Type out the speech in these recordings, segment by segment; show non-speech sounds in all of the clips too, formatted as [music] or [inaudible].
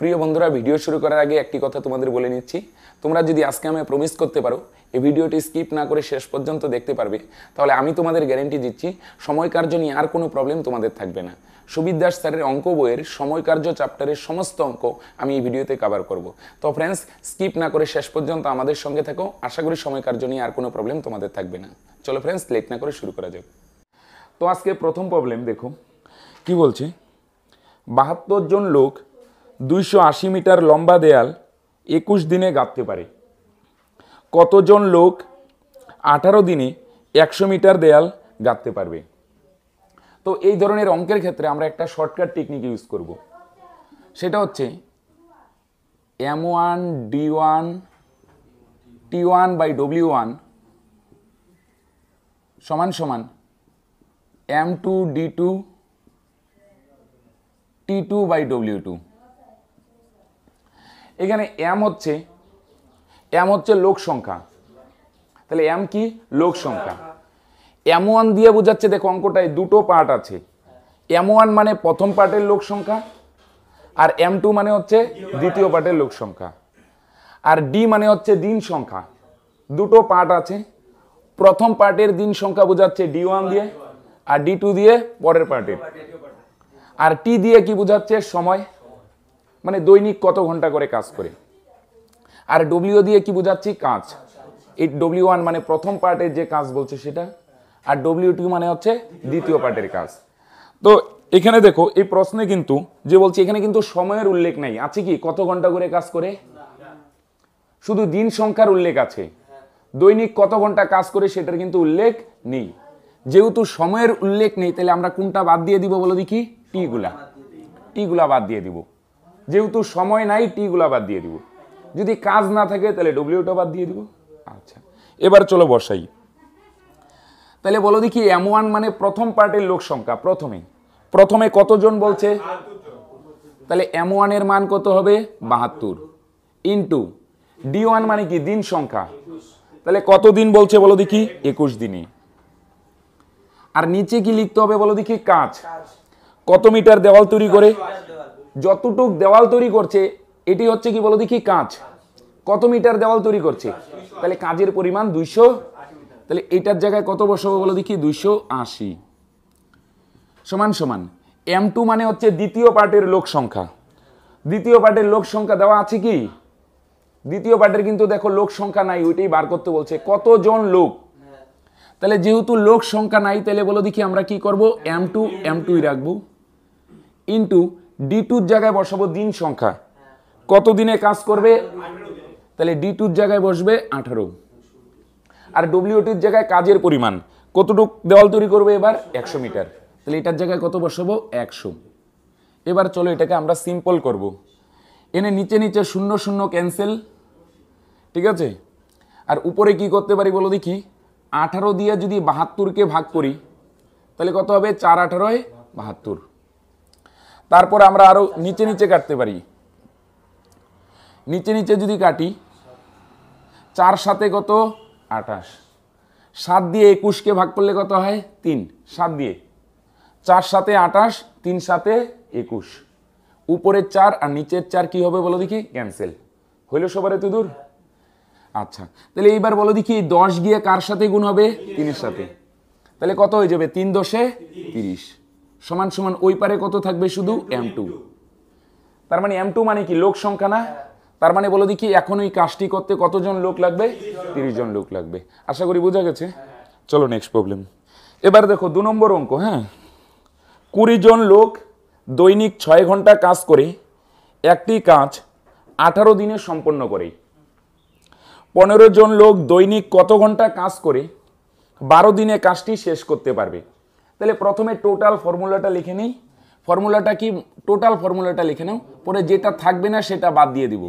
প্রিয় বন্ধুরা ভিডিও শুরু করার আগে একটি কথা তোমাদের বলে নিচ্ছি তোমরা যদি আজকে আমি প্রমিস করতে পারো এই ভিডিওটি স্কিপ না করে শেষ পর্যন্ত দেখতে পারবে তাহলে আমি তোমাদের গ্যারেন্টি দিচ্ছি সময় কার্য নিয়ে আর কোনো প্রবলেম তোমাদের থাকবে না সুবিদ্যাস দাস স্যারের অঙ্ক বইয়ের সময় কার্য চ্যাপ্টারের সমস্ত অঙ্ক আমি এই ভিডিওতে কাভার করব তো ফ্রেন্ডস স্কিপ না করে শেষ পর্যন্ত আমাদের সঙ্গে থাকো আশা করি সময় কার্য নিয়ে আর কোনো প্রবলেম তোমাদের থাকবে না চলো ফ্রেন্ডস লেট না করে শুরু করা যাক তো আজকে প্রথম প্রবলেম দেখো কি বলছে বাহাত্তর জন লোক দুইশো আশি মিটার লম্বা দেয়াল একুশ দিনে গাঁথতে পারে কতজন লোক আঠারো দিনে একশো মিটার দেয়াল গাঁথতে পারবে তো এই ধরনের অঙ্কের ক্ষেত্রে আমরা একটা শর্টকাট টেকনিক ইউজ করব সেটা হচ্ছে M one D one T one by W one সমান সমান M two D two T two by W two এখানে এম হচ্ছে এম হচ্ছে লোক সংখ্যা তাহলে এম কি লোক সংখ্যা এম ওয়ান দিয়ে বোঝাচ্ছে দেখো অঙ্কটায় দুটো পার্ট আছে এম ওয়ান মানে প্রথম পার্টের লোক সংখ্যা আর এম টু মানে হচ্ছে দ্বিতীয় পার্টের লোক সংখ্যা আর ডি মানে হচ্ছে দিন সংখ্যা দুটো পার্ট আছে প্রথম পার্টের দিন সংখ্যা বোঝাচ্ছে ডি ওয়ান দিয়ে আর ডি টু দিয়ে পরের পার্টের আর টি দিয়ে কি বোঝাচ্ছে সময় মানে দৈনিক কত ঘন্টা করে কাজ করে আর ডব্লিউ দিয়ে কি বোঝাচ্ছি কাজ এই ডব্লিউ ওয়ান মানে প্রথম পার্টের যে কাজ বলছে সেটা আর ডব্লিউ টু মানে হচ্ছে দ্বিতীয় পার্টের কাজ তো এখানে দেখো এই প্রশ্নে কিন্তু যে বলছি এখানে কিন্তু সময়ের উল্লেখ নাই আছে কি কত ঘন্টা করে কাজ করে শুধু দিন সংখ্যার উল্লেখ আছে দৈনিক কত ঘন্টা কাজ করে সেটার কিন্তু উল্লেখ নেই যেহেতু সময়ের উল্লেখ নেই তাহলে আমরা কোনটা বাদ দিয়ে দিব বলো দেখি টিগুলা টিগুলা বাদ দিয়ে দিব যেহেতু সময় নাই টিগুলা বাদ দিয়ে দিব যদি কাজ না থাকে তাহলে ডব্লিউটা বাদ দিয়ে দিব আচ্ছা এবার চলো বসাই তাহলে বলো দেখি এম ওয়ান মানে প্রথম পার্টের লোক সংখ্যা প্রথমে প্রথমে কতজন বলছে তাহলে এম ওয়ানের মান কত হবে বাহাত্তর ইন্টু ডি ওয়ান মানে কি দিন সংখ্যা তাহলে কত দিন বলছে বলো দেখি একুশ দিনে আর নিচে কি লিখতে হবে বলো দেখি কাজ কত মিটার দেওয়াল তৈরি করে যতটুক দেওয়াল তৈরি করছে এটি হচ্ছে কি বলো দেখি কাঁচ কত মিটার দেওয়াল তৈরি করছে তাহলে কাজের পরিমাণ দুইশো তাহলে এটার জায়গায় কত বসাবো বলো দেখি দুইশো আশি সমান সমান এম টু মানে হচ্ছে দ্বিতীয় পার্টের লোক সংখ্যা দ্বিতীয় পার্টের লোক সংখ্যা দেওয়া আছে কি দ্বিতীয় পার্টের কিন্তু দেখো লোক সংখ্যা নাই ওইটাই বার করতে বলছে কতজন লোক তাহলে যেহেতু লোক সংখ্যা নাই তাহলে বলো দেখি আমরা কি করব এম টু এম টুই রাখবো ইন্টু ডি টুর জায়গায় বসাবো দিন সংখ্যা কত দিনে কাজ করবে তাহলে ডি টুর জায়গায় বসবে আঠারো আর ডব্লিউটির জায়গায় কাজের পরিমাণ কতটুক দেওয়াল তৈরি করবে এবার একশো মিটার তাহলে এটার জায়গায় কত বসাবো একশো এবার চলো এটাকে আমরা সিম্পল করব। এনে নিচে নিচে শূন্য শূন্য ক্যান্সেল ঠিক আছে আর উপরে কি করতে পারি বলো দেখি আঠারো দিয়ে যদি বাহাত্তরকে ভাগ করি তাহলে কত হবে চার আঠারোয় বাহাত্তর তারপর আমরা আরও নিচে নিচে কাটতে পারি নিচে নিচে যদি কাটি চার সাথে কত আঠাশ সাত দিয়ে একুশকে ভাগ করলে কত হয় তিন সাত দিয়ে চার সাথে আঠাশ তিন সাথে একুশ উপরের চার আর নিচের চার কি হবে বলো দেখি ক্যান্সেল হইলো সবার এত দূর আচ্ছা তাহলে এইবার বলো দেখি দশ গিয়ে কার সাথে গুণ হবে তিনের সাথে তাহলে কত হয়ে যাবে তিন দশে তিরিশ সমান সমান ওই পারে কত থাকবে শুধু এম টু তার মানে এম টু মানে কি লোক সংখ্যা না তার মানে বলো দেখি এখন ওই কাজটি করতে কতজন লোক লাগবে তিরিশ জন লোক লাগবে আশা করি বোঝা গেছে চলো নেক্সট প্রবলেম এবার দেখো দু নম্বর অঙ্ক হ্যাঁ কুড়ি জন লোক দৈনিক ছয় ঘন্টা কাজ করে একটি কাজ আঠারো দিনে সম্পন্ন করে পনেরো জন লোক দৈনিক কত ঘন্টা কাজ করে বারো দিনে কাজটি শেষ করতে পারবে তাহলে প্রথমে টোটাল ফর্মুলাটা লিখে নিই ফর্মুলাটা কি টোটাল ফর্মুলাটা লিখে নাও পরে যেটা থাকবে না সেটা বাদ দিয়ে দিব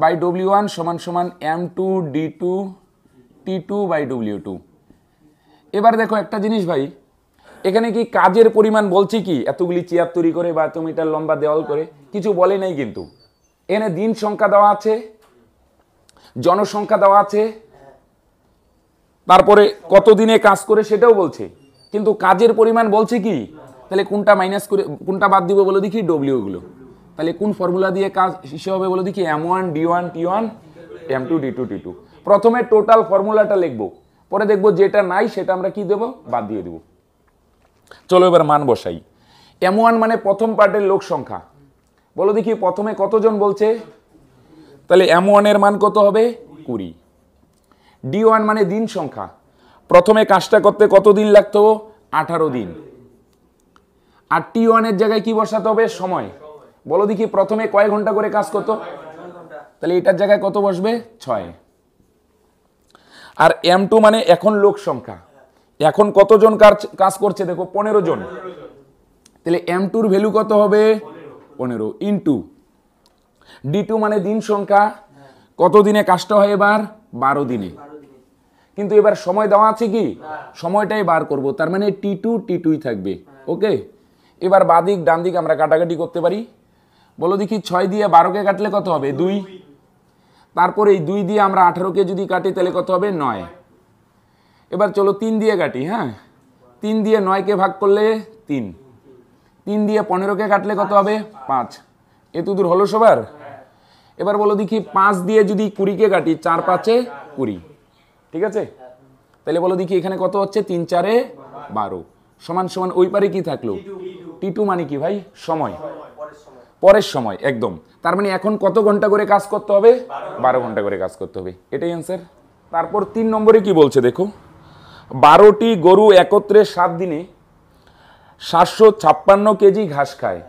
বাই ডব্লিউ ওয়ান সমান সমান M two D two T two by W two এবার দেখো একটা জিনিস ভাই এখানে কি কাজের পরিমাণ বলছি কি এতগুলি চেয়ার তৈরি করে বা এত মিটার লম্বা দেওয়াল করে কিছু বলে নাই কিন্তু এনে দিন সংখ্যা দেওয়া আছে জনসংখ্যা দেওয়া আছে তারপরে কতদিনে কাজ করে সেটাও বলছে কিন্তু কাজের পরিমাণ বলছে কি তাহলে কোনটা মাইনাস করে কোনটা বাদ দিব বলে দেখি ডব্লিউগুলো তাহলে কোন ফর্মুলা দিয়ে কাজ হিসেবে হবে বলে দেখি M one D one T one M two D two T two প্রথমে টোটাল ফর্মুলাটা লিখবো পরে দেখবো যেটা নাই সেটা আমরা কি দেব বাদ দিয়ে দেব চলো এবার মান বসাই এম ওয়ান মানে প্রথম পার্টের লোক সংখ্যা বলো দেখি প্রথমে কতজন বলছে তাহলে এম ওয়ানের মান কত হবে কুড়ি ডি ওয়ান মানে দিন সংখ্যা প্রথমে কাজটা করতে কতদিন লাগতো আঠারো দিন আর টি ওয়ানের জায়গায় কি বসাতে হবে সময় বলো দেখি প্রথমে কয় ঘন্টা করে কাজ করতো তাহলে এটার জায়গায় কত বসবে ছয় আর এম টু মানে এখন লোক সংখ্যা এখন কতজন কাজ কাজ করছে দেখো পনেরো জন তাহলে এম টুর ভ্যালু কত হবে পনেরো ইন্টু ডি টু মানে দিন সংখ্যা কত দিনে কাজটা হয় এবার বারো দিনে কিন্তু এবার সময় দেওয়া আছে কি সময়টাই বার করব তার মানে টি টু টি টুই থাকবে ওকে এবার বাদিক ডান দিক আমরা কাটাকাটি করতে পারি বলো দেখি ছয় দিয়ে বারোকে কাটলে কত হবে দুই তারপরে এই দুই দিয়ে আমরা আঠারোকে যদি কাটি তাহলে কত হবে নয় এবার চলো তিন দিয়ে কাটি হ্যাঁ তিন দিয়ে নয়কে ভাগ করলে তিন তিন দিয়ে পনেরোকে কাটলে কত হবে পাঁচ এত দূর হলো সবার এবার বলো দেখি পাঁচ দিয়ে যদি কুড়িকে কাটি চার পাঁচে কুড়ি ঠিক আছে তাহলে বলো দেখি এখানে কত হচ্ছে তিন চারে বারো সমান সমান ওই পারে কি থাকলো টি টু মানে কি ভাই সময় পরের সময় একদম তার মানে এখন কত ঘন্টা করে কাজ করতে হবে বারো ঘন্টা করে কাজ করতে হবে এটাই অ্যান্সার তারপর তিন নম্বরে কি বলছে দেখো বারোটি গরু একত্রে সাত দিনে সাতশো ছাপ্পান্ন কেজি ঘাস খায়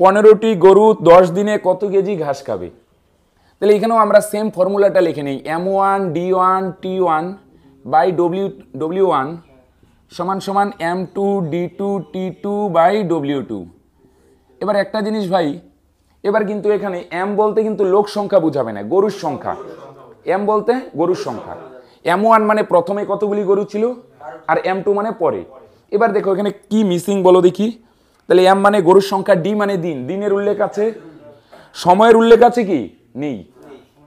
পনেরোটি গরু দশ দিনে কত কেজি ঘাস খাবে তাহলে এখানেও আমরা সেম ফর্মুলাটা লিখে নিই M one D one T one by W W one সমান সমান M two D two T two by W two এবার একটা জিনিস ভাই এবার কিন্তু এখানে এম বলতে কিন্তু লোক সংখ্যা বুঝাবে না গরুর সংখ্যা এম বলতে গরুর সংখ্যা এম ওয়ান মানে প্রথমে কতগুলি গরু ছিল আর এম টু মানে পরে এবার দেখো এখানে কি মিসিং বলো দেখি তাহলে এম মানে গরুর সংখ্যা ডি মানে দিন দিনের উল্লেখ আছে সময়ের উল্লেখ আছে কি নেই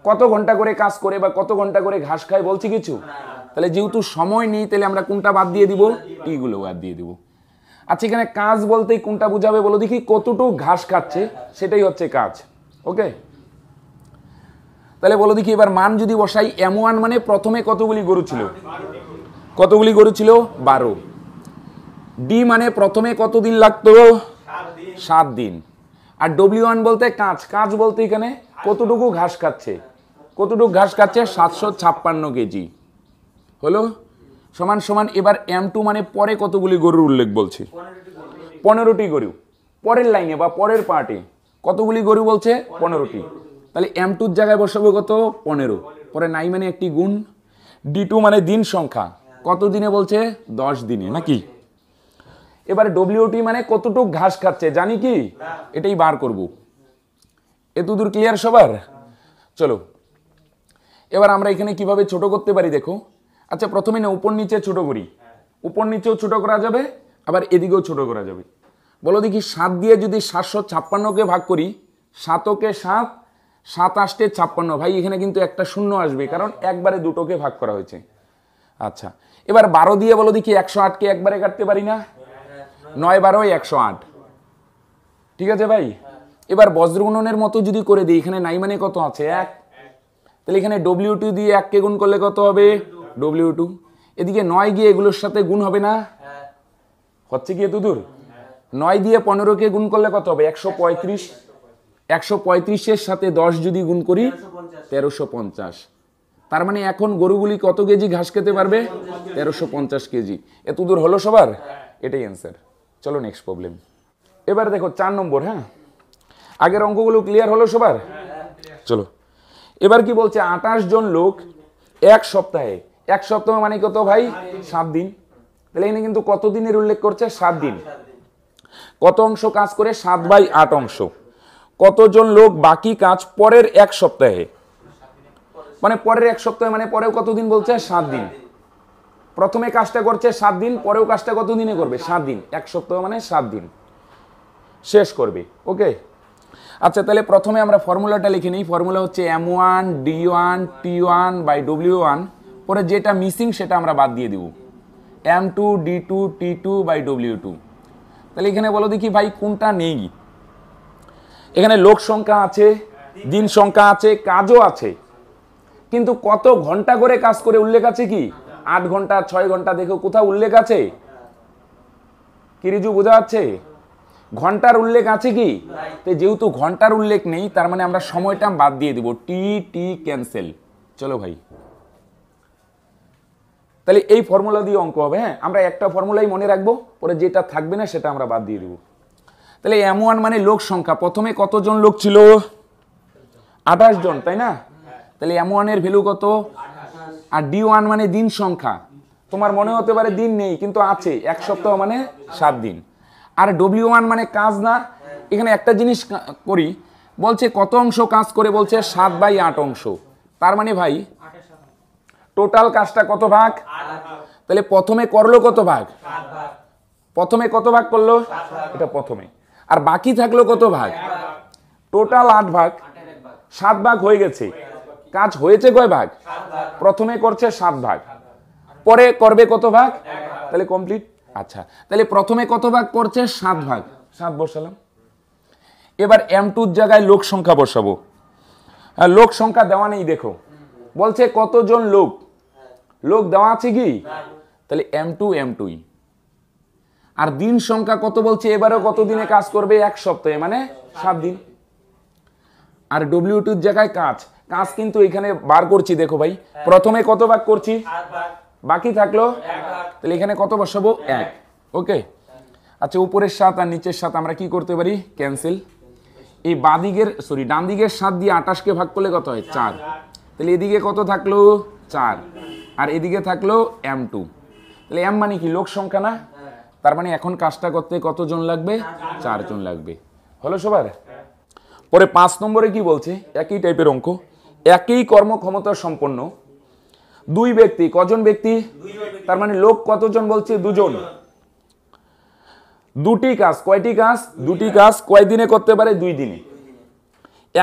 কত ঘন্টা করে কাজ করে বা কত ঘন্টা করে ঘাস খায় বলছি কিছু তাহলে যেহেতু সময় নেই তাহলে আমরা কোনটা বাদ দিয়ে দিব এইগুলো বাদ দিয়ে দিব আচ্ছা এখানে কাজ বলতেই কোনটা বুঝাবে বলো দেখি কতটুকু ঘাস খাচ্ছে সেটাই হচ্ছে কাজ ওকে তাহলে বলো দেখি এবার মান যদি বসাই এম ওয়ান মানে প্রথমে কতগুলি গরু ছিল কতগুলি গরু ছিল বারো ডি মানে প্রথমে কতদিন লাগতো সাত দিন আর ডব্লিউ ওয়ান বলতে কাজ কাজ বলতে এখানে কতটুকু ঘাস খাচ্ছে কতটুকু ঘাস খাচ্ছে সাতশো ছাপ্পান্ন কেজি হলো সমান সমান এবার এম টু মানে পরে কতগুলি গরুর উল্লেখ বলছে পনেরোটি গরু পরের লাইনে বা পরের পার্টে কতগুলি গরু বলছে পনেরোটি তাহলে এম টুর জায়গায় বসাবো কত পনেরো পরে নাই মানে একটি গুণ ডি টু মানে দিন সংখ্যা কত দিনে বলছে দশ দিনে নাকি এবার ডব্লিউটি মানে কতটুকু ঘাস খাচ্ছে জানি কি এটাই বার করবো এতদূর ক্লিয়ার সবার চলো এবার আমরা এখানে কিভাবে ছোট করতে পারি দেখো আচ্ছা প্রথমে না উপর নিচে ছোট করি উপর নিচেও ছোট করা যাবে আবার এদিকেও ছোট করা যাবে বলো দেখি সাত দিয়ে যদি সাতশো ছাপ্পান্নকে ভাগ করি সাতকে সাত সাতাশটে ছাপ্পান্ন ভাই এখানে কিন্তু একটা শূন্য আসবে কারণ একবারে দুটোকে ভাগ করা হয়েছে আচ্ছা এবার বারো দিয়ে বলো দেখি একশো আটকে একবারে কাটতে পারি না নয় বারোই একশো আট ঠিক আছে ভাই এবার বজ্রগুণনের মতো যদি করে দিই এখানে নাই মানে কত আছে এক তাহলে এখানে ডব্লিউ টু দিয়ে এককে গুণ করলে কত হবে ডব্লিউ টু এদিকে নয় গিয়ে এগুলোর সাথে গুণ হবে না হচ্ছে গিয়ে দুদূর নয় দিয়ে পনেরোকে গুণ করলে কত হবে একশো পঁয়ত্রিশ একশো পঁয়ত্রিশের সাথে দশ যদি গুণ করি তেরোশো পঞ্চাশ তার মানে এখন গরুগুলি কত কেজি ঘাস খেতে পারবে তেরোশো পঞ্চাশ কেজি এত দূর হলো সবার হ্যাঁ। এটাই অ্যান্সার চলো নেক্সট প্রবলেম এবার দেখো চার নম্বর হ্যাঁ আগের অঙ্কগুলো ক্লিয়ার হলো সবার চলো এবার কি বলছে আঠাশ জন লোক এক সপ্তাহে এক সপ্তাহ মানে কত ভাই সাত দিন তাহলে এখানে কিন্তু কত দিনের উল্লেখ করছে সাত দিন কত অংশ কাজ করে সাত বাই আট অংশ কতজন লোক বাকি কাজ পরের এক সপ্তাহে মানে পরের এক সপ্তাহে মানে পরেও কতদিন বলছে সাত দিন প্রথমে কাজটা করছে সাত দিন পরেও কাজটা কত দিনে করবে সাত দিন এক সপ্তাহ মানে সাত দিন শেষ করবে ওকে আচ্ছা তাহলে প্রথমে আমরা ফর্মুলাটা লিখে নিই ফর্মুলা হচ্ছে M one D one T one by W one পরে যেটা মিসিং সেটা আমরা বাদ দিয়ে দেবো M two D two T two by W two তাহলে এখানে বলো দেখি ভাই কোনটা নেই এখানে লোক সংখ্যা আছে দিন সংখ্যা আছে কাজও আছে কিন্তু কত ঘন্টা করে কাজ করে উল্লেখ আছে কি আট ঘন্টা ছয় ঘন্টা দেখো কোথাও উল্লেখ আছে কিরিজু বোঝা যাচ্ছে ঘন্টার উল্লেখ আছে কি তো যেহেতু ঘন্টার উল্লেখ নেই তার মানে আমরা সময়টা বাদ দিয়ে দেব টি টি ক্যান্সেল চলো ভাই তাহলে এই ফর্মুলা দিয়ে অঙ্ক হবে হ্যাঁ আমরা একটা ফর্মুলাই মনে রাখবো পরে যেটা থাকবে না সেটা আমরা বাদ দিয়ে দেবো তাহলে এম ওয়ান মানে লোক সংখ্যা প্রথমে কতজন লোক ছিল আঠাশ জন তাই না তাহলে এম ওয়ানের ভ্যালু কত আর ডি ওয়ান মানে দিন সংখ্যা তোমার মনে হতে পারে দিন নেই কিন্তু আছে এক সপ্তাহ মানে সাত দিন আর ডব্লিউ ওয়ান মানে কাজ না এখানে একটা জিনিস করি বলছে কত অংশ কাজ করে বলছে সাত বাই আট অংশ তার মানে ভাই টোটাল কাজটা কত ভাগ তাহলে প্রথমে করলো কত ভাগ প্রথমে কত ভাগ করলো এটা প্রথমে আর বাকি থাকলো কত ভাগ টোটাল আট ভাগ সাত ভাগ হয়ে গেছে কাজ হয়েছে কয় ভাগ প্রথমে করছে সাত ভাগ পরে করবে কত ভাগ তাহলে কমপ্লিট আচ্ছা তাহলে প্রথমে কত ভাগ পড়ছে সাত ভাগ সাত বসালাম এবার এম টুর জায়গায় লোক সংখ্যা বসাবো হ্যাঁ, লোক সংখ্যা দেওয়া নেই দেখো বলছে কতজন লোক লোক দেওয়া আছে কি তাহলে এম টু এম টুই আর দিন সংখ্যা কত বলছে এবারেও কত দিনে কাজ করবে এক সপ্তাহে মানে সাত দিন আর ডব্লিউ টুর জায়গায় কাজ কাজ কিন্তু এখানে বার করছি দেখো ভাই প্রথমে কত ভাগ করছি বাকি থাকলো তাহলে এখানে কত বসাবো এক ওকে আচ্ছা উপরের সাত আর নিচের সাত আমরা কি করতে পারি ক্যান্সেল এই বাদিগের সরি ডান দিকের সাত দিয়ে আটাশকে ভাগ করলে কত হয় চার তাহলে এদিকে কত থাকলো চার আর এদিকে থাকলো এম টু তাহলে এম মানে কি লোক সংখ্যা না তার মানে এখন কাজটা করতে কতজন লাগবে চারজন লাগবে হলো সবার পরে পাঁচ নম্বরে কি বলছে একই টাইপের অঙ্ক একই কর্মক্ষমতা সম্পন্ন দুই ব্যক্তি কজন ব্যক্তি তার মানে লোক কতজন বলছে দুজন দুটি কাজ কয়টি কাজ দুটি কাজ কয় দিনে করতে পারে দুই দিনে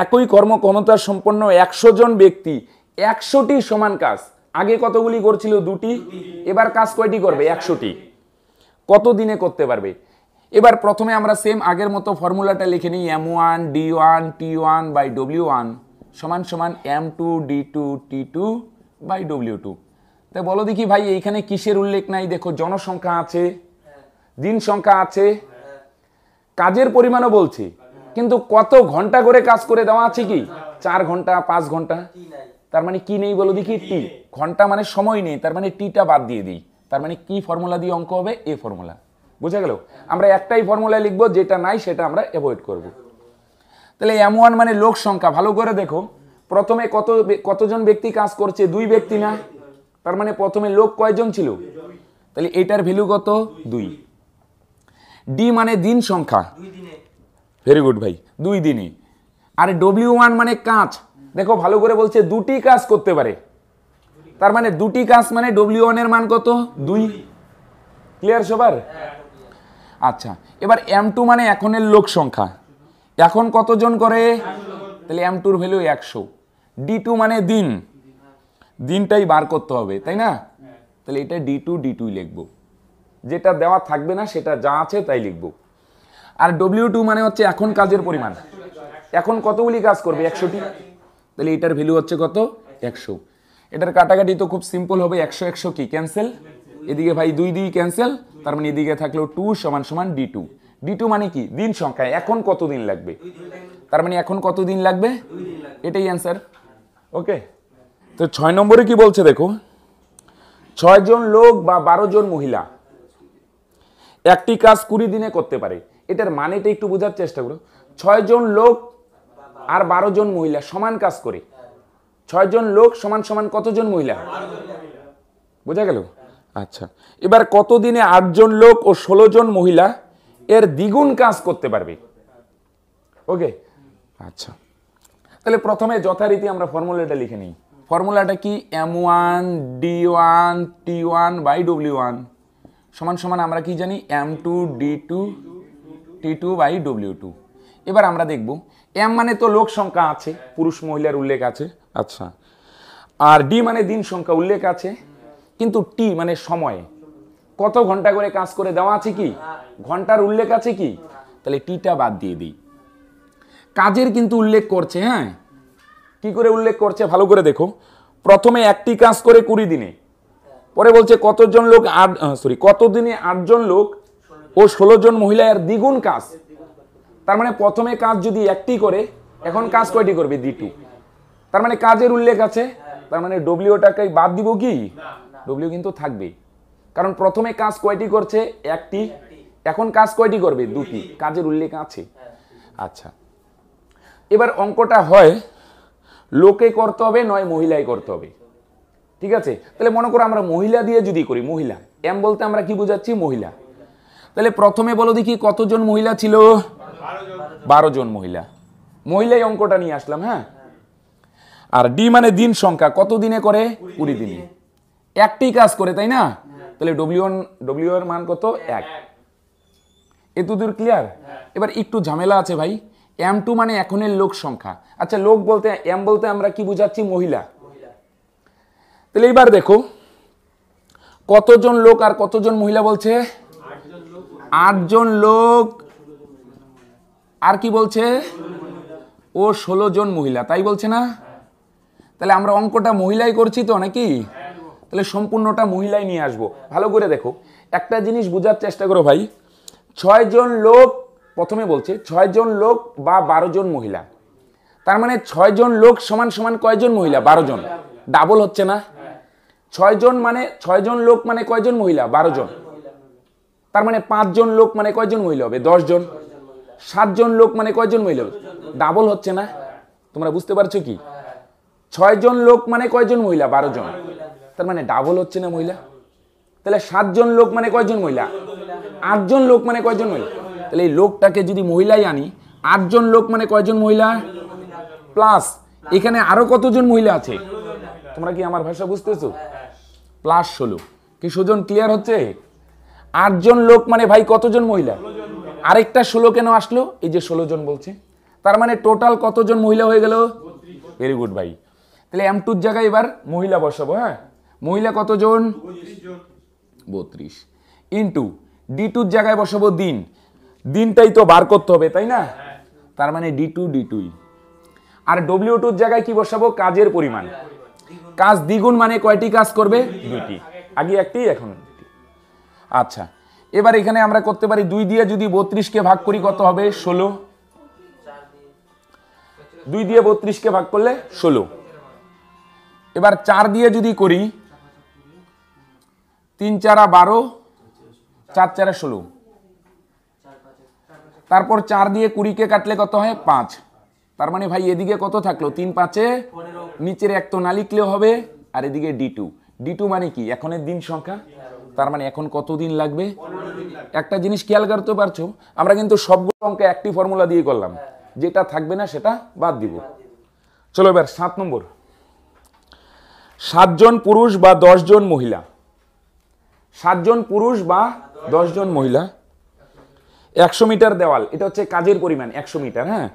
একই কর্মক্ষমতা সম্পন্ন একশো জন ব্যক্তি একশোটি সমান কাজ আগে কতগুলি করছিল দুটি এবার কাজ কয়টি করবে একশোটি কত দিনে করতে পারবে এবার প্রথমে আমরা সেম আগের মতো ফর্মুলাটা লিখে নিই M one D one T one by W one সমান সমান M two D two T two by W two তাই বলো দেখি ভাই এইখানে কিসের উল্লেখ নাই দেখো জনসংখ্যা আছে দিন সংখ্যা আছে কাজের পরিমাণও বলছে কিন্তু কত ঘন্টা করে কাজ করে দেওয়া আছে কি চার ঘন্টা পাঁচ ঘন্টা তার মানে কি নেই বলো দেখি টি ঘন্টা মানে সময় নেই তার মানে টিটা বাদ দিয়ে দিই তার মানে কি ফর্মুলা দিয়ে অঙ্ক হবে এ ফর্মুলা বুঝা গেল আমরা একটাই ফর্মুলা লিখবো যেটা নাই সেটা আমরা অ্যাভয়েড করব তাহলে এম ওয়ান মানে লোক সংখ্যা ভালো করে দেখো প্রথমে কত কতজন ব্যক্তি কাজ করছে দুই ব্যক্তি না তার মানে প্রথমে লোক কয়জন ছিল তাহলে এটার ভ্যালু কত দুই ডি মানে দিন সংখ্যা ভেরি গুড ভাই দুই দিনে আর ডব্লিউ ওয়ান মানে কাঁচ দেখো ভালো করে বলছে দুটি কাজ করতে পারে তার মানে দুটি কাজ মানে ডব্লিউ ওয়ানের মান কত দুই ক্লিয়ার সবার আচ্ছা এবার এম টু মানে এখনের লোক সংখ্যা এখন কতজন করে তাহলে এম টুর ভ্যালু একশো ডি টু মানে দিন দিনটাই বার করতে হবে তাই না তাহলে এটা ডি টু ডি টুই লিখবো যেটা দেওয়া থাকবে না সেটা যা আছে তাই লিখবো আর ডব্লিউ টু মানে হচ্ছে এখন কাজের পরিমাণ এখন কতগুলি কাজ করবে একশোটি তাহলে এটার ভ্যালু হচ্ছে কত একশো এটার কাটাকাটি তো খুব সিম্পল হবে একশো একশো কি ক্যান্সেল এদিকে ভাই দুই দুই ক্যান্সেল তার মানে এদিকে থাকলো টু সমান সমান ডি টু ডি টু মানে কি দিন সংখ্যায় এখন কতদিন লাগবে তার মানে এখন কতদিন লাগবে এটাই অ্যান্সার ওকে তো ছয় নম্বরে কি বলছে দেখো ছয়জন লোক বা বারো জন মহিলা একটি কাজ কুড়ি দিনে করতে পারে এটার মানেটা একটু বোঝার চেষ্টা করো ছয়জন লোক আর বারো জন মহিলা সমান কাজ করে ছয়জন লোক সমান সমান কতজন মহিলা বোঝা গেল আচ্ছা এবার কতদিনে আটজন লোক ও ষোলো জন মহিলা এর দ্বিগুণ কাজ করতে পারবে ওকে আচ্ছা তাহলে প্রথমে যথারীতি আমরা ফর্মুলাটা লিখে নিই ফর্মুলাটা কি M one D one T one by W one সমান সমান আমরা কি জানি M two D two T two by W two এবার আমরা দেখব এম মানে তো লোক সংখ্যা আছে পুরুষ মহিলার উল্লেখ আছে আচ্ছা আর ডি মানে দিন সংখ্যা উল্লেখ আছে কিন্তু টি মানে সময়ে কত ঘন্টা করে কাজ করে দেওয়া আছে কি ঘন্টার উল্লেখ আছে কি তাহলে টিটা বাদ দিয়ে দিই কাজের কিন্তু উল্লেখ করছে হ্যাঁ কি করে উল্লেখ করছে ভালো করে দেখো প্রথমে একটি কাজ করে কুড়ি দিনে পরে বলছে কতজন লোক আট সরি কতদিনে আটজন লোক ও ষোলো জন মহিলা আর দ্বিগুণ কাজ তার মানে প্রথমে কাজ যদি একটি করে এখন কাজ কয়টি করবে দ্বিটু তার মানে কাজের উল্লেখ আছে তার মানে ডব্লিউটাকে বাদ দিব কি ডব্লিউ কিন্তু থাকবে কারণ প্রথমে কাজ কয়টি করছে একটি এখন কাজ কয়টি করবে দুটি কাজের উল্লেখ আছে আচ্ছা এবার অঙ্কটা হয় লোকে করতে হবে নয় মহিলাই করতে হবে ঠিক আছে তাহলে মনে করো আমরা মহিলা দিয়ে যদি করি মহিলা এম বলতে আমরা কি বোঝাচ্ছি মহিলা তাহলে প্রথমে বলো দেখি কতজন মহিলা ছিল বারো জন মহিলা মহিলাই অঙ্কটা নিয়ে আসলাম হ্যাঁ আর ডি মানে দিন সংখ্যা কত দিনে করে কুড়ি দিনে একটি কাজ করে তাই না তাহলে ডব্লিউ ডব্লিউ এর মান কত এক এতদূর ক্লিয়ার এবার একটু ঝামেলা আছে ভাই এম টু মানে এখনের লোক সংখ্যা আচ্ছা লোক বলতে এম বলতে আমরা কি বুঝাচ্ছি মহিলা তাহলে এইবার দেখো কতজন লোক আর কতজন মহিলা বলছে আটজন লোক আর কি বলছে ও ষোলো জন মহিলা তাই বলছে না তাহলে আমরা অঙ্কটা মহিলাই করছি তো নাকি তাহলে সম্পূর্ণটা মহিলাই নিয়ে আসবো ভালো করে দেখো একটা জিনিস বোঝার চেষ্টা করো ভাই ছয়জন লোক প্রথমে বলছে ছয়জন লোক বা বারো জন মহিলা তার মানে ছয়জন লোক সমান সমান কয়জন মহিলা বারো জন ডাবল হচ্ছে না ছয়জন মানে ছয়জন লোক মানে কয়জন মহিলা বারো জন তার মানে পাঁচজন লোক মানে কয়জন মহিলা হবে দশজন সাতজন লোক মানে কয়জন মহিলা হবে ডাবল হচ্ছে না তোমরা বুঝতে পারছো কি ছয়জন লোক মানে কয়জন মহিলা বারো জন তার মানে ডাবল হচ্ছে না মহিলা তাহলে সাতজন লোক মানে কয়জন মহিলা আটজন লোক মানে কয়জন মহিলা তাহলে এই লোকটাকে যদি মহিলাই আনি আটজন লোক মানে কয়জন মহিলা প্লাস এখানে আরো কতজন মহিলা আছে তোমরা কি আমার ভাষা বুঝতেছো প্লাস ষোলো কি সুজন ক্লিয়ার হচ্ছে আটজন লোক মানে ভাই কতজন মহিলা আরেকটা ষোলো কেন আসলো এই যে ষোলো জন বলছে তার মানে টোটাল কতজন মহিলা হয়ে গেল ভেরি গুড ভাই তাহলে এম টুর জায়গায় এবার মহিলা বসাবো হ্যাঁ মহিলা কতজন বত্রিশ ইন্টু ডি টুর জায়গায় বসাবো দিন দিনটাই তো বার করতে হবে তাই না তার মানে ডি টু ডি টুই আর ডব্লিউ টুর জায়গায় কি বসাবো কাজের পরিমাণ কাজ দ্বিগুণ মানে কয়টি কাজ করবে দুইটি আগে একটি এখন আচ্ছা এবার এখানে আমরা করতে পারি দুই দিয়ে যদি বত্রিশকে ভাগ করি কত হবে ষোলো দুই দিয়ে বত্রিশকে ভাগ করলে ষোলো এবার চার দিয়ে যদি করি তিন চারা বারো চার চারা ষোলো তারপর চার দিয়ে কুড়িকে কাটলে কত হয় পাঁচ তার মানে ভাই এদিকে কত থাকলো তিন পাঁচে নিচের এক তো না লিখলেও হবে আর এদিকে ডি টু ডি টু মানে কি এখনের দিন সংখ্যা তার মানে এখন কত দিন লাগবে একটা জিনিস খেয়াল করতে পারছো আমরা কিন্তু সবগুলো অঙ্কে একটি ফর্মুলা দিয়ে করলাম যেটা থাকবে না সেটা বাদ দিব চলো এবার সাত নম্বর সাতজন পুরুষ বা দশজন মহিলা সাতজন পুরুষ বা দশজন মহিলা একশো মিটার দেওয়াল এটা হচ্ছে কাজের পরিমাণ একশো মিটার হ্যাঁ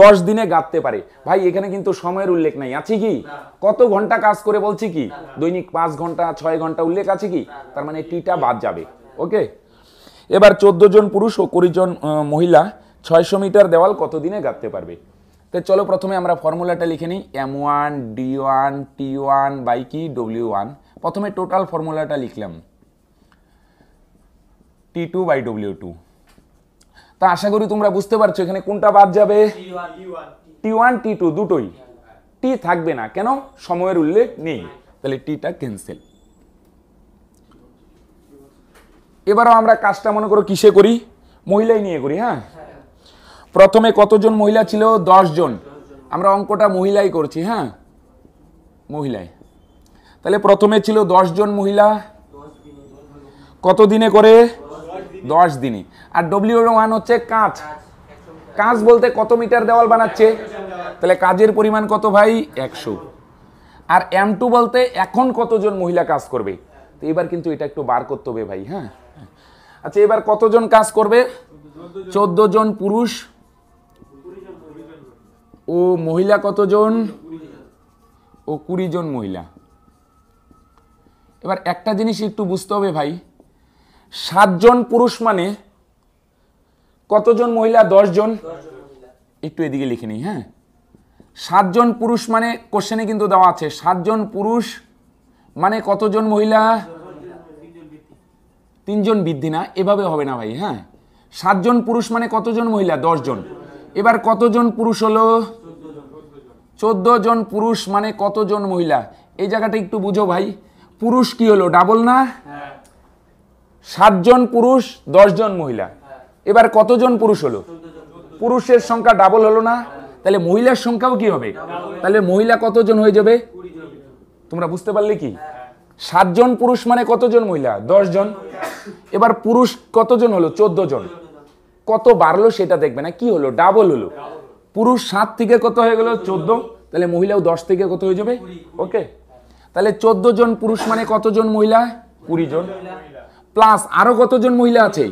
দশ দিনে গাঁথতে পারে ভাই এখানে কিন্তু সময়ের উল্লেখ নাই আছে কি কত ঘন্টা কাজ করে বলছি কি দৈনিক পাঁচ ঘন্টা ছয় ঘন্টা উল্লেখ আছে কি তার মানে টিটা বাদ যাবে ওকে এবার চোদ্দ জন পুরুষ ও কুড়ি জন মহিলা ছয়শো মিটার দেওয়াল কত দিনে গাঁথতে পারবে তো চলো প্রথমে আমরা ফর্মুলাটা লিখে নিই M one D one T one by কি ডব্লিউ ওয়ান প্রথমে টোটাল ফর্মুলাটা লিখলাম T two by W two তো আশা করি তোমরা বুঝতে পারছো এখানে কোনটা বাদ যাবে টি ওয়ান টি টু দুটোই টি থাকবে না কেন সময়ের উল্লেখ নেই তাহলে টিটা ক্যান্সেল এবারও আমরা কাজটা মনে করো কিসে করি মহিলাই নিয়ে করি হ্যাঁ প্রথমে কতজন মহিলা ছিল জন আমরা অঙ্কটা মহিলাই করছি হ্যাঁ মহিলাই তাহলে প্রথমে ছিল জন মহিলা কত দিনে করে দশ দিনে আর ডব্লিউ ওয়ান হচ্ছে কাঁচ কাঁচ বলতে কত মিটার দেওয়াল বানাচ্ছে তাহলে কাজের পরিমাণ কত ভাই একশো আর এম টু বলতে এখন কতজন মহিলা কাজ করবে তো এবার কিন্তু এটা একটু বার করতে হবে ভাই হ্যাঁ আচ্ছা এবার কতজন কাজ করবে চোদ্দ জন পুরুষ ও মহিলা কতজন ও কুড়ি জন মহিলা এবার একটা জিনিস একটু বুঝতে হবে ভাই সাতজন পুরুষ মানে কতজন মহিলা দশজন একটু এদিকে লিখে নিই হ্যাঁ সাতজন পুরুষ মানে কোশ্চেনে কিন্তু দেওয়া আছে সাতজন পুরুষ মানে কতজন মহিলা তিনজন বৃদ্ধি না এভাবে হবে না ভাই হ্যাঁ সাতজন পুরুষ মানে কতজন মহিলা দশজন এবার কতজন পুরুষ হলো চোদ্দ জন পুরুষ মানে কতজন মহিলা এই জায়গাটা একটু বুঝো ভাই পুরুষ কি হলো ডাবল না হ্যাঁ। সাতজন পুরুষ দশজন মহিলা এবার কতজন পুরুষ হলো পুরুষের সংখ্যা ডাবল হলো না তাহলে মহিলার সংখ্যাও কি হবে তাহলে মহিলা কতজন হয়ে যাবে তোমরা বুঝতে পারলে কি সাতজন পুরুষ মানে কতজন মহিলা দশজন এবার পুরুষ কতজন হলো চোদ্দ জন কত বাড়লো সেটা দেখবে না কি হলো ডাবল হলো পুরুষ সাত থেকে কত হয়ে গেল চোদ্দ তাহলে মহিলাও দশ থেকে কত হয়ে যাবে ওকে তাহলে চোদ্দ জন পুরুষ মানে কতজন মহিলা কুড়ি জন প্লাস আরও কতজন মহিলা আছে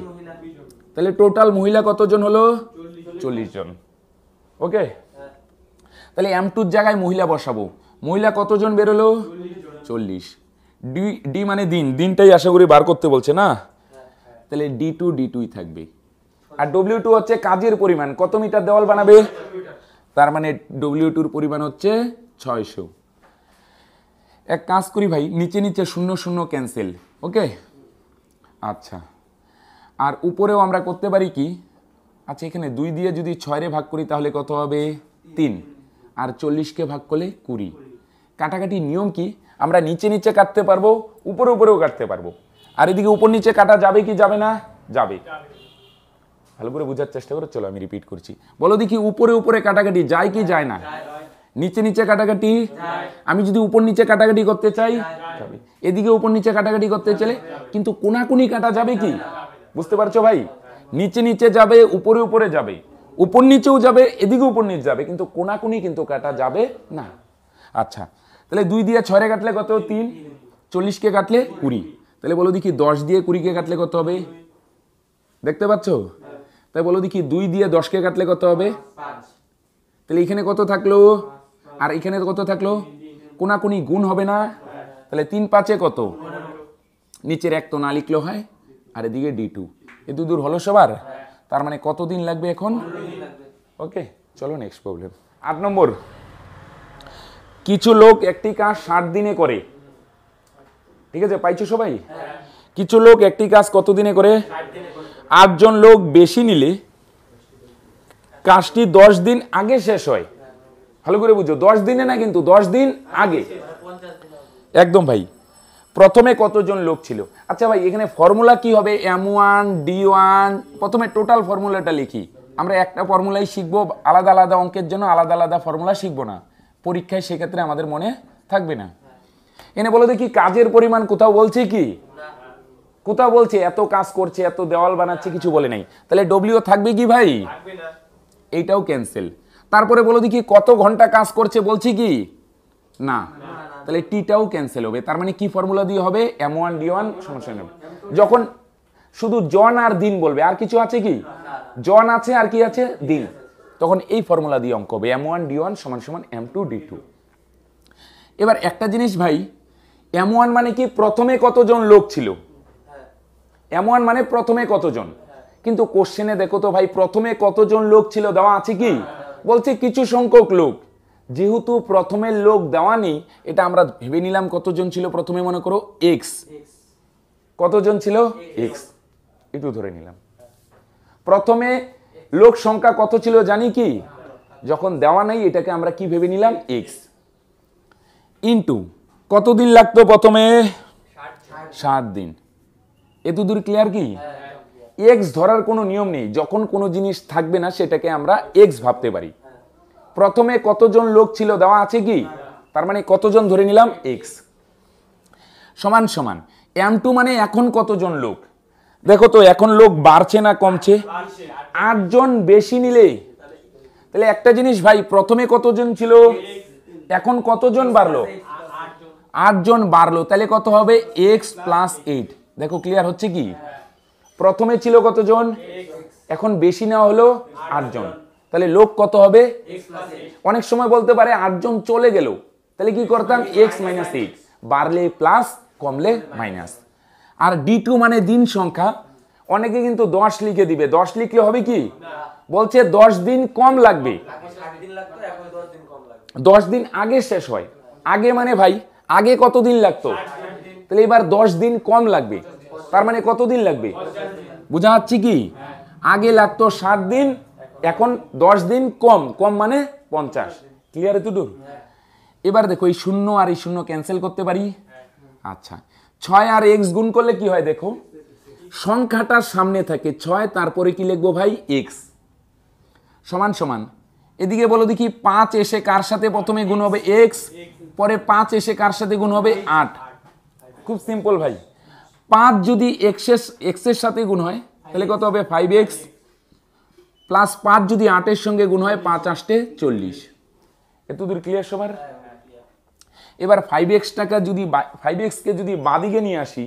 তাহলে টোটাল মহিলা কতজন হলো চল্লিশ জন ওকে হ্যাঁ। তাহলে এম টুর জায়গায় মহিলা বসাবো মহিলা কতজন বেরোলো চল্লিশ ডি ডি মানে দিন দিনটাই আশা করি বার করতে বলছে না হ্যাঁ, হ্যাঁ। তাহলে ডি টু ডি টুই থাকবে আর ডব্লিউ টু হচ্ছে কাজের পরিমাণ কত মিটার দেওয়াল বানাবে তার মানে ডব্লিউ টুর পরিমাণ হচ্ছে ছয়শো এক কাজ করি ভাই নিচে নিচে শূন্য শূন্য ক্যান্সেল ওকে আচ্ছা আর উপরেও আমরা করতে পারি কি আচ্ছা এখানে দুই দিয়ে যদি ছয়রে ভাগ করি তাহলে কত হবে তিন আর চল্লিশকে ভাগ করলে কুড়ি কাটাকাটি নিয়ম কি আমরা নিচে নিচে কাটতে পারবো উপরে উপরেও কাটতে পারবো আর এদিকে উপর নিচে কাটা যাবে কি যাবে না যাবে ভালো করে বোঝার চেষ্টা করো চলো আমি রিপিট করছি বলো দেখি উপরে উপরে কাটাকাটি যায় কি যায় না নিচে নিচে কাটাকাটি আমি যদি উপর নিচে কাটাকাটি করতে চাই এদিকে উপর নিচে কাটাকাটি করতে চাইলে কিন্তু কোনাকুনি কাটা যাবে কি বুঝতে পারছো ভাই নিচে নিচে যাবে উপরে উপরে যাবে উপর নিচেও যাবে এদিকে উপর নিচে যাবে কিন্তু কোনাকুনি কিন্তু কাটা যাবে না আচ্ছা তাহলে দুই দিয়ে ছয় কাটলে কত তিন চল্লিশকে কাটলে কুড়ি তাহলে বলো দেখি দশ দিয়ে কুড়িকে কাটলে কত হবে দেখতে পাচ্ছ তাই বলো দেখি দুই দিয়ে দশকে কাটলে কত হবে তাহলে এখানে কত থাকলো আর এখানে কত থাকলো কোনাকুনি গুণ হবে না তাহলে তিন পাঁচে কত নিচের এক তো না লিখলো হয় আর এদিকে ডি টু এ দুদূর হলো সবার তার মানে কতদিন লাগবে এখন ওকে চলো নেক্সট প্রবলেম আট নম্বর কিছু লোক একটি কাজ ষাট দিনে করে ঠিক আছে পাইছো সবাই কিছু লোক একটি কাজ কত দিনে করে আটজন লোক বেশি নিলে কাজটি দশ দিন আগে শেষ হয় ভালো করে বুঝো দশ দিনে না কিন্তু দশ দিন আগে একদম ভাই প্রথমে কতজন লোক ছিল আচ্ছা ভাই এখানে ফর্মুলা কি হবে এম ওয়ান ডি ওয়ান প্রথমে টোটাল ফর্মুলাটা লিখি আমরা একটা ফর্মুলাই শিখবো আলাদা আলাদা অঙ্কের জন্য আলাদা আলাদা ফর্মুলা শিখবো না পরীক্ষায় সেক্ষেত্রে আমাদের মনে থাকবে না এনে বলো দেখি কাজের পরিমাণ কোথাও বলছে কি কোথাও বলছে এত কাজ করছে এত দেওয়াল বানাচ্ছে কিছু বলে নাই তাহলে ডব্লিউ থাকবে কি ভাই এইটাও ক্যান্সেল তারপরে বলো দেখি কত ঘন্টা কাজ করছে বলছি কি না তাহলে টিটাও ক্যান্সেল হবে তার মানে কি ফর্মুলা দিয়ে হবে এম ওয়ান ডি ওয়ান সমস্যা নেবে যখন শুধু জন আর দিন বলবে আর কিছু আছে কি জন আছে আর কি আছে দিন তখন এই ফর্মুলা দিয়ে অঙ্ক হবে এম ওয়ান ডি ওয়ান সমান সমান এম টু ডি টু এবার একটা জিনিস ভাই এম ওয়ান মানে কি প্রথমে কতজন লোক ছিল এম হ্যাঁ। ওয়ান মানে প্রথমে কতজন কিন্তু কোশ্চেনে দেখো তো ভাই প্রথমে কতজন লোক ছিল দেওয়া আছে কি হ্যাঁ। বলছে কিছু সংখ্যক লোক যেহেতু প্রথমের লোক দেওয়ানি এটা আমরা ভেবে নিলাম কতজন ছিল প্রথমে মনে করো এক্স কতজন ছিল এক্স একটু ধরে নিলাম প্রথমে লোক সংখ্যা কত ছিল জানি কি যখন দেওয়া নাই এটাকে আমরা কি ভেবে নিলাম এক্স ইন্টু কতদিন লাগতো প্রথমে সাত দিন এত দূর ক্লিয়ার কি হ্যাঁ। এক্স ধরার কোনো নিয়ম নেই যখন কোনো জিনিস থাকবে না সেটাকে আমরা এক্স ভাবতে পারি প্রথমে কতজন লোক ছিল দেওয়া আছে কি তার মানে কতজন ধরে নিলাম এক্স সমান সমান এম টু মানে এখন কতজন লোক দেখো তো এখন লোক বাড়ছে না কমছে আটজন বেশি নিলে তাহলে একটা জিনিস ভাই প্রথমে কতজন ছিল এখন কতজন বাড়লো আটজন বাড়লো তাহলে কত হবে এক্স প্লাস এইট দেখো ক্লিয়ার হচ্ছে কি প্রথমে ছিল কতজন এখন বেশি না হলো আটজন তাহলে লোক কত হবে অনেক সময় বলতে পারে আটজন চলে গেল তাহলে কি করতাম এক্স মাইনাস এইট বাড়লে প্লাস কমলে মাইনাস আর ডি টু মানে দিন সংখ্যা অনেকে কিন্তু দশ লিখে দিবে দশ লিখলে হবে কি বলছে দশ দিন কম লাগবে দশ দিন আগে শেষ হয় আগে মানে ভাই আগে কতদিন লাগতো তাহলে এবার দশ দিন কম লাগবে তার মানে কতদিন লাগবে বোঝা যাচ্ছে কি আগে লাগতো সাত দিন এখন দশ দিন কম কম মানে পঞ্চাশ ক্লিয়ার এতটুর এবার দেখো এই শূন্য আর এই শূন্য ক্যান্সেল করতে পারি আচ্ছা ছয় আর এক্স গুণ করলে কি হয় দেখো সংখ্যাটা সামনে থাকে ছয় তারপরে কি লিখবো ভাই এক্স সমান সমান এদিকে বলো দেখি পাঁচ এসে কার সাথে প্রথমে গুণ হবে এক্স পরে পাঁচ এসে কার সাথে গুণ হবে আট খুব সিম্পল ভাই পাঁচ যদি এক্সের এক্সের সাথে গুণ হয় তাহলে কত হবে ফাইভ এক্স প্লাস পাঁচ যদি আটের সঙ্গে গুণ হয় পাঁচ আষ্টে চল্লিশ এত দূর ক্লিয়ার সবার হ্যাঁ, হ্যাঁ, এবার ফাইভ এক্স টাকা যদি ফাইভ এক্সকে যদি বাদিকে নিয়ে আসি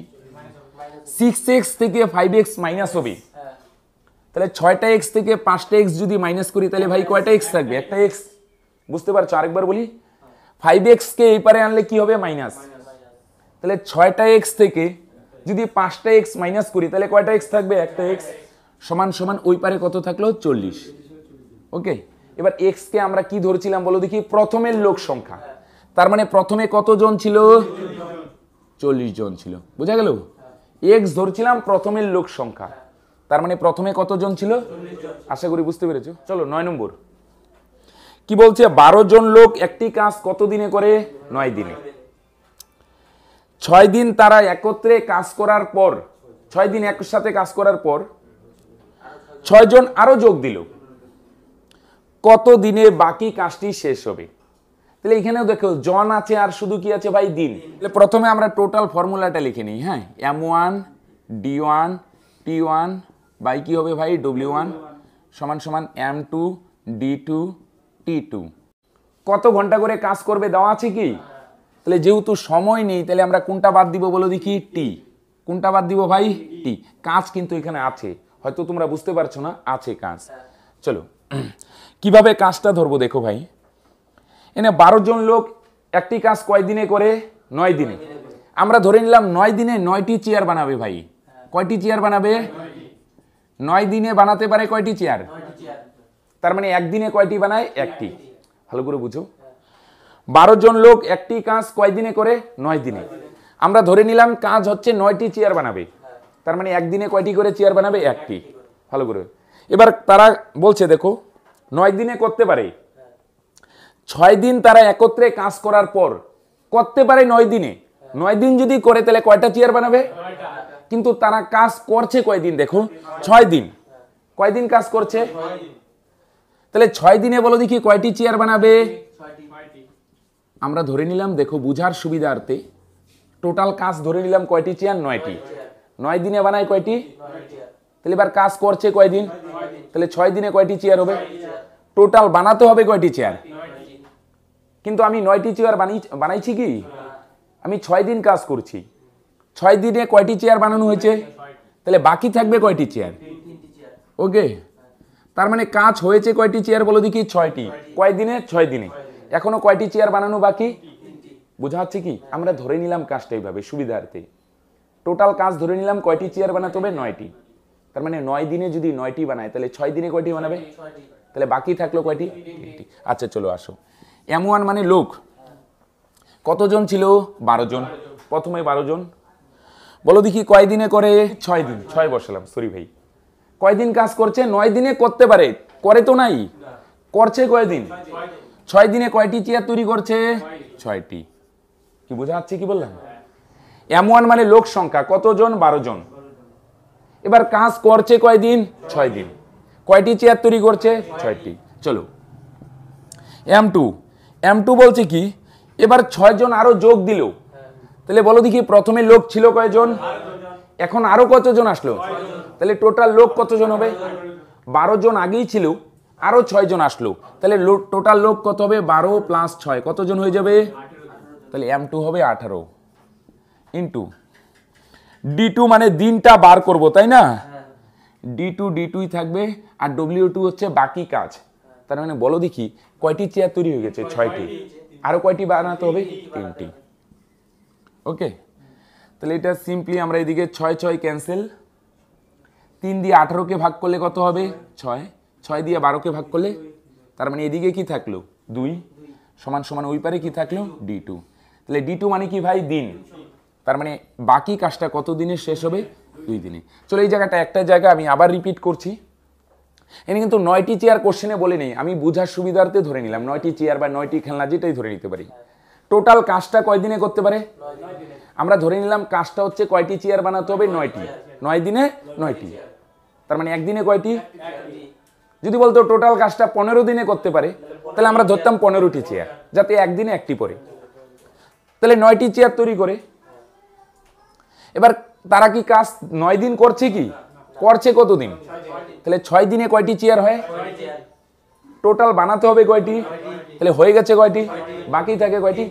সিক্স এক্স থেকে ফাইভ এক্স মাইনাস হবে হ্যাঁ। তাহলে ছয়টা এক্স থেকে পাঁচটা এক্স যদি মাইনাস করি তাহলে ভাই কয়টা এক্স থাকবে একটা এক্স বুঝতে পারছো আরেকবার বলি ফাইভ এক্সকে এই পারে আনলে কি হবে মাইনাস তাহলে ছয়টা এক্স থেকে যদি পাঁচটা এক্স মাইনাস করি তাহলে কয়টা এক্স থাকবে একটা এক্স সমান সমান ওই পারে কত থাকলো চল্লিশ ওকে এবার এক্সকে আমরা কি ধরছিলাম বলো দেখি প্রথমের লোক সংখ্যা তার মানে প্রথমে কতজন ছিল চল্লিশ জন ছিল বোঝা গেল এক্স ধরছিলাম প্রথমের লোক সংখ্যা তার মানে প্রথমে কতজন ছিল আশা করি বুঝতে পেরেছো চলো নয় নম্বর কি বলছে বারো জন লোক একটি কাজ কত দিনে করে নয় দিনে ছয় দিন তারা একত্রে কাজ করার পর ছয় দিন এক সাথে কাজ করার পর ছয়জন আরও যোগ দিল কত দিনে বাকি কাজটি শেষ হবে তাহলে এখানেও দেখো জন আছে আর শুধু কি আছে ভাই দিন তাহলে প্রথমে আমরা টোটাল ফর্মুলাটা লিখে নিই হ্যাঁ M one D one T one by কি হবে ভাই ডব্লিউ ওয়ান সমান সমান M two D two T two কত ঘন্টা করে কাজ করবে দেওয়া আছে কি তাহলে যেহেতু সময় নেই তাহলে আমরা কোনটা বাদ দিব বলো দেখি টি কোনটা বাদ দিব ভাই টি কাজ কিন্তু এখানে আছে হয়তো তোমরা বুঝতে পারছো না আছে কাজ চলো কিভাবে কাজটা ধরবো দেখো ভাই এনে বারো জন লোক একটি কাজ কয়দিনে করে নয় দিনে আমরা ধরে নিলাম নয় দিনে নয়টি চেয়ার বানাবে ভাই কয়টি চেয়ার বানাবে নয় দিনে বানাতে পারে কয়টি চেয়ার তার মানে একদিনে কয়টি বানায় একটি ভালো করে বুঝো বারো জন লোক একটি কাজ দিনে করে নয় দিনে আমরা ধরে নিলাম কাজ হচ্ছে নয়টি চেয়ার বানাবে তার মানে একদিনে কয়টি করে চেয়ার বানাবে একটি ভালো করে এবার তারা বলছে দেখো নয় দিনে করতে পারে ছয় দিন তারা একত্রে কাজ করার পর করতে পারে নয় দিনে নয় দিন যদি করে তাহলে কয়টা চেয়ার বানাবে কিন্তু তারা কাজ করছে কয়দিন দেখো ছয় দিন কয়দিন কাজ করছে তাহলে ছয় দিনে বলো দেখি কয়টি চেয়ার বানাবে আমরা ধরে নিলাম দেখো বুঝার সুবিধার্থে টোটাল কাজ ধরে নিলাম কয়টি চেয়ার নয়টি নয় দিনে বানায় কয়টি তাহলে এবার কাজ করছে কয়দিন তাহলে ছয় দিনে কয়টি চেয়ার হবে টোটাল বানাতে হবে কয়টি চেয়ার কিন্তু আমি নয়টি চেয়ার বানিয়ে বানাইছি কি হ্যাঁ। আমি ছয় দিন কাজ করছি ছয় দিনে কয়টি চেয়ার বানানো হয়েছে তাহলে বাকি থাকবে কয়টি চেয়ার ওকে তার মানে কাজ হয়েছে কয়টি চেয়ার বলো দেখি ছয়টি কয়দিনে দিনে ছয় দিনে এখনো কয়টি চেয়ার বানানো বাকি বোঝা হচ্ছে কি আমরা ধরে নিলাম কাজটা এইভাবে সুবিধার্থে টোটাল কাজ ধরে নিলাম কয়টি চেয়ার বানাতে হবে নয়টি তার মানে নয় দিনে যদি নয়টি বানায় তাহলে ছয় দিনে কয়টি বানাবে তাহলে বাকি থাকলো কয়টি আচ্ছা চলো আসো এম ওয়ান মানে লোক কতজন ছিল বারো জন প্রথমে বারো জন বলো দেখি কয়দিনে করে ছয় দিন ছয় বসালাম সরি ভাই কয়দিন কাজ করছে নয় দিনে করতে পারে করে তো নাই করছে কয়দিন ছয় দিনে কয়টি চেয়ার তৈরি করছে ছয়টি কি বোঝা যাচ্ছে কি বললাম এম ওয়ান মানে লোক সংখ্যা কতজন বারো জন এবার কাজ করছে কয় দিন ছয় দিন কয়টি চেয়ার তৈরি করছে ছয়টি চলো এম টু এম টু বলছে কি এবার ছয়জন আরো যোগ দিল তাহলে বলো দেখি প্রথমে লোক ছিল কয়জন এখন আরো কতজন আসলো তাহলে টোটাল লোক কতজন হবে বারো জন আগেই ছিল আরও ছয়জন আসলো তাহলে টোটাল লোক কত হবে বারো প্লাস ছয় কতজন হয়ে যাবে তাহলে এম টু হবে আঠারো ইন্টু ডি টু মানে দিনটা বার করব তাই না ডি টু ডি টুই থাকবে আর ডব্লিউ টু হচ্ছে বাকি কাজ তার মানে বলো দেখি কয়টি চেয়ার তৈরি হয়ে গেছে ছয়টি আরও কয়টি বানাতে হবে তিনটি ওকে তাহলে এটা সিম্পলি আমরা এদিকে ছয় ছয় ক্যান্সেল তিন দিয়ে আঠারোকে ভাগ করলে কত হবে ছয় ছয় দিয়ে বারোকে ভাগ করলে তার মানে এদিকে কি থাকলো দুই সমান সমান ওই পারে কি থাকলো ডি টু তাহলে ডি টু মানে কি ভাই দিন তার মানে বাকি কাজটা কত দিনে শেষ হবে দুই দিনে চলো এই জায়গাটা একটা জায়গা আমি আবার রিপিট করছি এনে কিন্তু নয়টি চেয়ার কোশ্চেনে বলে নেই আমি বোঝার সুবিধার্থে ধরে নিলাম নয়টি চেয়ার বা নয়টি খেলনা যেটাই ধরে নিতে পারি টোটাল কাজটা কয় দিনে করতে পারে আমরা ধরে নিলাম কাজটা হচ্ছে কয়টি চেয়ার বানাতে হবে নয়টি নয় দিনে নয়টি তার মানে একদিনে কয়টি যদি বলতো টোটাল কাজটা পনেরো দিনে করতে পারে তাহলে আমরা ধরতাম পনেরোটি চেয়ার যাতে একদিনে একটি পরে তাহলে নয়টি চেয়ার তৈরি করে এবার তারা কি কাজ নয় দিন করছে কি করছে কতদিন তাহলে ছয় দিনে কয়টি চেয়ার হয় টোটাল বানাতে হবে কয়টি তাহলে হয়ে গেছে কয়টি বাকি থাকে কয়টি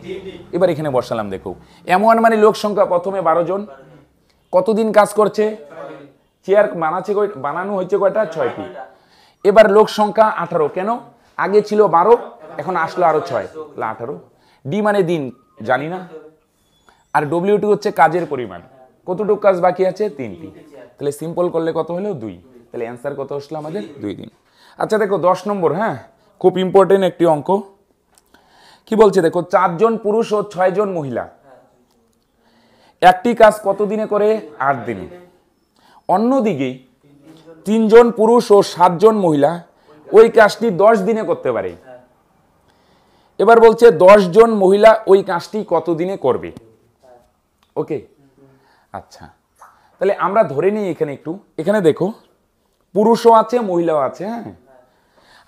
এবার এখানে বসালাম দেখো এমন মানে লোক সংখ্যা প্রথমে বারো জন কতদিন কাজ করছে চেয়ার বানাচ্ছে বানানো হয়েছে কয়টা ছয়টি এবার লোক সংখ্যা আঠারো কেন আগে ছিল বারো এখন আসলো আরও ছয় আঠারো ডি মানে দিন জানি না আর ডব্লিউটি হচ্ছে কাজের পরিমাণ কতটুকু কাজ বাকি আছে তিনটি তাহলে সিম্পল করলে কত হলো দুই তাহলে অ্যান্সার কত আসলো আমাদের দুই দিন আচ্ছা দেখো দশ নম্বর হ্যাঁ খুব ইম্পর্টেন্ট একটি অঙ্ক কি বলছে দেখো চারজন পুরুষ ও ছয়জন মহিলা একটি কাজ কত দিনে করে আট দিনে অন্যদিকে তিনজন পুরুষ ও সাতজন মহিলা ওই কাজটি দশ দিনে করতে পারে এবার বলছে জন মহিলা ওই কাজটি কতদিনে করবে ওকে আচ্ছা তাহলে আমরা ধরে নিই এখানে একটু এখানে দেখো পুরুষও আছে মহিলাও আছে হ্যাঁ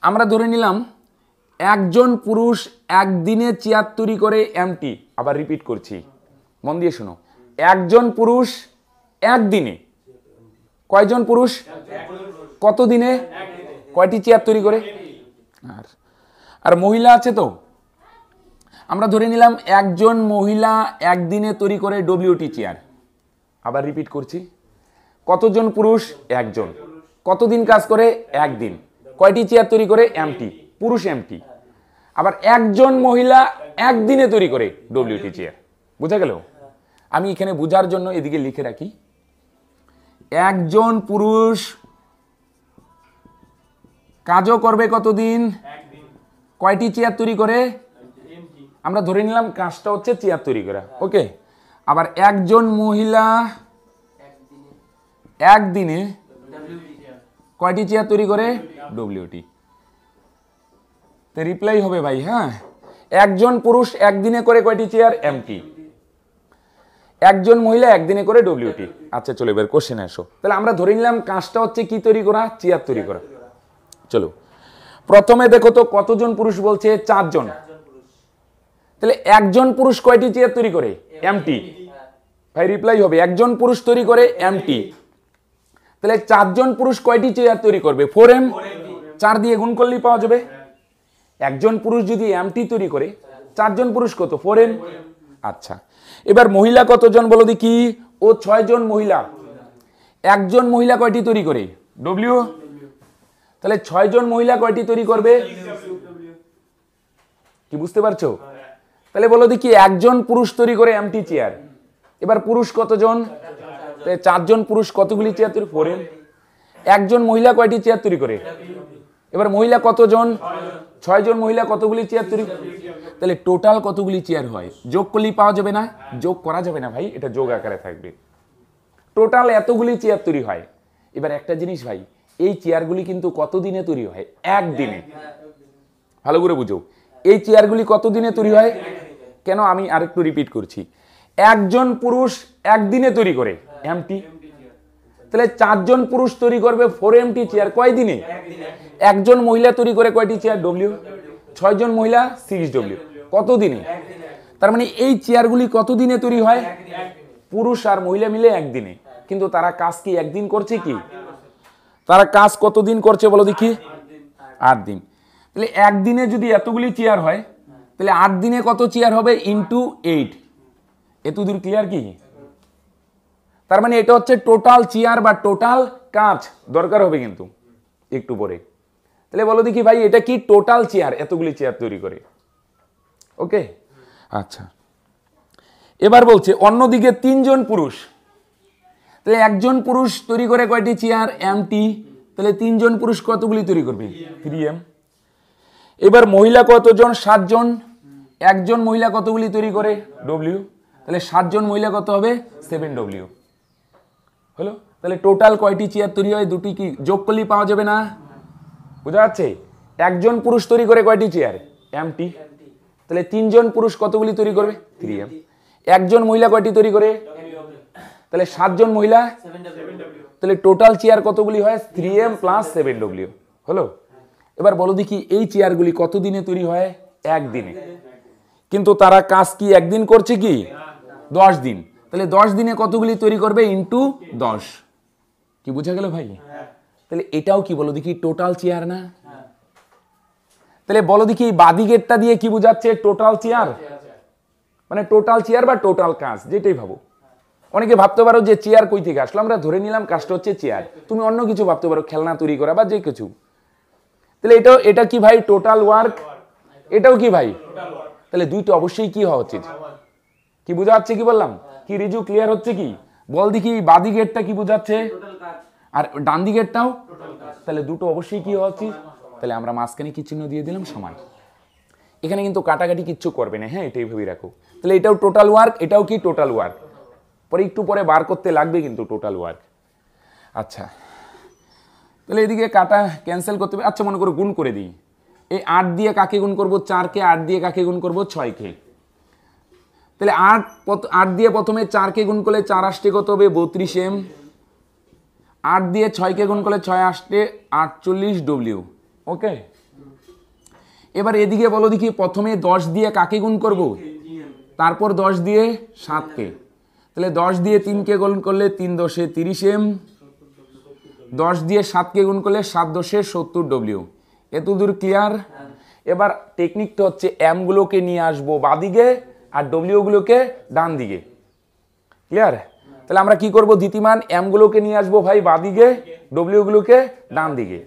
আমরা ধরে নিলাম একজন পুরুষ একদিনে চেয়ার তৈরি করে এমটি আবার রিপিট করছি মন দিয়ে শোনো একজন পুরুষ একদিনে কয়জন পুরুষ কত দিনে কয়টি চেয়ার তৈরি করে আর আর মহিলা আছে তো আমরা ধরে নিলাম একজন মহিলা একদিনে তৈরি করে ডব্লিউটি চেয়ার আবার রিপিট করছি কতজন পুরুষ একজন কতদিন কাজ করে একদিন কয়টি চেয়ার তৈরি করে এমটি পুরুষ এমটি আবার একজন মহিলা একদিনে তৈরি করে ডব্লিউটি চেয়ার বুঝা গেল আমি এখানে বোঝার জন্য এদিকে লিখে রাখি একজন পুরুষ কাজও করবে কতদিন কয়টি চেয়ার তৈরি করে আমরা ধরে নিলাম কাজটা হচ্ছে চেয়ার তৈরি করা ওকে আবার একজন মহিলা একদিনে কয়টি চেয়ার তৈরি করে ডব্লিউটি তো রিপ্লাই হবে ভাই হ্যাঁ একজন পুরুষ একদিনে করে কয়টি চেয়ার এমটি একজন মহিলা একদিনে করে ডব্লিউটি আচ্ছা চলো এবার কোশ্চেন আসো তাহলে আমরা ধরে নিলাম কাজটা হচ্ছে কি তৈরি করা চেয়ার তৈরি করা চলো প্রথমে দেখো তো কতজন পুরুষ বলছে চারজন তাহলে একজন পুরুষ কয়টি চেয়ার তৈরি করে এমটি ভাই রিপ্লাই হবে একজন পুরুষ তৈরি করে এমটি তাহলে চারজন পুরুষ কয়টি চেয়ার তৈরি করবে ফোর এম চার দিয়ে গুণ করলেই পাওয়া যাবে একজন পুরুষ যদি এমটি তৈরি করে চারজন পুরুষ কত ফোর এম আচ্ছা এবার মহিলা কতজন বলো দেখি ও ছয়জন মহিলা একজন মহিলা কয়টি তৈরি করে ডব্লিউ তাহলে ছয়জন মহিলা কয়টি তৈরি করবে কি বুঝতে পারছো তাহলে বলো দেখি একজন পুরুষ তৈরি করে এমটি চেয়ার এবার পুরুষ কতজন চারজন পুরুষ কতগুলি চেয়ার তৈরি করেন একজন মহিলা কয়টি চেয়ার তৈরি করে এবার মহিলা কতজন ছয়জন মহিলা কতগুলি চেয়ার তৈরি তাহলে টোটাল কতগুলি চেয়ার হয় যোগ করলেই পাওয়া যাবে না যোগ করা যাবে না ভাই এটা যোগ আকারে থাকবে টোটাল এতগুলি চেয়ার তৈরি হয় এবার একটা জিনিস ভাই এই চেয়ারগুলি কিন্তু কতদিনে তৈরি হয় একদিনে ভালো করে বুঝো এই চেয়ারগুলি কতদিনে তৈরি হয় কেন আমি আরেকটু রিপিট করছি একজন পুরুষ একদিনে তৈরি করে এমটি তাহলে চারজন পুরুষ তৈরি করবে ফোর এমটি চেয়ার কয় দিনে একজন মহিলা তৈরি করে কয়টি চেয়ার ডব্লিউ ছয়জন মহিলা সিক্স ডব্লিউ কত দিনে তার মানে এই চেয়ারগুলি কত দিনে তৈরি হয় পুরুষ আর মহিলা মিলে একদিনে কিন্তু তারা কাজ কি একদিন করছে কি তারা কাজ কতদিন করছে বলো দেখি আট দিন তাহলে একদিনে যদি এতগুলি চেয়ার হয় তাহলে আট দিনে কত চেয়ার হবে ইন্টু এইট এতদূর ক্লিয়ার কি তার মানে এটা হচ্ছে টোটাল চেয়ার বা টোটাল কাঁচ দরকার হবে কিন্তু একটু পরে তাহলে বলো দেখি ভাই এটা কি টোটাল চেয়ার এতগুলি চেয়ার তৈরি করে ওকে আচ্ছা এবার বলছে অন্যদিকে তিনজন পুরুষ তাহলে একজন পুরুষ তৈরি করে কয়টি চেয়ার এম টি তাহলে তিনজন পুরুষ কতগুলি তৈরি করবে থ্রি এম এবার মহিলা কতজন সাতজন একজন মহিলা কতগুলি তৈরি করে ডব্লিউ তাহলে সাতজন মহিলা কত হবে সেভেন ডব্লিউ হলো তাহলে টোটাল কয়টি চেয়ার তৈরি হয় দুটি কি যোগ করলেই পাওয়া যাবে না বোঝা যাচ্ছে একজন পুরুষ তৈরি করে কয়টি চেয়ার এম টি তাহলে তিনজন পুরুষ কতগুলি তৈরি করবে থ্রি এম একজন মহিলা কয়টি তৈরি করে তাহলে সাতজন মহিলা তাহলে টোটাল চেয়ার কতগুলি হয় three M plus seven W হলো এবার বলো দেখি এই চেয়ারগুলি কতদিনে তৈরি হয় একদিনে কিন্তু তারা কাজ কি একদিন করছে কি দশ দিন তাহলে দশ দিনে কতগুলি তৈরি করবে ইন্টু দশ কি বোঝা গেল ভাই তাহলে এটাও কি বলো দেখি টোটাল চেয়ার না তাহলে বলো দেখি এই বাদি গেটটা দিয়ে কি বোঝাচ্ছে টোটাল চেয়ার মানে টোটাল চেয়ার বা টোটাল কাজ যেটাই ভাবো অনেকে ভাবতে পারো যে চেয়ার কই থেকে আসলো আমরা ধরে নিলাম কাজটা হচ্ছে চেয়ার তুমি অন্য কিছু ভাবতে পারো খেলনা তৈরি করা বা যে কিছু তাহলে এটাও এটা কি ভাই টোটাল ওয়ার্ক এটাও কি ভাই তাহলে দুইটা অবশ্যই কি হওয়া উচিত কি বোঝা যাচ্ছে কি বললাম কি রিজু ক্লিয়ার হচ্ছে কি বল দেখি বাদি গেটটা কি বোঝাচ্ছে আর ডান গেটটাও তাহলে দুটো অবশ্যই কি হওয়া উচিত তাহলে আমরা মাঝখানে কি চিহ্ন দিয়ে দিলাম সমান এখানে কিন্তু কাটাকাটি কিচ্ছু করবে না হ্যাঁ এটাই ভেবে রাখো তাহলে এটাও টোটাল ওয়ার্ক এটাও কি টোটাল ওয়ার্ক পরে একটু পরে বার করতে লাগবে কিন্তু টোটাল ওয়ার্ক আচ্ছা তাহলে এদিকে কাটা ক্যান্সেল করতে হবে আচ্ছা মনে করো গুণ করে দিই এই আট দিয়ে কাকে গুণ করবো চারকে আট দিয়ে কাকে গুণ করবো ছয়কে তাহলে আট আট দিয়ে প্রথমে চারকে গুণ করলে চার আষ্টে কত হবে বত্রিশ এম আট দিয়ে ছয়কে গুণ করলে ছয় আষ্টে আটচল্লিশ ডব্লিউ ওকে এবার এদিকে বলো দেখি প্রথমে দশ দিয়ে কাকে গুণ করব তারপর দশ দিয়ে সাতকে তাহলে দশ দিয়ে তিনকে গুণ করলে তিন দশে তিরিশ এম দশ দিয়ে সাতকে গুণ করলে সাত দশে সত্তর ডব্লিউ এতদূর ক্লিয়ার এবার টেকনিকটা হচ্ছে অ্যামগুলোকে নিয়ে আসবো বাদিকে আর ডব্লিউগুলোকে ডান দিকে ক্লিয়ার তাহলে আমরা কি করব দ্বিতীয়মান এমগুলোকে নিয়ে আসবো ভাই বাদিকে ডব্লিউগুলোকে ডান দিকে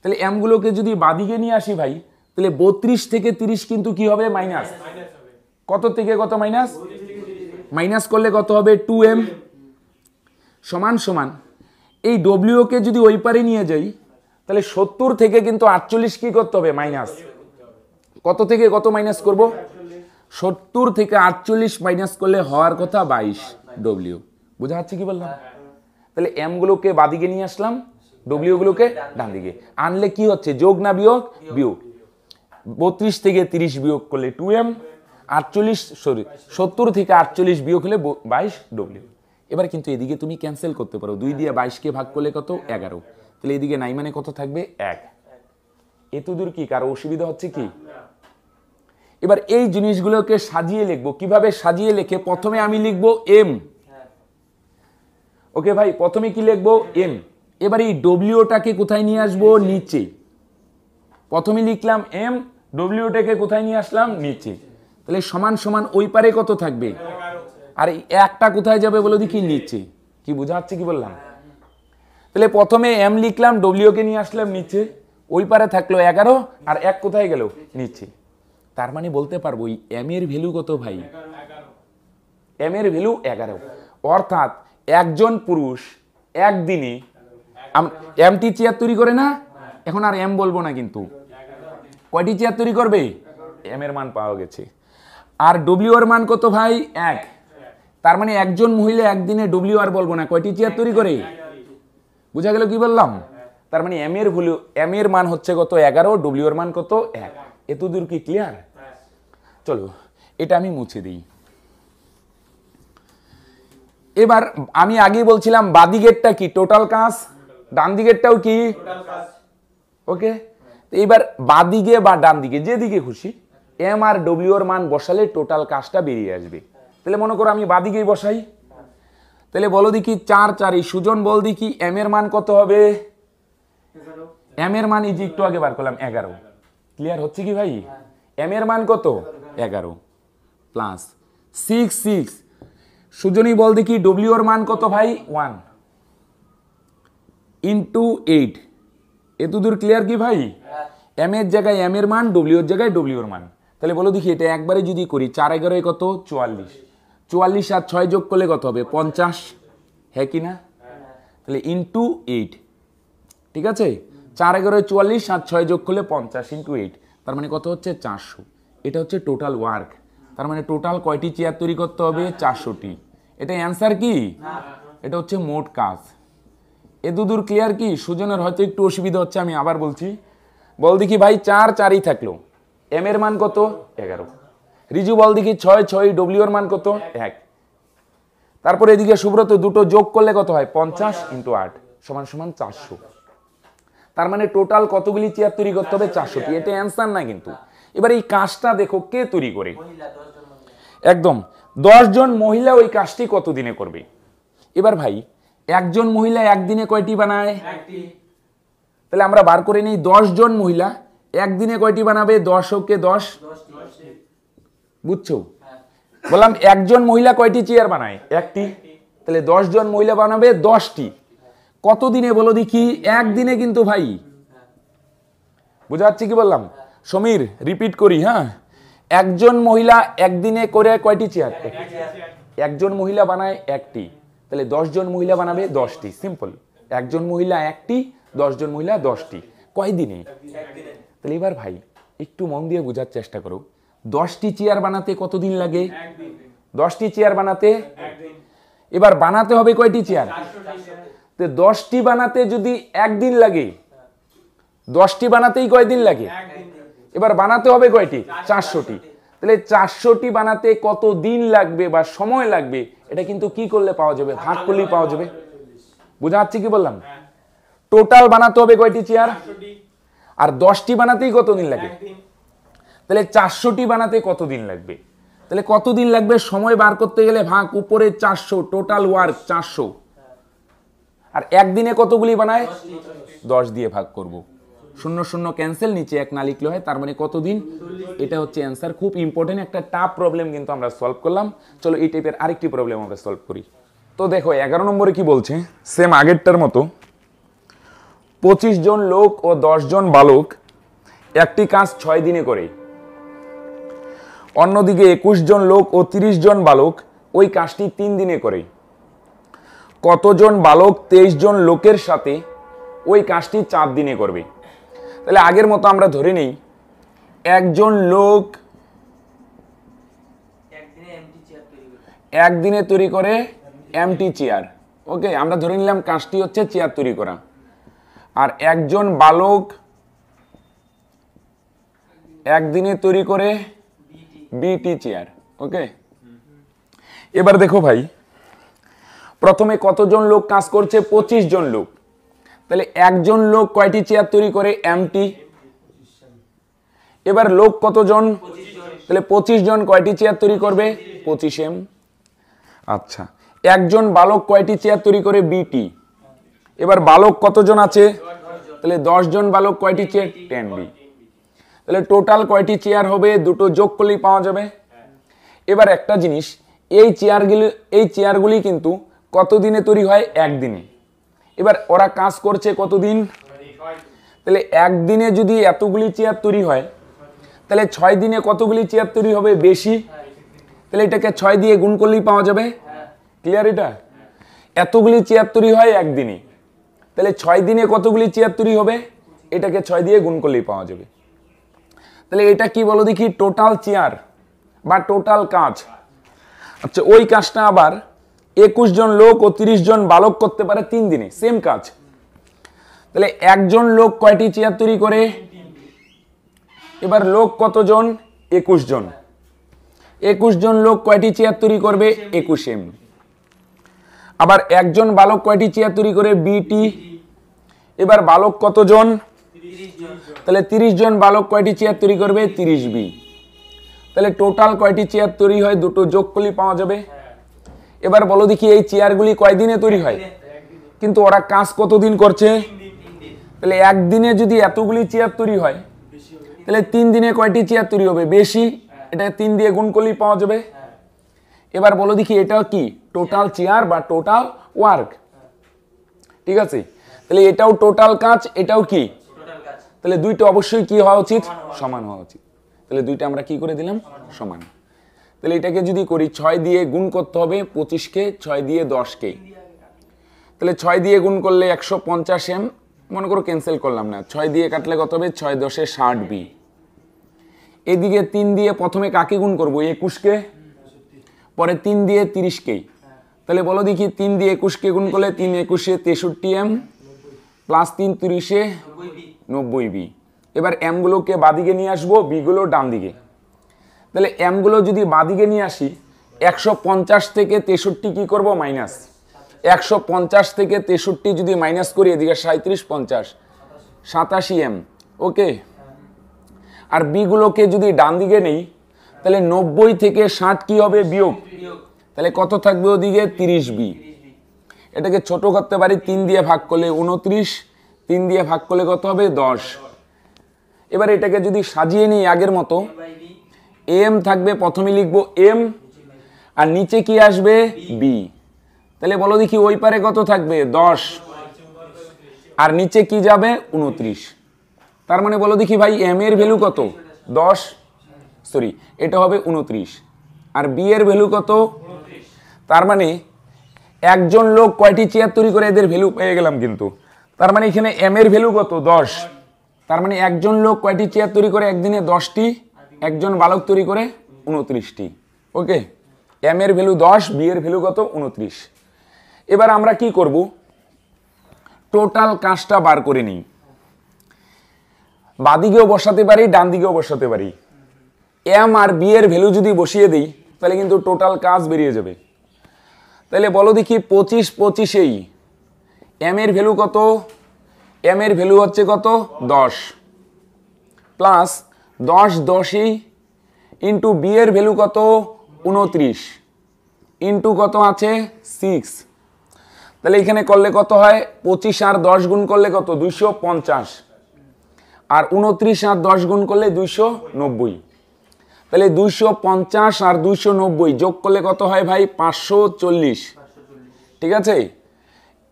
তাহলে এমগুলোকে যদি বাদিকে নিয়ে আসি ভাই তাহলে বত্রিশ থেকে তিরিশ কিন্তু কি হবে মাইনাস কত থেকে কত মাইনাস মাইনাস করলে কত হবে টু এম সমান সমান এই ডব্লিউকে যদি ওই পারে নিয়ে যাই তাহলে সত্তর থেকে কিন্তু আটচল্লিশ কি করতে হবে মাইনাস কত থেকে কত মাইনাস করব সত্তর থেকে আটচল্লিশ মাইনাস করলে হওয়ার কথা বাইশ ডব্লিউ বোঝা যাচ্ছে কি বললাম তাহলে এমগুলোকে বাদিকে নিয়ে আসলাম ডব্লিউগুলোকে ডান দিকে আনলে কি হচ্ছে যোগ না বিয়োগ বিয়োগ বত্রিশ থেকে তিরিশ বিয়োগ করলে টু এম আটচল্লিশ সরি সত্তর থেকে আটচল্লিশ বিয়োগ হলে বাইশ ডব্লিউ এবার কিন্তু এদিকে তুমি ক্যান্সেল করতে পারো দুই দিয়ে বাইশকে ভাগ করলে কত এগারো তাহলে এদিকে নাই মানে কত থাকবে এক এতদূর কি কারো অসুবিধা হচ্ছে কি এবার এই জিনিসগুলোকে সাজিয়ে লিখবো কিভাবে সাজিয়ে লিখে প্রথমে আমি লিখবো এম ওকে ভাই প্রথমে কি লিখবো এম এবার এই ডব্লিউটাকে কোথায় নিয়ে আসবো নিচে প্রথমে লিখলাম এম ডব্লিউটাকে কোথায় নিয়ে আসলাম নিচে তাহলে সমান সমান ওই পারে কত থাকবে আর একটা কোথায় যাবে বলো দেখি নিচে কি যাচ্ছে কি বললাম তাহলে প্রথমে এম লিখলাম ডব্লিউকে নিয়ে আসলাম নিচে ওই পারে থাকলো এগারো আর এক কোথায় গেল নিচে তার মানে বলতে পারবো এম এর ভ্যালু কত ভাই এম এর ভ্যালু এগারো অর্থাৎ একজন পুরুষ একদিনে এমটি চেয়ার তৈরি করে না এখন আর এম বলবো না কিন্তু কয়টি চেয়ার তৈরি করবে এম এর মান পাওয়া গেছে আর ডব্লিউ মান কত ভাই এক তার মানে একজন মহিলা একদিনে ডব্লিউ আর বলবো না কয়টি চেয়ার তৈরি করে বুঝা গেল কি বললাম তার মানে এম এর ভ্যালু এম এর মান হচ্ছে কত এগারো ডব্লিউ এর মান কত এক এতদূর কি ক্লিয়ার চলো এটা আমি মুছে দিই এবার আমি আগে বলছিলাম বাদিগেরটা কি টোটাল কাজ ডান দিকেরটাও কি ওকে এইবার বাদিকে বা ডান দিকে যেদিকে খুশি এম আর ডব্লিউ এর মান বসালে টোটাল কাজটা বেরিয়ে আসবে তাহলে মনে করো আমি বাদিকেই বসাই তাহলে বলো দেখি চার চারি সুজন বল দেখি এম এর মান কত হবে এম এর মান ইজি একটু আগে বার করলাম এগারো ক্লিয়ার হচ্ছে কি ভাই এম এর মান কত এগারো প্লাস সিক্স সিক্স সুজনী বল দেখি ডব্লিউর মান কত ভাই ওয়ান ইন্টু এইট এতদূর ক্লিয়ার কি ভাই এম এর জায়গায় এম এর মান ডব্লিউর জায়গায় ডব্লিউর মান তাহলে বলো দেখি এটা একবারে যদি করি চার এগারোয় কত চুয়াল্লিশ চুয়াল্লিশ আর ছয় যোগ করলে কত হবে পঞ্চাশ হ্যাঁ কি না তাহলে ইন্টু এইট ঠিক আছে চার এগারো চুয়াল্লিশ সাত ছয় যোগ করলে পঞ্চাশ ইন্টু এইট তার মানে কত হচ্ছে চারশো এটা হচ্ছে টোটাল ওয়ার্ক তার মানে টোটাল কয়টি চেয়ার তৈরি করতে হবে চারশোটি এটা অ্যান্সার কি এটা হচ্ছে মোট কাজ এ দুদূর ক্লিয়ার কি সুজনের হয়তো একটু অসুবিধা হচ্ছে আমি আবার বলছি বল দেখি ভাই চার চারই থাকলো এম এর মান কত এগারো রিজু বল দেখি ছয় ছয় ডব্লিউর মান কত এক তারপরে এদিকে সুব্রত দুটো যোগ করলে কত হয় পঞ্চাশ ইন্টু আট সমান সমান চারশো তার মানে টোটাল কতগুলি চেয়ার তৈরি করতে হবে চারশোটি হ্যাঁ। এটা অ্যান্সার না কিন্তু এবার এই কাজটা দেখো কে তৈরি করে একদম দশজন মহিলা ওই কাজটি কতদিনে করবে এবার ভাই একজন মহিলা একদিনে কয়টি বানায় তাহলে আমরা বার করে নিই জন মহিলা একদিনে কয়টি বানাবে দশ কে দশ বুঝছো হ্যাঁ। বললাম একজন মহিলা কয়টি চেয়ার বানায় একটি তাহলে জন মহিলা বানাবে দশটি কতদিনে বলো দেখি একদিনে কিন্তু ভাই বুঝা যাচ্ছে কি বললাম সমীর রিপিট করি হ্যাঁ একজন মহিলা একদিনে করে কয়টি চেয়ার একজন মহিলা বানায় একটি তাহলে দশজন মহিলা বানাবে দশটি সিম্পল একজন মহিলা একটি দশজন মহিলা দশটি কয়দিনে তাহলে এবার ভাই একটু মন দিয়ে বোঝার চেষ্টা করো দশটি চেয়ার বানাতে কতদিন লাগে দশটি চেয়ার বানাতে এবার বানাতে হবে কয়টি চেয়ার তো দশটি বানাতে যদি একদিন লাগে দশটি বানাতেই কয়দিন লাগে এবার বানাতে হবে কয়টি চারশোটি তাহলে চারশোটি বানাতে কত দিন লাগবে বা সময় লাগবে এটা কিন্তু কি করলে পাওয়া যাবে ভাগ করলেই পাওয়া যাবে বোঝা যাচ্ছে কি বললাম টোটাল হ্যাঁ। বানাতে হবে কয়টি চেয়ার আর দশটি বানাতেই কত দিন লাগে তাহলে চারশোটি বানাতে কত দিন লাগবে তাহলে কত দিন লাগবে সময় বার করতে গেলে ভাগ উপরে চারশো টোটাল ওয়ার্ক চারশো আর একদিনে কতগুলি বানায় দশ দিয়ে ভাগ করব। শূন্য শূন্য ক্যান্সেল নিচে এক না লিখলে হয় তার মানে কতদিন এটা হচ্ছে অ্যান্সার খুব ইম্পর্টেন্ট একটা টাপ প্রবলেম কিন্তু আমরা সলভ করলাম চলো এই টাইপের আরেকটি প্রবলেম আমরা সলভ করি তো দেখো এগারো নম্বরে কি বলছে সেম আগেরটার মতো পঁচিশ জন লোক ও জন বালক একটি কাজ ছয় দিনে করে অন্যদিকে একুশ জন লোক ও তিরিশ জন বালক ওই কাজটি তিন দিনে করে কতজন বালক তেইশ জন লোকের সাথে ওই কাজটি চার দিনে করবে তাহলে আগের মতো আমরা ধরে নেই একজন লোক একদিনে তৈরি করে এমটি চেয়ার ওকে আমরা ধরে নিলাম কাজটি হচ্ছে চেয়ার তৈরি করা আর একজন বালক একদিনে তৈরি করে বিটি চেয়ার ওকে এবার দেখো ভাই প্রথমে কতজন লোক কাজ করছে পঁচিশ জন লোক তাহলে একজন লোক কয়টি চেয়ার তৈরি করে এমটি এবার লোক কতজন তাহলে পঁচিশ জন কয়টি চেয়ার তৈরি করবে পঁচিশ এম আচ্ছা একজন বালক কয়টি চেয়ার তৈরি করে বিটি এবার বালক কতজন আছে তাহলে জন বালক কয়টি চেয়ার টেন বি তাহলে টোটাল কয়টি চেয়ার হবে দুটো যোগ করলেই পাওয়া যাবে এবার একটা জিনিস এই চেয়ারগুলি এই চেয়ারগুলি কিন্তু কতদিনে তৈরি হয় একদিনে এবার ওরা কাজ করছে কতদিন তাহলে একদিনে যদি এতগুলি চেয়ার তৈরি হয় তাহলে ছয় দিনে কতগুলি চেয়ার তৈরি হবে বেশি তাহলে এটাকে ছয় দিয়ে গুণ করলেই পাওয়া যাবে ক্লিয়ার এটা এতগুলি চেয়ার তৈরি হয় একদিনে তাহলে ছয় দিনে কতগুলি চেয়ার তৈরি হবে এটাকে ছয় দিয়ে গুণ করলেই পাওয়া যাবে তাহলে এটা কি বলো দেখি টোটাল চেয়ার বা টোটাল কাজ আচ্ছা ওই কাজটা আবার একুশ জন লোক ও তিরিশ জন বালক করতে পারে তিন দিনে সেম কাজ তাহলে একজন লোক কয়টি চেয়ার তৈরি করে এবার লোক কতজন একুশ জন একুশ জন লোক কয়টি চেয়ার তৈরি করবে একুশ এম আবার একজন বালক কয়টি চেয়ার তৈরি করে বিটি এবার বালক কতজন তাহলে তিরিশ জন বালক কয়টি চেয়ার তৈরি করবে তিরিশ বি তাহলে টোটাল কয়টি চেয়ার তৈরি হয় দুটো যোগ করলে পাওয়া যাবে এবার বলো দেখি এই চেয়ারগুলি কয়দিনে তৈরি হয় কিন্তু ওরা কাজ কতদিন করছে তাহলে একদিনে যদি এতগুলি চেয়ার তৈরি হয় তাহলে তিন দিনে কয়টি চেয়ার তৈরি হবে বেশি এটা তিন দিয়ে গুণ করলেই পাওয়া যাবে এবার বলো দেখি এটা কি টোটাল চেয়ার বা টোটাল ওয়ার্ক ঠিক আছে তাহলে এটাও টোটাল কাজ এটাও কি তাহলে দুইটা অবশ্যই কি হওয়া উচিত সমান হওয়া উচিত তাহলে দুইটা আমরা কি করে দিলাম সমান তাহলে এটাকে যদি করি ছয় দিয়ে গুণ করতে হবে পঁচিশকে ছয় দিয়ে দশকে তাহলে ছয় দিয়ে গুণ করলে একশো পঞ্চাশ এম মনে করো ক্যান্সেল করলাম না ছয় দিয়ে কাটলে কত হবে ছয় দশে ষাট বি এদিকে তিন দিয়ে প্রথমে কাকে গুণ করবো একুশকে পরে তিন দিয়ে তিরিশকেই তাহলে বলো দেখি তিন দিয়ে একুশকে গুণ করলে তিন একুশে তেষট্টি এম প্লাস তিন তিরিশে নব্বই বি এবার এমগুলোকে বাদিকে নিয়ে আসবো বিগুলো ডান দিকে তাহলে এমগুলো যদি বাদিকে নিয়ে আসি একশো পঞ্চাশ থেকে তেষট্টি কি করব মাইনাস একশো পঞ্চাশ থেকে তেষট্টি যদি মাইনাস করি এদিকে সাঁত্রিশ পঞ্চাশ সাতাশি এম ওকে আর বিগুলোকে যদি ডান দিকে নেই তাহলে নব্বই থেকে ষাট কি হবে বিয়োগ তাহলে কত থাকবে ওদিকে তিরিশ বি এটাকে ছোট করতে পারি তিন দিয়ে ভাগ করলে উনত্রিশ তিন দিয়ে ভাগ করলে কত হবে দশ এবার এটাকে যদি সাজিয়ে নিই আগের মতো এম থাকবে প্রথমে লিখবো এম আর নিচে কি আসবে বি তাহলে বলো দেখি ওই পারে কত থাকবে দশ আর নিচে কি যাবে উনত্রিশ তার মানে বলো দেখি ভাই এম এর ভ্যালু কত দশ সরি এটা হবে উনত্রিশ আর বি এর ভ্যালু কত তার মানে একজন লোক কয়টি চেয়ার তৈরি করে এদের ভ্যালু পেয়ে গেলাম কিন্তু তার মানে এখানে এম এর ভ্যালু কত দশ তার মানে একজন লোক কয়টি চেয়ার তৈরি করে একদিনে দশটি একজন বালক তৈরি করে উনত্রিশটি ওকে এম এর ভ্যালু দশ বি এর ভ্যালু কত উনত্রিশ এবার আমরা কি করব টোটাল কাজটা বার করে নিই বাদিকেও বসাতে পারি ডান দিকেও বসাতে পারি এম আর বি এর ভ্যালু যদি বসিয়ে দিই তাহলে কিন্তু টোটাল কাজ বেরিয়ে যাবে তাহলে বলো দেখি পঁচিশ পঁচিশেই এম এর ভ্যালু কত এম এর ভ্যালু হচ্ছে কত দশ প্লাস দশ দশই ইন্টু বি এর ভ্যালু কত উনত্রিশ ইন্টু কত আছে সিক্স তাহলে এখানে করলে কত হয় পঁচিশ আর দশ গুণ করলে কত দুইশো পঞ্চাশ আর উনত্রিশ আর দশ গুণ করলে দুইশো নব্বই তাহলে দুইশো পঞ্চাশ আর দুইশো নব্বই যোগ করলে কত হয় ভাই পাঁচশো চল্লিশ ঠিক আছে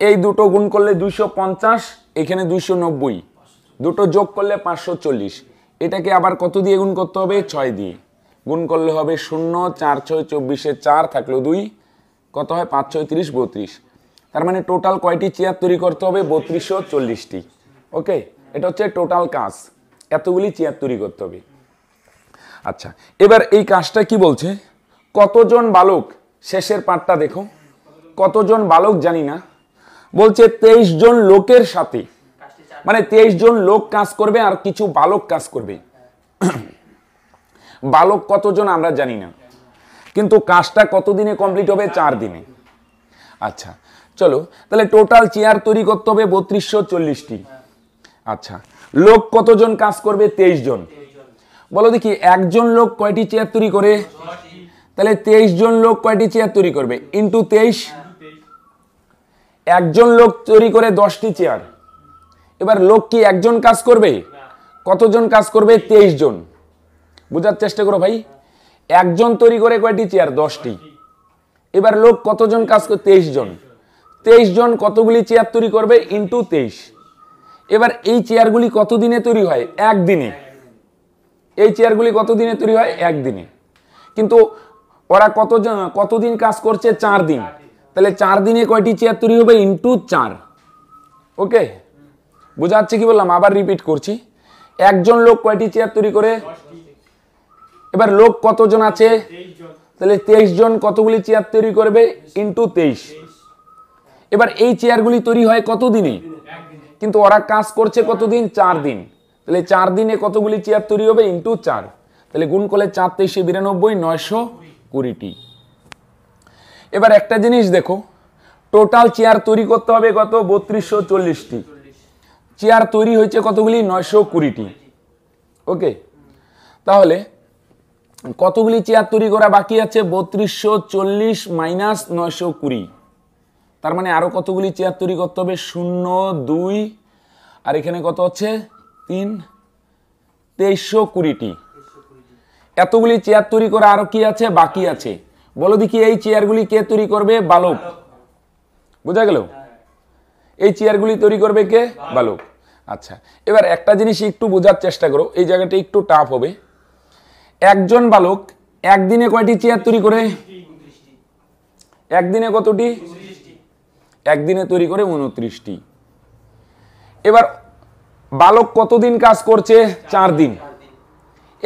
এই দুটো গুণ করলে দুইশো পঞ্চাশ এখানে দুইশো নব্বই দুটো যোগ করলে পাঁচশো চল্লিশ এটাকে আবার কত দিয়ে গুণ করতে হবে ছয় দিয়ে গুণ করলে হবে শূন্য চার ছয় চব্বিশে চার থাকলো দুই কত হয় পাঁচ ছয় তিরিশ বত্রিশ তার মানে টোটাল কয়টি চেয়ার তৈরি করতে হবে বত্রিশশো চল্লিশটি ওকে এটা হচ্ছে টোটাল কাজ এতগুলি চেয়ার তৈরি করতে হবে আচ্ছা এবার এই কাজটা কি বলছে কতজন বালক শেষের পাঠটা দেখো কতজন বালক জানি না বলছে তেইশ জন লোকের সাথে মানে তেইশ জন লোক কাজ করবে আর কিছু বালক কাজ করবে [coughs] বালক কতজন আমরা জানি না কিন্তু কাজটা কতদিনে কমপ্লিট হবে চার দিনে আচ্ছা চলো তাহলে টোটাল চেয়ার তৈরি করতে হবে বত্রিশশো চল্লিশটি আচ্ছা লোক কতজন কাজ করবে তেইশ জন বলো দেখি একজন লোক কয়টি চেয়ার তৈরি করে তাহলে তেইশ জন লোক কয়টি চেয়ার তৈরি করবে ইন্টু তেইশ একজন লোক তৈরি করে দশটি চেয়ার এবার লোক কি একজন কাজ করবে কতজন কাজ করবে তেইশ জন বোঝার চেষ্টা করো ভাই একজন তৈরি করে কয়টি চেয়ার দশটি এবার লোক কতজন কাজ করে তেইশ জন তেইশ জন কতগুলি চেয়ার তৈরি করবে ইন্টু তেইশ এবার এই চেয়ারগুলি কতদিনে তৈরি হয় একদিনে এই চেয়ারগুলি কতদিনে তৈরি হয় একদিনে কিন্তু ওরা কতজন কতদিন কাজ করছে চার দিন তাহলে চার দিনে কয়টি চেয়ার তৈরি হবে ইন্টু চার ওকে বোঝাচ্ছে কি বললাম আবার রিপিট করছি একজন লোক কয়টি চেয়ার তৈরি করে এবার লোক কতজন আছে তাহলে তেইশ জন কতগুলি চেয়ার তৈরি করবে ইন্টু তেইশ এবার এই চেয়ারগুলি তৈরি হয় কতদিনে কিন্তু ওরা কাজ করছে কতদিন চার দিন তাহলে চার দিনে কতগুলি চেয়ার তৈরি হবে ইন্টু চার তাহলে গুণ করলে চার তেইশে বিরানব্বই নয়শো কুড়িটি এবার একটা জিনিস দেখো টোটাল চেয়ার তৈরি করতে হবে কত বত্রিশশো চল্লিশটি চেয়ার তৈরি হয়েছে কতগুলি নয়শো কুড়িটি ওকে তাহলে কতগুলি চেয়ার তৈরি করা বাকি আছে বত্রিশশো চল্লিশ মাইনাস নয়শো কুড়ি তার মানে আরও কতগুলি চেয়ার তৈরি করতে হবে শূন্য দুই আর এখানে কত হচ্ছে তিন তেইশশো কুড়িটি এতগুলি চেয়ার তৈরি করা আরও কি আছে বাকি আছে বলো দেখি এই চেয়ারগুলি কে তৈরি করবে বালক বোঝা গেল এই চেয়ারগুলি তৈরি করবে কে বালক আচ্ছা এবার একটা জিনিস একটু বোঝার চেষ্টা করো এই জায়গাটা একটু টাফ হবে একজন বালক একদিনে কয়টি চেয়ার তৈরি করে একদিনে কতটি একদিনে তৈরি করে উনত্রিশটি এবার বালক কতদিন কাজ করছে চার দিন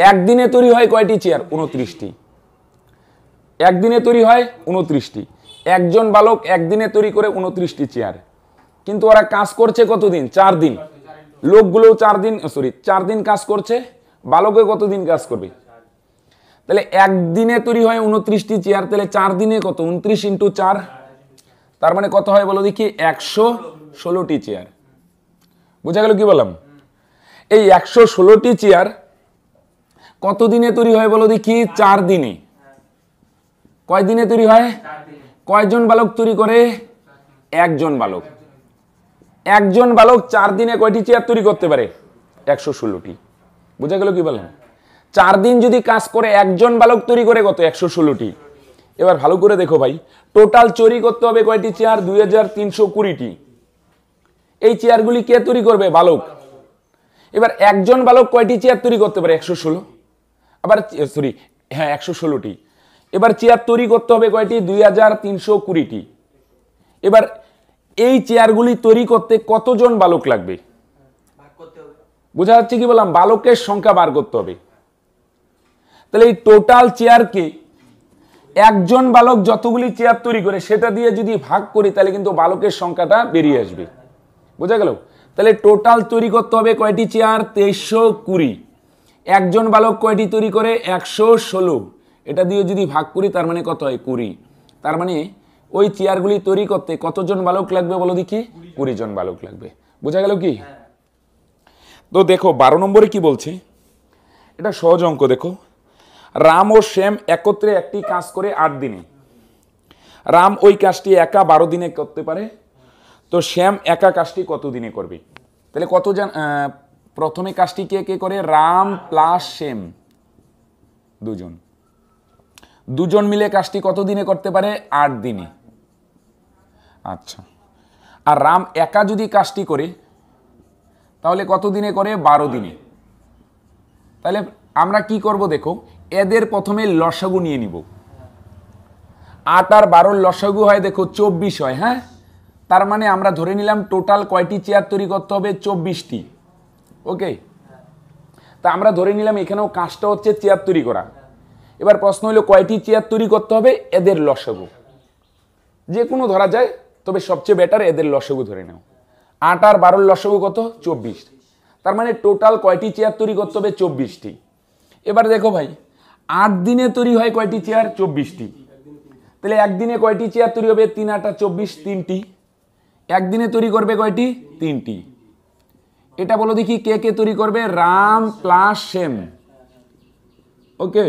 একদিনে তৈরি হয় কয়টি চেয়ার উনত্রিশটি একদিনে তৈরি হয় উনত্রিশটি একজন বালক একদিনে তৈরি করে উনত্রিশটি চেয়ার কিন্তু ওরা কাজ করছে কতদিন চার দিন লোকগুলোও চার দিন সরি চার দিন কাজ করছে বালকে কতদিন কাজ করবে তাহলে একদিনে তৈরি হয় উনত্রিশটি চেয়ার তাহলে চার দিনে কত উনত্রিশ ইন্টু চার তার মানে কত হয় বলো দেখি একশো ষোলোটি চেয়ার বোঝা গেল কি বললাম এই একশো ষোলোটি চেয়ার কত দিনে তৈরি হয় বলো দেখি চার দিনে কয় দিনে তৈরি হয় কয়জন বালক তৈরি করে একজন বালক একজন বালক চার দিনে কয়টি চেয়ার তৈরি করতে পারে একশো ষোলোটি বোঝা গেল কি বললাম চার দিন যদি কাজ করে একজন বালক তৈরি করে কত একশো ষোলোটি এবার ভালো করে দেখো ভাই টোটাল চুরি করতে হবে কয়টি চেয়ার দুই হাজার তিনশো কুড়িটি এই চেয়ারগুলি কে তৈরি করবে বালক এবার একজন বালক কয়টি চেয়ার তৈরি করতে পারে একশো ষোলো আবার সরি হ্যাঁ একশো ষোলোটি এবার চেয়ার তৈরি করতে হবে কয়টি দুই হাজার তিনশো কুড়িটি এবার এই চেয়ারগুলি তৈরি করতে কতজন বালক লাগবে বোঝা যাচ্ছে কি বললাম বালকের সংখ্যা বার করতে হবে তাহলে এই টোটাল চেয়ারকে একজন বালক যতগুলি চেয়ার তৈরি করে সেটা দিয়ে যদি ভাগ করি তাহলে কিন্তু বালকের সংখ্যাটা বেরিয়ে আসবে বোঝা গেল তাহলে টোটাল তৈরি করতে হবে কয়টি চেয়ার তেইশশো কুড়ি একজন বালক কয়টি তৈরি করে একশো ষোলো এটা দিয়ে যদি ভাগ করি তার মানে কত হয় কুড়ি তার মানে ওই চেয়ারগুলি তৈরি করতে কতজন বালক লাগবে বলো দেখি কুড়ি জন বালক লাগবে বোঝা গেল কি তো দেখো বারো নম্বরে কি বলছে এটা সহজ অঙ্ক দেখো রাম ও শ্যাম একত্রে একটি কাজ করে আট দিনে রাম ওই কাজটি একা বারো দিনে করতে পারে তো শ্যাম একা কাজটি কত দিনে করবে তাহলে কত জন প্রথমে কাজটি কে কে করে রাম প্লাস শ্যাম দুজন দুজন মিলে কাজটি কত দিনে করতে পারে আট দিনে আচ্ছা আর রাম একা যদি কাজটি করে তাহলে কত দিনে করে বারো দিনে তাহলে আমরা কি করব দেখো এদের প্রথমে লসাগু নিয়ে নিব আট আর বারোর লসাগু হয় দেখো চব্বিশ হয় হ্যাঁ তার মানে আমরা ধরে নিলাম টোটাল কয়টি চেয়ার তৈরি করতে হবে চব্বিশটি ওকে তা আমরা ধরে নিলাম এখানেও কাজটা হচ্ছে চেয়ার তৈরি করা এবার প্রশ্ন হলো কয়টি চেয়ার তৈরি করতে হবে এদের লসাগু যে কোনো ধরা যায় তবে সবচেয়ে বেটার এদের লসগু ধরে নাও আট আর বারোর লসগু কত চব্বিশ তার মানে টোটাল কয়টি চেয়ার তৈরি করতে হবে চব্বিশটি এবার দেখো ভাই আট দিনে তৈরি হয় কয়টি চেয়ার চব্বিশটি তাহলে একদিনে কয়টি চেয়ার তৈরি হবে তিন আটা চব্বিশ তিনটি একদিনে তৈরি করবে কয়টি তিনটি এটা বলো দেখি কে কে তৈরি করবে রাম প্লাস সেম ওকে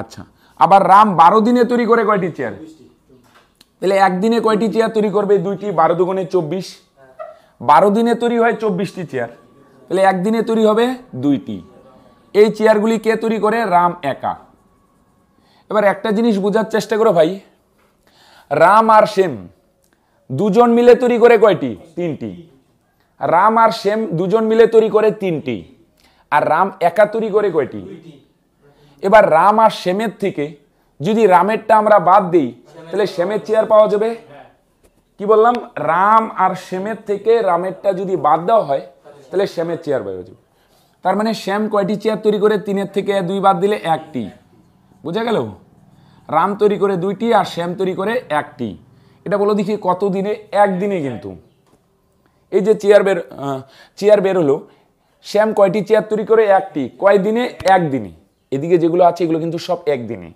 আচ্ছা আবার রাম বারো দিনে তৈরি করে কয়টি চেয়ার তাহলে একদিনে কয়টি চেয়ার তৈরি করবে দুইটি বারো দুগুণে চব্বিশ বারো দিনে তৈরি হয় চব্বিশটি চেয়ার তাহলে একদিনে তৈরি হবে দুইটি এই চেয়ারগুলি কে তৈরি করে রাম একা এবার একটা জিনিস বোঝার চেষ্টা করো ভাই রাম আর সেম দুজন মিলে তৈরি করে কয়টি তিনটি রাম আর সেম দুজন মিলে তৈরি করে তিনটি আর রাম একা তৈরি করে কয়টি এবার রাম আর সেমের থেকে যদি রামেরটা আমরা বাদ দিই তাহলে শ্যামের চেয়ার পাওয়া যাবে কি বললাম রাম আর শ্যামের থেকে রামেরটা যদি বাদ দেওয়া হয় তাহলে শ্যামের চেয়ার পাওয়া যাবে তার মানে শ্যাম কয়টি চেয়ার তৈরি করে তিনের থেকে দুই বাদ দিলে একটি বুঝা গেল রাম তৈরি করে দুইটি আর শ্যাম তৈরি করে একটি এটা বলো দেখি কত দিনে একদিনে কিন্তু এই যে চেয়ার বের চেয়ার বেরোলো শ্যাম কয়টি চেয়ার তৈরি করে একটি কয় দিনে একদিনে এদিকে যেগুলো আছে এগুলো কিন্তু সব একদিনে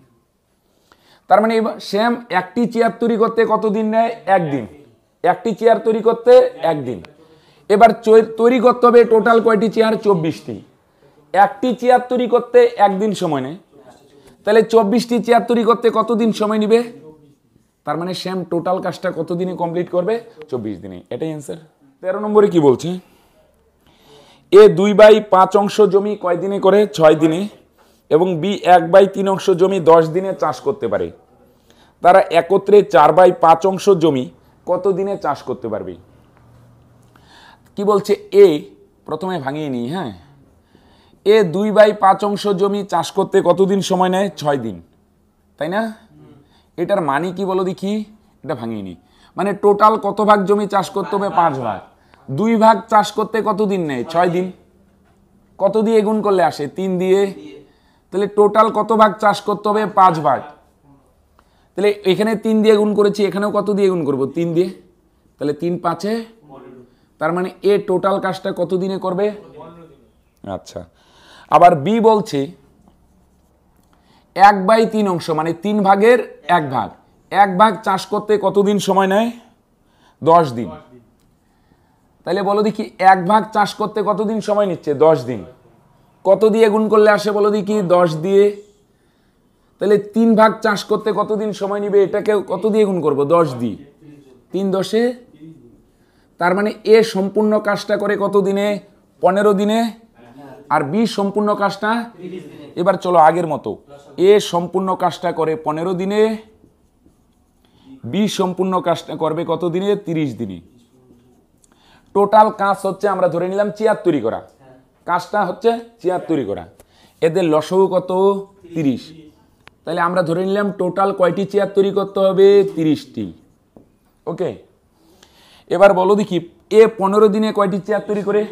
তার মানে সেম একটি চেয়ার তৈরি করতে কতদিন নেয় একদিন একটি চেয়ার তৈরি করতে একদিন এবার তৈরি করতে হবে টোটাল কয়টি চেয়ার চব্বিশটি একটি চেয়ার তৈরি করতে একদিন সময় নেয় তাহলে চব্বিশটি চেয়ার তৈরি করতে কতদিন সময় নিবে তার মানে সেম টোটাল কাজটা কতদিনে কমপ্লিট করবে চব্বিশ দিনে এটাই অ্যান্সার তেরো নম্বরে কি বলছে এ দুই বাই পাঁচ অংশ জমি কয় দিনে করে ছয় দিনে এবং বি এক বাই তিন অংশ জমি দশ দিনে চাষ করতে পারে তারা একত্রে চার বাই পাঁচ অংশ জমি কত দিনে চাষ করতে পারবে কি বলছে এ প্রথমে ভাঙিয়ে নিই হ্যাঁ এ দুই বাই পাঁচ অংশ জমি চাষ করতে কতদিন সময় নেয় ছয় দিন তাই না এটার মানে কি বলো দেখি এটা ভাঙিয়ে নিই মানে টোটাল কত ভাগ জমি চাষ করতে হবে পাঁচ ভাগ দুই ভাগ চাষ করতে কতদিন নেয় ছয় দিন কত দিয়ে গুণ করলে আসে তিন দিয়ে তাহলে টোটাল কত ভাগ চাষ করতে হবে পাঁচ ভাগ তাহলে এখানে তিন দিয়ে গুণ করেছি এখানেও কত দিয়ে গুণ করবো তিন দিয়ে তাহলে তিন পাঁচে তার মানে এ টোটাল কাজটা কত দিনে করবে আচ্ছা আবার বি বলছে এক বাই তিন অংশ মানে তিন ভাগের এক ভাগ এক ভাগ চাষ করতে কতদিন সময় নেয় দশ দিন তাহলে বলো দেখি এক ভাগ চাষ করতে কতদিন সময় নিচ্ছে দশ দিন কত দিয়ে গুণ করলে আসে বলো দেখি দশ দিয়ে তাহলে তিন ভাগ চাষ করতে কতদিন সময় নিবে এটাকে কত দিয়ে গুণ করবো দশ দিয়ে তিন দশে তার মানে এ সম্পূর্ণ কাজটা করে কত দিনে পনেরো দিনে আর বি সম্পূর্ণ কাজটা এবার চলো আগের মতো এ সম্পূর্ণ কাজটা করে পনেরো দিনে বি সম্পূর্ণ কাজটা করবে কত দিনে তিরিশ দিনে টোটাল কাজ হচ্ছে আমরা ধরে নিলাম তৈরি করা কাজটা হচ্ছে চেয়ার তৈরি করা এদের লসও কত তিরিশ তাহলে আমরা ধরে নিলাম টোটাল কয়টি চেয়ার তৈরি করতে হবে তিরিশটি ওকে এবার বলো দেখি এ পনেরো দিনে কয়টি চেয়ার তৈরি করে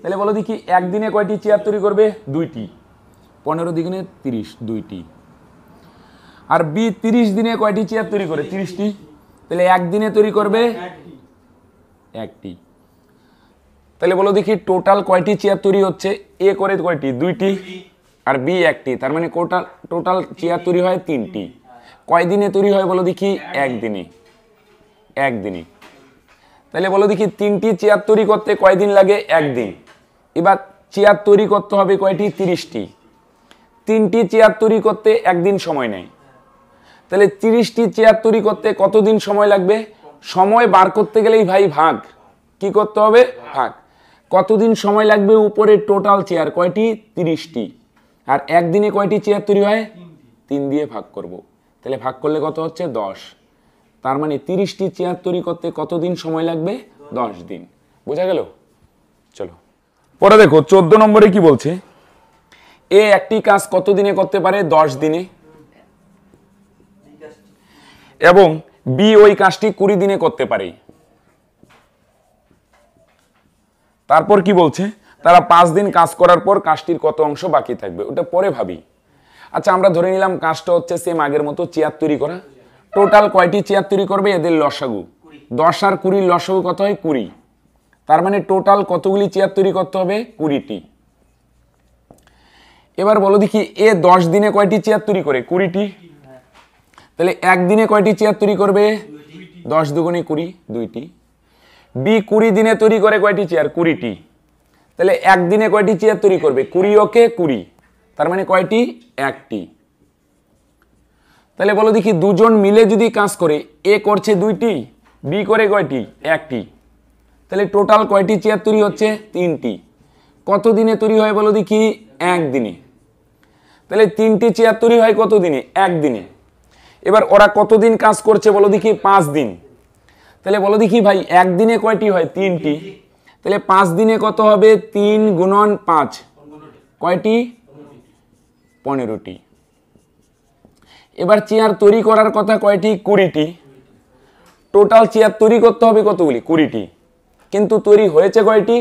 তাহলে বলো দেখি একদিনে কয়টি চেয়ার তৈরি করবে দুইটি পনেরো দিনে তিরিশ দুইটি আর বি তিরিশ দিনে কয়টি চেয়ার তৈরি করে তিরিশটি তাহলে একদিনে তৈরি করবে একটি তাহলে বলো দেখি টোটাল কয়টি চেয়ার তৈরি হচ্ছে এ করে কয়টি দুইটি আর বি একটি তার মানে টোটাল টোটাল চেয়ার তৈরি হয় তিনটি কয়দিনে তৈরি হয় বলো দেখি একদিনে একদিনে তাহলে বলো দেখি তিনটি চেয়ার তৈরি করতে কয়দিন লাগে একদিন এবার চেয়ার তৈরি করতে হবে কয়টি তিরিশটি তিনটি চেয়ার তৈরি করতে একদিন সময় নেয় তাহলে তিরিশটি চেয়ার তৈরি করতে কতদিন সময় লাগবে সময় বার করতে গেলেই ভাই ভাগ কি করতে হবে ভাগ কতদিন সময় লাগবে উপরে টোটাল চেয়ার কয়টি তিরিশটি আর একদিনে কয়টি চেয়ার তৈরি হয় তিন দিয়ে ভাগ করব। তাহলে ভাগ করলে কত হচ্ছে দশ তার মানে তিরিশটি চেয়ার তৈরি করতে কতদিন সময় লাগবে দশ দিন বোঝা গেল চলো পরে দেখো চোদ্দ নম্বরে কি বলছে এ একটি কাজ কত দিনে করতে পারে দশ দিনে এবং বি ওই কাজটি কুড়ি দিনে করতে পারে তারপর কি বলছে তারা পাঁচ দিন কাজ করার পর কাজটির কত অংশ বাকি থাকবে ওটা পরে ভাবি আচ্ছা আমরা ধরে নিলাম কাজটা হচ্ছে সেম আগের মতো চেয়ার তৈরি করা টোটাল কয়টি চেয়ার তৈরি করবে এদের লসাগু দশ আর কুড়ির লসাগু কত হয় কুড়ি তার মানে টোটাল কতগুলি চেয়ার তৈরি করতে হবে কুড়িটি এবার বলো দেখি এ দশ দিনে কয়টি চেয়ার তৈরি করে কুড়িটি তাহলে একদিনে কয়টি চেয়ার তৈরি করবে দশ দুগুণে কুড়ি দুইটি বি কুড়ি দিনে তৈরি করে কয়টি চেয়ার কুড়িটি তাহলে একদিনে কয়টি চেয়ার তৈরি করবে কুড়ি ওকে কুড়ি তার মানে কয়টি একটি তাহলে বলো দেখি দুজন মিলে যদি কাজ করে এ করছে দুইটি বি করে কয়টি একটি তাহলে টোটাল কয়টি চেয়ার তৈরি হচ্ছে তিনটি কত দিনে তৈরি হয় বলো দেখি একদিনে তাহলে তিনটি চেয়ার তৈরি হয় কত দিনে একদিনে এবার ওরা কতদিন কাজ করছে বলো দেখি পাঁচ দিন তাহলে বলো দেখি ভাই একদিনে কয়টি হয় তিনটি তাহলে পাঁচ দিনে কত হবে তিন গুণন পাঁচ কয়টি পনেরোটি এবার চেয়ার তৈরি করার কথা কয়টি কুড়িটি টোটাল চেয়ার তৈরি করতে হবে কতগুলি কুড়িটি কিন্তু তৈরি হয়েছে কয়টি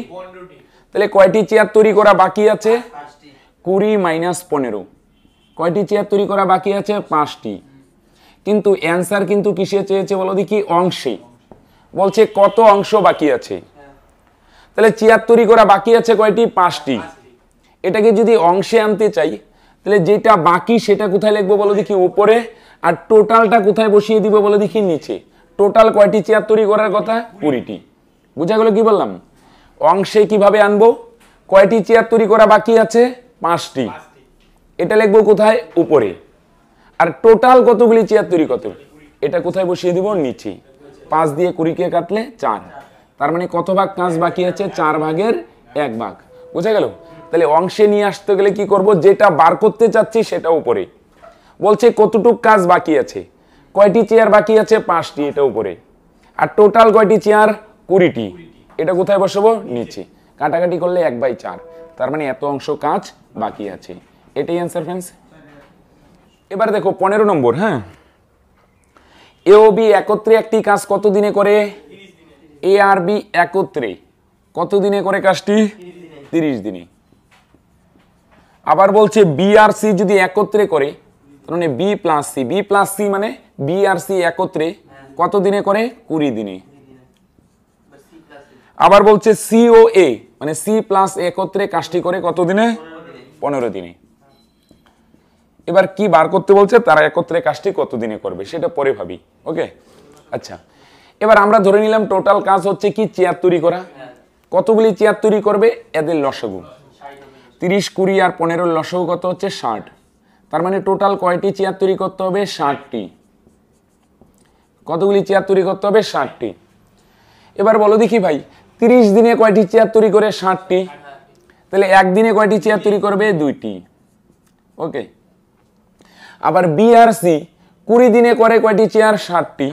তাহলে কয়টি চেয়ার তৈরি করা বাকি আছে কুড়ি মাইনাস পনেরো কয়টি চেয়ার তৈরি করা বাকি আছে পাঁচটি কিন্তু অ্যান্সার কিন্তু কিসে চেয়েছে বলো দেখি অংশে বলছে কত অংশ বাকি আছে হ্যাঁ। তাহলে চিয়াত্তরি করা বাকি আছে কয়টি পাঁচটি এটাকে যদি অংশে আনতে চাই তাহলে যেটা বাকি সেটা কোথায় লিখবো বলো দেখি উপরে আর টোটালটা কোথায় বসিয়ে দিব বলে দেখি নিচে টোটাল কয়টি চেয়ার তৈরি করার কথা কুড়িটি বুঝা গেল কি বললাম অংশে কিভাবে আনবো কয়টি চেয়ার তৈরি করা বাকি আছে পাঁচটি এটা লিখবো কোথায় উপরে আর টোটাল কতগুলি চেয়ার তৈরি কত এটা কোথায় বসিয়ে দিব নিচে পাঁচ দিয়ে কুড়িকে কাটলে চার তার মানে কত ভাগ কাঁচ বাকি আছে চার ভাগের এক ভাগ বুঝে গেল তাহলে অংশে নিয়ে আসতে গেলে কি করব যেটা বার করতে চাচ্ছি সেটা উপরে বলছে কতটুক কাজ বাকি আছে কয়টি চেয়ার বাকি আছে পাঁচটি এটা উপরে আর টোটাল কয়টি চেয়ার কুড়িটি এটা কোথায় বসাবো নিচে কাটাকাটি করলে এক বাই চার তার মানে এত অংশ কাজ বাকি আছে এটাই অ্যান্সার ফ্রেন্ডস এবার দেখো পনেরো নম্বর হ্যাঁ এওবি একত্রে একটি কাজ কত দিনে করে এ আর বি একত্রে কত দিনে করে কাজটি তিরিশ দিনে আবার বলছে বি আর সি যদি একত্রে করে মানে B plus C B plus C মানে বি আর সি একত্রে কত দিনে করে কুড়ি দিনে আবার বলছে সি ও এ মানে সি প্লাস একত্রে কাজটি করে কত দিনে পনেরো দিনে এবার কি বার করতে বলছে তারা একত্রে কাজটি কতদিনে করবে সেটা পরে ভাবি ওকে আচ্ছা এবার আমরা ধরে নিলাম টোটাল কাজ হচ্ছে কি চেয়ার তৈরি করা কতগুলি চেয়ার তৈরি করবে এদের লসগু তিরিশ কুড়ি আর পনেরো লসগু কত হচ্ছে ষাট তার মানে টোটাল কয়টি চেয়ার তৈরি করতে হবে ষাটটি কতগুলি চেয়ার তৈরি করতে হবে ষাটটি এবার বলো দেখি ভাই তিরিশ দিনে কয়টি চেয়ার তৈরি করে ষাটটি তাহলে একদিনে কয়টি চেয়ার তৈরি করবে দুইটি ওকে আবার বিআরসি কুড়ি দিনে করে কয়টি চেয়ার ষাটটি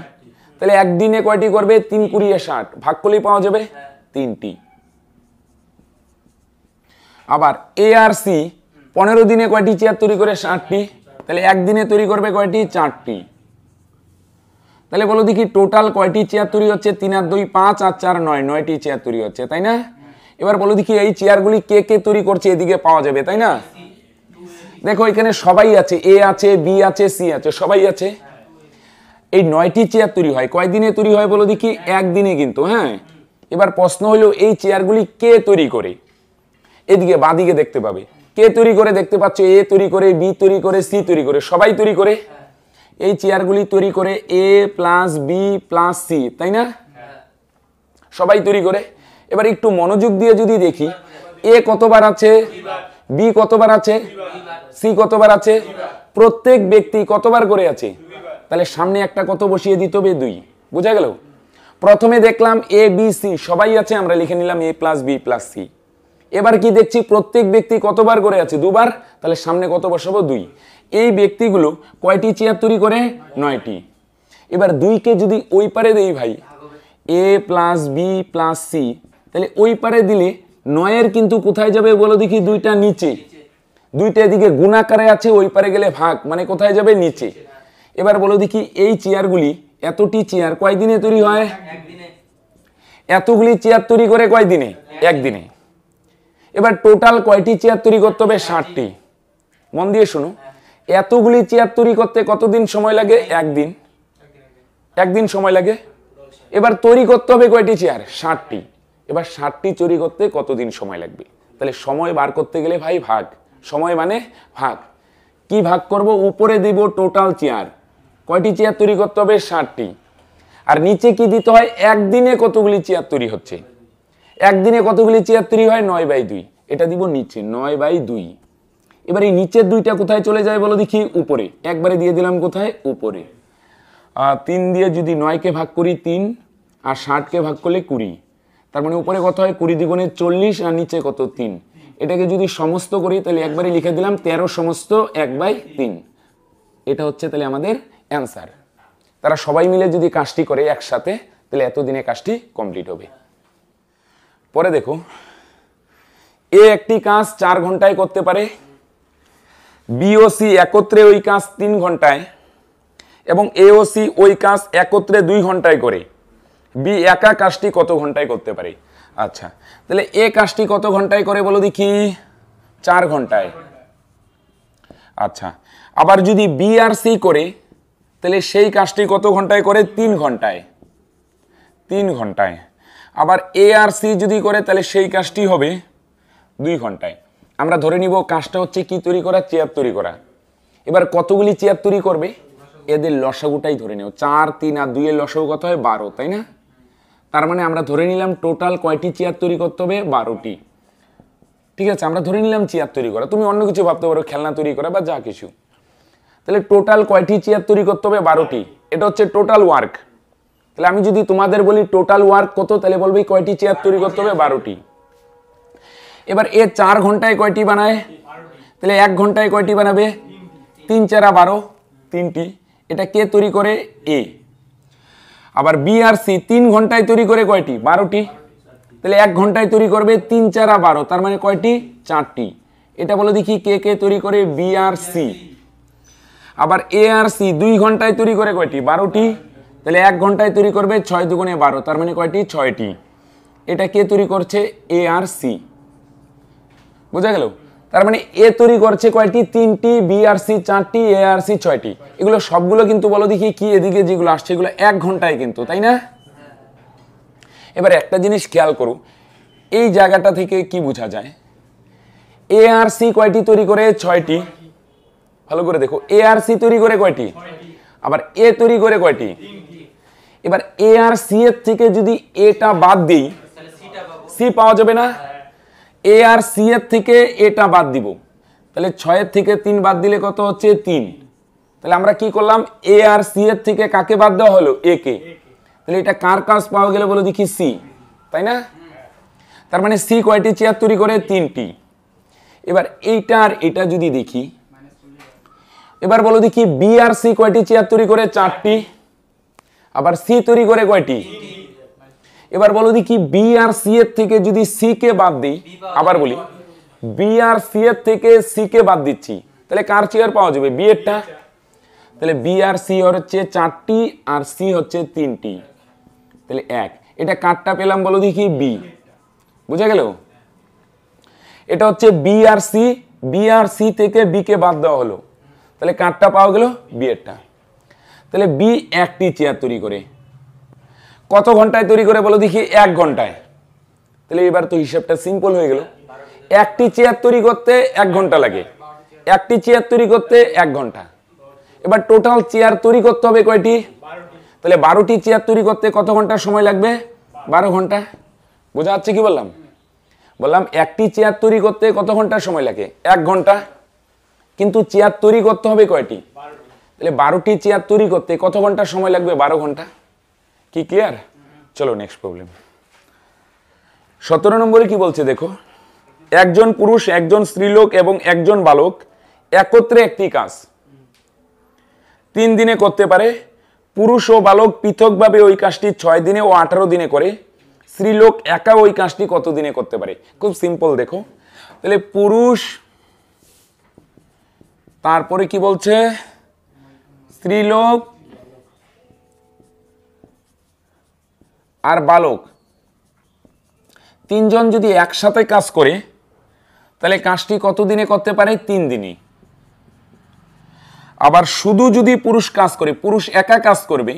তাহলে একদিনে কয়টি করবে তিন কুড়িয়ে ষাট ভাগ করলেই পাওয়া যাবে তিনটি আবার এআরসি পনেরো দিনে কয়টি চেয়ার তৈরি করে ষাটটি তাহলে একদিনে তৈরি করবে কয়টি চারটি তাহলে বলো দেখি টোটাল কয়টি চেয়ার তৈরি হচ্ছে তিন আর দুই পাঁচ আর চার নয় নয়টি চেয়ার তৈরি হচ্ছে তাই না এবার বলো দেখি এই চেয়ারগুলি কে কে তৈরি করছে এদিকে পাওয়া যাবে তাই না দেখো এখানে সবাই আছে এ আছে বি আছে সি আছে সবাই আছে এই নয়টি চেয়ার তৈরি হয় কয়দিনে তৈরি হয় বলো দেখি একদিনে কিন্তু হ্যাঁ এবার প্রশ্ন হলো এই চেয়ারগুলি কে তৈরি করে এদিকে বাদিকে দেখতে পাবে কে তৈরি করে দেখতে পাচ্ছ এ তৈরি করে বি তৈরি করে সি তৈরি করে সবাই তৈরি করে এই চেয়ারগুলি তৈরি করে A plus B plus C তাই না সবাই তৈরি করে এবার একটু মনোযোগ দিয়ে যদি দেখি এ কতবার আছে বি কতবার আছে সি কতবার আছে প্রত্যেক ব্যক্তি কতবার করে আছে তাহলে সামনে একটা কত বসিয়ে দিত হবে দুই বোঝা গেল প্রথমে দেখলাম এ বি সি সবাই আছে আমরা লিখে নিলাম A plus B plus C এবার কি দেখছি প্রত্যেক ব্যক্তি কতবার করে আছে দুবার তাহলে সামনে কত বসাবো দুই এই ব্যক্তিগুলো কয়টি চেয়ার তৈরি করে নয়টি এবার দুইকে যদি ওই পারে দেই ভাই A plus B plus C তাহলে ওই পারে দিলে নয়ের কিন্তু কোথায় যাবে বলো দেখি দুইটা নিচে দুইটা এদিকে গুণাকারে আছে ওই পারে গেলে ভাগ মানে কোথায় যাবে নিচে এবার বলো দেখি এই চেয়ারগুলি এতটি চেয়ার কয়দিনে তৈরি হয় এতগুলি চেয়ার তৈরি করে কয়দিনে একদিনে এবার টোটাল কয়টি চেয়ার তৈরি করতে হবে ষাটটি মন দিয়ে শুনো এতগুলি চেয়ার তৈরি করতে কতদিন সময় লাগে একদিন একদিন সময় লাগে এবার তৈরি করতে হবে কয়টি চেয়ার ষাটটি এবার ষাটটি তৈরি করতে কতদিন সময় লাগবে তাহলে সময় বার করতে গেলে ভাই ভাগ সময় মানে ভাগ কি ভাগ করব উপরে দিব টোটাল চেয়ার কয়টি চেয়ার তৈরি করতে হবে ষাটটি আর নিচে কি দিতে হয় একদিনে কতগুলি চেয়ার তৈরি হচ্ছে একদিনে কতগুলি চেয়ার তৈরি হয় নয় বাই দুই এটা দিব নিচে নয় বাই দুই এবার এই নিচের দুইটা কোথায় চলে যায় বলো দেখি উপরে একবারে দিয়ে দিলাম কোথায় উপরে তিন দিয়ে যদি নয়কে ভাগ করি তিন আর ষাটকে ভাগ করলে কুড়ি তার মানে উপরে কত হয় কুড়ি দ্বিগুণে চল্লিশ আর নিচে কত তিন এটাকে যদি সমস্ত করি তাহলে একবারে লিখে দিলাম তেরো সমস্ত এক বাই তিন এটা হচ্ছে তাহলে আমাদের অ্যান্সার তারা সবাই মিলে যদি কাজটি করে একসাথে তাহলে এতদিনে কাজটি কমপ্লিট হবে পরে দেখো এ একটি কাজ চার ঘন্টায় করতে পারে বিওসি একত্রে ওই কাজ তিন ঘন্টায় এবং এওসি ওই কাজ একত্রে দুই ঘন্টায় করে বি একা কাজটি কত ঘন্টায় করতে পারে আচ্ছা তাহলে এ কাজটি কত ঘন্টায় করে বলো দেখি চার ঘন্টায় আচ্ছা আবার যদি বি আর সি করে তাহলে সেই কাজটি কত ঘন্টায় করে তিন ঘন্টায় তিন ঘন্টায় আবার এ আর সি যদি করে তাহলে সেই কাজটি হবে দুই ঘন্টায় আমরা ধরে নিব কাজটা হচ্ছে কি তৈরি করা চেয়ার তৈরি করা এবার কতগুলি চেয়ার তৈরি করবে এদের লসাগুটাই ধরে নেও চার তিন আর দুইয়ের লসাগু কত হয় বারো তাই না তার মানে আমরা ধরে নিলাম টোটাল কয়টি চেয়ার তৈরি করতে হবে বারোটি ঠিক আছে আমরা ধরে নিলাম চেয়ার তৈরি করা তুমি অন্য কিছু ভাবতে পারো খেলনা তৈরি করা বা যা কিছু তাহলে টোটাল কয়টি চেয়ার তৈরি করতে হবে বারোটি এটা হচ্ছে টোটাল ওয়ার্ক তাহলে আমি যদি তোমাদের বলি টোটাল ওয়ার্ক কত তাহলে বলবো কয়টি চেয়ার তৈরি করতে হবে বারোটি এবার এ চার ঘন্টায় কয়টি বানায় তাহলে এক ঘন্টায় কয়টি বানাবে তিন চারা বারো তিনটি এটা কে তৈরি করে এ আবার বি আর সি তিন ঘন্টায় তৈরি করে কয়টি বারোটি তাহলে এক ঘন্টায় তৈরি করবে তিন চারা বারো তার মানে কয়টি চারটি এটা বলো দেখি কে কে তৈরি করে বি আর সি আবার এ আর সি দুই ঘন্টায় তৈরি করে কয়টি বারোটি তাহলে এক ঘন্টায় তৈরি করবে ছয় দুগুণে বারো তার মানে কয়টি ছয়টি এটা কে তৈরি করছে এ আর সি বোঝা গেল তার মানে এ তৈরি করছে কয়টি তিনটি বি আর সি চারটি এ আর সি ছয়টি এগুলো সবগুলো কিন্তু বলো দেখি কি এদিকে যেগুলো আসছে এগুলো এক ঘন্টায় কিন্তু তাই না এবার একটা জিনিস খেয়াল করো এই জায়গাটা থেকে কি বোঝা যায় এ আর সি কয়টি তৈরি করে ছয়টি ভালো করে দেখো এ আর সি তৈরি করে কয়টি আবার এ তৈরি করে কয়টি এবার এ আর সি এর থেকে যদি এটা বাদ দিই সি পাওয়া যাবে না এ আর সি এর থেকে এটা বাদ দিব তাহলে ছয়ের থেকে তিন বাদ দিলে কত হচ্ছে তিন তাহলে আমরা কি করলাম এ আর সি এর থেকে কাকে বাদ দেওয়া হলো এ কে তাহলে এটা কার কাজ পাওয়া গেলে বলে দেখি সি তাই না তার মানে সি কয়টি চেয়ার তৈরি করে তিনটি এবার এইটা আর এটা যদি দেখি এবার বলো দেখি বি আর সি কয়টি চেয়ার তৈরি করে চারটি আবার সি তৈরি করে কয়টি এবার বলো দেখি বি আর সি এর থেকে যদি সি কে বাদ দিই আবার বলি বি আর সি এর থেকে সি কে বাদ দিচ্ছি তাহলে কার চেয়ার পাওয়া যাবে বি এরটা তাহলে বি আর সি হচ্ছে চারটি আর সি হচ্ছে তিনটি তাহলে এক এটা কারটা পেলাম বলো দেখি বি বুঝা গেল এটা হচ্ছে বি আর সি বি আর সি থেকে বি কে বাদ দেওয়া হলো তাহলে কারটা পাওয়া গেল বি এরটা তাহলে বি একটি চেয়ার তৈরি করে কত ঘন্টায় তৈরি করে বলো দেখি এক ঘন্টায় তাহলে এবার তো হিসাবটা সিম্পল হয়ে গেল একটি চেয়ার তৈরি করতে এক ঘন্টা লাগে একটি চেয়ার তৈরি করতে এক ঘন্টা এবার টোটাল চেয়ার তৈরি করতে হবে কয়টি তাহলে বারোটি চেয়ার তৈরি করতে কত ঘন্টা সময় লাগবে বারো ঘন্টা বোঝা যাচ্ছে কি বললাম বললাম একটি চেয়ার তৈরি করতে কত ঘন্টা সময় লাগে এক ঘন্টা কিন্তু চেয়ার তৈরি করতে হবে কয়টি তাহলে বারোটি চেয়ার তৈরি করতে কত ঘন্টা সময় লাগবে বারো ঘন্টা কি ক্লিয়ার চলো নেক্সট প্রবলেম সতেরো নম্বরে কি বলছে দেখো একজন পুরুষ একজন স্ত্রীলোক এবং একজন বালক একত্রে একটি কাজ তিন দিনে করতে পারে পুরুষ ও বালক পৃথকভাবে ওই কাজটি ছয় দিনে ও আঠারো দিনে করে স্ত্রীলোক একা ওই কাজটি কত দিনে করতে পারে খুব সিম্পল দেখো তাহলে পুরুষ তারপরে কি বলছে স্ত্রীলোক আর বালক তিনজন যদি একসাথে কাজ করে তাহলে কাজটি কতদিনে করতে পারে তিন দিনই আবার শুধু যদি পুরুষ কাজ করে পুরুষ একা কাজ করবে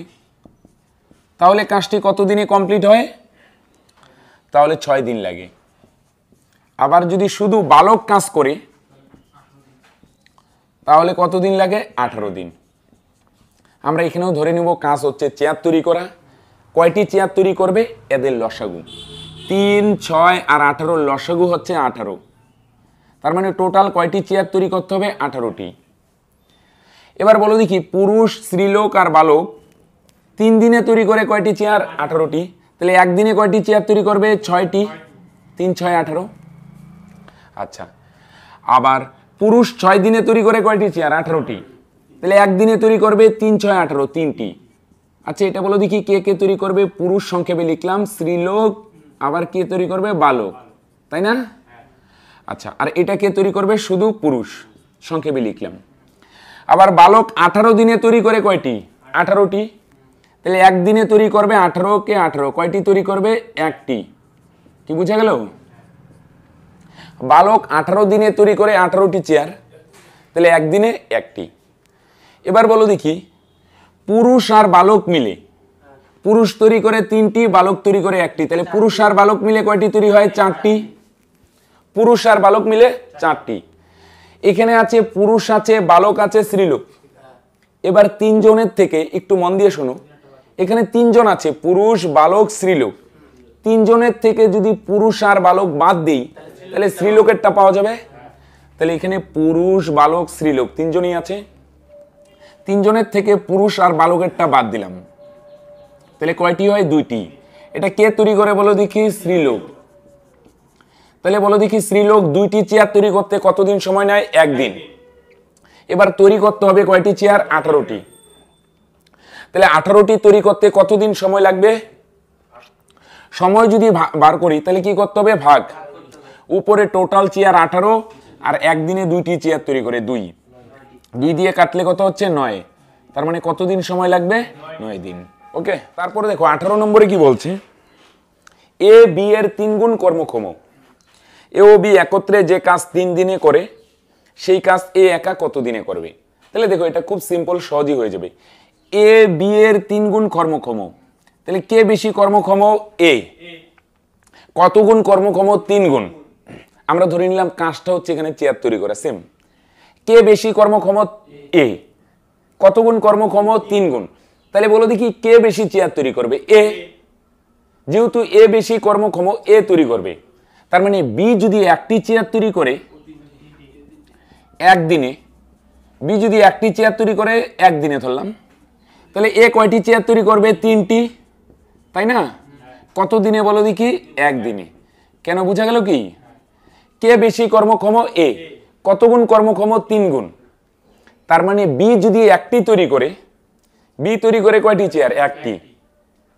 তাহলে কাজটি কতদিনে কমপ্লিট হয় তাহলে ছয় দিন লাগে আবার যদি শুধু বালক কাজ করে তাহলে কতদিন লাগে আঠারো দিন আমরা এখানেও ধরে নেব কাজ হচ্ছে চেয়ার তৈরি করা কয়টি চেয়ার তৈরি করবে এদের লসাগু তিন ছয় আর আঠারো লসাগু হচ্ছে আঠারো তার মানে টোটাল কয়টি চেয়ার তৈরি করতে হবে আঠারোটি এবার বলো দেখি পুরুষ স্ত্রীলোক আর বালক তিন দিনে তৈরি করে কয়টি চেয়ার আঠারোটি তাহলে একদিনে কয়টি চেয়ার তৈরি করবে ছয়টি তিন ছয় আঠারো আচ্ছা আবার পুরুষ ছয় দিনে তৈরি করে কয়টি চেয়ার আঠারোটি তাহলে একদিনে তৈরি করবে তিন ছয় আঠারো তিনটি আচ্ছা এটা বলো দেখি কে কে তৈরি করবে পুরুষ সংক্ষেপে লিখলাম স্ত্রীলোক আবার কে তৈরি করবে বালক তাই না আচ্ছা আর এটা কে তৈরি করবে শুধু পুরুষ সংক্ষেপে লিখলাম আবার বালক আঠারো দিনে তৈরি করে কয়টি আঠারোটি তাহলে একদিনে তৈরি করবে আঠারো কে আঠারো কয়টি তৈরি করবে একটি কি বুঝা গেল বালক আঠারো দিনে তৈরি করে আঠারোটি চেয়ার তাহলে একদিনে একটি এবার বলো দেখি পুরুষ আর বালক মিলে পুরুষ তৈরি করে তিনটি বালক তৈরি করে একটি তাহলে পুরুষ আর বালক মিলে কয়টি তৈরি হয় চারটি পুরুষ আর বালক মিলে চারটি এখানে আছে পুরুষ আছে বালক আছে স্ত্রীলোক এবার তিনজনের থেকে একটু মন দিয়ে শোনো এখানে তিনজন আছে পুরুষ বালক স্ত্রীলোক তিনজনের থেকে যদি পুরুষ আর বালক বাদ দিই তাহলে স্ত্রীলোকেরটা পাওয়া যাবে তাহলে এখানে পুরুষ বালক স্ত্রীলোক তিনজনই আছে তিনজনের থেকে পুরুষ আর বালকেরটা বাদ দিলাম তাহলে কয়টি হয় দুইটি এটা কে তৈরি করে বলো দেখি স্ত্রীলোক তাহলে বলো দেখি স্ত্রীলোক দুইটি চেয়ার তৈরি করতে কতদিন সময় নেয় একদিন এবার তৈরি করতে হবে কয়টি চেয়ার আঠারোটি তাহলে আঠারোটি তৈরি করতে কতদিন সময় লাগবে সময় যদি বার করি তাহলে কি করতে হবে ভাগ উপরে টোটাল চেয়ার আঠারো আর একদিনে দুইটি চেয়ার তৈরি করে দুই দুই দিয়ে কাটলে কত হচ্ছে নয় তার মানে কতদিন সময় লাগবে নয় দিন ওকে তারপরে দেখো আঠারো নম্বরে কি বলছে এ বি এর তিন গুণ কর্মক্ষম এ ও বি একত্রে যে কাজ তিন দিনে করে সেই কাজ এ একা কত দিনে করবে তাহলে দেখো এটা খুব সিম্পল সহজই হয়ে যাবে এ বি এর তিন গুণ কর্মক্ষম তাহলে কে বেশি কর্মক্ষম এ কত গুণ কর্মক্ষম তিন গুণ আমরা ধরে নিলাম কাজটা হচ্ছে এখানে চেয়ার তৈরি করা সেম কে বেশি কর্মক্ষম এ কত গুণ কর্মক্ষম তিন গুণ তাহলে বলো দেখি কে বেশি চেয়ার তৈরি করবে এ যেহেতু এ বেশি কর্মক্ষম এ তৈরি করবে তার মানে বি যদি একটি চেয়ার তৈরি করে একদিনে বি যদি একটি চেয়ার তৈরি করে একদিনে ধরলাম তাহলে এ কয়টি চেয়ার তৈরি করবে তিনটি তাই না কত দিনে বলো দেখি একদিনে কেন বোঝা গেল কি কে বেশি কর্মক্ষম এ কত গুণ কর্মক্ষম তিন গুণ তার মানে বি যদি একটি তৈরি করে বি তৈরি করে কয়টি চেয়ার একটি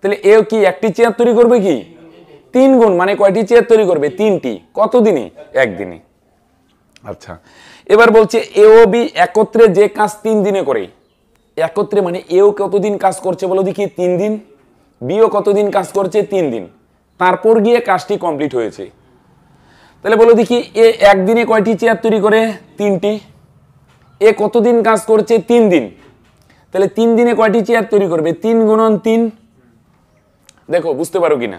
তাহলে এও কি একটি চেয়ার তৈরি করবে কি তিন গুণ মানে কয়টি চেয়ার তৈরি করবে তিনটি কত দিনে একদিনে আচ্ছা এবার বলছে এও বি একত্রে যে কাজ তিন দিনে করে একত্রে মানে এও কতদিন কাজ করছে বলো দেখি তিন দিন বিও কতদিন কাজ করছে তিন দিন তারপর গিয়ে কাজটি কমপ্লিট হয়েছে তাহলে বলো দেখি এ একদিনে কয়টি চেয়ার তৈরি করে তিনটি এ কতদিন কাজ করছে তিন দিন তাহলে তিন দিনে কয়টি চেয়ার তৈরি করবে তিন গুণন তিন দেখো বুঝতে পারো কিনা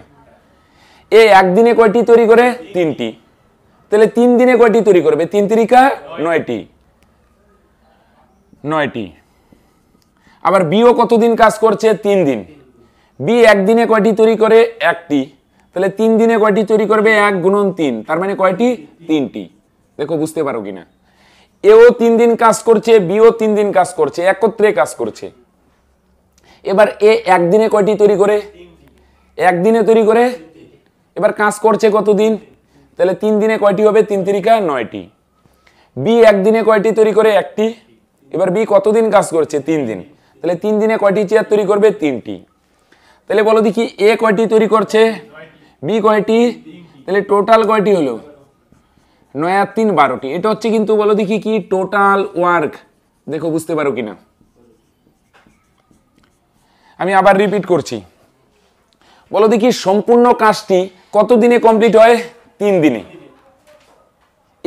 এ একদিনে কয়টি তৈরি করে তিনটি তাহলে তিন দিনে কয়টি তৈরি করবে তিন তিরিকা নয়টি নয়টি আবার বিও কতদিন কাজ করছে তিন দিন বি একদিনে কয়টি তৈরি করে একটি তাহলে তিন দিনে কয়টি চুরি করবে এক গুণন তিন তার মানে কয়টি তিনটি দেখো বুঝতে পারো কিনা এও তিন দিন কাজ করছে বিও তিন দিন কাজ করছে একত্রে কাজ করছে এবার এ একদিনে কয়টি তৈরি করে একদিনে তৈরি করে এবার কাজ করছে কতদিন তাহলে তিন দিনে কয়টি হবে তিন তিরিকা নয়টি বি একদিনে কয়টি তৈরি করে একটি এবার বি কতদিন কাজ করছে তিন দিন তাহলে তিন দিনে কয়টি চেয়ার তৈরি করবে তিনটি তাহলে বলো দেখি এ কয়টি তৈরি করছে বি কয়টি তাহলে টোটাল কয়টি হলো নয় আর তিন বারোটি এটা হচ্ছে কিন্তু বলো দেখি কি টোটাল ওয়ার্ক দেখো বুঝতে পারো কিনা আমি আবার রিপিট করছি বলো দেখি সম্পূর্ণ কাজটি কত দিনে কমপ্লিট হয় তিন দিনে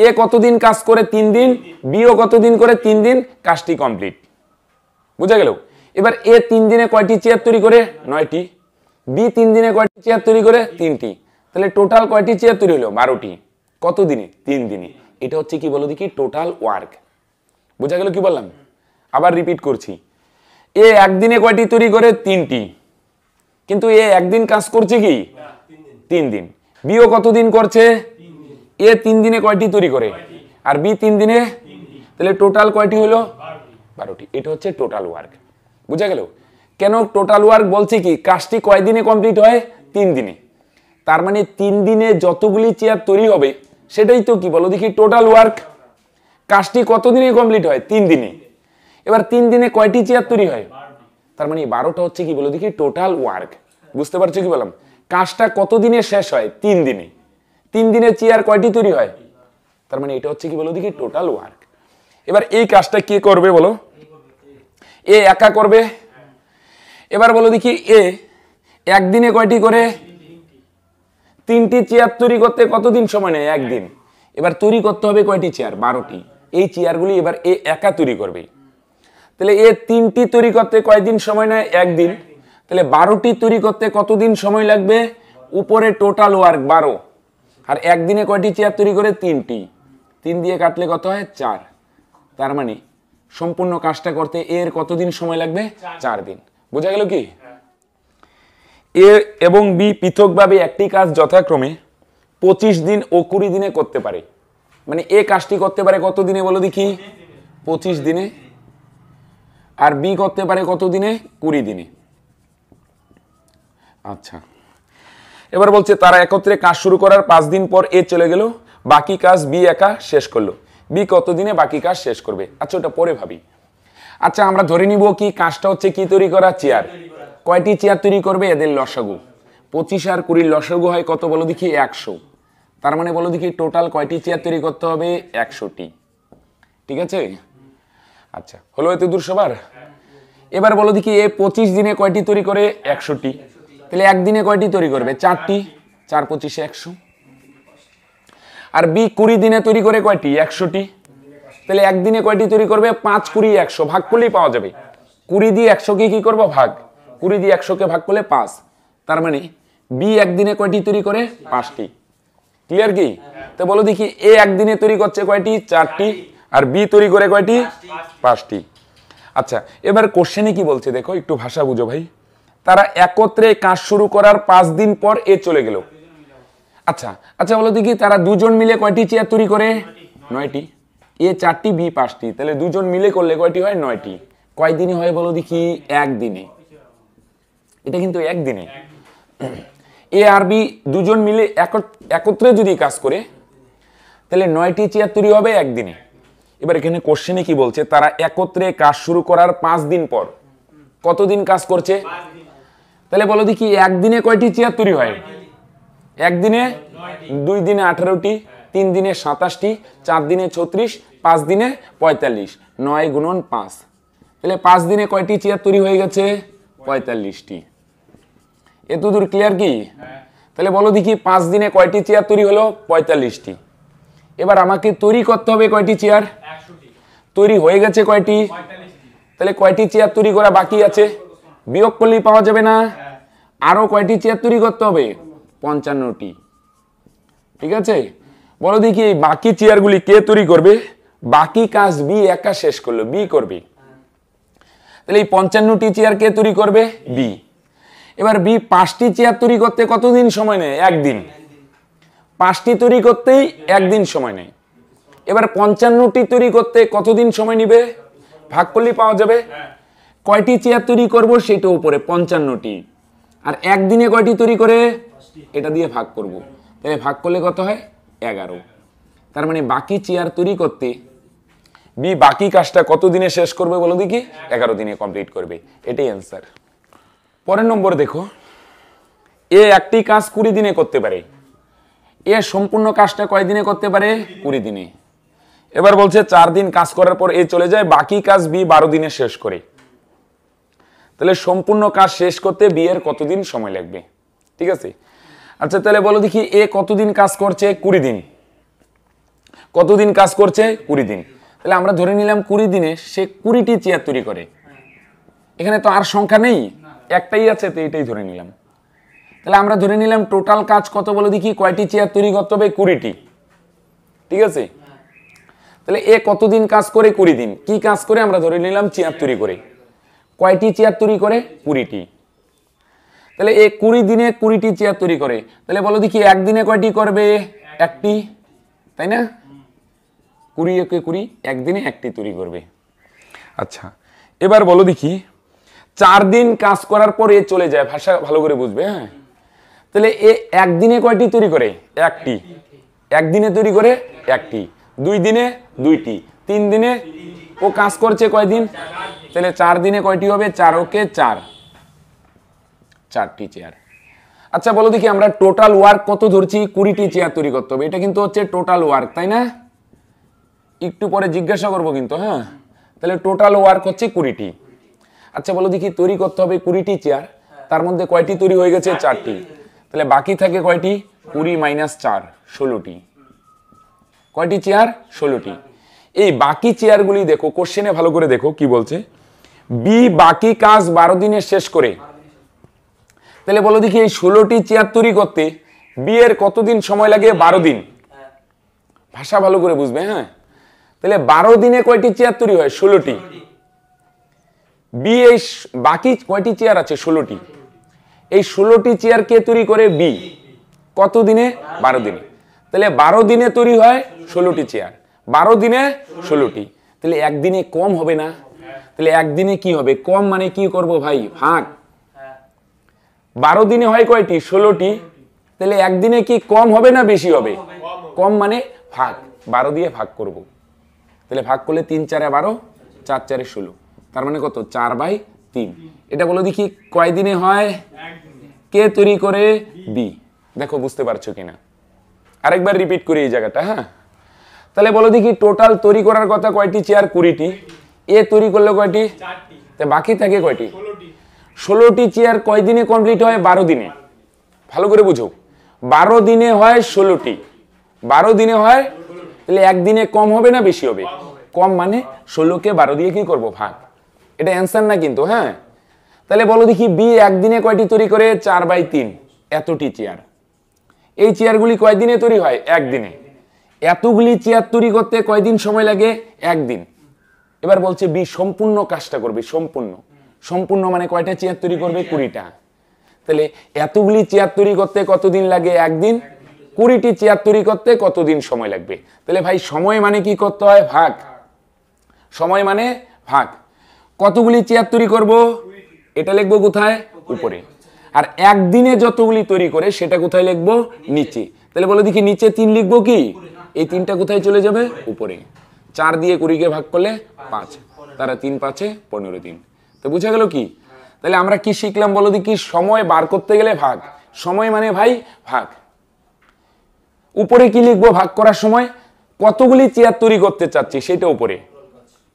এ কতদিন কাজ করে তিন দিন বিও কতদিন করে তিন দিন কাজটি কমপ্লিট বুঝা গেল এবার এ তিন দিনে কয়টি চেয়ার তৈরি করে নয়টি বি তিন দিনে কয়টি চেয়ার তৈরি করে তিনটি তাহলে টোটাল কয়টি চেয়ার তৈরি হলো বারোটি কত দিনে তিন দিনে এটা হচ্ছে কি বলো দেখি টোটাল ওয়ার্ক বোঝা গেল কি বললাম আবার রিপিট করছি এ একদিনে কয়টি তৈরি করে তিনটি কিন্তু এ একদিন কাজ করছে কি তিন দিন বিও কতদিন করছে এ তিন দিনে কয়টি তৈরি করে আর বি তিন দিনে তাহলে টোটাল কয়টি হলো বারোটি এটা হচ্ছে টোটাল ওয়ার্ক বুঝা গেল কেন টোটাল ওয়ার্ক বলছি কি কাজটি কয়দিনে কমপ্লিট হয় তিন দিনে তার মানে তিন দিনে যতগুলি চেয়ার তৈরি হবে সেটাই তো কি বলো দেখি টোটাল ওয়ার্ক কাজটি কতদিনে কমপ্লিট হয় তিন দিনে এবার তিন দিনে কয়টি চেয়ার তৈরি হয় তার মানে বারোটা হচ্ছে কি বলো দেখি টোটাল ওয়ার্ক বুঝতে পারছো কি বললাম কাজটা কতদিনে শেষ হয় তিন দিনে তিন দিনে চেয়ার কয়টি তৈরি হয় তার মানে এটা হচ্ছে কি বলো দেখি টোটাল ওয়ার্ক এবার এই কাজটা কে করবে বলো এ একা করবে এবার বলো দেখি এ একদিনে কয়টি করে তিনটি চেয়ার তৈরি করতে কতদিন সময় নেয় একদিন এবার তৈরি করতে হবে কয়টি চেয়ার বারোটি এই চেয়ারগুলি এবার এ একা তৈরি করবে তাহলে এ তিনটি তৈরি করতে কয়দিন সময় নেয় একদিন তাহলে বারোটি তৈরি করতে কতদিন সময় লাগবে উপরে টোটাল ওয়ার্ক বারো আর একদিনে কয়টি চেয়ার তৈরি করে তিনটি তিন দিয়ে কাটলে কত হয় চার তার মানে সম্পূর্ণ কাজটা করতে এর কতদিন সময় লাগবে চার দিন বোঝা গেল কি এ এবং বি পৃথকভাবে একটি কাজ যথাক্রমে পঁচিশ দিন ও কুড়ি দিনে করতে পারে মানে এ কাজটি করতে পারে কত দিনে বলো দেখি পঁচিশ দিনে আর বি করতে পারে কত দিনে কুড়ি দিনে আচ্ছা এবার বলছে তারা একত্রে কাজ শুরু করার পাঁচ দিন পর এ চলে গেল বাকি কাজ বি একা শেষ করলো বি কত দিনে বাকি কাজ শেষ করবে আচ্ছা ওটা পরে ভাবি আচ্ছা আমরা ধরে নিব কি কাজটা হচ্ছে কি তৈরি করা চেয়ার কয়টি চেয়ার তৈরি করবে এদের লসাগু পঁচিশ আর কুড়ির লসাগু হয় কত বলো দেখি একশো তার মানে বলো দেখি টোটাল কয়টি চেয়ার তৈরি করতে হবে একশোটি ঠিক আছে আচ্ছা হলো এত দূর সবার এবার বলো দেখি এ পঁচিশ দিনে কয়টি তৈরি করে একশোটি তাহলে একদিনে কয়টি তৈরি করবে চারটি চার পঁচিশে একশো আর বি কুড়ি দিনে তৈরি করে কয়টি একশোটি তাহলে একদিনে কয়টি তৈরি করবে পাঁচ কুড়ি একশো ভাগ করলেই পাওয়া যাবে কুড়ি দিয়ে একশোকে কী করবো ভাগ কুড়ি দিয়ে একশোকে ভাগ করলে পাঁচ তার মানে বি একদিনে কয়টি তৈরি করে পাঁচটি ক্লিয়ার কি তো বলো দেখি এ একদিনে তৈরি করছে কয়টি চারটি আর বি তৈরি করে কয়টি পাঁচটি আচ্ছা এবার কোশ্চেনে কি বলছে দেখো একটু ভাষা বুঝো ভাই তারা একত্রে কাজ শুরু করার পাঁচ দিন পর এ চলে গেল আচ্ছা আচ্ছা বলো দেখি তারা দুজন মিলে কয়টি চেয়ার তৈরি করে নয়টি এ চারটি বি পাঁচটি তাহলে দুজন মিলে করলে কয়টি হয় নয়টি কয়দিনে হয় বলো দেখি একদিনে এটা কিন্তু একদিনে এ আর বি দুজন মিলে একত্রে যদি কাজ করে তাহলে নয়টি চেয়ার তৈরি হবে একদিনে এবার এখানে কোশ্চেনে কি বলছে তারা একত্রে কাজ শুরু করার পাঁচ দিন পর কতদিন কাজ করছে তাহলে বলো দেখি একদিনে কয়টি চেয়ার তৈরি হয় একদিনে দুই দিনে আঠারোটি তিন দিনে সাতাশটি চার দিনে ছত্রিশ পাঁচ দিনে পঁয়তাল্লিশ নয় গুণন পাঁচ তাহলে পাঁচ দিনে কয়টি চেয়ার তৈরি হয়ে গেছে পঁয়তাল্লিশটি এতদূর ক্লিয়ার কি তাহলে বলো দেখি পাঁচ দিনে কয়টি চেয়ার তৈরি হলো পঁয়তাল্লিশটি এবার আমাকে তৈরি করতে হবে কয়টি চেয়ার তৈরি হয়ে গেছে কয়টি তাহলে কয়টি চেয়ার তৈরি করা বাকি আছে বিয়োগ করলেই পাওয়া যাবে না হ্যাঁ। আরও কয়টি চেয়ার তৈরি করতে হবে পঞ্চান্নটি ঠিক আছে বলো দেখি এই বাকি চেয়ারগুলি কে তৈরি করবে বাকি কাজ বি একা শেষ করলো বি করবে তাহলে এই পঞ্চান্নটি চেয়ার কে তৈরি করবে বি এবার বি পাঁচটি চেয়ার তৈরি করতে কতদিন সময় নেয় একদিন পাঁচটি তৈরি করতেই একদিন সময় নেয় এবার পঞ্চান্নটি তৈরি করতে কতদিন সময় নিবে ভাগ করলে পাওয়া যাবে কয়টি চেয়ার তৈরি করব সেটা উপরে পঞ্চান্নটি আর একদিনে কয়টি তৈরি করে এটা দিয়ে ভাগ করব তাহলে ভাগ করলে কত হয় এগারো তার মানে বাকি চেয়ার তৈরি করতে বি বাকি কাজটা কত দিনে শেষ করবে বলো দেখি এগারো দিনে কমপ্লিট করবে এটাই অ্যান্সার পরের নম্বর দেখো এ একটি কাজ কুড়ি দিনে করতে পারে এ সম্পূর্ণ কাজটা কয় দিনে করতে পারে কুড়ি দিনে এবার বলছে চার দিন কাজ করার পর এ চলে যায় বাকি কাজ বি বারো দিনে শেষ করে তাহলে সম্পূর্ণ কাজ শেষ করতে বিয়ের কতদিন সময় লাগবে ঠিক আছে আচ্ছা তাহলে বলো দেখি এ কতদিন কাজ করছে কুড়ি দিন কতদিন কাজ করছে কুড়ি দিন তাহলে আমরা ধরে নিলাম কুড়ি দিনে সে কুড়িটি চেয়ার তৈরি করে এখানে তো আর সংখ্যা নেই একটাই আছে তো এটাই ধরে নিলাম তাহলে আমরা ধরে নিলাম টোটাল কাজ কত বলো দেখি কয়টি চেয়ার তৈরি করতে হবে কুড়িটি ঠিক আছে তাহলে এ কতদিন কাজ করে কুড়ি দিন কি কাজ করে আমরা ধরে নিলাম চেয়ার তৈরি করে কয়টি চেয়ার তৈরি করে কুড়িটি তাহলে এ কুড়ি দিনে কুড়িটি চেয়ার তৈরি করে তাহলে বলো দেখি একদিনে কয়টি করবে একটি তাই না কুড়ি একে কুড়ি একদিনে একটি তৈরি করবে আচ্ছা এবার বলো দেখি চার দিন কাজ করার পর এ চলে যায় ভাষা ভালো করে বুঝবে হ্যাঁ তাহলে এ একদিনে কয়টি তৈরি করে একটি একদিনে তৈরি করে একটি দুই দিনে দুইটি তিন দিনে ও কাজ করছে কয়দিন তাহলে চার দিনে কয়টি হবে চার ওকে চার চারটি চেয়ার আচ্ছা বলো দেখি আমরা টোটাল ওয়ার্ক কত ধরছি কুড়িটি চেয়ার তৈরি করতে হবে এটা কিন্তু হচ্ছে টোটাল ওয়ার্ক তাই না একটু পরে জিজ্ঞাসা করবো কিন্তু হ্যাঁ তাহলে টোটাল ওয়ার্ক হচ্ছে কুড়িটি আচ্ছা বলো দেখি তৈরি করতে হবে কুড়িটি চেয়ার তার মধ্যে কয়টি তৈরি হয়ে গেছে চারটি তাহলে বাকি থাকে কয়টি কুড়ি মাইনাস চার ষোলোটি কয়টি চেয়ার ষোলোটি এই বাকি চেয়ারগুলি দেখো কোশ্চেনে ভালো করে দেখো কি বলছে বি বাকি কাজ বারো দিনে শেষ করে তাহলে বলো দেখি এই ষোলোটি চেয়ার তৈরি করতে বিয়ের কতদিন সময় লাগে বারো দিন হ্যাঁ। ভাষা ভালো করে বুঝবে হ্যাঁ তাহলে বারো দিনে কয়টি চেয়ার তৈরি হয় ষোলোটি বি এই বাকি কয়টি চেয়ার আছে ষোলোটি এই ষোলোটি চেয়ার কে তৈরি করে বি কতদিনে বারো দিনে তাহলে বারো দিনে তৈরি হয় ষোলোটি চেয়ার বারো দিনে ষোলোটি তাহলে একদিনে কম হবে না হ্যাঁ। তাহলে একদিনে কি হবে কম মানে কি করব ভাই ফাঁক বারো দিনে হয় কয়টি ষোলোটি তাহলে একদিনে কি কম হবে না বেশি হবে কম মানে ভাগ বারো দিয়ে ভাগ করব। তাহলে ভাগ করলে তিন চারে বারো চার চারে ষোলো তার মানে কত চার বাই তিন এটা বলো দেখি কয়দিনে হয় কে তৈরি করে বি দেখো বুঝতে পারছো কিনা আরেকবার রিপিট করি এই জায়গাটা হ্যাঁ তাহলে বলো দেখি টোটাল তৈরি করার কথা কয়টি চেয়ার কুড়িটি এ তৈরি করলো কয়টি বাকি থাকে কয়টি ষোলোটি চেয়ার কয়দিনে কমপ্লিট হয় বারো দিনে ভালো করে বুঝো বারো দিনে হয় ষোলোটি বারো দিনে হয় তাহলে একদিনে কম হবে না বেশি হবে কম মানে ষোলোকে বারো দিয়ে কি করব ভাগ এটা অ্যান্সার না কিন্তু হ্যাঁ তাহলে বলো দেখি বি একদিনে কয়টি তৈরি করে চার বাই তিন এতটি চেয়ার এই চেয়ারগুলি কয়দিনে তৈরি হয় একদিনে এতগুলি চেয়ার তৈরি করতে কয়দিন সময় লাগে একদিন এবার বলছে বি সম্পূর্ণ কাজটা করবে সম্পূর্ণ সম্পূর্ণ মানে কয়টা চেয়ার তৈরি করবে কুড়িটা তাহলে এতগুলি চেয়ার তৈরি করতে কতদিন লাগে একদিন কুড়িটি চেয়ার তৈরি করতে কতদিন সময় লাগবে তাহলে ভাই সময় মানে কি করতে হয় ভাগ সময় মানে ভাগ কতগুলি চেয়ার তৈরি করব এটা লিখবো কোথায় উপরে আর একদিনে যতগুলি তৈরি করে সেটা কোথায় লিখবো নিচে তাহলে বলো দেখি নিচে তিন লিখবো কি এই তিনটা কোথায় চলে যাবে উপরে চার দিয়ে কুড়িকে ভাগ করলে পাঁচ তারা তিন পাঁচে পনেরো দিন তো বুঝে গেল কি তাহলে আমরা কি শিখলাম বলো দেখি সময় বার করতে গেলে ভাগ সময় মানে ভাই ভাগ উপরে কি লিখবো ভাগ করার সময় কতগুলি চেয়ার তৈরি করতে চাচ্ছি সেটা উপরে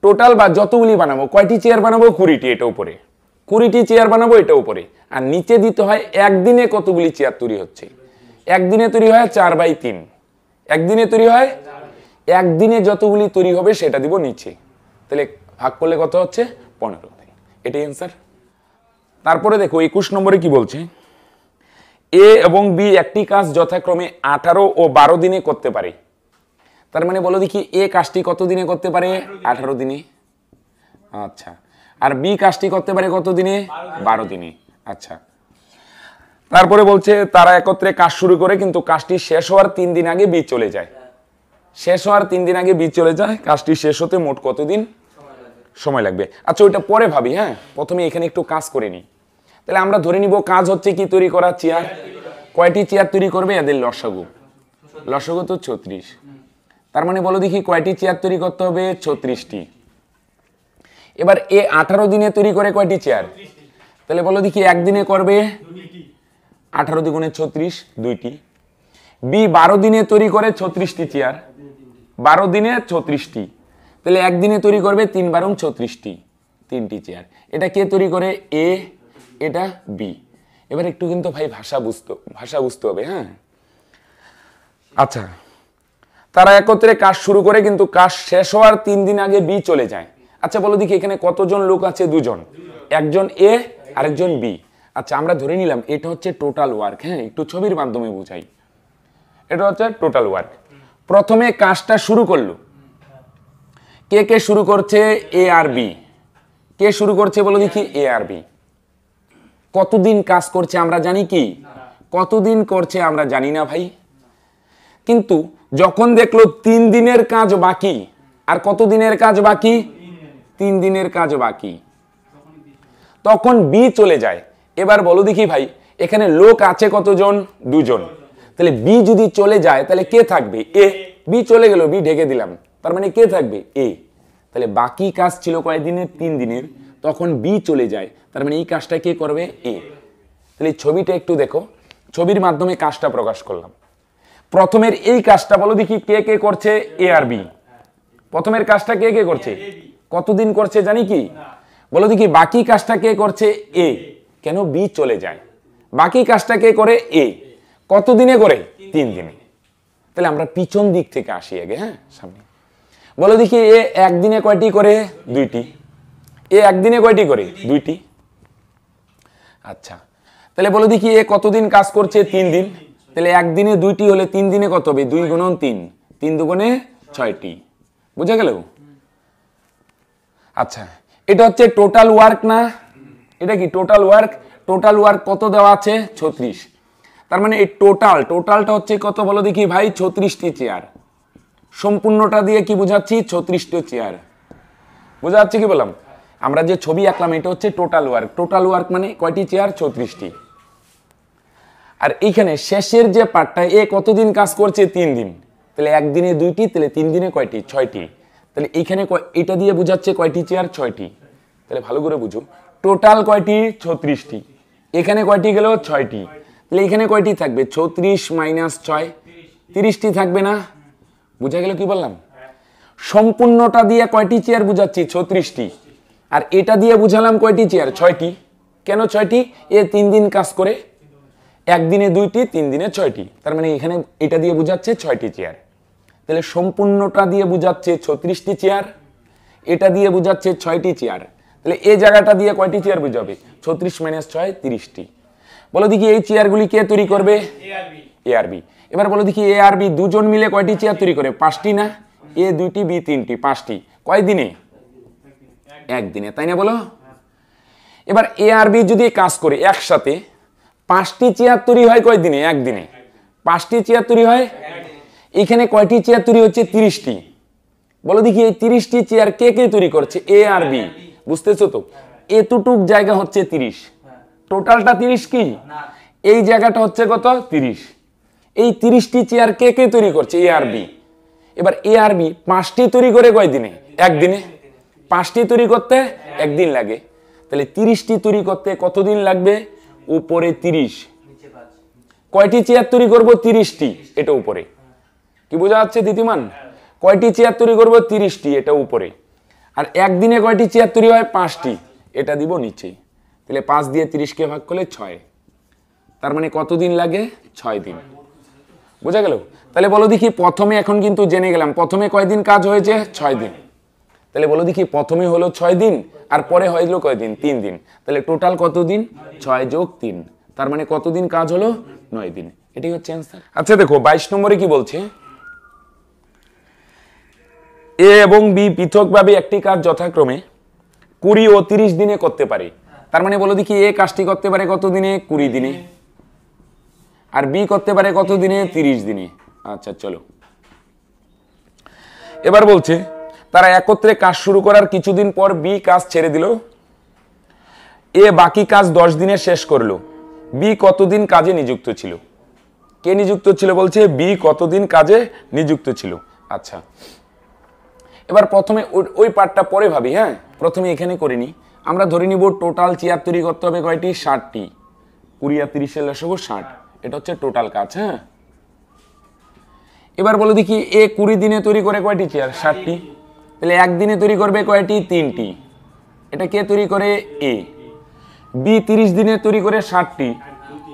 টোটাল বা যতগুলি বানাবো কয়টি চেয়ার বানাবো কুড়িটি এটা উপরে কুড়িটি চেয়ার বানাবো এটা উপরে আর নিচে দিতে হয় একদিনে কতগুলি চেয়ার তৈরি হচ্ছে একদিনে তৈরি হয় চার বাই তিন একদিনে তৈরি হয় একদিনে যতগুলি তৈরি হবে সেটা দিব নিচে তাহলে ভাগ করলে কত হচ্ছে পনেরো এটাই অ্যান্সার তারপরে দেখো একুশ নম্বরে কি বলছে এ এবং বি একটি কাজ যথাক্রমে আঠারো ও বারো দিনে করতে পারে তার মানে বলো দেখি এ কাজটি কত দিনে করতে পারে আঠারো দিনে আচ্ছা আর বি কাজটি করতে পারে কত দিনে বারো দিনে আচ্ছা তারপরে বলছে তারা একত্রে কাজ শুরু করে কিন্তু কাজটি শেষ হওয়ার তিন দিন আগে বি চলে যায় শেষ হওয়ার তিন দিন আগে বি চলে যায় কাজটি শেষ হতে মোট কতদিন সময় লাগবে আচ্ছা ওইটা পরে ভাবি হ্যাঁ প্রথমে এখানে একটু কাজ করে নিই তাহলে আমরা ধরে নিব কাজ হচ্ছে কি তৈরি করা চেয়ার কয়টি চেয়ার তৈরি করবে এদের লসাগু লসাগু তো ছত্রিশ তার মানে বলো দেখি কয়টি চেয়ার তৈরি করতে হবে ছত্রিশটি এবার এ আঠারো দিনে তৈরি করে কয়টি চেয়ার তাহলে বলো দেখি একদিনে করবে আঠারো দ্বিগুণে ছত্রিশ দুইটি বি বারো দিনে তৈরি করে ছত্রিশটি চেয়ার বারো দিনে ছত্রিশটি তাহলে একদিনে তৈরি করবে তিন বারং ছত্রিশটি তিনটি চেয়ার এটা কে তৈরি করে এ এটা বি এবার একটু কিন্তু ভাই ভাষা বুঝতো ভাষা বুঝতে হবে হ্যাঁ আচ্ছা তারা একত্রে কাজ শুরু করে কিন্তু কাজ শেষ হওয়ার তিন দিন আগে বি চলে যায় আচ্ছা বলো দেখি এখানে কতজন লোক আছে দুজন একজন এ আরেকজন বি আচ্ছা আমরা ধরে নিলাম এটা হচ্ছে টোটাল ওয়ার্ক হ্যাঁ একটু ছবির মাধ্যমে বুঝাই এটা হচ্ছে টোটাল ওয়ার্ক প্রথমে কাজটা শুরু করলো কে কে শুরু করছে এ আর বি কে শুরু করছে বলো দেখি এ আর বি কতদিন কাজ করছে আমরা জানি কি কতদিন করছে আমরা জানি না ভাই কিন্তু যখন দেখলো তিন দিনের কাজ বাকি আর কতদিনের কাজ বাকি তিন দিনের কাজ বাকি তখন বি চলে যায় এবার বলো দেখি ভাই এখানে লোক আছে কতজন দুজন তাহলে বি যদি চলে যায় তাহলে কে থাকবে এ বি চলে গেল বি ঢেকে দিলাম তার মানে কে থাকবে এ তাহলে বাকি কাজ ছিল কয়েকদিনের তিন দিনের তখন বি চলে যায় তার মানে এই কাজটা কে করবে এ তাহলে ছবিটা একটু দেখো ছবির মাধ্যমে কাজটা প্রকাশ করলাম প্রথমের এই কাজটা বলো দেখি কে কে করছে এ আর বি প্রথমের কাজটা কে কে করছে কতদিন করছে জানি কি বলো দেখি বাকি কাজটা কে করছে এ কেন বি চলে যায় বাকি কাজটা কে করে এ কতদিনে করে তিন দিনে তাহলে আমরা পিছন দিক থেকে আসি আগে হ্যাঁ সামনে বলো দেখি এ একদিনে কয়টি করে দুইটি এ একদিনে কয়টি করে দুইটি আচ্ছা তাহলে বলো দেখি এ কতদিন কাজ করছে তিন দিন তাহলে একদিনে দুইটি হলে তিন দিনে কত হবে দুই গুণন তিন তিন দুগুণে ছয়টি বুঝে গেল আচ্ছা এটা হচ্ছে টোটাল ওয়ার্ক না এটা কি টোটাল ওয়ার্ক টোটাল ওয়ার্ক কত দেওয়া আছে ছত্রিশ তার মানে এই টোটাল টোটালটা হচ্ছে কত বলো দেখি ভাই ছত্রিশটি চেয়ার সম্পূর্ণটা দিয়ে কি বোঝাচ্ছি ছত্রিশটা চেয়ার বোঝা যাচ্ছে কি বললাম আমরা যে ছবি আঁকলাম এটা হচ্ছে টোটাল ওয়ার্ক টোটাল ওয়ার্ক মানে কয়টি চেয়ার ছত্রিশটি আর এইখানে শেষের যে পার্টটা এ কতদিন কাজ করছে তিন দিন তাহলে একদিনে দুইটি তাহলে তিন দিনে কয়টি ছয়টি তাহলে এইখানে এটা দিয়ে বোঝাচ্ছে কয়টি চেয়ার ছয়টি তাহলে ভালো করে বুঝো টোটাল কয়টি ছত্রিশটি এখানে কয়টি গেল ছয়টি তাহলে এখানে কয়টি থাকবে ছত্রিশ মাইনাস ছয় তিরিশটি থাকবে না বুঝা গেল কি বললাম সম্পূর্ণটা দিয়ে কয়টি চেয়ার বুঝাচ্ছি ছত্রিশটি আর এটা দিয়ে বুঝালাম কয়টি চেয়ার ছয়টি কেন ছয়টি এ তিন দিন কাজ করে একদিনে দুইটি তিন দিনে ছয়টি তার মানে এখানে এটা দিয়ে বুঝাচ্ছে ছয়টি চেয়ার তাহলে সম্পূর্ণটা দিয়ে বুঝাচ্ছে ছত্রিশটি চেয়ার এটা দিয়ে বুঝাচ্ছে ছয়টি চেয়ার তাহলে এই জায়গাটা দিয়ে কয়টি চেয়ার বুঝাবে ছত্রিশ মাইনাস ছয় তিরিশটি বলো দেখি এই চেয়ারগুলি কে তৈরি করবে এআরবি এবার বলো দেখি এ আর বি দুজন মিলে কয়টি চেয়ার তৈরি করে পাঁচটি না এ দুইটি বি তিনটি পাঁচটি কয় দিনে একদিনে তাই না বলো এবার এ আর বি যদি কাজ করে একসাথে পাঁচটি চেয়ার তৈরি হয় কয় দিনে একদিনে পাঁচটি চেয়ার তৈরি হয় এখানে কয়টি চেয়ার তৈরি হচ্ছে তিরিশটি বলো দেখি এই তিরিশটি চেয়ার কে কে তৈরি করছে এ আর বি বুঝতেছো তো এতটুক জায়গা হচ্ছে তিরিশ টোটালটা তিরিশ কি এই জায়গাটা হচ্ছে কত তিরিশ এই তিরিশটি চেয়ার কে কে তৈরি করছে এআরবি এবার এআরবি পাঁচটি তৈরি করে কয়দিনে একদিনে পাঁচটি তৈরি করতে একদিন লাগে তাহলে তিরিশটি তৈরি করতে কতদিন লাগবে উপরে তিরিশ কয়টি চেয়ার তৈরি করব তিরিশটি এটা উপরে কি বোঝা যাচ্ছে দিদিমান কয়টি চেয়ার তৈরি করব তিরিশটি এটা উপরে আর একদিনে কয়টি চেয়ার তৈরি হয় পাঁচটি এটা দিব নিচে তাহলে পাঁচ দিয়ে তিরিশকে ভাগ করলে ছয় তার মানে কতদিন লাগে ছয় দিন বোঝা গেল তাহলে বলো দেখি প্রথমে এখন কিন্তু জেনে গেলাম প্রথমে কয়দিন কাজ হয়েছে ছয় দিন তাহলে বলো দেখি প্রথমে হলো ছয় দিন আর পরে হইলো কয়দিন তিন দিন তাহলে টোটাল কত দিন ছয় যোগ তিন তার মানে কতদিন কাজ হলো নয় দিন এটাই হচ্ছে অ্যান্সার আচ্ছা দেখো বাইশ নম্বরে কি বলছে এ এবং বি পৃথকভাবে একটি কাজ যথাক্রমে কুড়ি ও তিরিশ দিনে করতে পারে তার মানে বলো দেখি এ কাজটি করতে পারে কতদিনে কুড়ি দিনে আর বি করতে পারে কত দিনে তিরিশ দিনে আচ্ছা চলো এবার বলছে তারা একত্রে কাজ শুরু করার কিছুদিন পর বি কাজ ছেড়ে দিল এ বাকি কাজ দশ দিনে শেষ করলো বি কতদিন কাজে নিযুক্ত ছিল কে নিযুক্ত ছিল বলছে বি কতদিন কাজে নিযুক্ত ছিল আচ্ছা এবার প্রথমে ওই পার্টটা পরে ভাবি হ্যাঁ প্রথমে এখানে করিনি আমরা ধরে নিব টোটাল চেয়ার তৈরি করতে হবে কয়টি ষাটটি কুড়ি আর তিরিশের লসব ষাট এটা হচ্ছে টোটাল কাজ হ্যাঁ এবার বলে দেখি এ কুড়ি দিনে তৈরি করে কয়টি চেয়ার ষাটটি তাহলে একদিনে তৈরি করবে কয়টি তিনটি এটা কে তৈরি করে এ বি তিরিশ দিনে তৈরি করে ষাটটি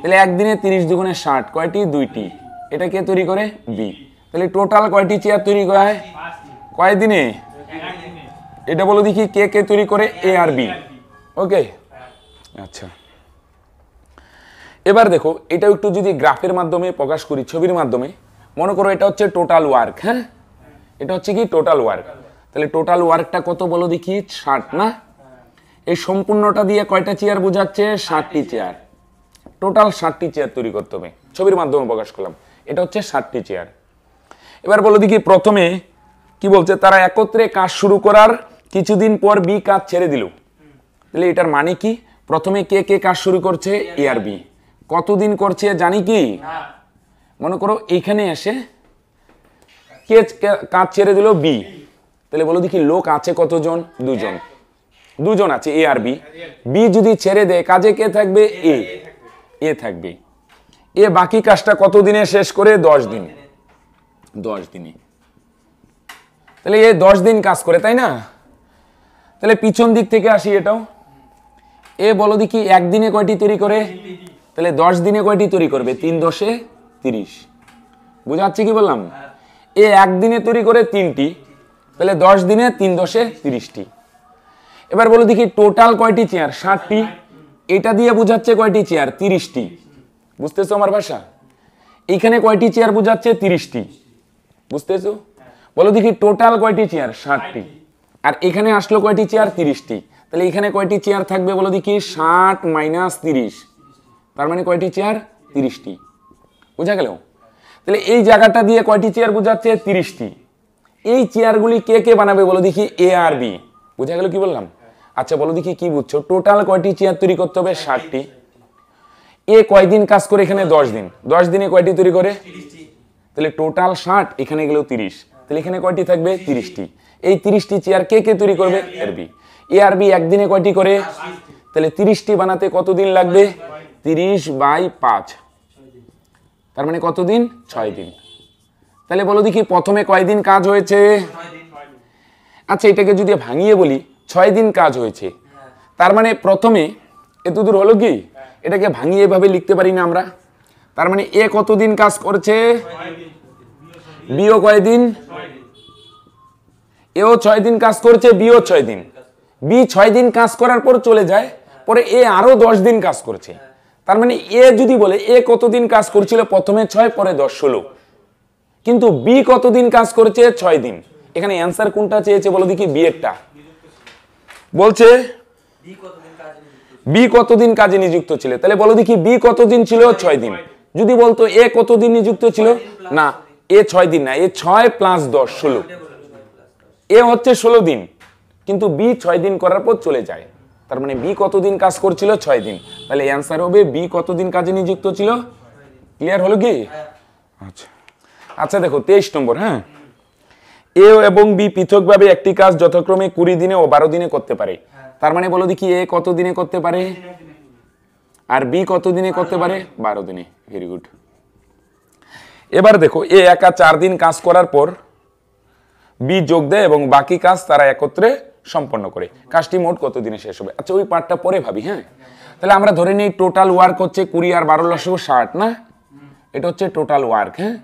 তাহলে একদিনে তিরিশ দুগুণে ষাট কয়টি দুইটি এটা কে তৈরি করে বি তাহলে টোটাল কয়টি চেয়ার তৈরি করা হয় কয়দিনে এটা বলো দেখি কে কে তৈরি করে এ আর বি ওকে আচ্ছা এবার দেখো এটা একটু যদি গ্রাফের মাধ্যমে প্রকাশ করি ছবির মাধ্যমে মনে করো এটা হচ্ছে টোটাল ওয়ার্ক হ্যাঁ এটা হচ্ছে কি টোটাল ওয়ার্ক তাহলে টোটাল ওয়ার্কটা কত বলো দেখি ষাট না এই সম্পূর্ণটা দিয়ে কয়টা চেয়ার বোঝাচ্ছে ষাটটি চেয়ার টোটাল ষাটটি চেয়ার তৈরি করতে হবে ছবির মাধ্যমে প্রকাশ করলাম এটা হচ্ছে ষাটটি চেয়ার এবার বলো দেখি প্রথমে কি বলছে তারা একত্রে কাজ শুরু করার কিছুদিন পর বি কাজ ছেড়ে দিল তাহলে এটার মানে কি প্রথমে কে কে কাজ শুরু করছে এ আর বি কতদিন করছে জানি কি মনে করো এইখানে এসে কে কাজ ছেড়ে দিল বি তাহলে বলো দেখি লোক আছে কতজন দুজন দুজন আছে এ আর বি বি যদি ছেড়ে দেয় কাজে কে থাকবে এ এ থাকবে এ বাকি কাজটা কতদিনে শেষ করে দশ দিনে দশ দিনে তাহলে এ দশ দিন কাজ করে তাই না তাহলে পিছন দিক থেকে আসি এটাও এ বলো দেখি একদিনে কয়টি তৈরি করে তাহলে দশ দিনে কয়টি তৈরি করবে তিন দশে তিরিশ বুঝাচ্ছি কি বললাম এ একদিনে তৈরি করে তিনটি তাহলে দশ দিনে তিন দশে তিরিশটি এবার বলো দেখি টোটাল কয়টি চেয়ার ষাটটি এটা দিয়ে বুঝাচ্ছে কয়টি চেয়ার তিরিশটি বুঝতেছো আমার ভাষা এইখানে কয়টি চেয়ার বুঝাচ্ছে তিরিশটি বুঝতেছো বলো দেখি টোটাল কয়টি চেয়ার ষাটটি আর এখানে আসলো কয়টি চেয়ার তিরিশটি তাহলে এখানে কয়টি চেয়ার থাকবে বলো দেখি ষাট মাইনাস তিরিশ তার মানে কয়টি চেয়ার তিরিশটি বোঝা গেল তাহলে এই জায়গাটা দিয়ে কয়টি চেয়ার বোঝাচ্ছে তিরিশটি এই চেয়ারগুলি কে কে বানাবে বলো দেখি এ আর বি বোঝা গেল কি বললাম আচ্ছা বলো দেখি কি বুঝছো টোটাল কয়টি চেয়ার তৈরি করতে হবে ষাটটি এ কয়দিন কাজ করে এখানে দশ দিন দশ দিনে কয়টি তৈরি করে তাহলে টোটাল ষাট এখানে গেলেও তিরিশ তাহলে এখানে কয়টি থাকবে তিরিশটি এই তিরিশটি চেয়ার কে কে তৈরি করবে এ আর বি আর বি একদিনে কয়টি করে তাহলে তিরিশটি বানাতে কতদিন লাগবে তিরিশ বাই পাঁচ তার মানে কতদিন ছয় দিন তাহলে বলো দেখি প্রথমে কয়দিন কাজ হয়েছে আচ্ছা এটাকে যদি ভাঙিয়ে বলি ছয় দিন কাজ হয়েছে তার মানে প্রথমে এতদূর হলো কি এটাকে ভাঙিয়ে এভাবে লিখতে পারি না আমরা তার মানে এ কতদিন কাজ করছে বিও দিন এও ছয় দিন কাজ করছে বিও ছয় দিন বি ছয় দিন কাজ করার পর চলে যায় পরে এ আরো দশ দিন কাজ করছে তার মানে এ যদি বলে এ কতদিন কাজ করছিল প্রথমে ছয় পরে দশ ষোলো কিন্তু বি কতদিন কাজ করেছে ছয় দিন এখানে অ্যান্সার কোনটা চেয়েছে বলো দেখি বি একটা বলছে বি কতদিন কাজে নিযুক্ত ছিল তাহলে বলো দেখি বি কতদিন ছিল ছয় দিন যদি বলতো এ কতদিন নিযুক্ত ছিল না এ ছয় দিন না এ ছয় প্লাস দশ ষোলো এ হচ্ছে ষোলো দিন কিন্তু বি ছয় দিন করার পর চলে যায় তার মানে বি কতদিন কাজ করছিল ছয় দিন তাহলে অ্যান্সার হবে বি কতদিন কাজে নিযুক্ত ছিল ক্লিয়ার হলো কি আচ্ছা আচ্ছা দেখো তেইশ নম্বর হ্যাঁ এ এবং বি পৃথকভাবে একটি কাজ যথাক্রমে কুড়ি দিনে ও বারো দিনে করতে পারে তার মানে বলো দেখি এ কত দিনে করতে পারে আর বি কত দিনে করতে পারে বারো দিনে ভেরি গুড এবার দেখো এ একা চার দিন কাজ করার পর বি যোগ দেয় এবং বাকি কাজ তারা একত্রে সম্পন্ন করে কাজটি মোট কত দিনে শেষ হবে আচ্ছা ওই পার্টটা পরে ভাবি হ্যাঁ তাহলে আমরা ধরে নিই টোটাল ওয়ার্ক হচ্ছে কুড়ি আর বারো লক্ষ ষাট না এটা হচ্ছে টোটাল ওয়ার্ক হ্যাঁ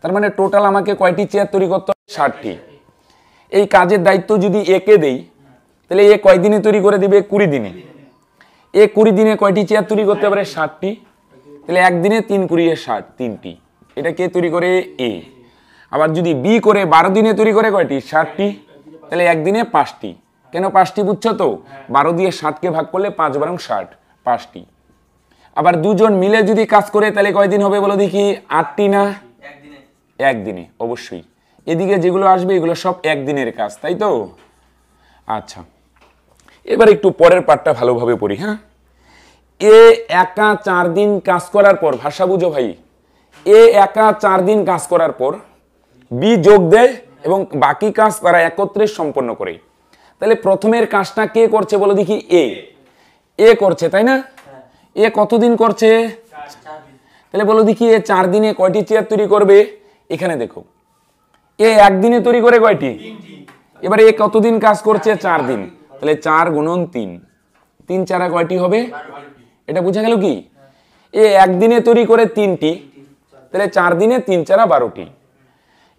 তার মানে টোটাল আমাকে কয়টি চেয়ার তৈরি করতে হবে ষাটটি এই কাজের দায়িত্ব যদি একে দেই তাহলে এ কয়দিনে তৈরি করে দিবে কুড়ি দিনে এ কুড়ি দিনে কয়টি চেয়ার তৈরি করতে পারে ষাটটি তাহলে একদিনে তিন কুড়িয়ে ষাট তিনটি এটা কে তৈরি করে এ আবার যদি বি করে বারো দিনে তৈরি করে কয়টি ষাটটি তাহলে একদিনে পাঁচটি কেন পাঁচটি বুঝছো তো বারো দিয়ে ষাটকে ভাগ করলে পাঁচ বারং ষাট পাঁচটি আবার দুজন মিলে যদি কাজ করে তাহলে কয়দিন হবে বলো দেখি আটটি না একদিনে অবশ্যই এদিকে যেগুলো আসবে এগুলো সব একদিনের কাজ তাই তো আচ্ছা এবার একটু পরের পাঠটা ভালোভাবে পড়ি হ্যাঁ এ একা চার দিন কাজ করার পর ভাষা বুঝো ভাই এ একা চার দিন কাজ করার পর বি যোগ দেয় এবং বাকি কাজ তারা একত্রে সম্পন্ন করে তাহলে প্রথমের কাজটা কে করছে বলে দেখি এ এ করছে তাই না এ কতদিন করছে তাহলে বলো দেখি এ চার দিনে কয়টি চেয়ার তৈরি করবে এখানে দেখো এ একদিনে তৈরি করে কয়টি এবার এ কতদিন কাজ করছে চার দিন তাহলে চার গুণন তিন তিন চারা কয়টি হবে এটা বুঝা গেল কি এ একদিনে তৈরি করে তিনটি তাহলে চার দিনে তিন চারা বারোটি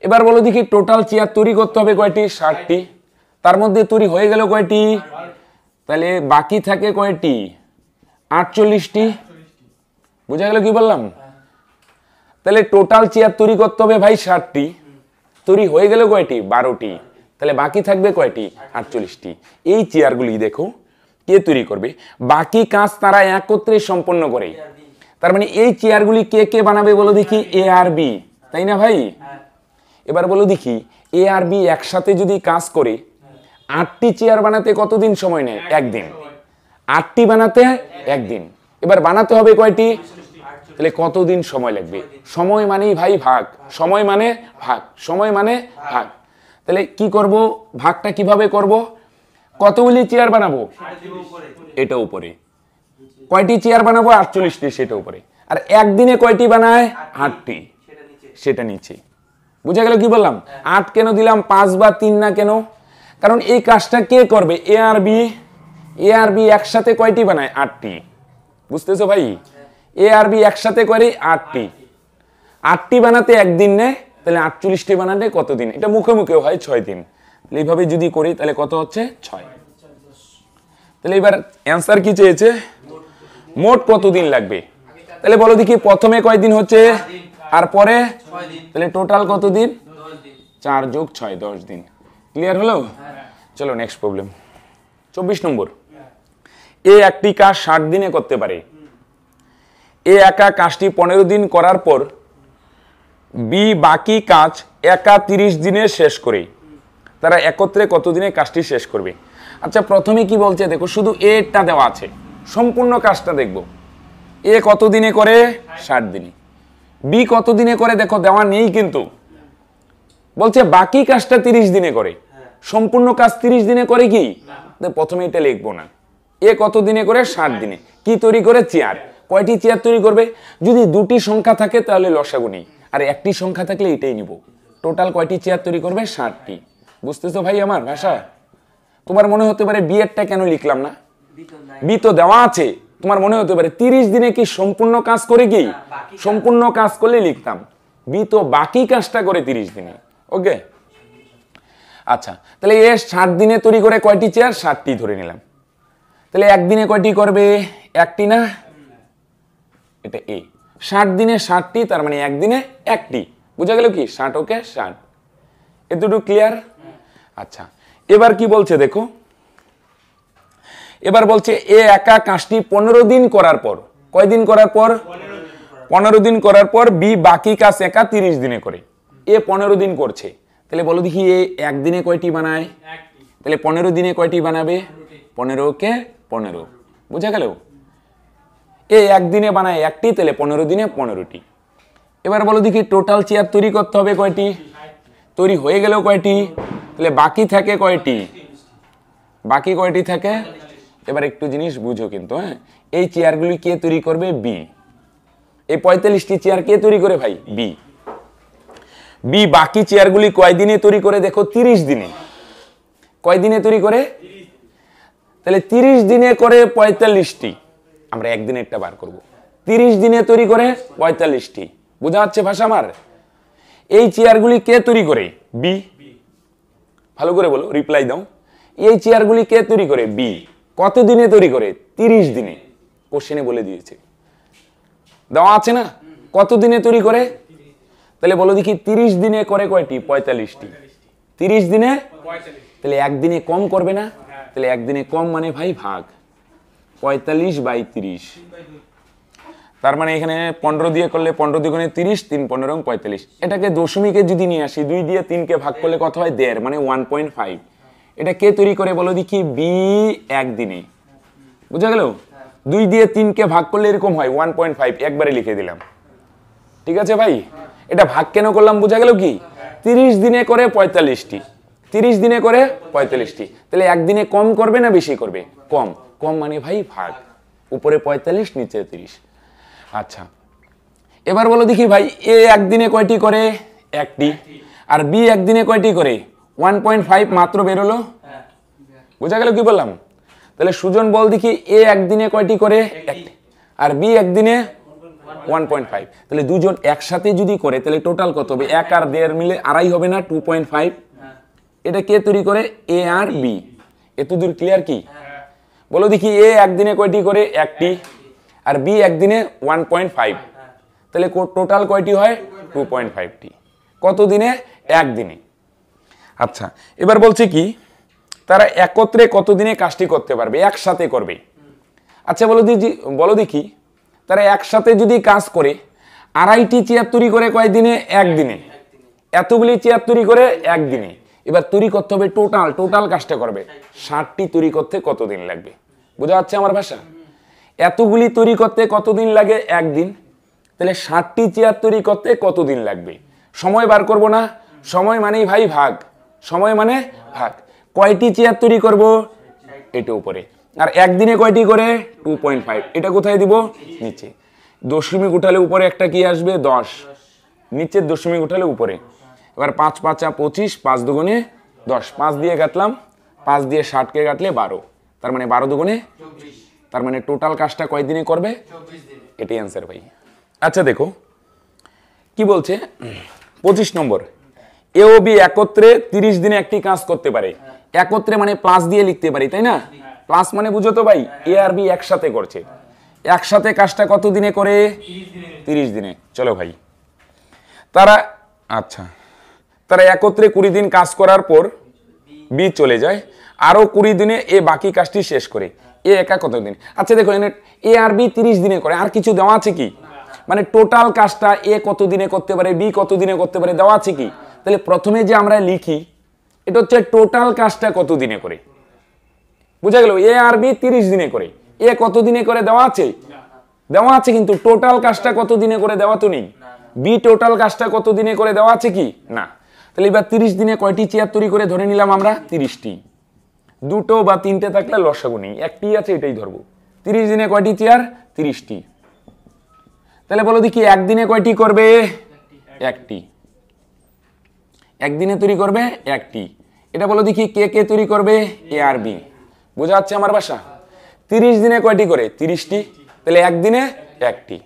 এবার বলো দেখি টোটাল চেয়ার তৈরি করতে হবে কয়টি ষাটটি তার মধ্যে তৈরি হয়ে গেল কয়টি তাহলে বাকি থাকে কয়টি আটচল্লিশটি বোঝা গেল কি বললাম তাহলে টোটাল চেয়ার তৈরি করতে হবে ভাই ষাটটি তৈরি হয়ে গেল কয়টি বারোটি তাহলে বাকি থাকবে কয়টি আটচল্লিশটি এই চেয়ারগুলি দেখো কে তৈরি করবে বাকি কাজ তারা একত্রে সম্পন্ন করে তার মানে এই চেয়ারগুলি কে কে বানাবে বলো দেখি এ আর বি তাই না ভাই হ্যাঁ। এবার বলো দেখি এ আর বি একসাথে যদি কাজ করে আটটি চেয়ার বানাতে কতদিন সময় নেয় একদিন আটটি বানাতে একদিন এবার বানাতে হবে কয়টি তাহলে কতদিন সময় লাগবে সময় মানেই ভাই ভাগ সময় মানে ভাগ সময় মানে ভাগ তাহলে কি করব ভাগটা কিভাবে করব কতগুলি চেয়ার বানাবো এটা উপরে কয়টি চেয়ার বানাবো আটচল্লিশটি সেটা উপরে আর একদিনে কয়টি বানায় আটটি সেটা নিচে বুঝা গেল কি বললাম হ্যাঁ। আট কেন দিলাম পাঁচ বা তিন না কেন কারণ এই কাজটা কে করবে এ আর বি এ আর বি একসাথে কয়টি বানায় আটটি বুঝতেছো ভাই হ্যাঁ। এ আর বি একসাথে করে আটটি আটটি বানাতে একদিন নেয় তাহলে আটচল্লিশটি বানাতে কতদিন এটা মুখে মুখে হয় ছয় দিন তাহলে এইভাবে যদি করি তাহলে কত হচ্ছে ছয় তাহলে এবার অ্যান্সার কি চেয়েছে মোট কতদিন লাগবে তাহলে বলো দেখি প্রথমে কয়দিন হচ্ছে আর পরে তাহলে টোটাল কত দিন চার যোগ ছয় দশ দিন ক্লিয়ার হলো হ্যাঁ। চলো নেক্সট প্রবলেম চব্বিশ নম্বর হ্যাঁ। এ একটি কাজ ষাট দিনে করতে পারে এ একা কাজটি পনেরো দিন করার পর বি বাকি কাজ একা তিরিশ দিনে শেষ করে তারা একত্রে কত দিনে কাজটি শেষ করবে আচ্ছা প্রথমে কি বলছে দেখো শুধু এটা দেওয়া আছে সম্পূর্ণ কাজটা দেখব এ কত দিনে করে হ্যাঁ। ষাট দিনে বি কত দিনে করে দেখো দেওয়া নেই কিন্তু বলছে বাকি কাজটা তিরিশ দিনে করে সম্পূর্ণ কাজ তিরিশ দিনে করে কি প্রথমে এটা লিখবো না এ কত দিনে করে ষাট দিনে কি তৈরি করে চেয়ার কয়টি চেয়ার তৈরি করবে যদি দুটি সংখ্যা থাকে তাহলে লসাগু নেই আর একটি সংখ্যা থাকলে এটাই নিব টোটাল কয়টি চেয়ার তৈরি করবে ষাটটি বুঝতেছো ভাই আমার ভাষা তোমার মনে হতে পারে বিয়েরটা কেন লিখলাম না বি তো দেওয়া আছে তোমার মনে হতে পারে তিরিশ দিনে কি সম্পূর্ণ কাজ করে কি সম্পূর্ণ কাজ করলে লিখতাম বি তো বাকি কাজটা করে তিরিশ দিনে ওকে আচ্ছা তাহলে এ ষাট দিনে তৈরি করে কয়টি চেয়ার ষাটটি ধরে নিলাম তাহলে একদিনে কয়টি করবে একটি না এটা এ ষাট দিনে ষাটটি তার মানে একদিনে একটি বোঝা গেল কি ষাট ওকে ষাট এতটুকু ক্লিয়ার আচ্ছা এবার কি বলছে দেখো এবার বলছে এ একা কাজটি পনেরো দিন করার পর কয়দিন করার পর পনেরো দিন করার পর বি বাকি কাজ একা তিরিশ দিনে করে এ পনেরো দিন করছে তাহলে বলো দেখি এ একদিনে কয়টি বানায় তাহলে পনেরো দিনে কয়টি বানাবে পনেরোকে পনেরো বুঝা গেল এ একদিনে বানায় একটি তাহলে পনেরো দিনে পনেরোটি এবার বলো দেখি টোটাল চেয়ার তৈরি করতে হবে কয়টি তৈরি হয়ে গেল কয়টি তাহলে বাকি থাকে কয়টি বাকি কয়টি থাকে এবার একটু জিনিস বুঝো কিন্তু হ্যাঁ এই চেয়ারগুলি কে তৈরি করবে বি এই পঁয়তাল্লিশটি চেয়ার কে তৈরি করে ভাই বি বি বাকি চেয়ারগুলি কয়দিনে তৈরি করে দেখো তিরিশ দিনে কয়দিনে তৈরি করে তাহলে তিরিশ দিনে করে পঁয়তাল্লিশটি আমরা একদিনে একটা বার করব। তিরিশ দিনে তৈরি করে পঁয়তাল্লিশটি বোঝা যাচ্ছে ভাষা আমার এই চেয়ারগুলি কে তৈরি করে বি ভালো করে বলো রিপ্লাই দাও এই চেয়ারগুলি কে তৈরি করে বি কত দিনে তৈরি করে তিরিশ দিনে কোশ্চেনে বলে দিয়েছে দেওয়া আছে না কত দিনে তৈরি করে তাহলে বলো দেখি তিরিশ দিনে করে কয়টি পঁয়তাল্লিশটি তিরিশ দিনে তাহলে একদিনে কম করবে না তাহলে একদিনে কম মানে ভাই ভাগ পঁয়তাল্লিশ বাই তিরিশ তার মানে এখানে পনেরো দিয়ে করলে পনেরো দিয়ে তিরিশ তিন পনেরো পঁয়তাল্লিশ এটাকে দশমিকে যদি নিয়ে আসি দুই দিয়ে তিনকে ভাগ করলে কত হয় দেড় মানে ওয়ান পয়েন্ট ফাইভ এটা কে তৈরি করে বলো দেখি বি একদিনে বুঝা গেল দুই দিয়ে তিনকে ভাগ করলে এরকম হয় ওয়ান পয়েন্ট ফাইভ একবারে লিখে দিলাম ঠিক আছে ভাই এটা ভাগ কেন করলাম বোঝা গেল কি তিরিশ দিনে করে পঁয়তাল্লিশটি তিরিশ দিনে করে পঁয়তাল্লিশটি তাহলে একদিনে কম করবে না বেশি করবে কম কম মানে ভাই ভাগ উপরে পঁয়তাল্লিশ নিচে তিরিশ আচ্ছা এবার বলো দেখি ভাই এ একদিনে কয়টি করে একটি আর বি একদিনে কয়টি করে ওয়ান পয়েন্ট ফাইভ মাত্র বেরোলো হ্যাঁ। বোঝা গেল কি বললাম তাহলে সুজন বল দেখি এ একদিনে কয়টি করে আর বি একদিনে ওয়ান পয়েন্ট ফাইভ তাহলে দুজন একসাথে যদি করে তাহলে টোটাল কত হবে এক আর দেড় মিলে আড়াই হবে না টু পয়েন্ট ফাইভ এটা কে তৈরি করে এ আর বি এত দূর ক্লিয়ার কি হ্যাঁ। বলো দেখি এ একদিনে কয়টি করে একটি আর বি একদিনে ওয়ান পয়েন্ট ফাইভ তাহলে টোটাল কয়টি হয় টু পয়েন্ট ফাইভটি কত দিনে একদিনে আচ্ছা এবার বলছি কি তারা একত্রে কতদিনে কাজটি করতে পারবে একসাথে করবে আচ্ছা বলো দিদি বলো দেখি তারা একসাথে যদি কাজ করে আড়াইটি চেয়ার তৈরি করে কয়দিনে একদিনে এতগুলি চেয়ার তৈরি করে একদিনে এবার তৈরি করতে হবে টোটাল টোটাল কাজটা করবে ষাটটি তৈরি করতে কতদিন লাগবে বোঝা যাচ্ছে আমার ভাষা এতগুলি তৈরি করতে কতদিন লাগে একদিন তাহলে ষাটটি চেয়ার তৈরি করতে কতদিন লাগবে সময় বার করব না সময় মানেই ভাই ভাগ সময় মানে ভাগ কয়টি চেয়ার তৈরি করব এটা উপরে আর একদিনে কয়টি করে টু পয়েন্ট ফাইভ এটা কোথায় দিব নিচে দশমিক উঠালে উপরে একটা কি আসবে দশ নিচের দশমিক উঠালে উপরে এবার পাঁচ পাঁচা পঁচিশ পাঁচ দুগুণে দশ পাঁচ দিয়ে কাটলাম পাঁচ দিয়ে ষাটকে কাটলে বারো তার মানে বারো দুগুণে তার মানে টোটাল কাজটা কয়দিনে করবে এটাই অ্যান্সার ভাই আচ্ছা দেখো কি বলছে পঁচিশ নম্বর এও বি একত্রে তিরিশ দিনে একটি কাজ করতে পারে একত্রে মানে প্লাস দিয়ে লিখতে পারি তাই না প্লাস মানে বুঝো তো ভাই এ আর বি একসাথে করছে একসাথে কাজটা কত দিনে করে তিরিশ দিনে চলো ভাই তারা আচ্ছা তারা একত্রে কুড়ি দিন কাজ করার পর বি চলে যায় আরও কুড়ি দিনে এ বাকি কাজটি শেষ করে এ একা কত দিন আচ্ছা দেখো এ আর বি তিরিশ দিনে করে আর কিছু দেওয়া আছে কি মানে টোটাল কাজটা এ কত দিনে করতে পারে বি কত দিনে করতে পারে দেওয়া আছে কি তাহলে প্রথমে যে আমরা লিখি এটা হচ্ছে টোটাল কাজটা কত দিনে করে বুঝা গেল এ আর বি তিরিশ দিনে করে এ কত দিনে করে দেওয়া আছে দেওয়া আছে কিন্তু টোটাল কাজটা কত দিনে করে দেওয়া তো নেই বি টোটাল কাজটা কত দিনে করে দেওয়া আছে কি না তাহলে এবার তিরিশ দিনে কয়টি চেয়ার তৈরি করে ধরে নিলাম আমরা তিরিশটি দুটো বা তিনটে থাকলে লসাগু নেই একটি আছে এটাই ধরবো তিরিশ দিনে কয়টি চেয়ার তিরিশটি তাহলে বলো দেখি একদিনে কয়টি করবে একটি একদিনে তৈরি করবে একটি এটা বলো দেখি কে কে তৈরি করবে এ আর বি বোঝা যাচ্ছে আমার বাসা তিরিশ দিনে কয়টি করে তিরিশটি তাহলে একদিনে একটি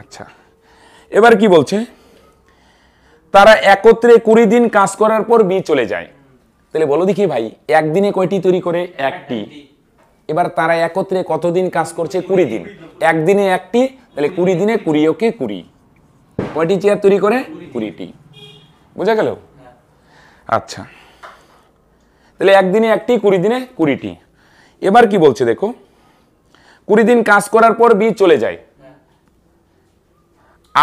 আচ্ছা এবার কি বলছে তারা একত্রে কুড়ি দিন কাজ করার পর বি চলে যায় তাহলে বলো দেখি ভাই একদিনে কয়টি তৈরি করে একটি এবার তারা একত্রে কতদিন কাজ করছে কুড়ি দিন একদিনে একটি তাহলে কুড়ি দিনে কুড়ি ওকে কুড়ি কয়টি চেয়ার তৈরি করে কুড়িটি বোঝা গেল আচ্ছা তাহলে একদিনে একটি কুড়ি দিনে কুড়িটি এবার কি বলছে দেখো কুড়ি দিন কাজ করার পর বি চলে যায়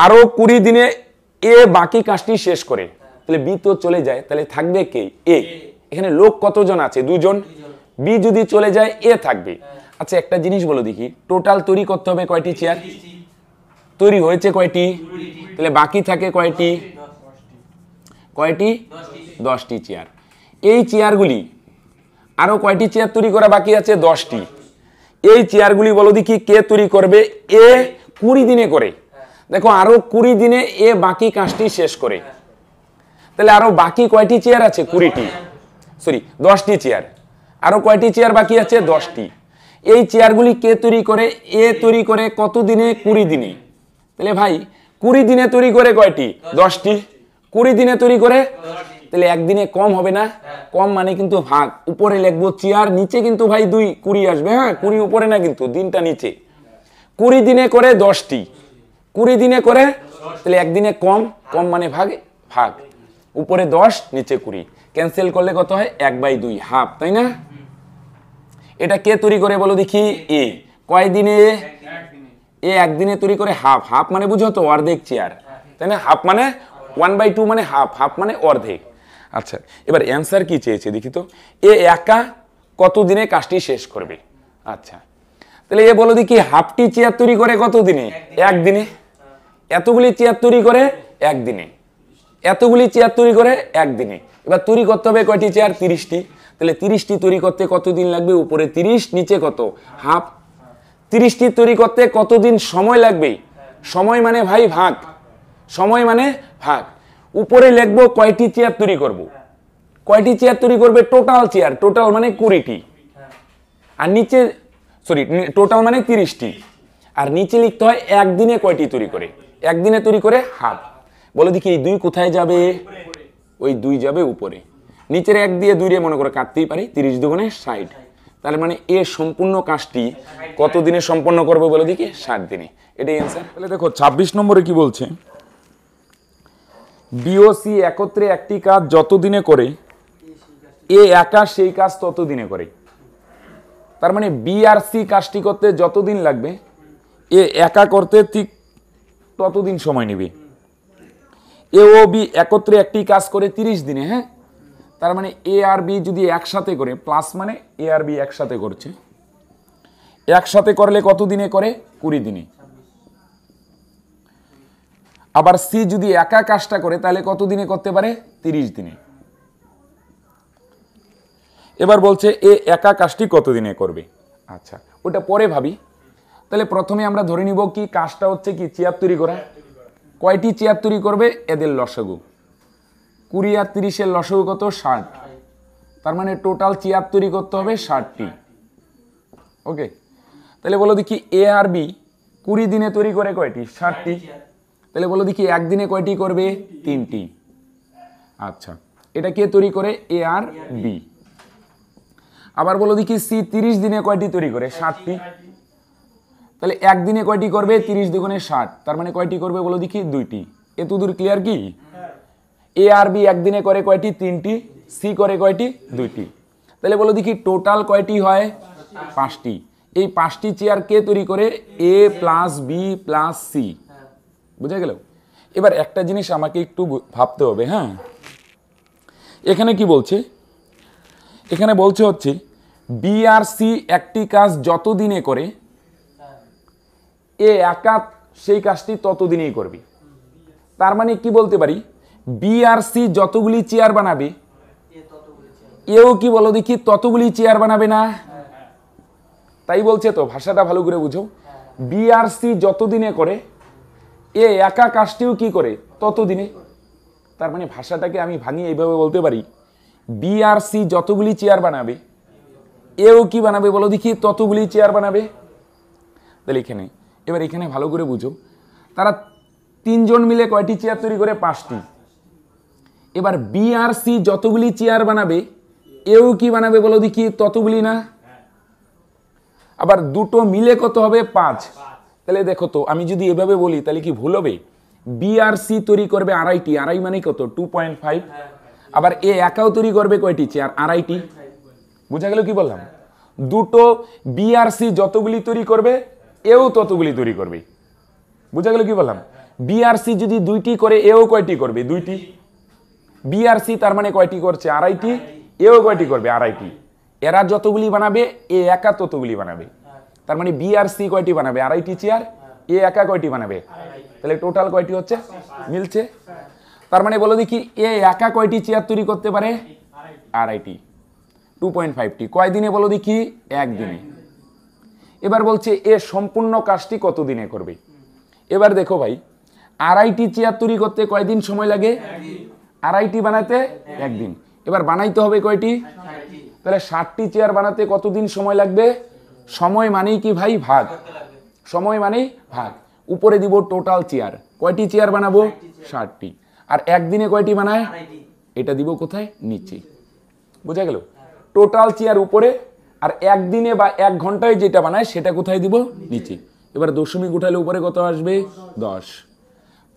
আরও কুড়ি দিনে এ বাকি কাজটি শেষ করে তাহলে বি তো চলে যায় তাহলে থাকবে কে এ এখানে লোক কতজন আছে দুজন বি যদি চলে যায় এ থাকবে আচ্ছা একটা জিনিস বলো দেখি টোটাল তৈরি করতে হবে কয়টি চেয়ার তৈরি হয়েছে কয়টি তাহলে বাকি থাকে কয়টি কয়টি দশটি চেয়ার এই চেয়ারগুলি আরও কয়টি চেয়ার তৈরি করা বাকি আছে দশটি এই চেয়ারগুলি বলো দেখি কে তৈরি করবে এ কুড়ি দিনে করে দেখো আরও কুড়ি দিনে এ বাকি কাজটি শেষ করে তাহলে আরও বাকি কয়টি চেয়ার আছে কুড়িটি সরি দশটি চেয়ার আরও কয়টি চেয়ার বাকি আছে দশটি এই চেয়ারগুলি কে তৈরি করে এ তৈরি করে কত দিনে কুড়ি দিনে তাহলে ভাই কুড়ি দিনে তৈরি করে কয়টি দশটি কুড়ি দিনে তৈরি করে তাহলে একদিনে কম হবে না কম মানে কিন্তু ভাগ উপরে লেখবো চেয়ার নিচে কিন্তু ভাই দুই কুড়ি আসবে হ্যাঁ কুড়ি উপরে না কিন্তু দিনটা নিচে কুড়ি দিনে করে দশটি কুড়ি দিনে করে তাহলে একদিনে কম কম মানে ভাগ ভাগ উপরে দশ নিচে কুড়ি ক্যান্সেল করলে কত হয় এক বাই দুই হাফ তাই না এটা কে তৈরি করে বলো দেখি এ কয়দিনে এ একদিনে তৈরি করে হাফ হাফ মানে বুঝো তো অর্ধেক চেয়ার তাই না হাফ মানে ওয়ান বাই টু মানে হাফ হাফ মানে অর্ধেক আচ্ছা এবার অ্যান্সার কি চেয়েছে দেখি তো এ একা কতদিনে কাজটি শেষ করবে আচ্ছা তাহলে এ বলো দেখি হাফটি চেয়ার তৈরি করে কতদিনে একদিনে এতগুলি চেয়ার তৈরি করে একদিনে এতগুলি চেয়ার তৈরি করে একদিনে এবার তৈরি করতে হবে কয়টি চেয়ার তিরিশটি তাহলে তিরিশটি তৈরি করতে কতদিন লাগবে উপরে তিরিশ নিচে কত হাফ তিরিশটি তৈরি করতে কতদিন সময় লাগবে সময় মানে ভাই ভাগ সময় মানে ভাগ উপরে লিখব কয়টি চেয়ার তৈরি করব কয়টি চেয়ার তৈরি করবে টোটাল চেয়ার টোটাল মানে কুড়িটি আর নিচে সরি টোটাল মানে তিরিশটি আর নিচে লিখতে হয় একদিনে কয়টি তৈরি করে একদিনে তৈরি করে হাফ বলে দেখি এই দুই কোথায় যাবে ওই দুই যাবে উপরে নিচের এক দিয়ে দুই মনে করে কাটতেই পারি তিরিশ দুগুণে ষাট তাহলে মানে এ সম্পূর্ণ কাজটি কতদিনে সম্পন্ন করবে বলে দেখি ষাট দিনে এটাই অ্যান্সার তাহলে দেখো ছাব্বিশ নম্বরে কি বলছে বিওসি একত্রে একটি কাজ যতদিনে করে এ একা সেই কাজ ততদিনে করে তার মানে বি আর সি কাজটি করতে যতদিন লাগবে এ একা করতে ঠিক ততদিন সময় নেবে এ ও বি একত্রে একটি কাজ করে তিরিশ দিনে হ্যাঁ তার মানে এ আর বি যদি একসাথে করে প্লাস মানে এ আর বি একসাথে করছে একসাথে করলে কত দিনে করে কুড়ি দিনে আবার সি যদি একা কাজটা করে তাহলে কত দিনে করতে পারে তিরিশ দিনে এবার বলছে এ একা কাজটি কতদিনে করবে আচ্ছা ওটা পরে ভাবি তাহলে প্রথমে আমরা ধরে নিব কি কাজটা হচ্ছে কি চেয়ার তৈরি করা কয়টি চেয়ার তৈরি করবে এদের লসগু কুড়ি আর তিরিশের লসগু কত ষাট তার মানে টোটাল চেয়ার তৈরি করতে হবে ষাটটি ওকে তাহলে বলো দেখি এ আর বি কুড়ি দিনে তৈরি করে কয়টি ষাটটি তাহলে বলো দেখি একদিনে কয়টি করবে তিনটি আচ্ছা এটা কে তৈরি করে এ আর বি আবার বলো দেখি সি তিরিশ দিনে কয়টি তৈরি করে সাতটি তাহলে একদিনে কয়টি করবে তিরিশ দুগুণে ষাট তার মানে কয়টি করবে বলো দেখি দুইটি এ দূর ক্লিয়ার কি এ আর বি একদিনে করে কয়টি তিনটি সি করে কয়টি দুইটি তাহলে বলো দেখি টোটাল কয়টি হয় পাঁচটি এই পাঁচটি চেয়ার কে তৈরি করে A plus B plus C বুঝে গেল এবার একটা জিনিস আমাকে একটু ভাবতে হবে হ্যাঁ এখানে কি বলছে এখানে বলছে হচ্ছে বিআরসি একটি কাজ যতদিনে করে এ একা সেই কাজটি ততদিনেই করবে তার মানে কি বলতে পারি বিআরসি যতগুলি চেয়ার বানাবে এও কি বলো দেখি ততগুলি চেয়ার বানাবে না তাই বলছে তো ভাষাটা ভালো করে বুঝো বিআরসি যতদিনে করে এ একা কাজটিও কি করে ততদিনে তার মানে ভাষাটাকে আমি ভাঙিয়ে এইভাবে বলতে পারি বি আর সি যতগুলি চেয়ার বানাবে এও কি বানাবে বলো দেখি ততগুলি চেয়ার বানাবে তাহলে এখানে এবার এখানে ভালো করে বুঝো তারা তিনজন মিলে কয়টি চেয়ার তৈরি করে পাঁচটি এবার বি আর সি যতগুলি চেয়ার বানাবে এও কি বানাবে বলো দেখি ততগুলি না আবার দুটো মিলে কত হবে পাঁচ তাহলে দেখো তো আমি যদি এভাবে বলি তাহলে কি ভুল হবে বিআরসি তৈরি করবে আড়াইটি আড়াই মানে কত টু পয়েন্ট ফাইভ আবার এ একাও তৈরি করবে কয়টি চেয়ার আড়াইটি বোঝা গেল কি বললাম দুটো বিআরসি যতগুলি তৈরি করবে এও ততগুলি তৈরি করবে বোঝা গেল কি বললাম বিআরসি যদি দুইটি করে এও কয়টি করবে দুইটি বিআরসি তার মানে কয়টি করছে আড়াইটি এও কয়টি করবে আড়াইটি এরা যতগুলি বানাবে এ একা ততগুলি বানাবে তার মানে বি আর সি কয়টি বানাবে আড়াইটি চেয়ার এ একা কয়টি বানাবে তাহলে টোটাল কয়টি হচ্ছে মিলছে তার মানে বলো দেখি এ একা কয়টি চেয়ার তৈরি করতে পারে আড়াইটি টু পয়েন্ট ফাইভটি কয়দিনে বলো দেখি একদিনে এবার বলছে এ সম্পূর্ণ কাজটি কতদিনে করবে এবার দেখো ভাই আড়াইটি চেয়ার তৈরি করতে কয়দিন সময় লাগে আড়াইটি বানাতে একদিন এবার বানাইতে হবে কয়টি তাহলে ষাটটি চেয়ার বানাতে কতদিন সময় লাগবে সময় মানেই কি ভাই ভাগ সময় মানেই ভাগ উপরে দিব টোটাল চেয়ার কয়টি চেয়ার বানাবো ষাটটি আর একদিনে কয়টি বানায় এটা দিব কোথায় নিচে বোঝা গেল টোটাল চেয়ার উপরে আর একদিনে বা এক ঘন্টায় যেটা বানায় সেটা কোথায় দিব নিচে এবার দশমিক উঠালে উপরে কত আসবে দশ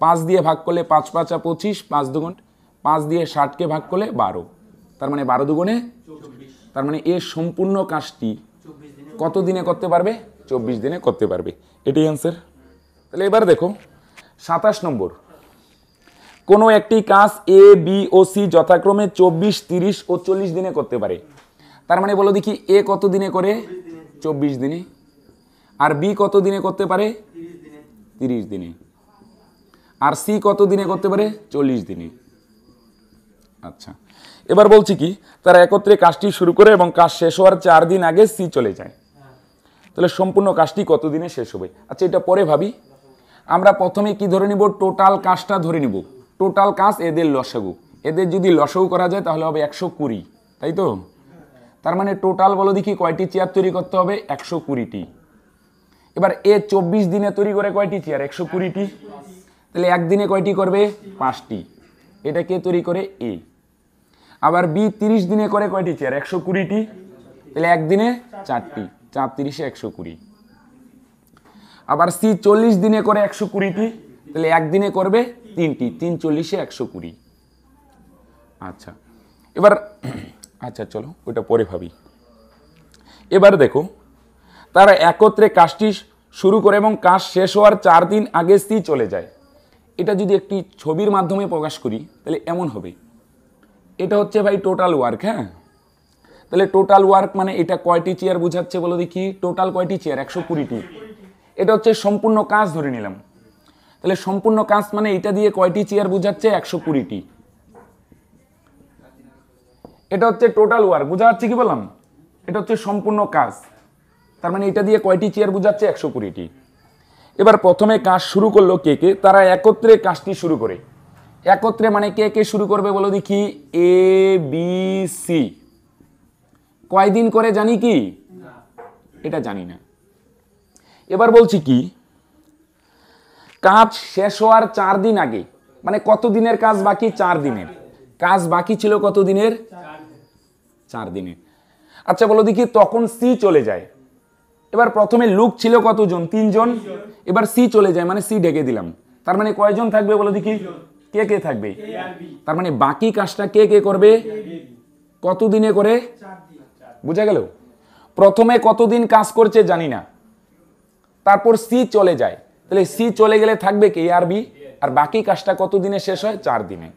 পাঁচ দিয়ে ভাগ করলে পাঁচ পাঁচা পঁচিশ পাঁচ দুগুণ পাঁচ দিয়ে ষাটকে ভাগ করলে বারো তার মানে বারো দুগুণে তার মানে এ সম্পূর্ণ কাজটি কত দিনে করতে পারবে চব্বিশ দিনে করতে পারবে এটাই অ্যান্সার তাহলে এবার দেখো সাতাশ নম্বর কোনো একটি কাজ এ বি ও সি যথাক্রমে চব্বিশ তিরিশ ও চল্লিশ দিনে করতে পারে তার মানে বলো দেখি এ কত দিনে করে চব্বিশ দিনে আর বি কত দিনে করতে পারে তিরিশ দিনে আর সি কত দিনে করতে পারে চল্লিশ দিনে আচ্ছা এবার বলছি কি তারা একত্রে কাজটি শুরু করে এবং কাজ শেষ হওয়ার চার দিন আগে সি চলে যায় তাহলে সম্পূর্ণ কাজটি কতদিনে শেষ হবে আচ্ছা এটা পরে ভাবি আমরা প্রথমে কি ধরে নিব টোটাল কাজটা ধরে নিব টোটাল কাজ এদের লসাগু এদের যদি লসাগু করা যায় তাহলে হবে একশো কুড়ি তাই তো তার মানে টোটাল বলো দেখি কয়টি চেয়ার তৈরি করতে হবে একশো কুড়িটি এবার এ চব্বিশ দিনে তৈরি করে কয়টি চেয়ার একশো কুড়িটি তাহলে একদিনে কয়টি করবে পাঁচটি এটা কে তৈরি করে এ আবার বি তিরিশ দিনে করে কয়টি চেয়ার একশো কুড়িটি তাহলে একদিনে চারটি চার তিরিশে একশো কুড়ি আবার সি চল্লিশ দিনে করে একশো কুড়িটি তাহলে একদিনে করবে তিনটি তিন চল্লিশে একশো কুড়ি আচ্ছা এবার আচ্ছা চলো ওইটা পরে ভাবি এবার দেখো তারা একত্রে কাজটি শুরু করে এবং কাজ শেষ হওয়ার চার দিন আগে স্ত্রী চলে যায় এটা যদি একটি ছবির মাধ্যমে প্রকাশ করি তাহলে এমন হবে এটা হচ্ছে ভাই টোটাল ওয়ার্ক হ্যাঁ তাহলে টোটাল ওয়ার্ক মানে এটা কয়টি চেয়ার বোঝাচ্ছে বলো দেখি টোটাল কয়টি চেয়ার একশো কুড়িটি এটা হচ্ছে সম্পূর্ণ কাজ ধরে নিলাম তাহলে সম্পূর্ণ কাজ মানে এটা দিয়ে কয়টি চেয়ার বোঝাচ্ছে একশো কুড়িটি এটা হচ্ছে টোটাল ওয়ার্ক বোঝা যাচ্ছে কি বললাম এটা হচ্ছে সম্পূর্ণ কাজ তার মানে এটা দিয়ে কয়টি চেয়ার বোঝাচ্ছে একশো কুড়িটি এবার প্রথমে কাজ শুরু করলো কে কে তারা একত্রে কাজটি শুরু করে একত্রে মানে কে কে শুরু করবে বলো দেখি এ বি সি কয়দিন করে জানি কি এটা জানি না এবার বলছি কি কাজ শেষ হওয়ার চার দিন আগে মানে কত দিনের কাজ বাকি চার দিনের কাজ বাকি ছিল কত দিনের চার দিনের আচ্ছা বলো দেখি তখন সি চলে যায় এবার প্রথমে লুক ছিল কতজন তিনজন এবার সি চলে যায় মানে সি ডেকে দিলাম তার মানে কয়জন থাকবে বলো দেখি কে কে থাকবে তার মানে বাকি কাজটা কে কে করবে কত দিনে করে বুঝা গেল প্রথমে কতদিন কাজ করছে জানি না তারপর সি চলে যায় তাহলে সি চলে গেলে থাকবে কে আর বি আর বাকি কাজটা কতদিনে শেষ হয় চার দিনে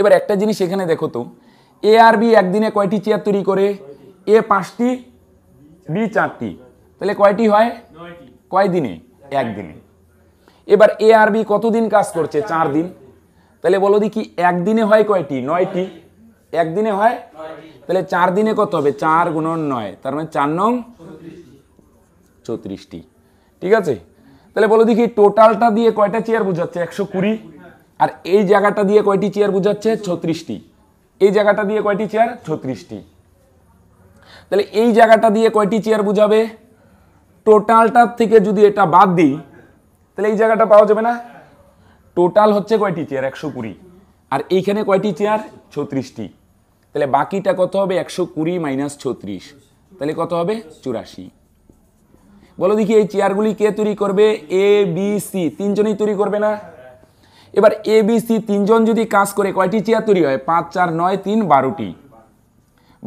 এবার একটা জিনিস এখানে দেখো তো এ আর বি একদিনে কয়টি চেয়ার তৈরি করে এ পাঁচটি বি চারটি তাহলে কয়টি হয় কয় দিনে একদিনে এবার এ আর বি কতদিন কাজ করছে চার দিন তাহলে বলো দেখি একদিনে হয় কয়টি নয়টি একদিনে হয় তাহলে চার দিনে কত হবে চার গুণন নয় তার মানে চার নং চৌত্রিশটি ঠিক আছে তাহলে বলো দেখি টোটালটা দিয়ে কয়টা চেয়ার বোঝাচ্ছে একশো কুড়ি আর এই জায়গাটা দিয়ে কয়টি চেয়ার বোঝাচ্ছে ছত্রিশটি এই জায়গাটা দিয়ে কয়টি চেয়ার ছত্রিশটি তাহলে এই জায়গাটা দিয়ে কয়টি চেয়ার বোঝাবে টোটালটার থেকে যদি এটা বাদ দিই তাহলে এই জায়গাটা পাওয়া যাবে না টোটাল হচ্ছে কয়টি চেয়ার একশো কুড়ি আর এইখানে কয়টি চেয়ার ছত্রিশটি তাহলে বাকিটা কত হবে একশো কুড়ি মাইনাস ছত্রিশ তাহলে কত হবে চুরাশি বলো দেখি এই চেয়ারগুলি কে তৈরি করবে এ বি সি তিনজনই তৈরি করবে না এবার এ বি সি তিনজন যদি কাজ করে কয়টি চেয়ার তৈরি হয় পাঁচ চার নয় তিন বারোটি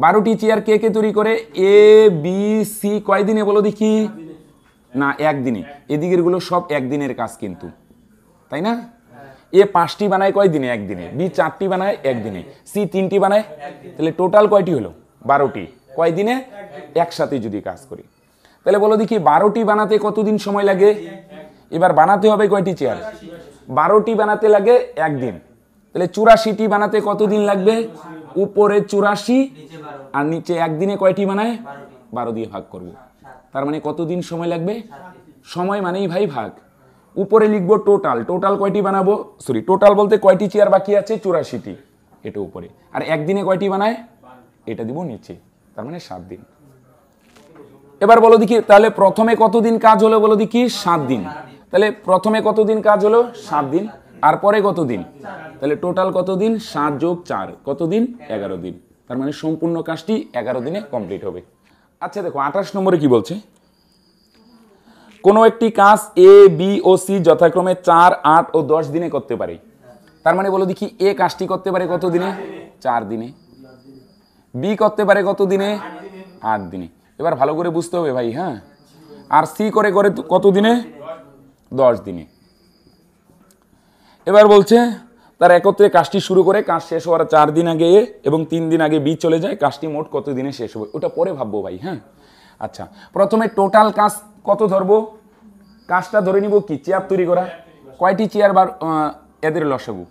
বারোটি চেয়ার কে কে তৈরি করে এ বি সি কয়দিনে বলো দেখি না একদিনে এদিকেরগুলো সব একদিনের কাজ কিন্তু তাই না এ পাঁচটি বানায় কয় দিনে একদিনে বি চারটি বানায় একদিনে সি তিনটি বানায় তাহলে টোটাল কয়টি হলো বারোটি কয় দিনে একসাথে যদি কাজ করি তাহলে বলো দেখি বারোটি বানাতে কতদিন সময় লাগে এবার বানাতে হবে কয়টি চেয়ার বারোটি বানাতে লাগে একদিন তাহলে চুরাশিটি বানাতে কতদিন লাগবে উপরে চুরাশি আর নিচে একদিনে কয়টি বানায় বারো দিয়ে ভাগ করব তার মানে কতদিন সময় লাগবে সময় মানেই ভাই ভাগ উপরে লিখবো টোটাল টোটাল কয়টি বানাবো সরি টোটাল বলতে কয়টি চেয়ার বাকি আছে চুরাশিটি এটা উপরে আর একদিনে কয়টি বানায় এটা দিব নিচে তার মানে সাত দিন এবার বলো দেখি তাহলে প্রথমে কতদিন কাজ হলো বলো দেখি সাত দিন তাহলে প্রথমে কতদিন কাজ হলো সাত দিন আর পরে কতদিন তাহলে টোটাল কতদিন সাত যোগ চার কতদিন এগারো দিন তার মানে সম্পূর্ণ কাজটি এগারো দিনে কমপ্লিট হবে আচ্ছা দেখো আঠাশ নম্বরে কি বলছে কোনো একটি কাজ এ বি ও সি যথাক্রমে চার আট ও দশ দিনে করতে পারি তার মানে বলো দেখি এ কাজটি করতে পারে কত দিনে চার দিনে বি করতে পারে কত দিনে আট দিনে এবার ভালো করে বুঝতে হবে ভাই হ্যাঁ আর সি করে করে কত দিনে দশ দিনে এবার বলছে তার একত্রে কাজটি শুরু করে কাজ শেষ হওয়ার চার দিন আগে এবং তিন দিন আগে বি চলে যায় কাজটি মোট কত দিনে শেষ হবে ওটা পরে ভাববো ভাই হ্যাঁ আচ্ছা প্রথমে টোটাল কাজ কত ধরবো কাজটা ধরে নিব কি চেয়ার তৈরি করা কয়টি চেয়ার বার এদের লসাগু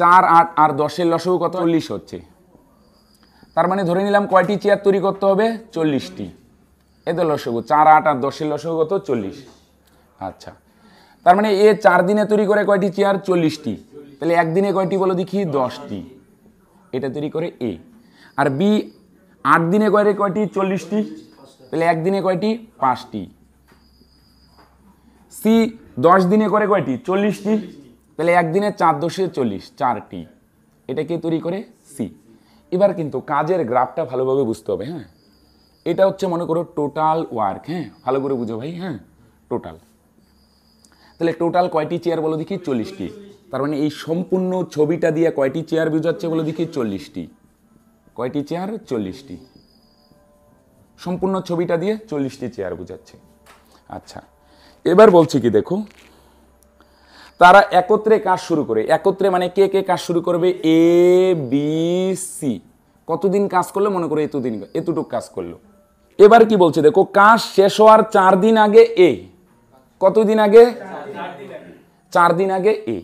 চার আট আর দশের লসাগু কত চল্লিশ হচ্ছে তার মানে ধরে নিলাম কয়টি চেয়ার তৈরি করতে হবে চল্লিশটি এদের লসাগু চার আট আর দশের লসাগু কত চল্লিশ আচ্ছা তার মানে এ চার দিনে তৈরি করে কয়টি চেয়ার চল্লিশটি তাহলে একদিনে কয়টি বলো দেখি দশটি এটা তৈরি করে এ আর বি আট দিনে করে কয়টি চল্লিশটি তাহলে একদিনে কয়টি পাঁচটি সি দশ দিনে করে কয়টি চল্লিশটি তাহলে একদিনে চার দশে চল্লিশ চারটি এটা কে তৈরি করে সি এবার কিন্তু কাজের গ্রাফটা ভালোভাবে বুঝতে হবে হ্যাঁ এটা হচ্ছে মনে করো টোটাল ওয়ার্ক হ্যাঁ ভালো করে বুঝো ভাই হ্যাঁ টোটাল তাহলে টোটাল কয়টি চেয়ার বলো দেখি চল্লিশটি তার মানে এই সম্পূর্ণ ছবিটা দিয়ে কয়টি চেয়ার বোঝাচ্ছে বলো দেখি চল্লিশটি কয়টি চেয়ার চল্লিশটি সম্পূর্ণ ছবিটা দিয়ে চল্লিশটি চেয়ার বুঝাচ্ছে আচ্ছা এবার বলছি কি দেখো তারা একত্রে কাজ শুরু করে একত্রে মানে কে কে কাজ শুরু করবে এ বি সি কতদিন কাজ করলো মনে করো এতদিন এতটুক কাজ করলো এবার কি বলছে দেখো কাজ শেষ হওয়ার চার দিন আগে এ কতদিন আগে চার দিন আগে এ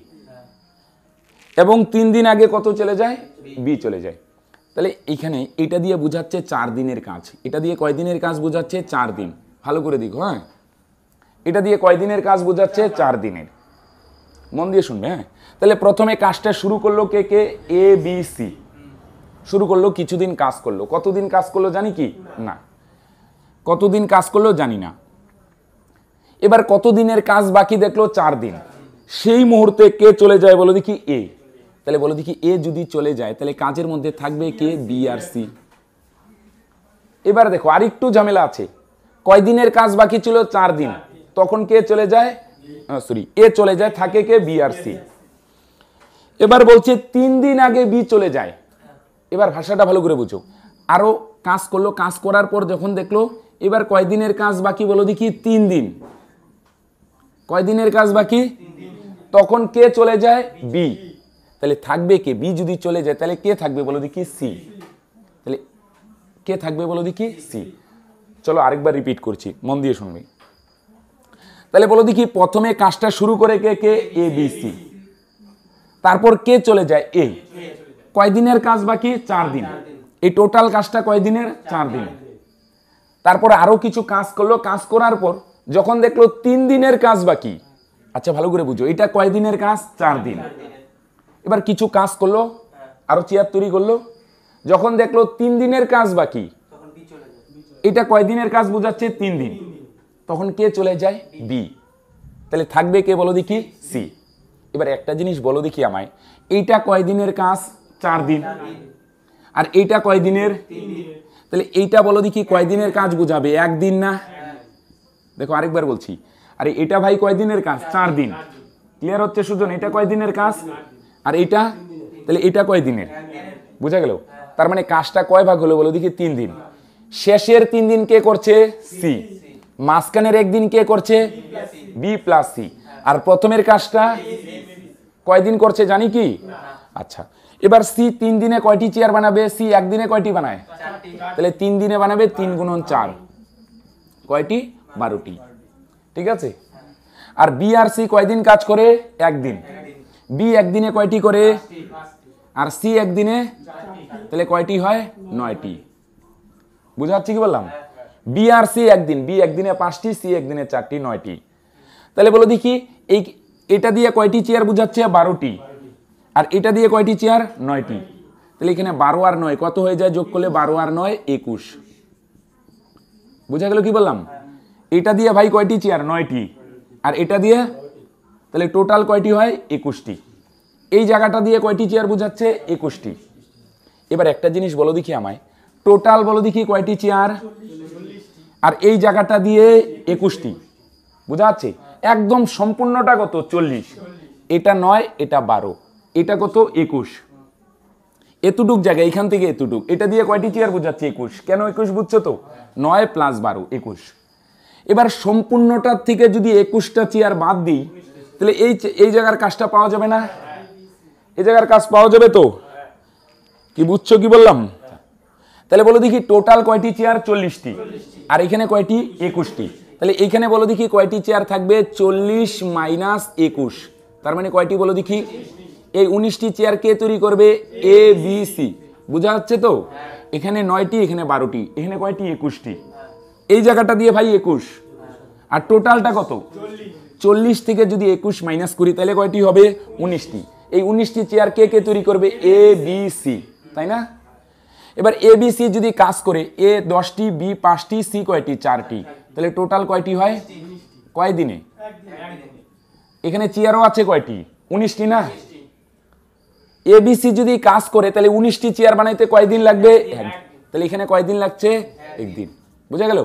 এবং তিন দিন আগে কত চলে যায় বি চলে যায় তাহলে এখানে এটা দিয়ে বোঝাচ্ছে চার দিনের কাজ এটা দিয়ে কয় দিনের কাজ বোঝাচ্ছে চার দিন ভালো করে দেখো হ্যাঁ এটা দিয়ে কয় দিনের কাজ বোঝাচ্ছে চার দিনের মন দিয়ে শুনবে হ্যাঁ তাহলে প্রথমে কাজটা শুরু করলো কে কে এ বি সি শুরু করলো কিছুদিন কাজ করলো কতদিন কাজ করলো জানি কি না কতদিন কাজ করলো জানি না এবার কতদিনের কাজ বাকি দেখলো চার দিন সেই মুহূর্তে কে চলে যায় বলো দেখি এ তাহলে বলো দেখি এ যদি চলে যায় তাহলে কাজের মধ্যে থাকবে কে বি আর সি এবার দেখো আরেকটু ঝামেলা আছে কয়দিনের কাজ বাকি ছিল চার দিন তখন কে চলে যায় সরি এ চলে যায় থাকে কে বি আর সি এবার বলছে তিন দিন আগে বি চলে যায় এবার ভাষাটা ভালো করে বুঝো আরও কাজ করলো কাজ করার পর যখন দেখলো এবার কয়দিনের কাজ বাকি বলো দেখি তিন দিন কয়দিনের কাজ বাকি তখন কে চলে যায় বি তাহলে থাকবে কে বি যদি চলে যায় তাহলে কে থাকবে বলো দেখি সি তাহলে কে থাকবে বলো দেখি সি চলো আরেকবার রিপিট করছি মন দিয়ে শুনবি তাহলে বলো দেখি প্রথমে কাজটা শুরু করে কে কে এ বি সি তারপর কে চলে যায় এ কয়দিনের কাজ বাকি চার দিন এই টোটাল কাজটা কয়দিনের চার দিন তারপর আরও কিছু কাজ করলো কাজ করার পর যখন দেখলো তিন দিনের কাজ বাকি আচ্ছা ভালো করে বুঝো এটা কয়দিনের কাজ চার দিন এবার কিছু কাজ করলো হ্যাঁ। আরও চেয়ার তৈরি করলো যখন দেখলো তিন দিনের কাজ বাকি এটা কয়দিনের কাজ বোঝাচ্ছে তিন দিন তখন কে চলে যায় বি তাহলে থাকবে কে বলো দেখি সি এবার একটা জিনিস বলো দেখি আমায় এইটা কয়দিনের কাজ চার দিন আর এইটা কয়দিনের তাহলে এইটা বলো দেখি কয়দিনের কাজ বোঝাবে একদিন না হ্যাঁ। দেখো আরেকবার বলছি আরে এটা ভাই কয়দিনের কাজ চার দিন ক্লিয়ার হচ্ছে সুজন এটা কয়দিনের কাজ আর এটা তাহলে এটা কয় দিনের বুঝা গেল তার মানে কাজটা কয় ভাগ হলো বলো দেখি তিন দিন শেষের তিন দিন কে করছে সি মাঝখানের একদিন কে করছে বি প্লাস সি আর প্রথমের কাজটা কয়দিন করছে জানি কি আচ্ছা এবার সি তিন দিনে কয়টি চেয়ার বানাবে সি একদিনে কয়টি বানায় তাহলে তিন দিনে বানাবে তিন গুণন চার কয়টি বারোটি ঠিক আছে আর বি আর সি কয়দিন কাজ করে একদিন বি একদিনে কয়টি করে আর সি একদিনে তাহলে কয়টি হয় নয়টি বুঝা যাচ্ছে কি বললাম হ্যাঁ, হ্যাঁ। বি আর সি একদিন বি একদিনে পাঁচটি সি একদিনে চারটি নয়টি তাহলে বলো দেখি এই এটা দিয়ে কয়টি চেয়ার বুঝাচ্ছে বারোটি আর এটা দিয়ে কয়টি চেয়ার নয়টি তাহলে এখানে বারো আর নয় কত হয়ে যায় যোগ করলে বারো আর নয় একুশ বুঝা গেল কি বললাম হ্যাঁ। এটা দিয়ে ভাই কয়টি চেয়ার নয়টি আর এটা দিয়ে তাহলে টোটাল কয়টি হয় একুশটি এই জায়গাটা দিয়ে কয়টি চেয়ার বোঝাচ্ছে একুশটি এবার একটা জিনিস বলো দেখি আমায় টোটাল বলো দেখি কয়টি চেয়ার আর এই জায়গাটা দিয়ে একুশটি বোঝা যাচ্ছে একদম সম্পূর্ণটা কত চল্লিশ এটা নয় এটা বারো এটা কত একুশ এতটুক জায়গা এখান থেকে এতটুক এটা দিয়ে কয়টি চেয়ার বোঝাচ্ছে একুশ কেন একুশ বুঝছো তো নয় প্লাস বারো একুশ এবার সম্পূর্ণটার থেকে যদি একুশটা চেয়ার বাদ দিই তাহলে এই এই জায়গার কাজটা পাওয়া যাবে না এই জায়গার কাজ পাওয়া যাবে তো কি বুঝছো কি বললাম তাহলে বলো দেখি টোটাল কয়টি চেয়ার চল্লিশটি আর এখানে কয়টি একুশটি তাহলে এখানে বলো দেখি কয়টি চেয়ার থাকবে চল্লিশ মাইনাস একুশ তার মানে কয়টি বলো দেখি এই উনিশটি চেয়ার কে তৈরি করবে এ বি সি বোঝা যাচ্ছে তো এখানে নয়টি এখানে বারোটি এখানে কয়টি একুশটি এই জায়গাটা দিয়ে ভাই একুশ আর টোটালটা কত চল্লিশ থেকে যদি একুশ মাইনাস করি তাহলে কয়টি হবে উনিশটি এই উনিশটি চেয়ার কে কে তৈরি করবে এ বি সি তাই না এবার এ বি সি যদি কাজ করে এ দশটি বি পাঁচটি সি কয়টি চারটি তাহলে টোটাল কয়টি হয় কয়দিনে এখানে চেয়ারও আছে কয়টি উনিশটি না এ বি সি যদি কাজ করে তাহলে উনিশটি চেয়ার বানাইতে কয়দিন লাগবে তাহলে এখানে কয়দিন লাগছে একদিন বুঝা গেল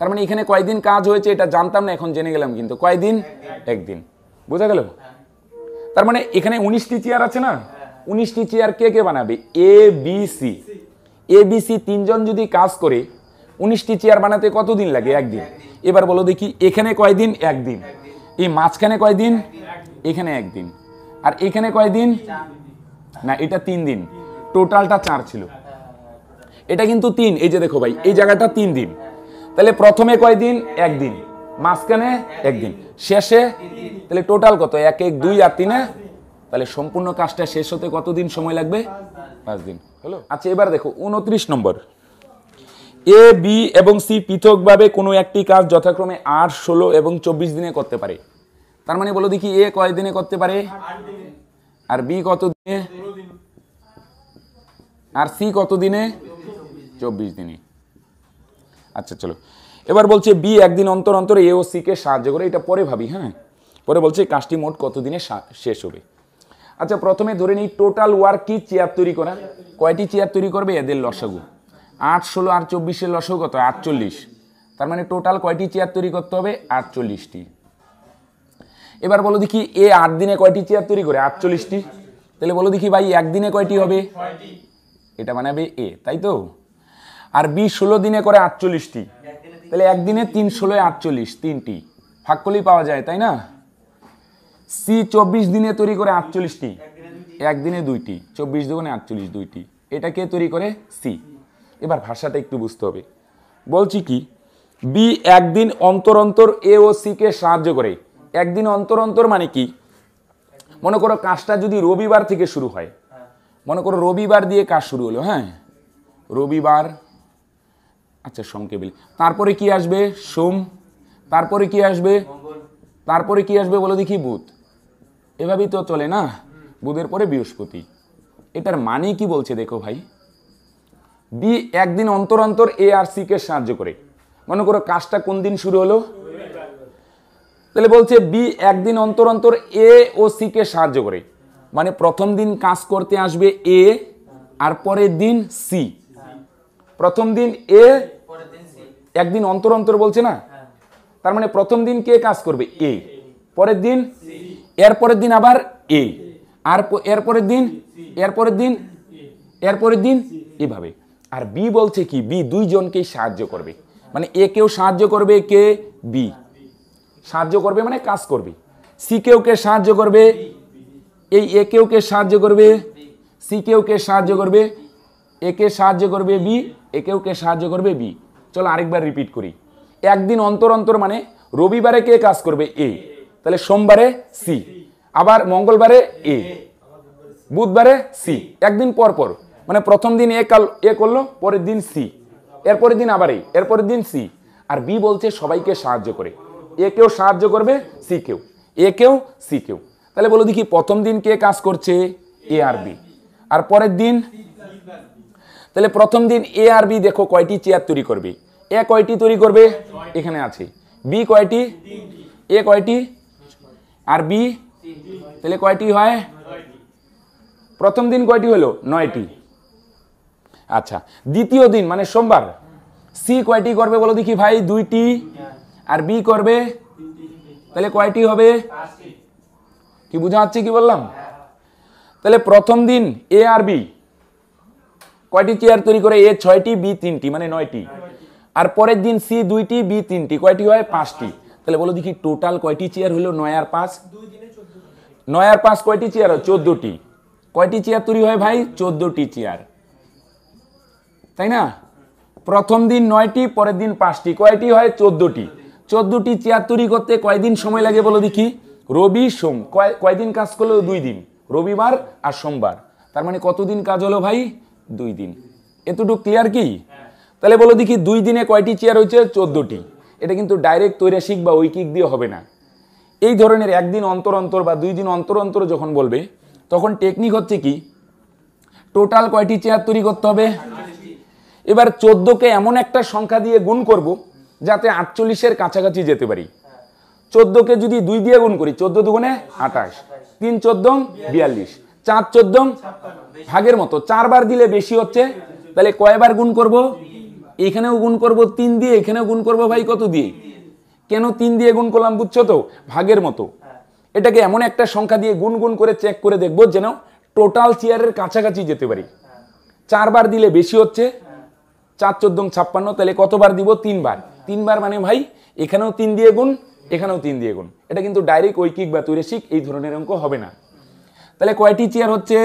তার মানে এখানে কয়দিন কাজ হয়েছে এটা জানতাম না এখন জেনে গেলাম কিন্তু কয়দিন একদিন বোঝা গেল তার মানে এখানে উনিশটি চেয়ার আছে না উনিশটি চেয়ার কে কে বানাবে A B C A B C তিনজন যদি কাজ করে উনিশটি চেয়ার বানাতে কতদিন লাগে একদিন এবার বলো দেখি এখানে কয়দিন একদিন এই মাঝখানে কয়দিন এখানে একদিন আর এখানে কয়দিন না এটা তিন দিন টোটালটা চার ছিল এটা কিন্তু তিন এই যে দেখো ভাই এই জায়গাটা তিন দিন তাহলে প্রথমে কয়দিন একদিন মাঝখানে একদিন শেষে তাহলে টোটাল কত এক এক দুই আর তিনে তাহলে সম্পূর্ণ কাজটা শেষ হতে কতদিন সময় লাগবে পাঁচ দিন হলো আচ্ছা এবার দেখো উনত্রিশ নম্বর এ বি এবং সি পৃথকভাবে কোনো একটি কাজ যথাক্রমে আট ষোলো এবং চব্বিশ দিনে করতে পারে তার মানে বলো দেখি এ কয় দিনে করতে পারে আর বি কত দিনে আর সি কত দিনে চব্বিশ দিনে আচ্ছা চলো এবার বলছে বি একদিন অন্তর অন্তর এ ও সিকে সাহায্য করে এটা পরে ভাবি হ্যাঁ পরে বলছে কাজটি মোট কতদিনে শেষ হবে আচ্ছা প্রথমে ধরে নিই টোটাল ওয়ার্ক কি চেয়ার তৈরি করা কয়টি চেয়ার তৈরি করবে এদের লসাগু আট ষোলো আর চব্বিশের লসাগু কত আটচল্লিশ তার মানে টোটাল কয়টি চেয়ার তৈরি করতে হবে আটচল্লিশটি এবার বলো দেখি এ আট দিনে কয়টি চেয়ার তৈরি করে আটচল্লিশটি তাহলে বলো দেখি ভাই একদিনে কয়টি হবে এটা বানাবে এ তাই তো আর বি ষোলো দিনে করে আটচল্লিশটি তাহলে একদিনে তিন ষোলোয় আটচল্লিশ তিনটি ফাঁক করলেই পাওয়া যায় তাই না সি চব্বিশ দিনে তৈরি করে আটচল্লিশটি একদিনে দুইটি চব্বিশ দিনে আটচল্লিশ দুইটি এটা কে তৈরি করে সি এবার ভাষাটা একটু বুঝতে হবে বলছি কি বি একদিন অন্তর অন্তর এ ও সিকে সাহায্য করে একদিন অন্তর অন্তর মানে কি মনে করো কাজটা যদি রবিবার থেকে শুরু হয় মনে করো রবিবার দিয়ে কাজ শুরু হলো হ্যাঁ রবিবার আচ্ছা সোমকে বিলি তারপরে কি আসবে সোম তারপরে কি আসবে তারপরে কি আসবে বলে দেখি বুধ এভাবেই তো চলে না বুধের পরে বৃহস্পতি এটার মানে কি বলছে দেখো ভাই বি একদিন অন্তর অন্তর এ আর সিকে সাহায্য করে মনে করো কাজটা কোন দিন শুরু হলো তাহলে বলছে বি একদিন অন্তর অন্তর এ ও সিকে সাহায্য করে মানে প্রথম দিন কাজ করতে আসবে এ আর পরের দিন সি প্রথম দিন এ একদিন অন্তর অন্তর বলছে না হ্যাঁ। তার মানে প্রথম দিন কে কাজ করবে এ পরের দিন এর পরের দিন আবার এ আর এর পরের দিন এর পরের দিন এর পরের দিন এভাবে আর বি বলছে কি বি দুইজনকেই সাহায্য করবে মানে এ কেউ সাহায্য করবে কে বি হ্যাঁ, সাহায্য করবে মানে কাজ করবে সি কেউ কে সাহায্য করবে এই এ কেউ কে সাহায্য করবে সি কেউ কে সাহায্য করবে একে সাহায্য করবে বি একেও কে সাহায্য করবে বি চলো আরেকবার রিপিট করি একদিন অন্তর অন্তর মানে রবিবারে কে কাজ করবে এ তাহলে সোমবারে সি আবার মঙ্গলবারে এ বুধবারে সি একদিন পর পর মানে প্রথম দিন এ কাল এ করলো পরের দিন সি এরপরের দিন আবার এ এরপরের দিন সি আর বি বলছে সবাইকে সাহায্য করে এ কেউ সাহায্য করবে সি কেউ এ কেউ সি কেউ তাহলে বলো দেখি প্রথম দিন কে কাজ করছে এ আর বি আর পরের দিন তাহলে প্রথম দিন এ আর বি দেখো কয়টি চেয়ার তৈরি করবে এ কয়টি তৈরি করবে এখানে আছে বি কয়টি এ কয়টি আর বি তাহলে কয়টি হয় প্রথম দিন কয়টি হলো নয়টি আচ্ছা দ্বিতীয় দিন মানে সোমবার সি কয়টি করবে বলো দেখি ভাই দুইটি আর বি করবে তাহলে কয়টি হবে কি বোঝা যাচ্ছে কি বললাম তাহলে প্রথম দিন এ আর বি কয়টি চেয়ার তৈরি করে এ ছয়টি বি তিনটি মানে নয়টি আর পরের দিন সি দুইটি বি তিনটি কয়টি হয় পাঁচটি তাহলে বলো দেখি টোটাল কয়টি চেয়ার হলো নয় আর পাঁচ নয় আর পাঁচ কয়টি চেয়ার হয় চোদ্দটি কয়টি চেয়ার তৈরি হয় ভাই চোদ্দটি চেয়ার তাই না প্রথম দিন নয়টি পরের দিন পাঁচটি কয়টি হয় চোদ্দটি চোদ্দটি চেয়ার তৈরি করতে কয়দিন সময় লাগে বলো দেখি রবি সোম কয় কয়দিন কাজ করলো দুই দিন রবিবার আর সোমবার তার মানে কতদিন কাজ হলো ভাই দুই দিন এতটুকু ক্লিয়ার কি তাহলে বলো দেখি দুই দিনে কয়টি চেয়ার হয়েছে চোদ্দটি এটা কিন্তু ডাইরেক্ট তৈরাসিক বা ঐকিক দিয়ে হবে না এই ধরনের একদিন অন্তর অন্তর বা দুই দিন অন্তর অন্তর যখন বলবে তখন টেকনিক হচ্ছে কি টোটাল কয়টি চেয়ার তৈরি করতে হবে এবার চোদ্দোকে এমন একটা সংখ্যা দিয়ে গুণ করব যাতে আটচল্লিশের কাছাকাছি যেতে পারি চোদ্দোকে যদি দুই দিয়ে গুণ করি চোদ্দ দুগুণে আঠাশ তিন চোদ্দ বিয়াল্লিশ চার চোদ্দ ভাগের মতো চারবার দিলে বেশি হচ্ছে তাহলে কয়বার গুণ করব এখানেও গুণ করব তিন দিয়ে এখানেও গুণ করব ভাই কত দিয়ে কেন তিন দিয়ে গুণ করলাম বুঝছো তো ভাগের মতো এটাকে এমন একটা সংখ্যা দিয়ে গুণ গুণ করে চেক করে দেখবো যেন টোটাল চেয়ারের কাছাকাছি যেতে পারি চারবার দিলে বেশি হচ্ছে চার চোদ্দ ছাপ্পান্ন তাহলে কতবার দিব তিনবার তিনবার মানে ভাই এখানেও তিন দিয়ে গুণ এখানেও তিন দিয়ে গুণ এটা কিন্তু ডাইরেক্ট ঐকিক বা তৈরেসিক এই ধরনের অঙ্ক হবে না তাহলে কয়টি চেয়ার হচ্ছে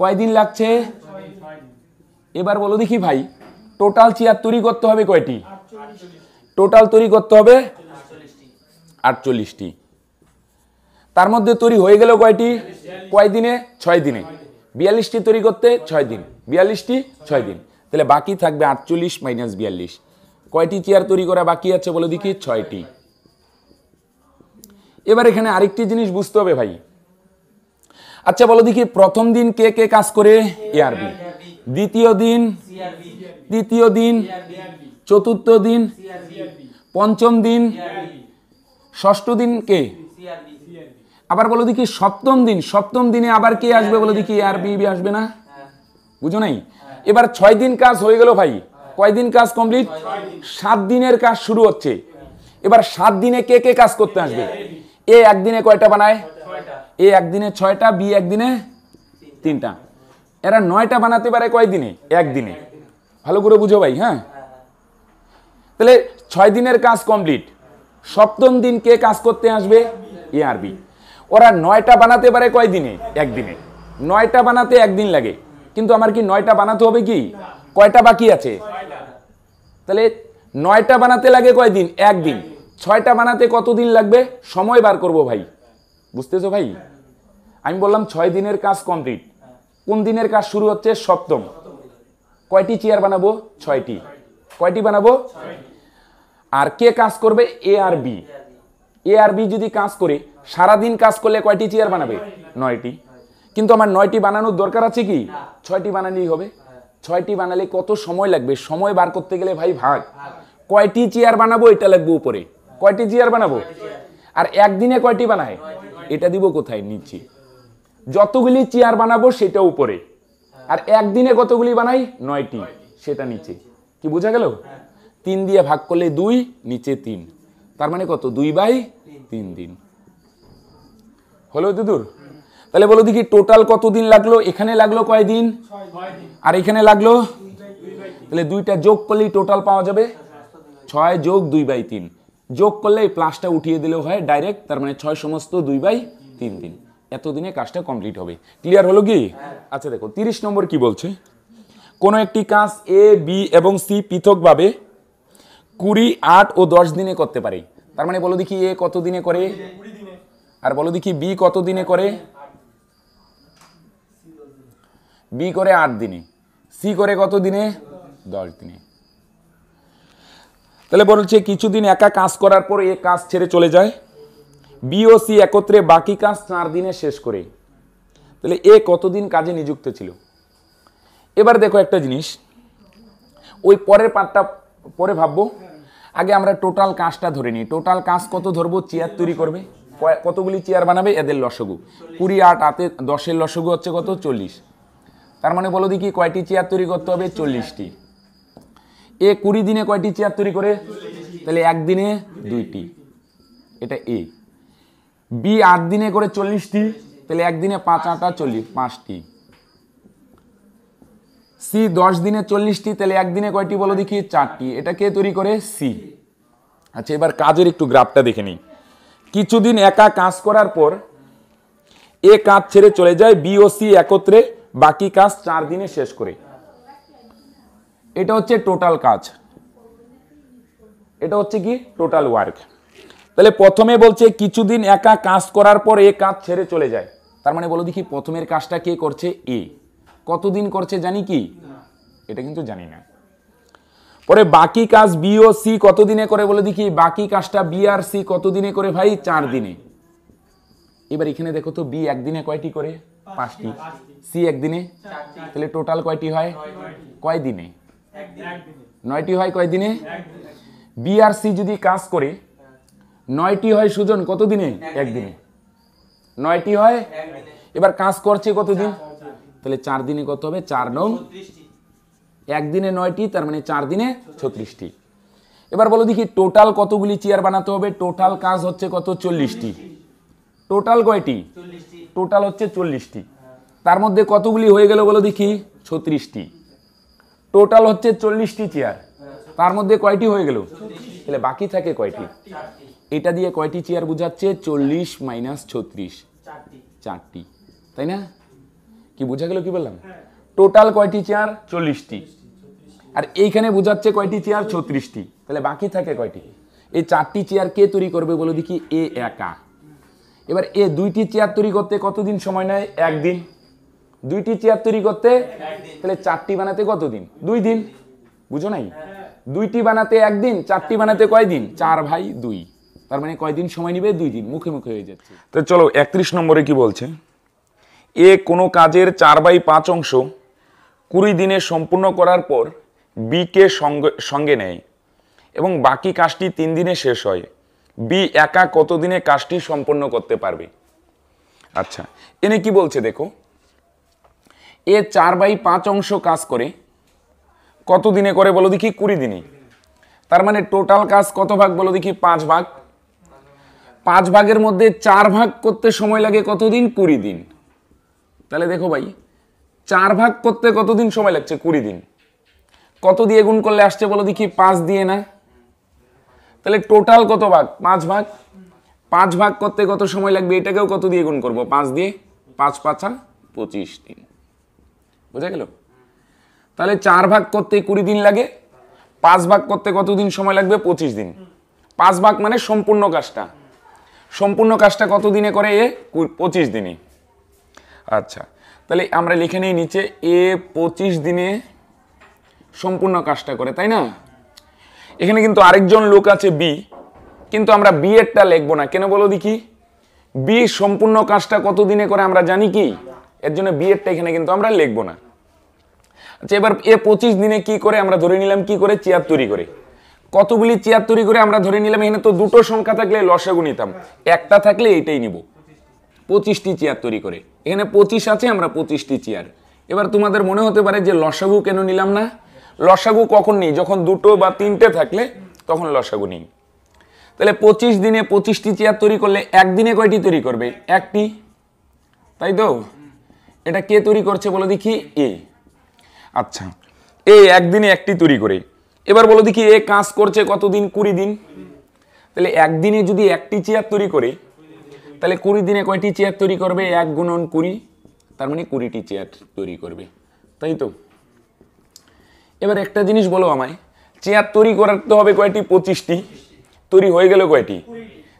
কয়দিন লাগছে এবার বলো দেখি ভাই টোটাল চেয়ার তৈরি করতে হবে কয়টি টোটাল তৈরি করতে হবে আটচল্লিশটি তার মধ্যে তৈরি হয়ে গেল কয়টি কয় দিনে ছয় দিনে বিয়াল্লিশটি তৈরি করতে ছয় দিন বিয়াল্লিশটি ছয় দিন তাহলে বাকি থাকবে আটচল্লিশ মাইনাস বিয়াল্লিশ কয়টি চেয়ার তৈরি করা বাকি আছে বলে দেখি ছয়টি এবার এখানে আরেকটি জিনিস বুঝতে হবে ভাই আচ্ছা বলো দেখি প্রথম দিন কে কে কাজ করে এআরবি দ্বিতীয় দিন তৃতীয় দিন চতুর্থ দিন পঞ্চম দিন ষষ্ঠ দিন কে আবার বলো দেখি সপ্তম দিন সপ্তম দিনে আবার কে আসবে বলো দেখি এআরবি আসবে না বুঝো নাই এবার ছয় দিন কাজ হয়ে গেল ভাই কয়দিন কাজ কমপ্লিট সাত দিনের কাজ শুরু হচ্ছে এবার সাত দিনে কে কে কাজ করতে আসবে এ একদিনে কয়টা বানায় এ একদিনে ছয়টা বি একদিনে তিনটা এরা নয়টা বানাতে পারে কয়দিনে একদিনে ভালো করে বুঝো ভাই হ্যাঁ তাহলে ছয় দিনের কাজ কমপ্লিট সপ্তম দিন কে কাজ করতে আসবে এ আর বি ওরা নয়টা বানাতে পারে কয়দিনে একদিনে নয়টা বানাতে একদিন লাগে কিন্তু আমার কি নয়টা বানাতে হবে কি কয়টা বাকি আছে তাহলে নয়টা বানাতে লাগে কয়দিন একদিন ছয়টা বানাতে কতদিন লাগবে সময় বার করবো ভাই বুঝতেছো ভাই আমি বললাম ছয় দিনের কাজ কমপ্লিট কোন দিনের কাজ শুরু হচ্ছে সপ্তম কয়টি চেয়ার বানাবো ছয়টি কয়টি বানাবো আর কে কাজ করবে এ আর বি এ আর বি যদি কাজ করে সারাদিন কাজ করলে কয়টি চেয়ার বানাবে নয়টি কিন্তু আমার নয়টি বানানোর দরকার আছে কি ছয়টি বানালেই হবে ছয়টি বানালে কত সময় লাগবে সময় বার করতে গেলে ভাই ভাগ কয়টি চেয়ার বানাবো এটা লাগবে উপরে কয়টি চেয়ার বানাবো আর একদিনে কয়টি বানায় এটা দিব কোথায় নিচে যতগুলি চেয়ার বানাবো সেটা উপরে আর একদিনে কতগুলি বানাই নয়টি সেটা নিচে কি বোঝা গেল তিন দিয়ে ভাগ করলে দুই নিচে তিন তার মানে কত দুই বাই তিন দিন হলো দুদুর তাহলে বলো দেখি টোটাল কতদিন লাগলো এখানে লাগলো কয়দিন আর এখানে লাগলো তাহলে দুইটা যোগ করলেই টোটাল পাওয়া যাবে ছয় যোগ দুই বাই তিন যোগ করলে এই প্লাসটা উঠিয়ে দিলেও হয় ডাইরেক্ট তার মানে ছয় সমস্ত দুই বাই তিন তিন এতদিনে কাজটা কমপ্লিট হবে ক্লিয়ার হলো কি হ্যাঁ। আচ্ছা দেখো তিরিশ নম্বর কি বলছে কোনো একটি কাজ এ বি এবং সি পৃথকভাবে কুড়ি আট ও দশ দিনে করতে পারে তার মানে বলো দেখি এ কত দিনে করে আর বলো দেখি বি কত দিনে করে বি করে আট দিনে সি করে কত দিনে দশ দিনে তাহলে বলছে কিছুদিন একা কাজ করার পর এ কাজ ছেড়ে চলে যায় বিওসি একত্রে বাকি কাজ চার দিনে শেষ করে তাহলে এ কতদিন কাজে নিযুক্ত ছিল এবার দেখো একটা জিনিস ওই পরের পার্টটা পরে ভাববো আগে আমরা টোটাল কাজটা ধরে নিই টোটাল কাজ কত ধরবো চেয়ার তৈরি করবে কতগুলি চেয়ার বানাবে এদের লসগু কুড়ি আট আতে দশের লসগু হচ্ছে কত চল্লিশ তার মানে বলো দেখি কয়টি চেয়ার তৈরি করতে হবে চল্লিশটি এ কুড়ি দিনে কয়টি চেয়ার তৈরি করে তাহলে একদিনে দুইটি এটা এ বি আট দিনে করে চল্লিশটি তাহলে একদিনে পাঁচ আটা চল্লিশ পাঁচটি সি দশ দিনে চল্লিশটি তাহলে একদিনে কয়টি বলো দেখি চারটি এটা কে তৈরি করে সি আচ্ছা এবার কাজের একটু গ্রাফটা দেখে নিই কিছুদিন একা কাজ করার পর এ কাজ ছেড়ে চলে যায় বি ও সি একত্রে বাকি কাজ চার দিনে শেষ করে এটা হচ্ছে টোটাল কাজ এটা হচ্ছে কি টোটাল ওয়ার্ক তাহলে প্রথমে বলছে কিছুদিন একা কাজ করার পর এ কাজ ছেড়ে চলে যায় তার মানে বলো দেখি প্রথমের কাজটা কে করছে এ কতদিন করছে জানি কি এটা কিন্তু জানি না পরে বাকি কাজ বি ও সি কতদিনে করে বলে দেখি বাকি কাজটা বি আর সি কতদিনে করে ভাই চার দিনে এবার এখানে দেখো তো বি একদিনে কয়টি করে পাঁচটি সি একদিনে তাহলে টোটাল কয়টি হয় কয় দিনে নয়টি হয় কয়দিনে বি আর সি যদি কাজ করে নয়টি হয় সুজন কতদিনে একদিনে নয়টি হয় এবার কাজ করছে কতদিন তাহলে চার দিনে কত হবে চার নং একদিনে নয়টি তার মানে চার দিনে ছত্রিশটি এবার বলো দেখি টোটাল কতগুলি চেয়ার বানাতে হবে টোটাল কাজ হচ্ছে কত চল্লিশটি টোটাল কয়টি টোটাল হচ্ছে চল্লিশটি তার মধ্যে কতগুলি হয়ে গেল বলো দেখি ছত্রিশটি টোটাল হচ্ছে চল্লিশটি চেয়ার তার মধ্যে কয়টি হয়ে গেল তাহলে বাকি থাকে কয়টি এটা দিয়ে কয়টি চেয়ার বোঝাচ্ছে চল্লিশ মাইনাস ছত্রিশ চারটি তাই না কি বোঝা গেল কি বললাম টোটাল হ্যাঁ। কয়টি চেয়ার চল্লিশটি আর এইখানে বোঝাচ্ছে কয়টি চেয়ার ছত্রিশটি তাহলে বাকি থাকে কয়টি এই চারটি চেয়ার কে তৈরি করবে বলো দেখি এ একা এবার এ দুইটি চেয়ার তৈরি করতে কতদিন সময় নেয় একদিন দুইটি চেয়ার তৈরি করতে তাহলে চারটি বানাতে কত দিন দুই দিন বুঝো নাই দুইটি বানাতে একদিন চারটি বানাতে কয় দিন চার ভাই দুই তার মানে কয়দিন সময় নিবে দুই দিন মুখে মুখে হয়ে যাচ্ছে তো চলো একত্রিশ নম্বরে কি বলছে এ কোনো কাজের চার বাই পাঁচ অংশ কুড়ি দিনে সম্পূর্ণ করার পর বি কে সঙ্গে নেয় এবং বাকি কাজটি তিন দিনে শেষ হয় বি একা কতদিনে কাজটি সম্পন্ন করতে পারবে আচ্ছা এনে কি বলছে দেখো এ চার বাই পাঁচ অংশ কাজ করে কত দিনে করে বলো দেখি কুড়ি দিনে তার মানে টোটাল কাজ কত ভাগ বলো দেখি পাঁচ ভাগ পাঁচ ভাগের মধ্যে চার ভাগ করতে সময় লাগে কতদিন কুড়ি দিন তাহলে দেখো ভাই চার ভাগ করতে কতদিন সময় লাগছে কুড়ি দিন কত দিয়ে গুণ করলে আসছে বলো দেখি পাঁচ দিয়ে না তাহলে টোটাল কত ভাগ পাঁচ ভাগ পাঁচ ভাগ করতে কত সময় লাগবে এটাকেও কত দিয়ে গুণ করবো পাঁচ দিয়ে পাঁচ পাঁচা পঁচিশ দিন বোঝা গেল তাহলে চার ভাগ করতে কুড়ি দিন লাগে পাঁচ ভাগ করতে কতদিন সময় লাগবে পঁচিশ দিন পাঁচ ভাগ মানে সম্পূর্ণ কাজটা সম্পূর্ণ কাজটা কত দিনে করে এ পঁচিশ দিনে আচ্ছা তাহলে আমরা লিখে নিই নিচে এ পঁচিশ দিনে সম্পূর্ণ কাজটা করে তাই না এখানে কিন্তু আরেকজন লোক আছে বি কিন্তু আমরা বি এরটা লিখবো না কেন বলো দেখি বি সম্পূর্ণ কাজটা কত দিনে করে আমরা জানি কি এর জন্য বিয়েরটা এখানে কিন্তু আমরা লিখবো না আচ্ছা এবার এ পঁচিশ দিনে কি করে আমরা ধরে নিলাম কি করে চেয়ার তৈরি করে কতগুলি চেয়ার তৈরি করে আমরা ধরে নিলাম এখানে তো দুটো সংখ্যা থাকলে লসে নিতাম একটা থাকলে এইটাই নিব পঁচিশটি চেয়ার তৈরি করে এখানে পঁচিশ আছে আমরা পঁচিশটি চেয়ার এবার তোমাদের মনে হতে পারে যে লসাগু কেন নিলাম না লসাগু কখন নেই যখন দুটো বা তিনটে থাকলে তখন লসাগু নেই তাহলে পঁচিশ দিনে পঁচিশটি চেয়ার তৈরি করলে একদিনে কয়টি তৈরি করবে একটি তাই তো এটা কে তৈরি করছে বলে দেখি এ আচ্ছা এ একদিনে একটি তৈরি করে এবার বলো দেখি এ কাজ করছে কতদিন কুড়ি দিন তাহলে একদিনে যদি একটি চেয়ার তৈরি করে তাহলে কুড়ি দিনে কয়টি চেয়ার তৈরি করবে এক গুণন কুড়ি তার মানে কুড়িটি চেয়ার তৈরি করবে তাই তো এবার একটা জিনিস বলো আমায় চেয়ার তৈরি করতে হবে কয়টি পঁচিশটি তৈরি হয়ে গেল কয়টি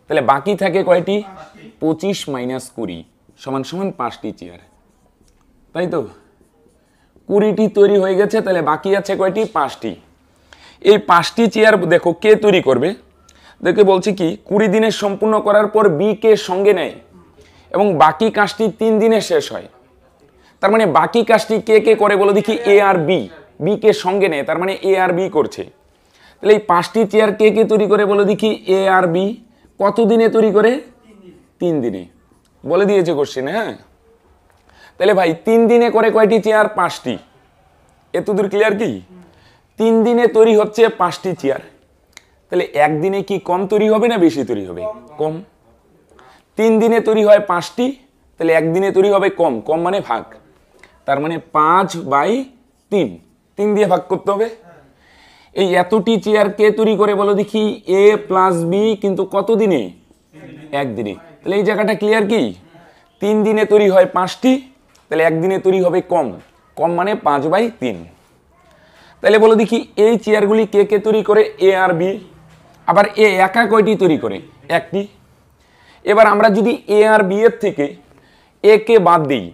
তাহলে বাকি থাকে কয়টি পঁচিশ মাইনাস কুড়ি সমান সমান পাঁচটি চেয়ার তাই তো কুড়িটি তৈরি হয়ে গেছে তাহলে বাকি আছে কয়টি পাঁচটি এই পাঁচটি চেয়ার দেখো কে তৈরি করবে দেখে বলছি কি কুড়ি দিনে সম্পূর্ণ করার পর বি কে সঙ্গে নেয় এবং বাকি কাজটি তিন দিনে শেষ হয় তার মানে বাকি কাজটি কে কে করে বলে দেখি এ আর বি বি কে সঙ্গে নেয় তার মানে এ আর বি করছে তাহলে এই পাঁচটি চেয়ার কে কে তৈরি করে বলে দেখি এ আর বি কত দিনে তৈরি করে তিন দিনে বলে দিয়েছে কোশ্চেন হ্যাঁ তাহলে ভাই তিন দিনে করে কয়টি চেয়ার পাঁচটি এতদূর ক্লিয়ার কি তিন দিনে তৈরি হচ্ছে পাঁচটি চেয়ার তাহলে একদিনে কি কম তৈরি হবে না বেশি তৈরি হবে কম তিন দিনে তৈরি হয় পাঁচটি তাহলে একদিনে তৈরি হবে কম কম মানে ভাগ তার মানে পাঁচ বাই তিন তিন দিয়ে ভাগ করতে হবে এই এতটি চেয়ার কে তৈরি করে বলো দেখি এ প্লাস বি কিন্তু কত দিনে একদিনে তাহলে এই জায়গাটা ক্লিয়ার কি তিন দিনে তৈরি হয় পাঁচটি তাহলে একদিনে তৈরি হবে কম কম মানে পাঁচ বাই তিন তাহলে বলো দেখি এই চেয়ারগুলি কে কে তৈরি করে এ আর বি আবার এ একা কয়টি তৈরি করে একটি এবার আমরা যদি এ আর বি এর থেকে এ কে বাদ দিই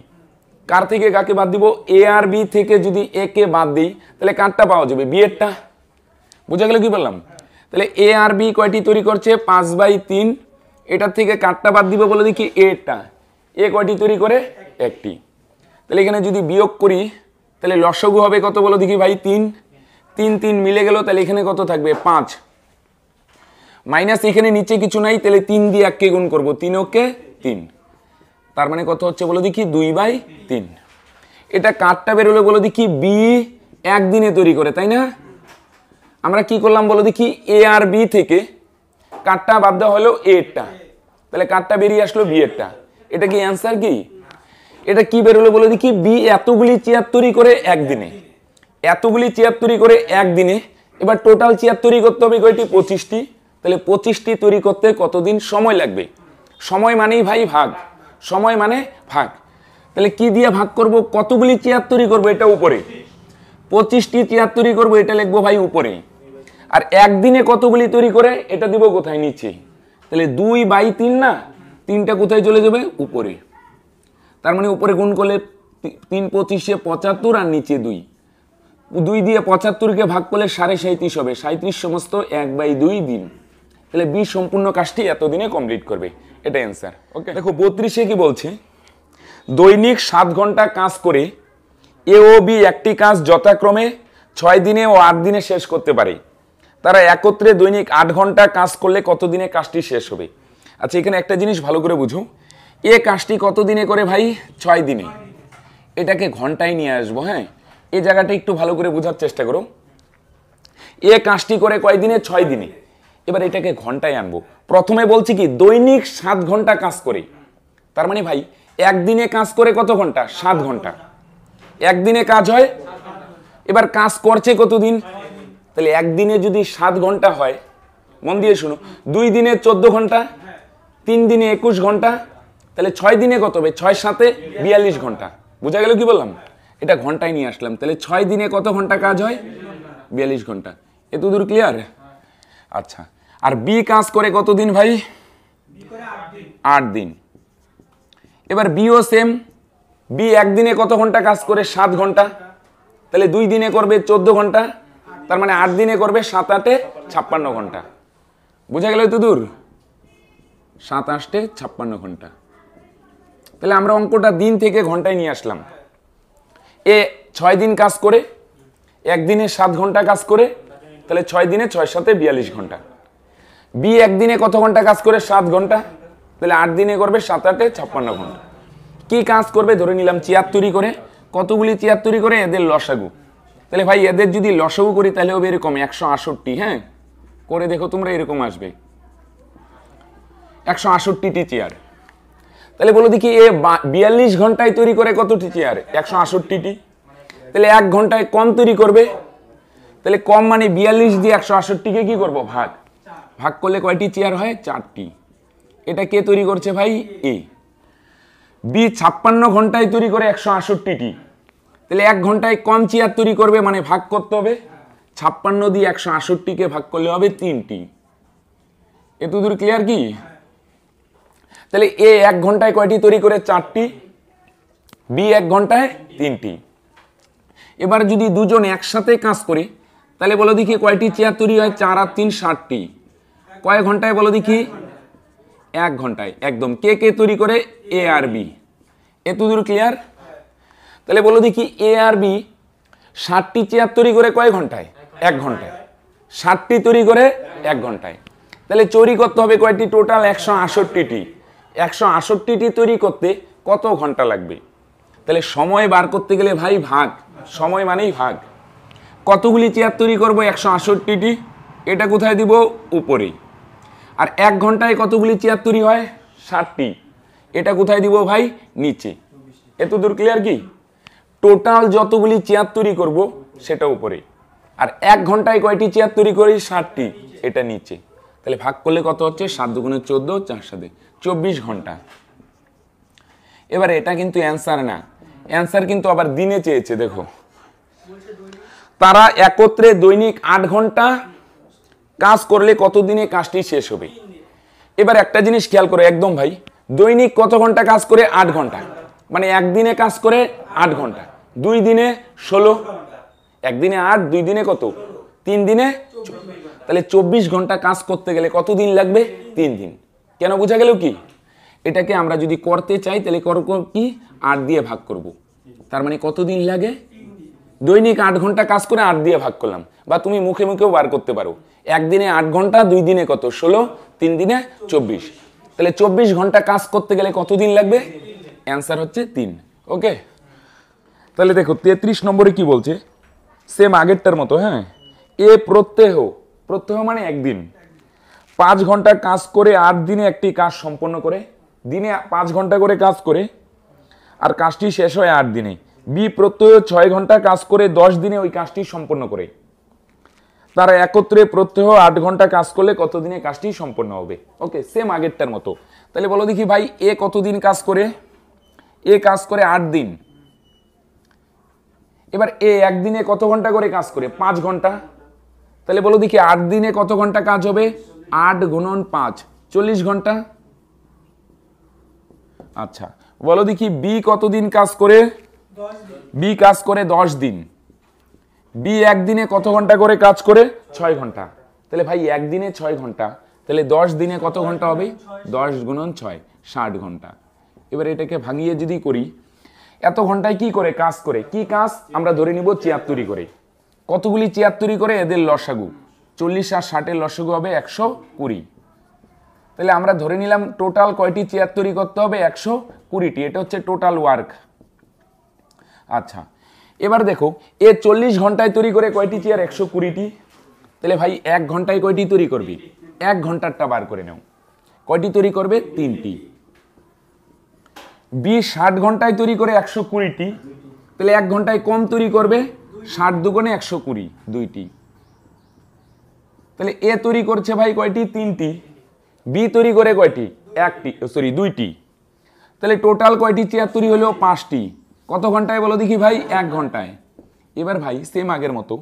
কার থেকে কাকে বাদ দিব এ আর বি থেকে যদি এ কে বাদ দিই তাহলে কারটা পাওয়া যাবে বি এরটা বোঝা গেল কি বললাম তাহলে এ আর বি কয়টি তৈরি করছে পাঁচ বাই তিন এটার থেকে কারটা বাদ দিব বলে দেখি এটা এ কয়টি তৈরি করে একটি তাহলে এখানে যদি বিয়োগ করি তাহলে লসগু হবে কত বলো দেখি ভাই তিন তিন তিন মিলে গেল তাহলে এখানে কত থাকবে পাঁচ মাইনাস এখানে নিচে কিছু নাই তাহলে তিন দিয়ে এককে গুণ করবো তিন ওকে তিন তার মানে কত হচ্ছে বলো দেখি দুই বাই তিন এটা কাঠটা বেরোলো বলো দেখি বি একদিনে তৈরি করে তাই না আমরা কি করলাম বলো দেখি এ আর বি থেকে কাঠটা বাদ দেওয়া হলো এরটা তাহলে কাঠটা বেরিয়ে আসলো বি এরটা এটা কি অ্যান্সার কি এটা কি বেরোলো বলে দেখি বি এতগুলি চেয়ার তৈরি করে একদিনে এতগুলি চেয়ার তৈরি করে একদিনে এবার টোটাল চেয়ার তৈরি করতে হবে কয়টি পঁচিশটি তাহলে পঁচিশটি তৈরি করতে কতদিন সময় লাগবে সময় মানেই ভাই ভাগ সময় মানে ভাগ তাহলে কি দিয়ে ভাগ করব কতগুলি চেয়ার তৈরি করবো এটা উপরে পঁচিশটি চেয়ার তৈরি করবো এটা লিখবো ভাই উপরে আর একদিনে কতগুলি তৈরি করে এটা দিব কোথায় নিচে তাহলে দুই বাই তিন না তিনটা কোথায় চলে যাবে উপরে তার মানে উপরে গুণ করলে তিন পঁচিশে পঁচাত্তর আর নিচে দুই দুই দিয়ে পঁচাত্তরকে ভাগ করলে সাড়ে সাঁত্রিশ হবে সাঁত্রিশ সমস্ত এক বাই দুই দিন তাহলে বি সম্পূর্ণ কাজটি এতদিনে কমপ্লিট করবে এটা অ্যান্সার ওকে দেখো বত্রিশে কি বলছে দৈনিক সাত ঘন্টা কাজ করে এ ও বি একটি কাজ যথাক্রমে ছয় দিনে ও আট দিনে শেষ করতে পারে তারা একত্রে দৈনিক আট ঘন্টা কাজ করলে কতদিনে কাজটি শেষ হবে আচ্ছা এখানে একটা জিনিস ভালো করে বুঝুন এ কাজটি কত দিনে করে ভাই ছয় দিনে এটাকে ঘন্টায় নিয়ে আসবো হ্যাঁ এ জায়গাটা একটু ভালো করে বোঝার চেষ্টা করো এ কাজটি করে কয় দিনে ছয় দিনে এবার এটাকে ঘন্টায় আনবো প্রথমে বলছি কি দৈনিক সাত ঘন্টা কাজ করে তার মানে ভাই একদিনে কাজ করে কত ঘন্টা সাত ঘন্টা একদিনে কাজ হয় এবার কাজ করছে কতদিন তাহলে একদিনে যদি সাত ঘন্টা হয় মন দিয়ে শুনো দুই দিনে চোদ্দ ঘন্টা তিন দিনে একুশ ঘন্টা তাহলে ছয় দিনে কত হবে ছয় সাথে বিয়াল্লিশ ঘন্টা বোঝা গেল কি বললাম এটা ঘন্টায় নিয়ে আসলাম তাহলে ছয় দিনে কত ঘন্টা কাজ হয় বিয়াল্লিশ ঘন্টা এত দূর ক্লিয়ার আচ্ছা আর বি কাজ করে কতদিন ভাই আট দিন এবার বিও সেম বি একদিনে কত ঘন্টা কাজ করে সাত ঘন্টা তাহলে দুই দিনে করবে চোদ্দ ঘন্টা তার মানে আট দিনে করবে সাত আটে ছাপ্পান্ন ঘন্টা বোঝা গেল এত দূর সাত আষ্টে ছাপ্পান্ন ঘন্টা তাহলে আমরা অঙ্কটা দিন থেকে ঘন্টায় নিয়ে আসলাম এ ছয় দিন কাজ করে একদিনে সাত ঘন্টা কাজ করে তাহলে ছয় দিনে ছয় সাথে বিয়াল্লিশ ঘন্টা বি একদিনে কত ঘন্টা কাজ করে সাত ঘন্টা তাহলে আট দিনে করবে সাত আটে ছাপ্পান্ন ঘন্টা কি কাজ করবে ধরে নিলাম চিয়াত্তরি করে কতগুলি চিয়াত্তরি করে এদের লসাগু তাহলে ভাই এদের যদি লসাগু করি তাহলে হবে এরকম একশো আষট্টি হ্যাঁ করে দেখো তোমরা এরকম আসবে একশো আষট্টিটি চেয়ার তাহলে বলো দেখি এ বিয়াল্লিশ ঘন্টায় তৈরি করে কতটি চেয়ারে একশো আষট্টিটি তাহলে এক ঘন্টায় কম তৈরি করবে তাহলে কম মানে বিয়াল্লিশ দিয়ে একশো আষট্টিকে কী করবো ভাগ ভাগ করলে কয়টি চেয়ার হয় চারটি এটা কে তৈরি করছে ভাই এ বি ছাপ্পান্ন ঘন্টায় তৈরি করে একশো আষট্টিটি তাহলে এক ঘন্টায় কম চেয়ার তৈরি করবে মানে ভাগ করতে হবে ছাপ্পান্ন দিয়ে একশো আষট্টিকে ভাগ করলে হবে তিনটি এতদূর ক্লিয়ার কি তাহলে এ এক ঘন্টায় কয়টি তৈরি করে চারটি বি এক ঘন্টায় তিনটি এবার যদি দুজন একসাথে কাজ করে তাহলে বলো দেখি কয়টি চেয়ার তৈরি হয় চার আর তিন ষাটটি কয় ঘন্টায় বলো দেখি এক ঘন্টায় একদম কে কে তৈরি করে এ আর বি এতদূর ক্লিয়ার তাহলে বলো দেখি এ আর বি ষাটটি চেয়ার তৈরি করে কয় ঘন্টায় এক ঘন্টায় ষাটটি তৈরি করে এক ঘন্টায় তাহলে চৌরি করতে হবে কয়টি টোটাল একশো আষট্টিটি একশো আষট্টিটি তৈরি করতে কত ঘন্টা লাগবে তাহলে সময় বার করতে গেলে ভাই ভাগ সময় মানেই ভাগ কতগুলি চেয়ার তৈরি করবো একশো আষট্টিটি এটা কোথায় দিব উপরেই আর এক ঘন্টায় কতগুলি চেয়ার তৈরি হয় ষাটটি এটা কোথায় দিব ভাই নিচে এত দূর ক্লিয়ার কি টোটাল যতগুলি চেয়ার তৈরি করব সেটা উপরে আর এক ঘন্টায় কয়টি চেয়ার তৈরি করি ষাটটি এটা নিচে তাহলে ভাগ করলে কত হচ্ছে সাত দুগুণে চোদ্দো চার সাথে চব্বিশ ঘন্টা এবার এটা কিন্তু অ্যান্সার না অ্যান্সার কিন্তু আবার দিনে চেয়েছে দেখো তারা একত্রে দৈনিক আট ঘন্টা কাজ করলে কতদিনে কাজটি শেষ হবে এবার একটা জিনিস খেয়াল করো একদম ভাই দৈনিক কত ঘন্টা কাজ করে আট ঘন্টা মানে একদিনে কাজ করে আট ঘন্টা দুই দিনে ষোলো একদিনে আট দুই দিনে কত তিন দিনে তাহলে চব্বিশ ঘন্টা কাজ করতে গেলে কত দিন লাগবে তিন দিন কেন বোঝা গেল কি এটাকে আমরা যদি করতে চাই তাহলে কর কি আট দিয়ে ভাগ করব। তার মানে কতদিন লাগে দৈনিক আট ঘন্টা কাজ করে আট দিয়ে ভাগ করলাম বা তুমি মুখে মুখেও বার করতে পারো একদিনে আট ঘন্টা দুই দিনে কত ষোলো তিন দিনে চব্বিশ তাহলে চব্বিশ ঘন্টা কাজ করতে গেলে কতদিন লাগবে অ্যান্সার হচ্ছে তিন ওকে তাহলে দেখো তেত্রিশ নম্বরে কি বলছে সেম আগেরটার মতো হ্যাঁ এ প্রত্যেহ প্রত্যহ মানে একদিন পাঁচ ঘন্টা কাজ করে আট দিনে একটি কাজ সম্পন্ন করে দিনে পাঁচ ঘন্টা করে কাজ করে আর কাজটি শেষ হয় আট দিনে বি প্রত্যয় ছয় ঘন্টা কাজ করে দশ দিনে ওই কাজটি সম্পন্ন করে তারা একত্রে প্রত্যহ আট ঘন্টা কাজ করলে কতদিনে কাজটি সম্পন্ন হবে ওকে সেম আগেরটার মতো তাহলে বলো দেখি ভাই এ কতদিন কাজ করে এ কাজ করে আট দিন এবার এ একদিনে কত ঘন্টা করে কাজ করে পাঁচ ঘন্টা তাহলে বলো দেখি আট দিনে কত ঘন্টা কাজ হবে আট গুণন পাঁচ চল্লিশ ঘন্টা আচ্ছা বলো দেখি বি কতদিন কাজ করে বি কাজ করে দশ দিন বি একদিনে কত ঘন্টা করে কাজ করে ছয় ঘন্টা তাহলে ভাই একদিনে ছয় ঘন্টা তাহলে দশ দিনে কত ঘন্টা হবে দশ গুণন ছয় ষাট ঘন্টা এবার এটাকে ভাঙিয়ে যদি করি এত ঘন্টায় কি করে কাজ করে কি কাজ আমরা ধরে নিব ছিয়াত্তরি করে কতগুলি ছিয়াত্তরি করে এদের লসাগু চল্লিশ আর ষাটের লসগু হবে একশো কুড়ি তাহলে আমরা ধরে নিলাম টোটাল কয়টি চেয়ার তৈরি করতে হবে একশো কুড়িটি এটা হচ্ছে টোটাল ওয়ার্ক আচ্ছা এবার দেখো এ চল্লিশ ঘন্টায় তৈরি করে কয়টি চেয়ার একশো কুড়িটি তাহলে ভাই এক ঘন্টায় কয়টি তৈরি করবি এক ঘন্টারটা বার করে নেও কয়টি তৈরি করবে তিনটি বি ষাট ঘন্টায় তৈরি করে একশো কুড়িটি তাহলে এক ঘন্টায় কম তৈরি করবে ষাট দুগুণে একশো কুড়ি দুইটি তাহলে এ তৈরি করছে ভাই কয়টি তিনটি বি তৈরি করে কয়টি একটি সরি দুইটি তাহলে টোটাল কয়টি চেয়ার তৈরি হলো পাঁচটি কত ঘন্টায় বলো দেখি ভাই এক ঘন্টায় এবার ভাই সেম আগের মতো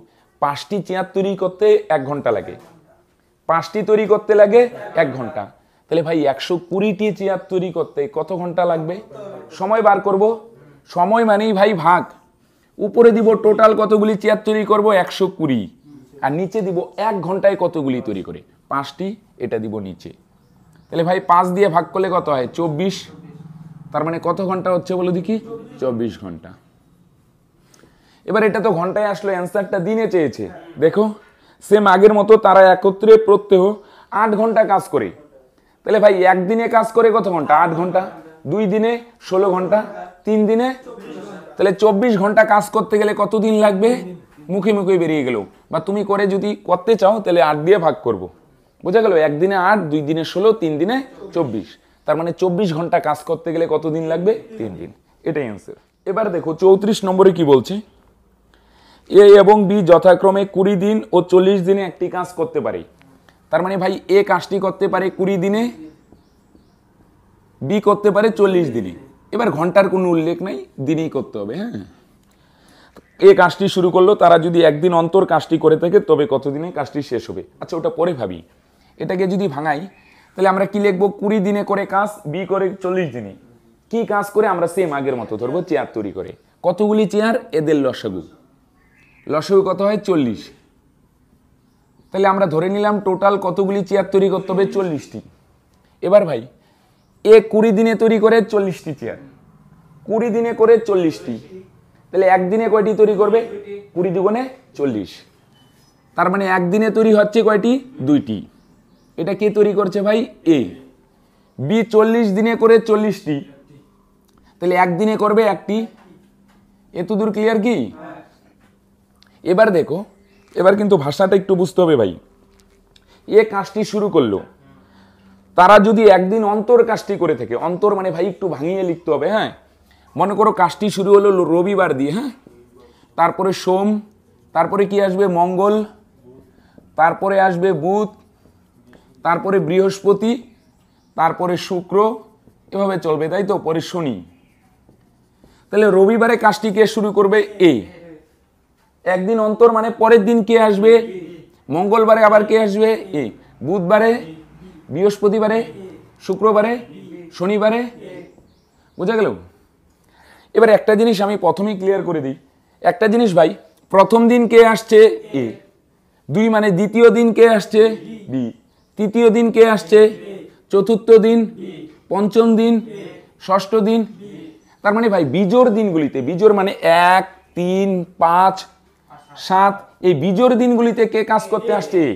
পাঁচটি চেয়ার তৈরি করতে এক ঘন্টা লাগে পাঁচটি তৈরি করতে লাগে এক ঘন্টা তাহলে ভাই একশো কুড়িটি চেয়ার তৈরি করতে কত ঘন্টা লাগবে সময় বার করব সময় মানেই ভাই ভাগ উপরে দিব টোটাল কতগুলি চেয়ার তৈরি করবো একশো কুড়ি আর নিচে দিব এক ঘন্টায় কতগুলি তৈরি করে পাঁচটি এটা দিব নিচে তাহলে ভাই পাঁচ দিয়ে ভাগ করলে কত হয় চব্বিশ তার মানে কত ঘন্টা হচ্ছে বলো দেখি চব্বিশ ঘন্টা এবার এটা তো ঘন্টায় আসলো অ্যান্সারটা দিনে চেয়েছে দেখো সেম আগের মতো তারা একত্রে প্রত্যহ আট ঘন্টা কাজ করে তাহলে ভাই একদিনে কাজ করে কত ঘন্টা আট ঘন্টা দুই দিনে ষোলো ঘন্টা তিন দিনে তাহলে চব্বিশ ঘন্টা কাজ করতে গেলে কতদিন লাগবে মুখে মুখে বেরিয়ে গেল বা তুমি করে যদি করতে চাও তাহলে আট দিয়ে ভাগ করব। বোঝা গেল একদিনে আট দুই দিনে ষোলো তিন দিনে চব্বিশ তার মানে চব্বিশ ঘন্টা কাজ করতে গেলে কত দিন লাগবে তিন দিন এটাই অ্যান্সার এবার দেখো চৌত্রিশ নম্বরে কি বলছে এ এবং বি যথাক্রমে কুড়ি দিন ও চল্লিশ দিনে একটি কাজ করতে পারে তার মানে ভাই এ কাজটি করতে পারে কুড়ি দিনে বি করতে পারে চল্লিশ দিনে এবার ঘন্টার কোনো উল্লেখ নাই দিনেই করতে হবে হ্যাঁ এ কাজটি শুরু করলো তারা যদি একদিন অন্তর কাজটি করে থাকে তবে কতদিনে কাজটি শেষ হবে আচ্ছা ওটা পরে ভাবি এটাকে যদি ভাঙাই তাহলে আমরা কি লিখবো কুড়ি দিনে করে কাজ বি করে চল্লিশ দিনে কি কাজ করে আমরা সেম আগের মতো ধরবো চেয়ার তৈরি করে কতগুলি চেয়ার এদের লসাগু লসাগু কত হয় চল্লিশ তাহলে আমরা ধরে নিলাম টোটাল কতগুলি চেয়ার তৈরি করতে হবে চল্লিশটি এবার ভাই এ কুড়ি দিনে তৈরি করে চল্লিশটি চেয়ার কুড়ি দিনে করে চল্লিশটি তাহলে একদিনে কয়টি তৈরি করবে কুড়ি দুগুণে চল্লিশ তার মানে একদিনে তৈরি হচ্ছে কয়টি দুইটি এটা কে তৈরি করছে ভাই এ বি চল্লিশ দিনে করে চল্লিশটি তাহলে একদিনে করবে একটি এত দূর ক্লিয়ার কি এবার দেখো এবার কিন্তু ভাষাটা একটু বুঝতে হবে ভাই এ কাজটি শুরু করলো তারা যদি একদিন অন্তর কাজটি করে থাকে অন্তর মানে ভাই একটু ভাঙিয়ে লিখতে হবে হ্যাঁ মনে করো কাজটি শুরু হলো রবিবার দিয়ে হ্যাঁ তারপরে সোম তারপরে কি আসবে মঙ্গল তারপরে আসবে বুধ তারপরে বৃহস্পতি তারপরে শুক্র এভাবে চলবে তাই তো পরে শনি তাহলে রবিবারে কাজটি কে শুরু করবে এ একদিন অন্তর মানে পরের দিন কে আসবে মঙ্গলবারে আবার কে আসবে এ বুধবারে বৃহস্পতিবারে শুক্রবারে শনিবারে বোঝা গেল এবার একটা জিনিস আমি প্রথমেই ক্লিয়ার করে দিই একটা জিনিস ভাই প্রথম দিন কে আসছে এ দুই মানে দ্বিতীয় দিন কে আসছে বি তৃতীয় দিন কে আসছে চতুর্থ দিন পঞ্চম দিন ষষ্ঠ দিন তার মানে ভাই বিজোর দিনগুলিতে বিজোর মানে এক তিন পাঁচ সাত এই বিজোর দিনগুলিতে কে কাজ করতে আসছে এ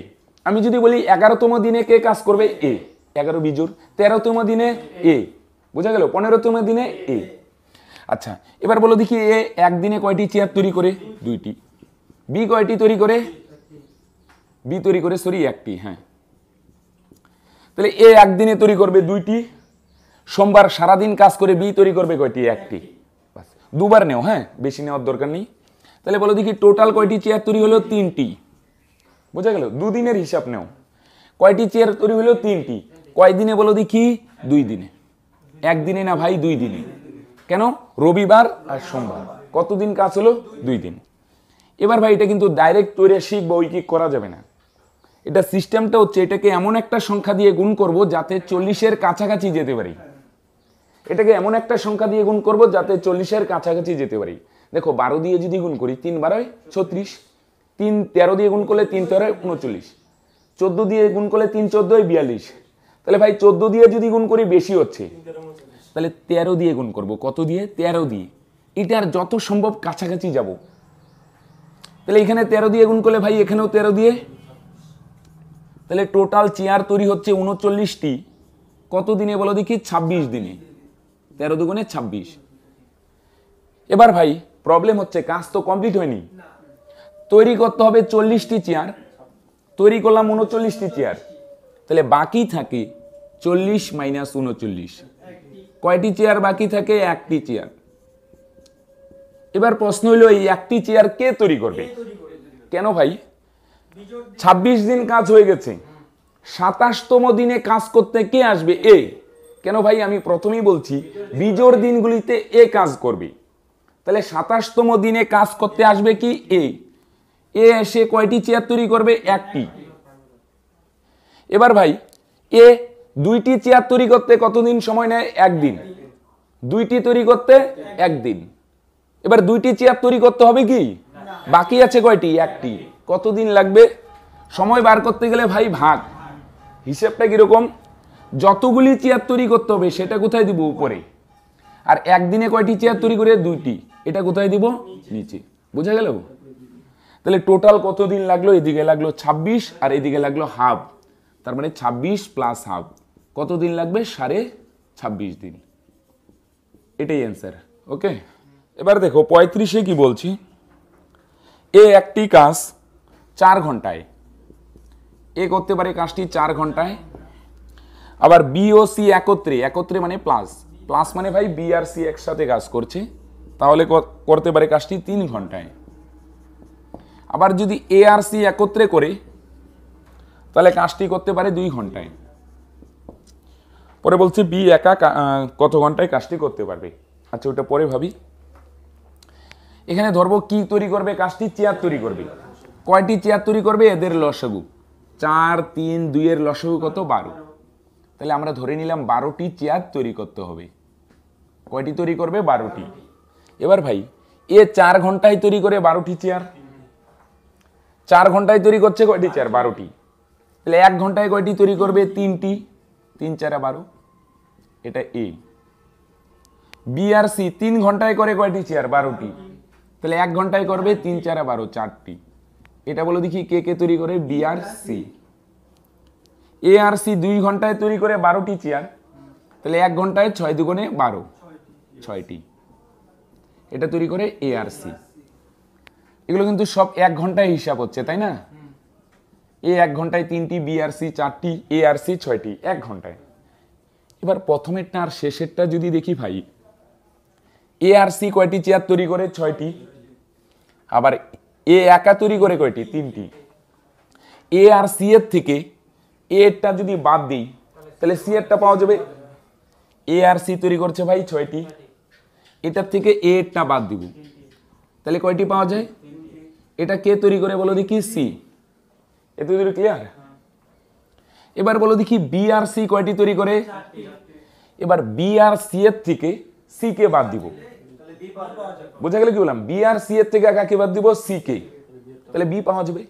আমি যদি বলি এগারোতম দিনে কে কাজ করবে এ এগারো বিজোর তেরোতম দিনে এ বোঝা গেল পনেরোতম দিনে এ আচ্ছা এবার বলো দেখি এ একদিনে কয়টি চেয়ার তৈরি করে দুইটি বি কয়টি তৈরি করে বি তৈরি করে সরি একটি হ্যাঁ তাহলে এ একদিনে তৈরি করবে দুইটি সোমবার সারাদিন কাজ করে বি তৈরি করবে কয়টি একটি বাস দুবার নেও হ্যাঁ বেশি নেওয়ার দরকার নেই তাহলে বলো দেখি টোটাল কয়টি চেয়ার তৈরি হলো তিনটি বোঝা গেল দুদিনের হিসাব নেও কয়টি চেয়ার তৈরি হলো তিনটি কয় দিনে বলো দেখি দুই দিনে একদিনে না ভাই দুই দিনে কেন রবিবার আর সোমবার কতদিন কাজ হলো দুই দিন এবার ভাই এটা কিন্তু ডাইরেক্ট তৈরি শিখ বা উইকিক করা যাবে না এটা সিস্টেমটা হচ্ছে এটাকে এমন একটা সংখ্যা দিয়ে গুণ করব যাতে চল্লিশের কাছাকাছি যেতে পারি এটাকে এমন একটা সংখ্যা দিয়ে গুণ করব যাতে চল্লিশের কাছাকাছি যেতে পারি দেখো বারো দিয়ে যদি গুণ করি তিন বারোয় ছত্রিশ তিন তেরো দিয়ে গুণ করলে তিন তেরোয় উনচল্লিশ চোদ্দো দিয়ে গুণ করলে তিন চোদ্দোয় বিয়াল্লিশ তাহলে ভাই চোদ্দো দিয়ে যদি গুণ করি বেশি হচ্ছে তাহলে তেরো দিয়ে গুণ করব কত দিয়ে তেরো দিয়ে এটার যত সম্ভব কাছাকাছি যাব তাহলে এখানে তেরো দিয়ে গুণ করলে ভাই এখানেও তেরো দিয়ে তাহলে টোটাল চেয়ার তৈরি হচ্ছে উনচল্লিশটি কত দিনে বলো দেখি ২৬ দিনে তেরো দুগুণে ২৬ এবার ভাই প্রবলেম হচ্ছে কাজ তো কমপ্লিট হয়নি তৈরি করতে হবে চল্লিশটি চেয়ার তৈরি করলাম উনচল্লিশটি চেয়ার তাহলে বাকি থাকে চল্লিশ মাইনাস উনচল্লিশ কয়টি চেয়ার বাকি থাকে একটি চেয়ার এবার প্রশ্ন হইল এই একটি চেয়ার কে তৈরি করবে কেন ভাই ২৬ দিন কাজ হয়ে গেছে সাতাশতম দিনে কাজ করতে কে আসবে এ কেন ভাই আমি প্রথমেই বলছি বিজোর দিনগুলিতে এ কাজ করবে তাহলে সাতাশতম দিনে কাজ করতে আসবে কি এ এ এসে কয়টি চেয়ার তৈরি করবে একটি এবার ভাই এ দুইটি চেয়ার তৈরি করতে কতদিন সময় নেয় একদিন দুইটি তৈরি করতে একদিন এবার দুইটি চেয়ার তৈরি করতে হবে কি বাকি আছে কয়টি একটি কতদিন লাগবে সময় বার করতে গেলে ভাই ভাগ হিসেবটা কীরকম যতগুলি চেয়ার তৈরি করতে হবে সেটা কোথায় দিব উপরে আর একদিনে কয়টি চেয়ার তৈরি করে দুইটি এটা কোথায় দিব নিচে বোঝা গেল তাহলে টোটাল কতদিন লাগলো এদিকে লাগলো ২৬ আর এদিকে লাগলো হাফ তার মানে ২৬ প্লাস হাফ কত দিন লাগবে সাড়ে ছাব্বিশ দিন এটাই অ্যান্সার ওকে এবার দেখো পঁয়ত্রিশে কি বলছি এ একটি কাজ চার ঘন্টায় এ করতে পারে কাজটি চার ঘন্টায় আবার বি ও সি একত্রে একত্রে মানে প্লাস প্লাস মানে ভাই বি আর সি একসাথে কাজ করছে তাহলে করতে পারে কাজটি তিন ঘন্টায় আবার যদি এ আর সি একত্রে করে তাহলে কাজটি করতে পারে দুই ঘন্টায় পরে বলছি বি একা কত ঘন্টায় কাজটি করতে পারবে আচ্ছা ওটা পরে ভাবি এখানে ধরবো কি তৈরি করবে কাজটি চেয়ার তৈরি করবে কয়টি চেয়ার তৈরি করবে এদের লসগু চার তিন দুইয়ের লসগু কত বারো তাহলে আমরা ধরে নিলাম বারোটি চেয়ার তৈরি করতে হবে কয়টি তৈরি করবে বারোটি এবার ভাই এ চার ঘন্টায় তৈরি করে বারোটি চেয়ার চার ঘন্টায় তৈরি করছে কয়টি চেয়ার বারোটি তাহলে এক ঘন্টায় কয়টি তৈরি করবে তিনটি তিন চারা বারো এটা এ বি আর সি তিন ঘন্টায় করে কয়টি চেয়ার বারোটি তাহলে এক ঘন্টায় করবে তিন চারা বারো চারটি এটা বলো দেখি কে কে তৈরি করে বি আর সি এ আর সি দুই ঘন্টায় তৈরি করে বারোটি চেয়ার তাহলে এক ঘন্টায় ছয় দুগুণে বারো ছয়টি এটা তৈরি করে এ আর সি এগুলো কিন্তু সব এক ঘন্টায় হিসাব হচ্ছে তাই না এ এক ঘন্টায় তিনটি বি আর সি চারটি এ আর সি ছয়টি এক ঘন্টায় এবার প্রথমেরটা আর শেষেরটা যদি দেখি ভাই এ আর সি কয়টি চেয়ার তৈরি করে ছয়টি আবার এ একা তৈরি করে কয়টি তিনটি এ আর সি এর থেকে এরটা যদি বাদ দিই তাহলে সি এরটা পাওয়া যাবে এ আর সি তৈরি করছে ভাই ছয়টি এটার থেকে এ এরটা বাদ দিব তাহলে কয়টি পাওয়া যায় এটা কে তৈরি করে বলো দেখি সি এত ক্লিয়ার এবার বলো দেখি বি আর সি কয়টি তৈরি করে এবার বি আর সি এর থেকে সি কে বাদ দিব বোঝা গেল কি বললাম বি আর সি এর থেকে কাকে বাদ দিব সি কে তাহলে বি পাওয়া যাবে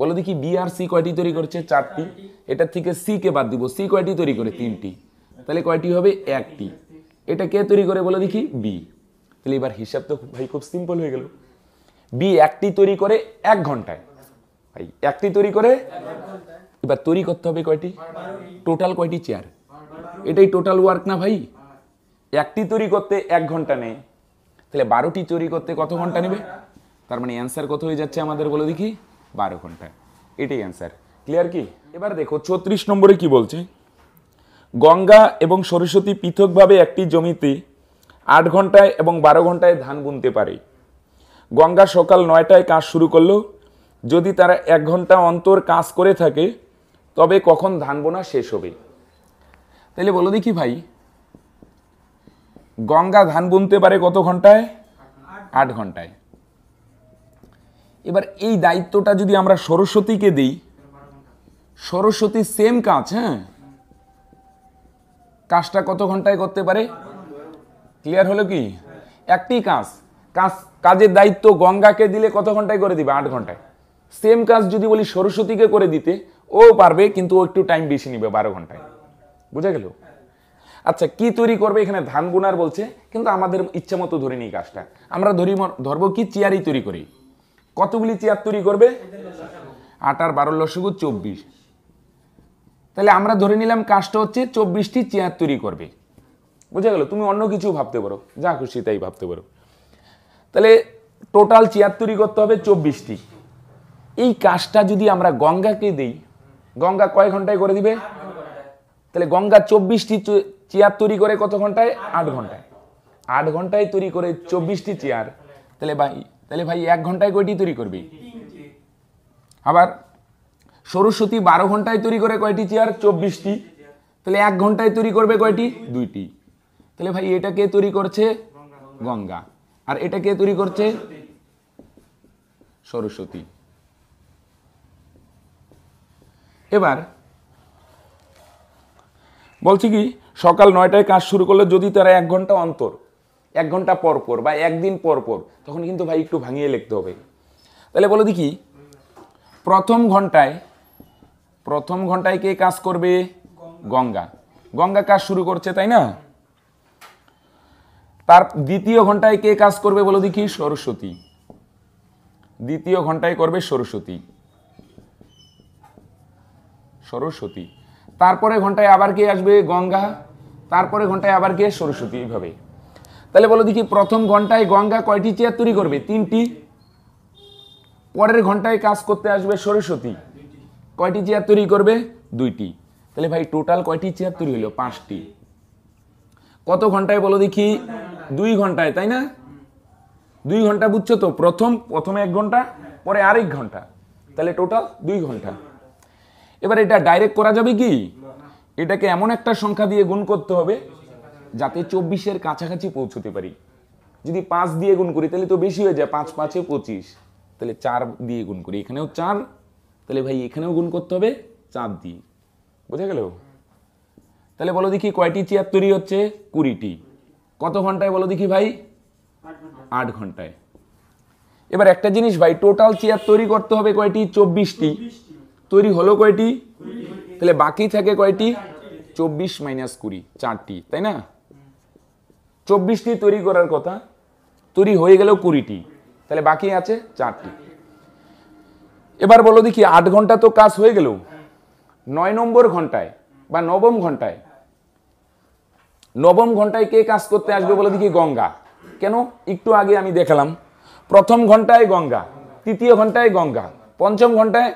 বলো দেখি বি আর সি কয়টি তৈরি করছে চারটি এটার থেকে সি কে বাদ দিব সি কয়টি তৈরি করে তিনটি তাহলে কয়টি হবে একটি এটা কে তৈরি করে বলো দেখি বি তাহলে এবার হিসাব তো ভাই খুব সিম্পল হয়ে গেল বি একটি তৈরি করে এক ঘন্টায় একটি তৈরি করে এবার তৈরি করতে হবে কয়টি টোটাল কয়টি চেয়ার এটাই টোটাল ওয়ার্ক না ভাই একটি তৈরি করতে এক ঘন্টা নেয় তাহলে বারোটি তৈরি করতে কত ঘন্টা নেবে তার মানে অ্যান্সার কত হয়ে যাচ্ছে আমাদের বলে দেখি বারো ঘন্টা এটাই অ্যান্সার ক্লিয়ার কি এবার দেখো ছত্রিশ নম্বরে কি বলছে গঙ্গা এবং সরস্বতী পৃথকভাবে একটি জমিতে আট ঘন্টায় এবং বারো ঘন্টায় ধান বুনতে পারে গঙ্গা সকাল নয়টায় কাজ শুরু করলো যদি তারা এক ঘন্টা অন্তর কাজ করে থাকে তবে কখন ধান বোনা শেষ হবে তাহলে বলো দেখি ভাই গঙ্গা ধান বুনতে পারে কত ঘন্টায় আট ঘন্টায় এবার এই দায়িত্বটা যদি আমরা সরস্বতীকে দিই সরস্বতী সেম কাজ হ্যাঁ কাজটা কত ঘন্টায় করতে পারে ক্লিয়ার হলো কি একটি কাজ কাজ কাজের দায়িত্ব গঙ্গাকে দিলে কত ঘন্টায় করে দিবে আট ঘন্টায় সেম কাজ যদি বলি সরস্বতীকে করে দিতে ও পারবে কিন্তু ও একটু টাইম বেশি নিবে বারো ঘন্টায় বুঝা গেল আচ্ছা কি তৈরি করবে এখানে ধান গুনার বলছে কিন্তু আমাদের ইচ্ছা মতো ধরে নিই কাজটা আমরা ধরি ধরবো কি চেয়ারই তৈরি করি কতগুলি চেয়ার তৈরি করবে আটার বারো লসগু চব্বিশ তাহলে আমরা ধরে নিলাম কাজটা হচ্ছে চব্বিশটি চেয়ার তৈরি করবে বুঝা গেল তুমি অন্য কিছু ভাবতে পারো যা খুশি তাই ভাবতে পারো তাহলে টোটাল চেয়ার তৈরি করতে হবে চব্বিশটি এই কাজটা যদি আমরা গঙ্গাকে দিই গঙ্গা কয় ঘন্টায় করে দিবে তাহলে গঙ্গা চব্বিশটি চেয়ার তৈরি করে কত ঘন্টায় আট ঘন্টায় আট ঘন্টায় তৈরি করে চব্বিশটি চেয়ার তাহলে ভাই তাহলে ভাই এক ঘন্টায় কয়টি তৈরি করবি আবার সরস্বতী বারো ঘন্টায় তৈরি করে কয়টি চেয়ার চব্বিশটি তাহলে এক ঘন্টায় তৈরি করবে কয়টি দুইটি তাহলে ভাই এটা কে তৈরি করছে গঙ্গা আর এটা কে তৈরি করছে সরস্বতী এবার বলছি কি সকাল নয়টায় কাজ শুরু করলে যদি তারা এক ঘন্টা অন্তর এক ঘন্টা পর পর বা একদিন পর পর তখন কিন্তু ভাই একটু ভাঙিয়ে লিখতে হবে তাহলে বলো দেখি প্রথম ঘন্টায় প্রথম ঘন্টায় কে কাজ করবে গঙ্গা গঙ্গা কাজ শুরু করছে তাই না তার দ্বিতীয় ঘন্টায় কে কাজ করবে বলো দেখি সরস্বতী দ্বিতীয় ঘন্টায় করবে সরস্বতী সরস্বতী তারপরে ঘন্টায় আবার কে আসবে গঙ্গা তারপরে ঘন্টায় আবার কে সরস্বতী এইভাবে তাহলে বলো দেখি প্রথম ঘন্টায় গঙ্গা কয়টি চেয়ার তৈরি করবে তিনটি পরের ঘন্টায় কাজ করতে আসবে সরস্বতী কয়টি চেয়ার তৈরি করবে দুইটি তাহলে ভাই টোটাল কয়টি চেয়ার তৈরি হলো পাঁচটি কত ঘন্টায় বলো দেখি দুই ঘন্টায় তাই না দুই ঘন্টা বুঝছো তো প্রথম প্রথমে এক ঘন্টা পরে আরেক ঘন্টা তাহলে টোটাল দুই ঘন্টা এবার এটা ডাইরেক্ট করা যাবে কি এটাকে এমন একটা সংখ্যা দিয়ে গুণ করতে হবে যাতে চব্বিশের কাছাকাছি পৌঁছতে পারি যদি পাঁচ দিয়ে গুণ করি তাহলে তো বেশি হয়ে যায় পাঁচ পাঁচে পঁচিশ তাহলে চার দিয়ে গুণ করি এখানেও চার তাহলে ভাই এখানেও গুণ করতে হবে চার দিয়ে বোঝা গেল তাহলে বলো দেখি কয়টি চেয়ার তৈরি হচ্ছে কুড়িটি কত ঘন্টায় বলো দেখি ভাই আট ঘন্টায় এবার একটা জিনিস ভাই টোটাল চেয়ার তৈরি করতে হবে কয়টি চব্বিশটি তৈরি হলো কয়টি তাহলে বাকি থাকে কয়টি চব্বিশ মাইনাস কুড়ি চারটি তাই না চব্বিশটি তৈরি করার কথা তৈরি হয়ে গেল কুড়িটি তাহলে বাকি আছে চারটি এবার বলো দেখি আট ঘন্টা তো কাজ হয়ে গেল নয় নম্বর ঘন্টায় বা নবম ঘন্টায় নবম ঘন্টায় কে কাজ করতে আসবে বলো দেখি গঙ্গা কেন একটু আগে আমি দেখালাম প্রথম ঘন্টায় গঙ্গা তৃতীয় ঘন্টায় গঙ্গা পঞ্চম ঘন্টায়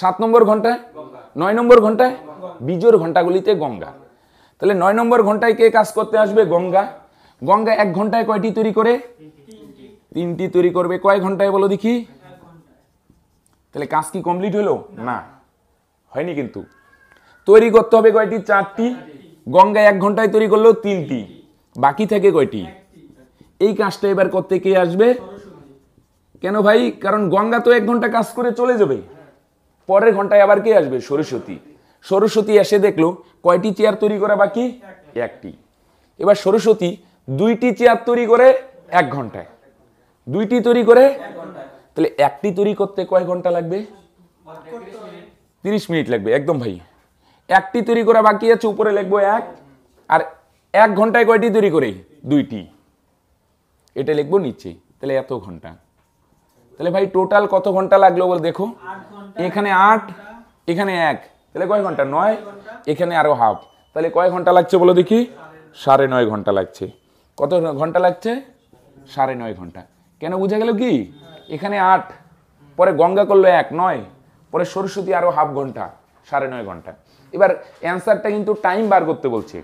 সাত নম্বর ঘন্টায় নয় নম্বর ঘন্টায় বিজোর ঘন্টাগুলিতে গঙ্গা তাহলে নয় নম্বর ঘন্টায় কে কাজ করতে আসবে গঙ্গা গঙ্গা এক ঘন্টায় কয়টি তৈরি করে তিনটি তৈরি করবে কয় ঘন্টায় বলো দেখি তাহলে কাজ কি কমপ্লিট হলো না হয়নি কিন্তু তৈরি করতে হবে কয়টি চারটি গঙ্গা এক ঘন্টায় তৈরি করলো তিনটি বাকি থাকে কয়টি এই কাজটা এবার করতে কে আসবে কেন ভাই কারণ গঙ্গা তো এক ঘন্টা কাজ করে চলে যাবে পরের ঘন্টায় আবার কে আসবে সরস্বতী সরস্বতী এসে দেখলো কয়টি চেয়ার তৈরি করা বাকি একটি এবার সরস্বতী দুইটি চেয়ার তৈরি করে এক ঘন্টায় দুইটি তৈরি করে তাহলে একটি তৈরি করতে কয় ঘন্টা লাগবে তিরিশ মিনিট লাগবে একদম ভাই একটি তৈরি করা বাকি আছে উপরে লিখবো এক আর এক ঘন্টায় কয়টি তৈরি করে দুইটি এটা লিখবো নিচে তাহলে এত ঘন্টা তাহলে ভাই টোটাল কত ঘন্টা লাগলো বল দেখো এখানে আট এখানে এক তাহলে কয় ঘন্টা নয় এখানে আরও হাফ তাহলে কয় ঘন্টা লাগছে বলো দেখি সাড়ে নয় ঘন্টা লাগছে কত ঘন্টা লাগছে সাড়ে নয় ঘন্টা কেন বুঝে গেল কি এখানে আট পরে গঙ্গা করলো এক নয় পরে সরস্বতী আরও হাফ ঘন্টা সাড়ে নয় ঘন্টা এবার অ্যান্সারটা কিন্তু টাইম বার করতে বলছে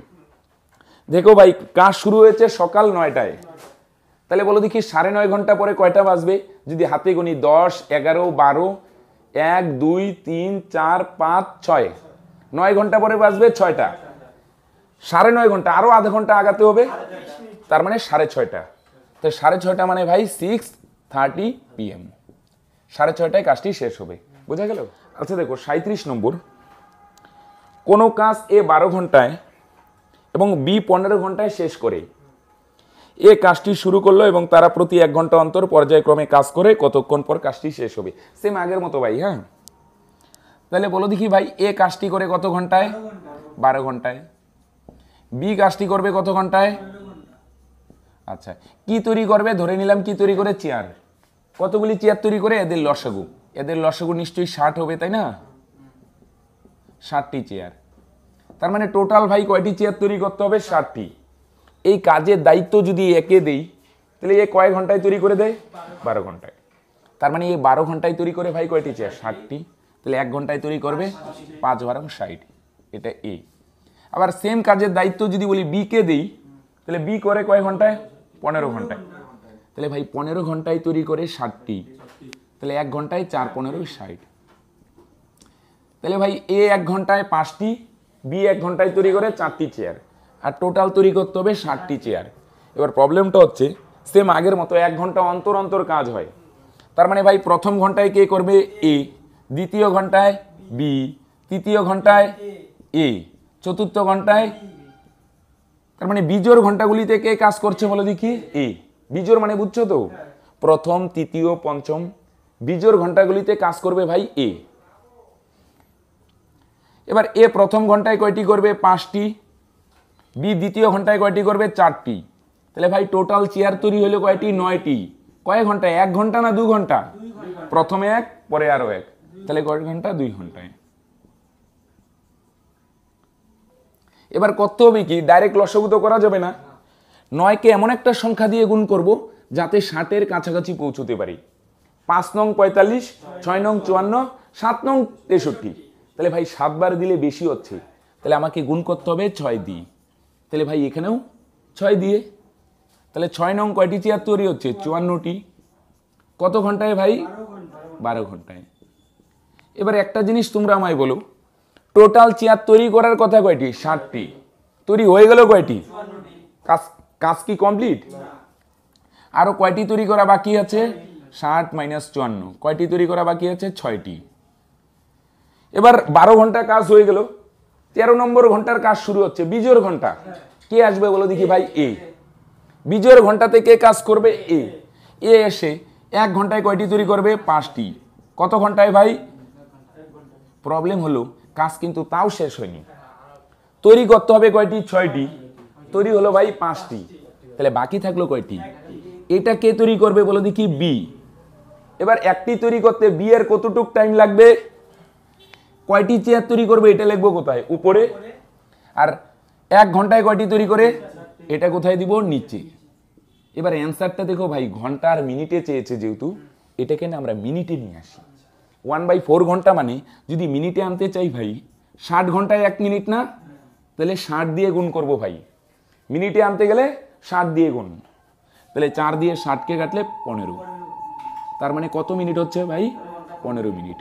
দেখো ভাই কাজ শুরু হয়েছে সকাল নয়টায় তাহলে বলো দেখি সাড়ে নয় ঘন্টা পরে কয়টা বাজবে যদি হাতে গণি দশ এগারো বারো এক দুই তিন চার পাঁচ ছয় নয় ঘন্টা পরে বাজবে ছয়টা সাড়ে নয় ঘন্টা আরও আধা ঘন্টা আগাতে হবে তার মানে সাড়ে ছয়টা তো সাড়ে ছয়টা মানে ভাই সিক্স থার্টি পিএম সাড়ে ছয়টায় কাজটি শেষ হবে বোঝা গেল আচ্ছা দেখো সাঁত্রিশ নম্বর কোনো কাজ এ বারো ঘন্টায় এবং বি পনেরো ঘন্টায় শেষ করে এ কাজটি শুরু করলো এবং তারা প্রতি এক ঘন্টা অন্তর পর্যায়ক্রমে কাজ করে কতক্ষণ পর কাজটি শেষ হবে সেম আগের মতো ভাই হ্যাঁ তাহলে বলো দেখি ভাই এ কাজটি করে কত ঘন্টায় বারো ঘন্টায় বি কাজটি করবে কত ঘন্টায় আচ্ছা কি তৈরি করবে ধরে নিলাম কি তৈরি করে চেয়ার কতগুলি চেয়ার তৈরি করে এদের লসাগু এদের লসাগু নিশ্চয়ই ষাট হবে তাই না ষাটটি চেয়ার তার মানে টোটাল ভাই কয়টি চেয়ার তৈরি করতে হবে ষাটটি এই কাজের দায়িত্ব যদি একে দেই তাহলে এ কয় ঘন্টায় তৈরি করে দেয় বারো ঘন্টায় তার মানে এই বারো ঘন্টায় তৈরি করে ভাই কয়টি চেয়ার ষাটটি তাহলে এক ঘন্টায় তৈরি করবে পাঁচ বারো ষাট এটা এ আবার সেম কাজের দায়িত্ব যদি বলি বি কে দিই তাহলে বি করে কয় ঘন্টায় পনেরো ঘন্টায় তাহলে ভাই পনেরো ঘন্টায় তৈরি করে ষাটটি তাহলে এক ঘন্টায় চার পনেরো ষাট তাহলে ভাই এ এক ঘন্টায় পাঁচটি বি এক ঘন্টায় তৈরি করে চারটি চেয়ার আর টোটাল তৈরি করতে হবে ষাটটি চেয়ার এবার প্রবলেমটা হচ্ছে সেম আগের মতো এক ঘন্টা অন্তর অন্তর কাজ হয় তার মানে ভাই প্রথম ঘন্টায় কে করবে এ দ্বিতীয় ঘন্টায় বি তৃতীয় ঘন্টায় এ চতুর্থ ঘন্টায় তার মানে বিজোর ঘন্টাগুলিতে কে কাজ করছে বলো দেখি এ বিজোর মানে বুঝছো তো প্রথম তৃতীয় পঞ্চম বিজোর ঘন্টাগুলিতে কাজ করবে ভাই এ এবার এ প্রথম ঘন্টায় কয়টি করবে পাঁচটি বি দ্বিতীয় ঘন্টায় কয়টি করবে চারটি তাহলে ভাই টোটাল চেয়ার তৈরি হলো কয়টি নয়টি কয় ঘন্টায় এক ঘন্টা না দু ঘন্টা প্রথমে এক পরে আরও এক তাহলে কয় ঘন্টা দুই ঘন্টায় এবার করতে হবে কি ডাইরেক্ট লসগু করা যাবে না নয়কে এমন একটা সংখ্যা দিয়ে গুণ করব যাতে ষাটের কাছাকাছি পৌঁছতে পারি পাঁচ নং পঁয়তাল্লিশ ছয় নং চুয়ান্ন সাত নং তেষট্টি তাহলে ভাই সাতবার দিলে বেশি হচ্ছে তাহলে আমাকে গুণ করতে হবে ছয় দিয়ে তাহলে ভাই এখানেও ছয় দিয়ে তাহলে ছয় নং কয়টি চেয়ার তৈরি হচ্ছে চুয়ান্নটি কত ঘন্টায় ভাই বারো ঘন্টায় এবার একটা জিনিস তোমরা আমায় বলো টোটাল চেয়ার তৈরি করার কথা কয়টি ষাটটি তৈরি হয়ে গেল কয়টি কাজ কাজ কি কমপ্লিট আরও কয়টি তৈরি করা বাকি আছে ষাট মাইনাস চুয়ান্ন কয়টি তৈরি করা বাকি আছে ছয়টি এবার বারো ঘন্টা কাজ হয়ে গেল তেরো নম্বর ঘন্টার কাজ শুরু হচ্ছে বিজোর ঘন্টা কে আসবে বলো দেখি ভাই এ বিজোর ঘন্টাতে কে কাজ করবে এ এ এসে এক ঘন্টায় কয়টি তৈরি করবে পাঁচটি কত ঘন্টায় ভাই প্রবলেম হলো কাজ কিন্তু তাও শেষ হয়নি তৈরি করতে হবে কয়টি ছয়টি তৈরি হলো ভাই পাঁচটি তাহলে বাকি থাকলো কয়টি এটা কে তৈরি করবে বলো দেখি বি এবার একটি তৈরি করতে বি এর কতটুক টাইম লাগবে কয়টি চেয়ার তৈরি করবে এটা লিখবো কোথায় উপরে আর এক ঘন্টায় কয়টি তৈরি করে এটা কোথায় দিব নিচে এবার অ্যান্সারটা দেখো ভাই ঘন্টা আর মিনিটে চেয়েছে যেহেতু এটাকে না আমরা মিনিটে নিয়ে আসি ওয়ান বাই ফোর ঘন্টা মানে যদি মিনিটে আনতে চাই ভাই ষাট ঘন্টায় এক মিনিট না তাহলে ষাট দিয়ে গুণ করব ভাই মিনিটে আনতে গেলে ষাট দিয়ে গুণ তাহলে চার দিয়ে ষাটকে কাটলে পনেরো তার মানে কত মিনিট হচ্ছে ভাই পনেরো মিনিট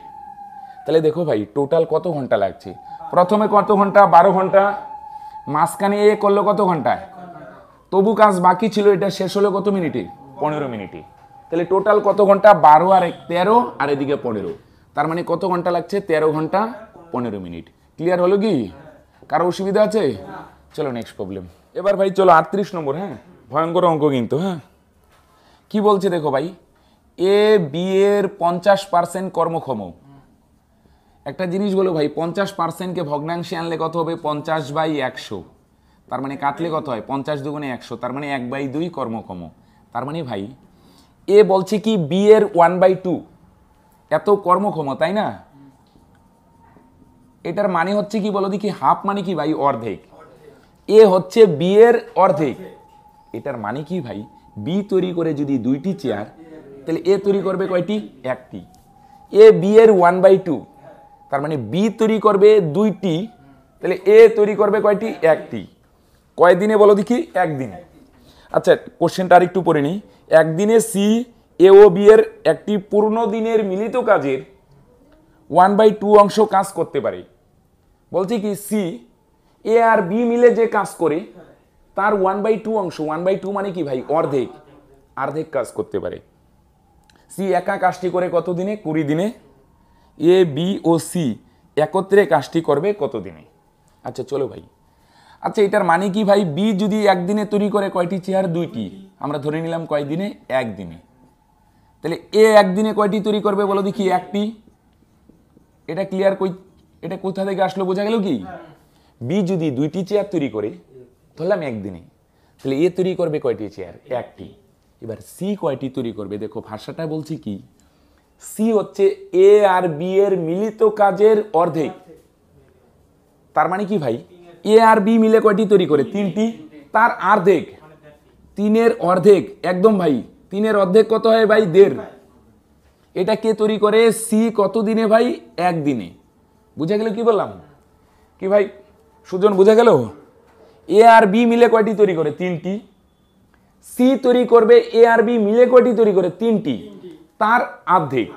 তাহলে দেখো ভাই টোটাল কত ঘন্টা লাগছে প্রথমে কত ঘন্টা বারো ঘন্টা মাঝখানে এ করলো কত ঘন্টায় তবু কাজ বাকি ছিল এটা শেষ হলো কত মিনিটে পনেরো মিনিটে তাহলে টোটাল কত ঘন্টা বারো আর এক তেরো আর এদিকে পনেরো তার মানে কত ঘন্টা লাগছে তেরো ঘন্টা পনেরো মিনিট ক্লিয়ার হলো কি কারো অসুবিধা আছে চলো নেক্সট প্রবলেম এবার ভাই চলো আটত্রিশ নম্বর হ্যাঁ ভয়ঙ্কর অঙ্ক কিন্তু হ্যাঁ কি বলছে দেখো ভাই এ বি এর পঞ্চাশ পার্সেন্ট কর্মক্ষম একটা জিনিস বলো ভাই পঞ্চাশ পার্সেন্টকে ভগ্নাংশে আনলে কত হবে পঞ্চাশ বাই একশো তার মানে কাটলে কত হয় পঞ্চাশ দুগুণে একশো তার মানে এক বাই দুই কর্মকম তার মানে ভাই এ বলছে কি বি এর ওয়ান বাই টু এত কর্মক্ষম তাই না এটার মানে হচ্ছে কি বলো দেখি হাফ মানে কি ভাই অর্ধেক এ হচ্ছে বি এর অর্ধেক এটার মানে কি ভাই বি তৈরি করে যদি দুইটি চেয়ার তাহলে এ তৈরি করবে কয়টি একটি এ বি এর ওয়ান বাই টু তার মানে বি তৈরি করবে দুইটি তাহলে এ তৈরি করবে কয়টি একটি কয়দিনে বলো দেখি একদিনে আচ্ছা কোশ্চেনটা আরেকটু পড়ে নিই একদিনে সি এ ও বি এর একটি পূর্ণ দিনের মিলিত কাজের ওয়ান বাই টু অংশ কাজ করতে পারে বলছি কি সি এ আর বি মিলে যে কাজ করে তার ওয়ান বাই টু অংশ ওয়ান বাই টু মানে কি ভাই অর্ধেক অর্ধেক কাজ করতে পারে সি একা কাজটি করে কত দিনে কুড়ি দিনে এ বি ও সি একত্রে কাজটি করবে কতদিনে আচ্ছা চলো ভাই আচ্ছা এটার মানে কি ভাই বি যদি একদিনে তৈরি করে কয়টি চেয়ার দুইটি আমরা ধরে নিলাম কয়দিনে একদিনে তাহলে এ একদিনে কয়টি তৈরি করবে বলো দেখি একটি এটা ক্লিয়ার কই এটা কোথা থেকে আসলো বোঝা গেল কি বি যদি দুইটি চেয়ার তৈরি করে ধরলাম একদিনে তাহলে এ তৈরি করবে কয়টি চেয়ার একটি এবার সি কয়টি তৈরি করবে দেখো ভাষাটা বলছে কি সি হচ্ছে এ আর বি এর মিলিত কাজের অর্ধেক তার মানে কি ভাই এ আর বি মিলে কয়টি তৈরি করে তিনটি তার অর্ধেক তিনের অর্ধেক একদম ভাই তিনের অর্ধেক কত হয় ভাই দেড় এটা কে তৈরি করে সি কত দিনে ভাই একদিনে বুঝে গেল কি বললাম কি ভাই সুজন বুঝে গেল এ আর বি মিলে কয়টি তৈরি করে তিনটি সি তৈরি করবে এ আর বি মিলে কয়টি তৈরি করে তিনটি তার আর্ধেক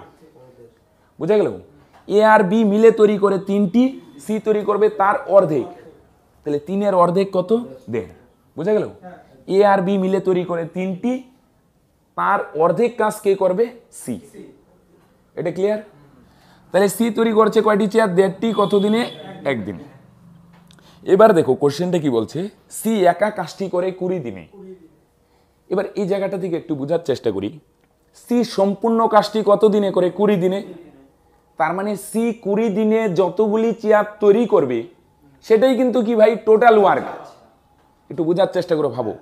বুঝা গেল এ আর বি মিলে তৈরি করে তিনটি সি তৈরি করবে তার অর্ধেক তাহলে তিনের অর্ধেক কত দেড় বুঝা গেল এ আর বি মিলে তৈরি করে তিনটি তার অর্ধেক কাজ কে করবে সি এটা ক্লিয়ার তাহলে সি তৈরি করছে কয়টি চেয়ার দেড়টি কতদিনে একদিনে এবার দেখো কোশ্চেনটা কি বলছে সি একা কাজটি করে কুড়ি দিনে এবার এই জায়গাটা থেকে একটু বোঝার চেষ্টা করি সি সম্পূর্ণ কাজটি কত দিনে করে কুড়ি দিনে তার মানে সি কুড়ি দিনে যতগুলি চেয়ার তৈরি করবে সেটাই কিন্তু কি ভাই টোটাল ওয়ার্ক একটু বোঝার চেষ্টা করে ভাবো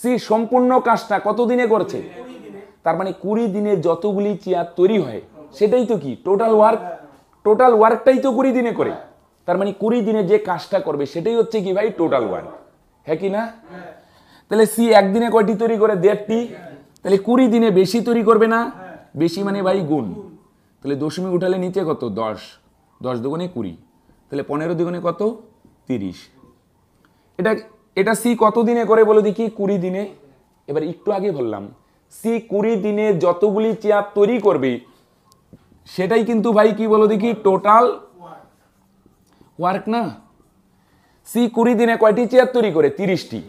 সি সম্পূর্ণ কাজটা কত দিনে করছে তার মানে কুড়ি দিনে যতগুলি চেয়ার তৈরি হয় সেটাই তো কি টোটাল ওয়ার্ক টোটাল ওয়ার্কটাই তো কুড়ি দিনে করে তার মানে কুড়ি দিনে যে কাজটা করবে সেটাই হচ্ছে কি ভাই টোটাল ওয়ার্ক হ্যাঁ কি না তাহলে সি একদিনে কয়টি তৈরি করে দেড়টি তাহলে কুড়ি দিনে বেশি তৈরি করবে না হ্যাঁ। বেশি মানে ভাই গুণ তাহলে দশমিক উঠালে নিচে কত দশ দশ দুগুণে কুড়ি তাহলে পনেরো দুগুণে কত তিরিশ এটা এটা সি কত দিনে করে বলো দেখি কুড়ি দিনে এবার একটু আগে বললাম সি কুড়ি দিনে যতগুলি চেয়ার তৈরি করবে সেটাই কিন্তু ভাই কি বলো দেখি টোটাল ওয়ার্ক না সি কুড়ি দিনে কয়টি চেয়ার তৈরি করে তিরিশটি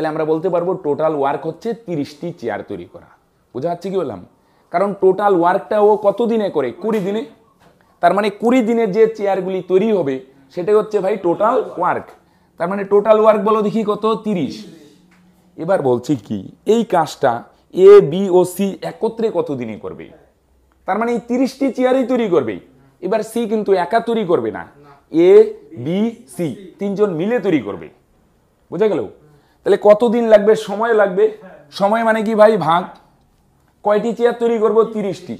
তাহলে আমরা বলতে পারবো টোটাল ওয়ার্ক হচ্ছে তিরিশটি চেয়ার তৈরি করা বোঝা যাচ্ছে কি বললাম কারণ টোটাল ওয়ার্কটা ও কত দিনে করে কুড়ি দিনে তার মানে কুড়ি দিনে যে চেয়ারগুলি তৈরি হবে সেটাই হচ্ছে ভাই টোটাল ওয়ার্ক তার মানে টোটাল ওয়ার্ক বলো দেখি কত তিরিশ এবার বলছি কি এই কাজটা এ বি ও সি একত্রে কত দিনে করবে তার মানে এই তিরিশটি চেয়ারই তৈরি করবে এবার সি কিন্তু একা তৈরি করবে না এ বি সি তিনজন মিলে তৈরি করবে বোঝা গেল তাহলে কতদিন লাগবে সময় লাগবে সময় মানে কি ভাই ভাগ কয়টি চেয়ার তৈরি করব তিরিশটি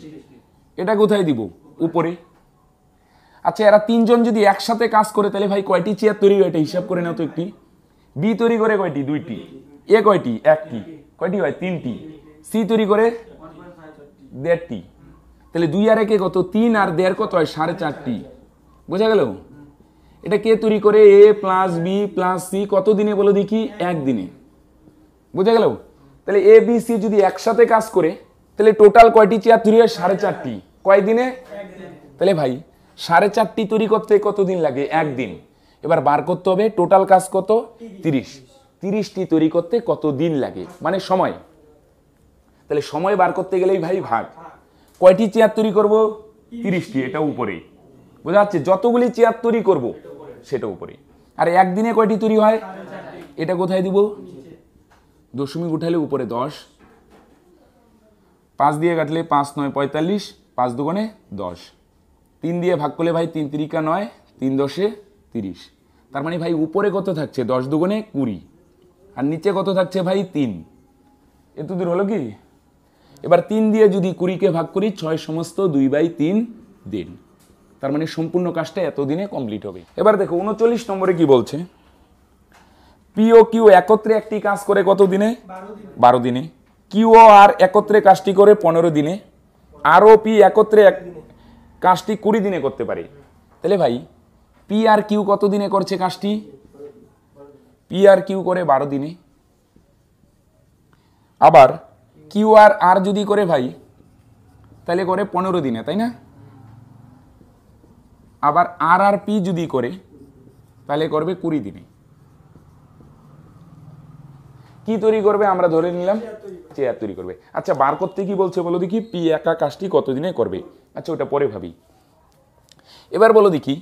এটা কোথায় দিব উপরে আচ্ছা এরা তিনজন যদি একসাথে কাজ করে তাহলে ভাই কয়টি চেয়ার তৈরি হয় এটা হিসাব করে নাও তো একটি বি তৈরি করে কয়টি দুইটি এ কয়টি একটি কয়টি হয় তিনটি সি তৈরি করে দেড়টি তাহলে দুই আর একে কত তিন আর দেড় কত হয় সাড়ে চারটি বোঝা গেল এটা কে তৈরি করে A plus B plus C কত দিনে বলো দেখি একদিনে বুঝে গেল তাহলে এ বি সি যদি একসাথে কাজ করে তাহলে টোটাল কয়টি চেয়ার তৈরি হয় সাড়ে চারটি কয়দিনে তাহলে ভাই সাড়ে চারটি তৈরি করতে কতদিন লাগে একদিন এবার বার করতে হবে টোটাল কাজ কত তিরিশ তিরিশটি তৈরি করতে কত দিন লাগে মানে সময় তাহলে সময় বার করতে গেলেই ভাই ভাগ কয়টি চেয়ার তৈরি করবো তিরিশটি এটা উপরে বোঝা যাচ্ছে যতগুলি চেয়ার তৈরি করবো সেটা উপরে আর একদিনে কয়টি তৈরি হয় এটা কোথায় দিব দশমিক উঠালে উপরে দশ পাঁচ দিয়ে কাটলে পাঁচ নয় পঁয়তাল্লিশ পাঁচ দুগুণে দশ তিন দিয়ে ভাগ করলে ভাই তিন তিরিকা নয় তিন দশে তিরিশ তার মানে ভাই উপরে কত থাকছে দশ দুগুণে কুড়ি আর নিচে কত থাকছে ভাই তিন এতদূর হলো কি এবার তিন দিয়ে যদি কুড়িকে ভাগ করি ছয় সমস্ত দুই বাই তিন দিন তার মানে সম্পূর্ণ কাজটা এতদিনে কমপ্লিট হবে এবার দেখো উনচল্লিশ নম্বরে কি বলছে পিও কিউ একত্রে একটি কাজ করে কত দিনে বারো দিনে কিউ আর একত্রে কাজটি করে পনেরো দিনে আর ও পি একত্রে এক কাজটি কুড়ি দিনে করতে পারে তাহলে ভাই পি আর কিউ কত দিনে করছে কাজটি পি আর কিউ করে বারো দিনে আবার কিউ আর আর যদি করে ভাই তাহলে করে পনেরো দিনে তাই না আবার আর আর পি যদি করে তাহলে করবে কুড়ি দিনে কি তৈরি করবে আমরা ধরে নিলাম চেয়ার তৈরি করবে আচ্ছা বার করতে কি বলছে বলো দেখি পি একা কাজটি কতদিনে করবে আচ্ছা ওটা পরে ভাবি এবার বলো দেখি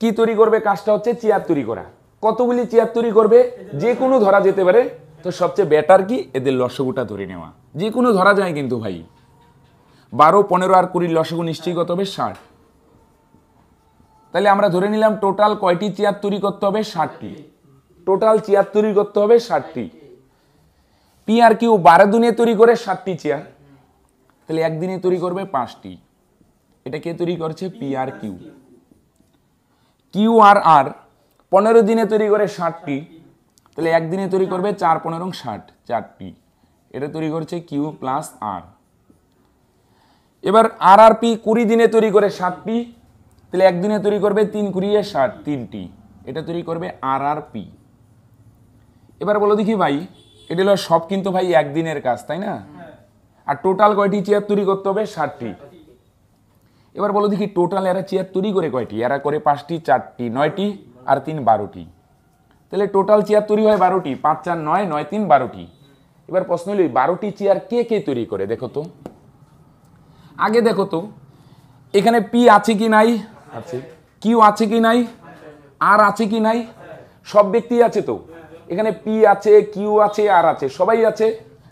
কি তৈরি করবে কাজটা হচ্ছে চেয়ার তৈরি করা কতগুলি চেয়ার তৈরি করবে যে কোনো ধরা যেতে পারে তো সবচেয়ে বেটার কি এদের লসগুটা ধরে নেওয়া যে কোনো ধরা যায় কিন্তু ভাই বারো পনেরো আর কুড়ির লসগু নিশ্চয়ই কত হবে ষাট তাহলে আমরা ধরে নিলাম টোটাল কয়টি চেয়ার তৈরি করতে হবে ষাটটি টোটাল চেয়ার তৈরি করতে হবে ষাটটি পি আর কিউ বারো দিনে তৈরি করে ষাটটি চেয়ার তাহলে একদিনে তৈরি করবে পাঁচটি এটা কে তৈরি করছে পি আর কিউ কিউ আর আর পনেরো দিনে তৈরি করে ষাটটি তাহলে একদিনে তৈরি করবে চার পনেরো ষাট চারটি এটা তৈরি করছে কিউ প্লাস আর এবার আর আর পি কুড়ি দিনে তৈরি করে ষাটটি তাহলে একদিনে তৈরি করবে তিন কুড়িয়ে ষাট তিনটি এটা তৈরি করবে আর আর পি এবার বলো দেখি ভাই এটা হলো সব কিন্তু ভাই একদিনের কাজ তাই না হ্যাঁ। আর টোটাল কয়টি চেয়ার তৈরি করতে হবে ষাটটি এবার বলো দেখি টোটাল এরা চেয়ার তৈরি করে কয়টি এরা করে পাঁচটি চারটি নয়টি আর তিন বারোটি তাহলে টোটাল চেয়ার তৈরি হয় বারোটি পাঁচ চার নয় নয় তিন বারোটি এবার প্রশ্ন হলো বারোটি চেয়ার কে কে তৈরি করে দেখো তো আগে দেখো তো এখানে পি আছে কি নাই কিউ আছে কি নাই আর আছে কি নাই সব ব্যক্তি আছে তো এখানে পি আছে কিউ আছে আর আছে সবাই আছে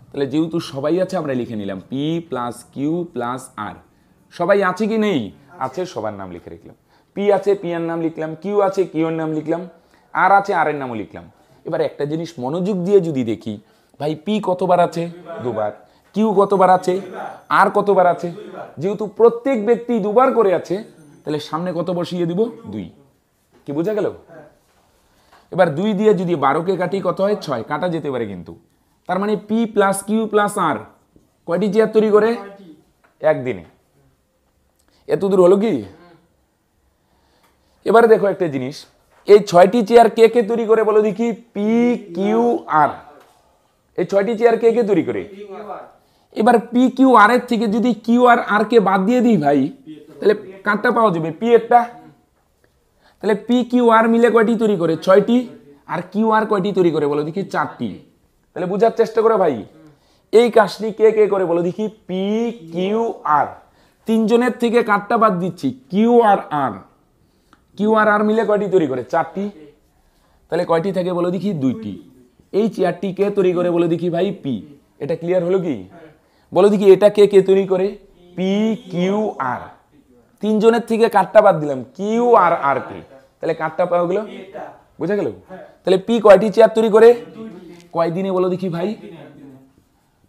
তাহলে যেহেতু সবাই আছে আমরা লিখে নিলাম P plus Q plus R সবাই আছে কি নেই আছে সবার নাম লিখে রাখলাম পি আছে পি এর নাম লিখলাম কিউ আছে কিউ এর নাম লিখলাম আর আছে আর এর নামও লিখলাম এবার একটা জিনিস মনোযোগ দিয়ে যদি দেখি ভাই পি কতবার আছে দুবার কিউ কতবার আছে আর কতবার আছে যেহেতু প্রত্যেক ব্যক্তি দুবার করে আছে তাহলে সামনে কত বসিয়ে দিব দুই কি বোঝা গেল এবার দুই দিয়ে যদি বারোকে কাটি কত হয় ছয় কাটা যেতে পারে কিন্তু তার মানে P plus Q plus R কয়টি চেয়ার তৈরি করে একদিনে এত দূর হলো কি এবারে দেখো একটা জিনিস এই ছয়টি চেয়ার কে কে তৈরি করে বলো দেখি পি কিউ আর এই ছয়টি চেয়ার কে কে তৈরি করে এবার পি কিউ আর এর থেকে যদি কিউ আর আর কে বাদ দিয়ে দিই ভাই তাহলে কাঁটা পাওয়া যাবে পি এরটা তাহলে পি কিউ আর মিলে কয়টি তৈরি করে ছয়টি আর কিউ আর কয়টি তৈরি করে বলো দেখি চারটি তাহলে বোঝার চেষ্টা করো ভাই এই কাজটি কে কে করে বলো দেখি পি কিউ আর তিনজনের থেকে কাঁটটা বাদ দিচ্ছি কিউ আর আর কিউ আর আর মিলে কয়টি তৈরি করে চারটি তাহলে কয়টি থাকে বলো দেখি দুইটি এই চেয়ারটি কে তৈরি করে বলো দেখি ভাই পি এটা ক্লিয়ার হলো কি বলো দেখি এটা কে কে তৈরি করে পি কিউ আর তিনজনের থেকে কাঠটা বাদ দিলাম কিউ আর আর কি তাহলে কাঠটা পাওয়া গেল বুঝা গেল তাহলে পি কয়টি চেয়ার তৈরি করে কয়দিনে বলো দেখি ভাই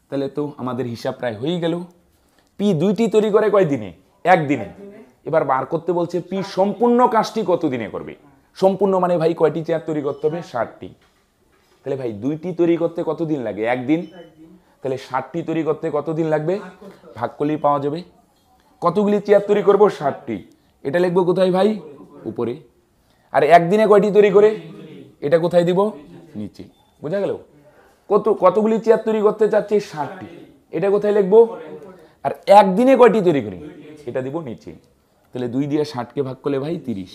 তাহলে তো আমাদের হিসাব প্রায় হয়ে গেল পি দুইটি তৈরি করে কয়দিনে একদিনে এবার বার করতে বলছে পি সম্পূর্ণ কাজটি কত দিনে করবে সম্পূর্ণ মানে ভাই কয়টি চেয়ার তৈরি করতে হবে ষাটটি তাহলে ভাই দুইটি তৈরি করতে কতদিন লাগে একদিন তাহলে ষাটটি তৈরি করতে কতদিন লাগবে ভাগ করলেই পাওয়া যাবে কতগুলি চেয়ার তৈরি করবো ষাটটি এটা লিখবো কোথায় ভাই উপরে আর একদিনে কয়টি তৈরি করে এটা কোথায় দিব নিচে বোঝা গেল কত কতগুলি চেয়ার তৈরি করতে চাচ্ছি ষাটটি এটা কোথায় লিখবো আর একদিনে কয়টি তৈরি করি এটা দিব নিচে তাহলে দুই দিয়ে ষাটকে ভাগ করলে ভাই তিরিশ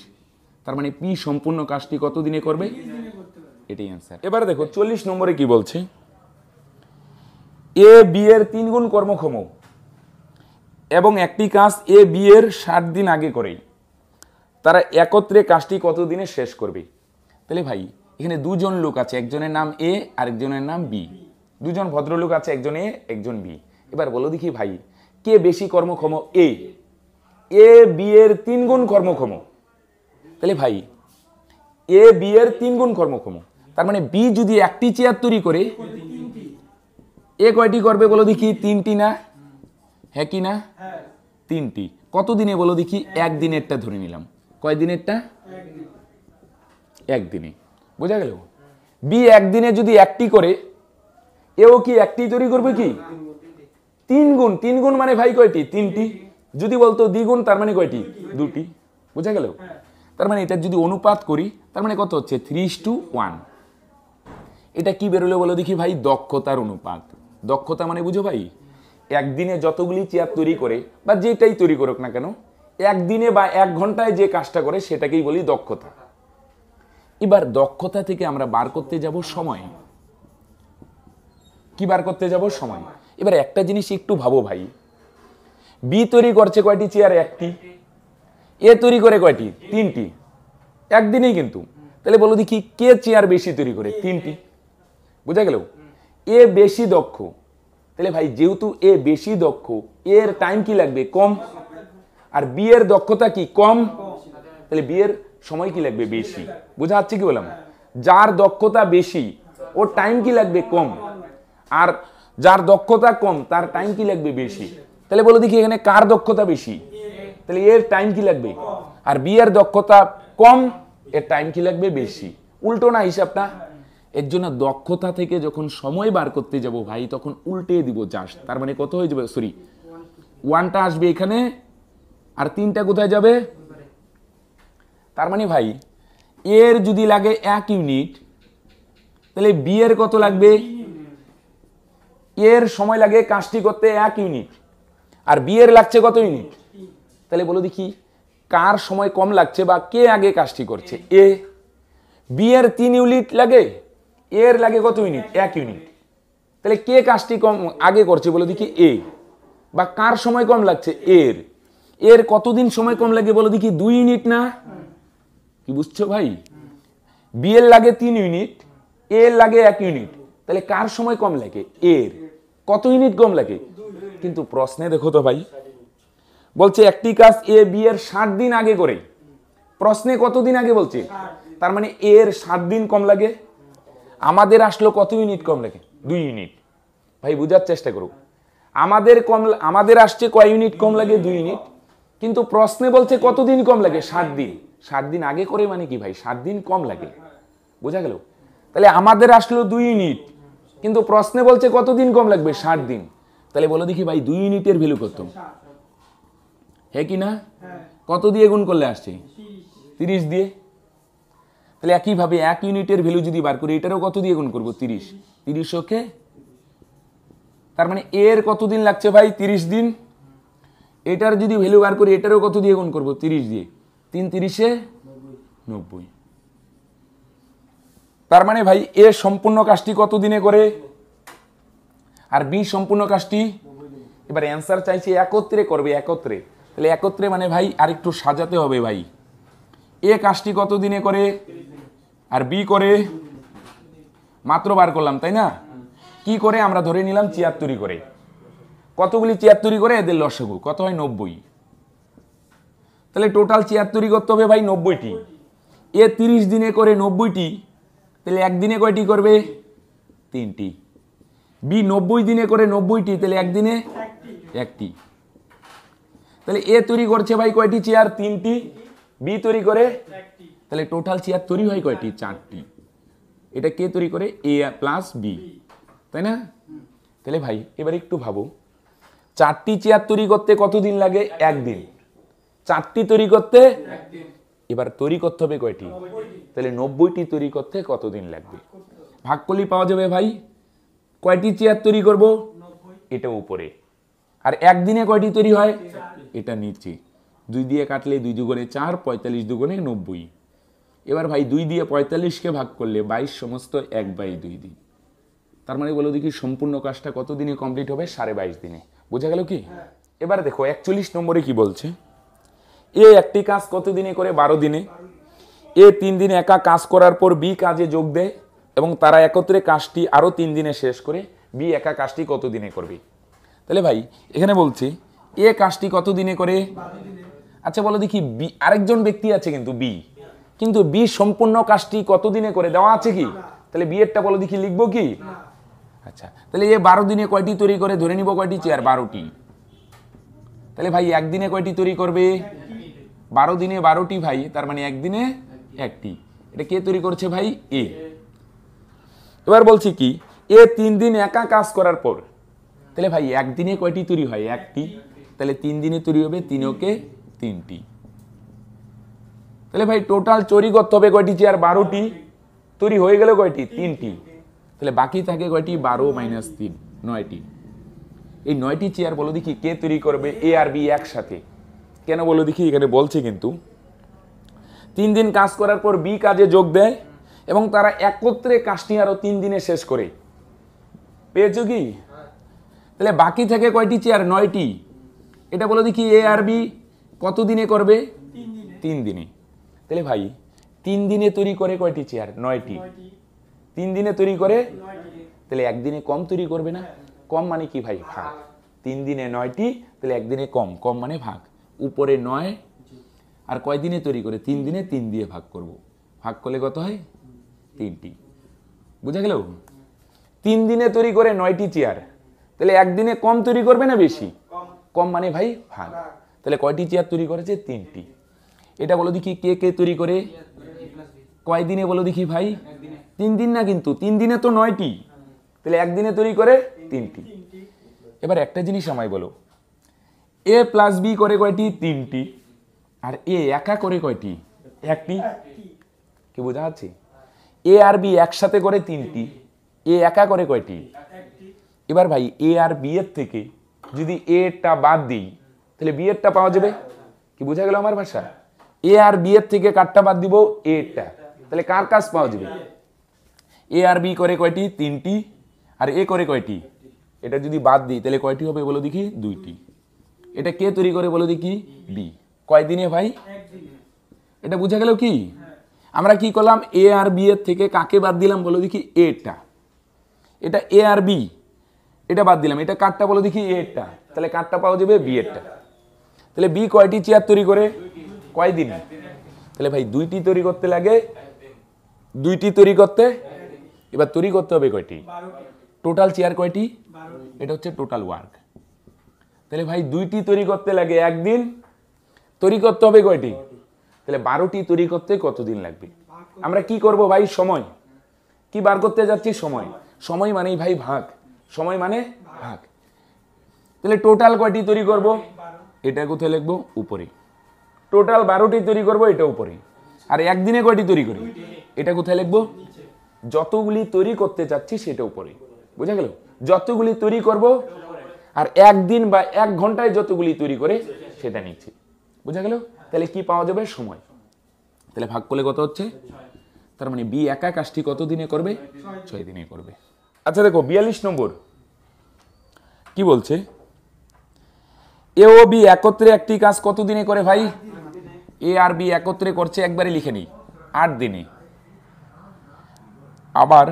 তার মানে পি সম্পূর্ণ কাজটি কত দিনে করবে এটাই অ্যান্সার এবার দেখো চল্লিশ নম্বরে কি বলছে এ বি এর তিন গুণ কর্মক্ষম এবং একটি কাজ এ বি এর ষাট দিন আগে করেই তারা একত্রে কাজটি কত দিনে শেষ করবে তাহলে ভাই এখানে দুজন লোক আছে একজনের নাম এ আরেকজনের নাম বি দুজন ভদ্রলোক আছে একজন এ একজন বি এবার বলো দেখি ভাই কে বেশি কর্মক্ষম এ এ বি এর তিন গুণ কর্মক্ষম তাহলে ভাই এ বি এর তিন গুণ কর্মক্ষম তার মানে বি যদি একটি চেয়ার তৈরি করে এ কয়টি করবে বলো দেখি তিনটি না হ্যাঁ কি না তিনটি কত দিনে বলো দেখি একদিনেরটা ধরে নিলাম কয় দিনেরটা একদিনে বোঝা গেল বি একদিনে যদি একটি করে এও কি একটি তৈরি করবে কি তিন গুণ তিন গুণ মানে ভাই কয়টি তিনটি যদি বলতো দ্বিগুণ তার মানে কয়টি দুটি বোঝা গেল তার মানে এটা যদি অনুপাত করি তার মানে কত হচ্ছে থ্রি টু ওয়ান এটা কি বেরোলো বলো দেখি ভাই দক্ষতার অনুপাত দক্ষতা মানে বুঝো ভাই একদিনে যতগুলি চেয়ার তৈরি করে বা যেটাই তৈরি করুক না কেন একদিনে বা এক ঘন্টায় যে কাজটা করে সেটাকেই বলি দক্ষতা এবার দক্ষতা থেকে আমরা বার করতে যাব সময় কি বার করতে যাব সময় এবার একটা জিনিস একটু ভাবো ভাই বি তৈরি করছে কয়টি চেয়ার একটি এ তৈরি করে কয়টি তিনটি একদিনেই কিন্তু তাহলে বলো দেখি কে চেয়ার বেশি তৈরি করে তিনটি বুঝা গেল এ বেশি দক্ষ তাহলে ভাই যেহেতু এ বেশি দক্ষ এর টাইম কি লাগবে কম আর বি এর দক্ষতা কি কম তাহলে বি এর সময় কি লাগবে বেশি বোঝা যাচ্ছে কি বললাম যার দক্ষতা বেশি ওর টাইম কি লাগবে কম আর যার দক্ষতা কম তার টাইম কি লাগবে বেশি তাহলে বলো দেখি এখানে কার দক্ষতা বেশি তাহলে এর টাইম কি লাগবে আর বি এর দক্ষতা কম এর টাইম কি লাগবে বেশি উল্টো না হিসাবটা এর জন্য দক্ষতা থেকে যখন সময় বার করতে যাব ভাই তখন উল্টে দিব চাষ তার মানে কত হয়ে যাবে সরি ওয়ানটা আসবে এখানে আর তিনটা কোথায় যাবে তার মানে ভাই এর যদি লাগে এক ইউনিট তাহলে বি এর কত লাগবে এর সময় লাগে কাজটি করতে এক ইউনিট আর বি এর লাগছে কত ইউনিট তাহলে বলো দেখি কার সময় কম লাগছে বা কে আগে কাজটি করছে এ বি এর তিন ইউনিট লাগে এর লাগে কত ইউনিট এক ইউনিট তাহলে কে কাজটি কম আগে করছে বলো দেখি এ বা কার সময় কম লাগছে এর এর কতদিন সময় কম লাগে বলে দেখি দুই ইউনিট না কি বুঝছো ভাই বি এর লাগে তিন ইউনিট এর লাগে এক ইউনিট তাহলে কার সময় কম লাগে এর কত ইউনিট কম লাগে কিন্তু প্রশ্নে দেখো তো ভাই বলছে একটি কাজ এ বি এর ষাট দিন আগে করে প্রশ্নে কতদিন আগে বলছে তার মানে এর ষাট দিন কম লাগে আমাদের আসলো কত ইউনিট কম লেখে দুই ইউনিট ভাই বোঝার চেষ্টা করুক আমাদের কম আমাদের আসছে কয় ইউনিট কম লাগে দুই ইউনিট কিন্তু প্রশ্নে বলছে কতদিন কম লাগে সাত দিন সাত দিন আগে করে মানে কি ভাই সাত দিন কম লাগে বোঝা গেল তাহলে আমাদের আসলো দুই ইউনিট কিন্তু প্রশ্নে বলছে কতদিন কম লাগবে ষাট দিন তাহলে বলো দেখি ভাই দুই ইউনিটের ভ্যালু কত হ্যাঁ কি না কত দিয়ে গুণ করলে আসছে তিরিশ দিয়ে তাহলে একইভাবে এক ইউনিটের ভ্যালু যদি বার করি এটারও কত দিয়ে গুণ করবো তিরিশ তিরিশ ওকে তার মানে এর কতদিন লাগছে ভাই তিরিশ দিন এটার যদি ভ্যালু বার করি এটারও কত দিয়ে গুণ করবো তিরিশ দিয়ে তিন তিরিশে নব্বই তার মানে ভাই এ সম্পূর্ণ কাজটি কত দিনে করে আর বি সম্পূর্ণ কাজটি এবার অ্যান্সার চাইছে একত্রে করবে একত্রে তাহলে একত্রে মানে ভাই আরেকটু সাজাতে হবে ভাই এ কাজটি কত দিনে করে আর বি করে মাত্র বার করলাম তাই না কি করে আমরা ধরে নিলাম চিয়াত্তরি করে কতগুলি চিয়াত্তরি করে এদের লসগু কত হয় নব্বই তাহলে টোটাল চিয়াত্তরি করতে হবে ভাই নব্বইটি এ তিরিশ দিনে করে নব্বইটি তাহলে একদিনে কয়টি করবে তিনটি বি নব্বই দিনে করে নব্বইটি তাহলে একদিনে একটি তাহলে এ তৈরি করছে ভাই কয়টি চেয়ার তিনটি বি তৈরি করে তাহলে টোটাল চেয়ার তৈরি হয় কয়টি হ্যাঁ। চারটি এটা কে তৈরি করে এ প্লাস বি তাই না তাহলে ভাই এবার একটু ভাবো চারটি চেয়ার তৈরি করতে কতদিন লাগে একদিন চারটি তৈরি করতে এবার তৈরি করতে হবে কয়টি তাহলে নব্বইটি তৈরি করতে কতদিন লাগবে ভাগ করলেই পাওয়া যাবে ভাই কয়টি চেয়ার তৈরি করব এটা উপরে আর একদিনে কয়টি তৈরি হয় এটা নিচে দুই দিয়ে কাটলে দুই দুগুণে চার পঁয়তাল্লিশ দুগুণে নব্বই এবার ভাই দুই দিয়ে পঁয়তাল্লিশকে ভাগ করলে বাইশ সমস্ত এক বাই দুই দিন তার মানে বলো দেখি সম্পূর্ণ কাজটা কত দিনে কমপ্লিট হবে সাড়ে বাইশ দিনে বোঝা গেল কি এবার দেখো একচল্লিশ নম্বরে কি বলছে এ একটি কাজ কত দিনে করে বারো দিনে এ তিন দিনে একা কাজ করার পর বি কাজে যোগ দেয় এবং তারা একত্রে কাজটি আরও তিন দিনে শেষ করে বি একা কাজটি কত দিনে করবে তাহলে ভাই এখানে বলছি এ কাজটি কত দিনে করে আচ্ছা বলো দেখি বি আরেকজন ব্যক্তি আছে কিন্তু বি কিন্তু বি সম্পূর্ণ কাজটি কতদিনে করে দেওয়া আছে কি তাহলে বিয়েরটা বলো দেখি লিখবো কি আচ্ছা তাহলে এ বারো দিনে কয়টি তৈরি করে ধরে নিব কয়টি চেয়ার বারোটি তাহলে ভাই একদিনে কয়টি তৈরি করবে বারো দিনে বারোটি ভাই তার মানে একদিনে একটি এটা কে তৈরি করছে ভাই এ এবার বলছি কি এ তিন দিন একা কাজ করার পর তাহলে ভাই একদিনে কয়টি তৈরি হয় একটি তাহলে তিন দিনে তৈরি হবে তিনকে তিনটি তাহলে ভাই টোটাল চুরি করতে হবে কয়টি চেয়ার বারোটি তৈরি হয়ে গেল কয়টি তিনটি তাহলে বাকি থাকে কয়টি বারো মাইনাস তিন নয়টি এই নয়টি চেয়ার বলো দেখি কে তৈরি করবে এ আর বি একসাথে কেন বলো দেখি এখানে বলছে কিন্তু তিন দিন কাজ করার পর বি কাজে যোগ দেয় এবং তারা একত্রে কাজটি আরও তিন দিনে শেষ করে পেয়েছো কি তাহলে বাকি থেকে কয়টি চেয়ার নয়টি এটা বলো দেখি এ আর বি কত দিনে করবে তিন দিনে তাহলে ভাই তিন দিনে তৈরি করে কয়টি চেয়ার নয়টি তিন দিনে তৈরি করে তাহলে একদিনে কম তৈরি করবে না কম মানে কি ভাই ভাগ তিন দিনে নয়টি তাহলে একদিনে কম কম মানে ভাগ উপরে নয় আর কয় দিনে তৈরি করে তিন দিনে তিন দিয়ে ভাগ করব ভাগ করলে কত হয় তিনটি বুঝা গেল তিন দিনে তৈরি করে নয়টি চেয়ার তাহলে একদিনে কম তৈরি করবে না বেশি কম মানে ভাই ভাগ তাহলে কয়টি চেয়ার তৈরি করেছে তিনটি এটা বলো দেখি কে কে তৈরি করে কয়দিনে বলো দেখি ভাই তিন দিন না কিন্তু তিন দিনে তো নয়টি তাহলে একদিনে তৈরি করে তিনটি এবার একটা জিনিস আমায় বলো এ প্লাস বি করে কয়টি তিনটি আর এ একা করে কয়টি একটি কি বোঝা যাচ্ছে এ আর বি একসাথে করে তিনটি এ একা করে কয়টি এবার ভাই এ আর বি এর থেকে যদি এ বাদ দিই তাহলে বি এরটা পাওয়া যাবে কি বোঝা গেল আমার ভাষা এ আর বি এর থেকে কারটা বাদ দিব এটা তাহলে কার কাজ পাওয়া যাবে এ আর বি করে কয়টি তিনটি আর এ করে কয়টি এটা যদি বাদ দিই তাহলে কয়টি হবে বলো দেখি দুইটি এটা কে তৈরি করে বলো দেখি বি কয়দিনে ভাই এটা বুঝা গেল কি আমরা কি করলাম এ আর বি এর থেকে কাকে বাদ দিলাম বলো দেখি এটা এটা এ আর বি এটা বাদ দিলাম এটা কাঠটা বলো দেখি এ টা তাহলে কাঠটা পাওয়া যাবে বি এরটা তাহলে বি কয়টি চেয়ার তৈরি করে কয়দিন তাহলে ভাই দুইটি তৈরি করতে লাগে দুইটি তৈরি করতে এবার তৈরি করতে হবে কয়টি টোটাল চেয়ার কয়টি এটা হচ্ছে টোটাল ওয়ার্ক তাহলে ভাই দুইটি তৈরি করতে লাগে একদিন তৈরি করতে হবে কয়টি তাহলে বারোটি তৈরি করতে কতদিন লাগবে আমরা কি করব ভাই সময় কি বার করতে যাচ্ছি সময় সময় মানেই ভাই ভাগ সময় মানে ভাগ তাহলে টোটাল কয়টি তৈরি করব এটা কোথায় লিখবো উপরে টোটাল বারোটি তৈরি করবো এটা উপরে আর একদিনে কয়টি তৈরি করি এটা কোথায় লিখবো যতগুলি তৈরি করতে চাচ্ছি সেটা উপরে বুঝা গেল যতগুলি তৈরি করব আর একদিন বা এক ঘন্টায় যতগুলি তৈরি করে সেটা নিচ্ছি বুঝা গেল তাহলে কি পাওয়া যাবে সময় তাহলে ভাগ করলে কত হচ্ছে তার মানে বি একা কাজটি কত দিনে করবে ছয় দিনে করবে আচ্ছা দেখো বিয়াল্লিশ নম্বর কি বলছে এ ও বি একত্রে একটি কাজ কত দিনে করে ভাই এ আর বি একত্রে করছে একবারে লিখে নিই আট দিনে আবার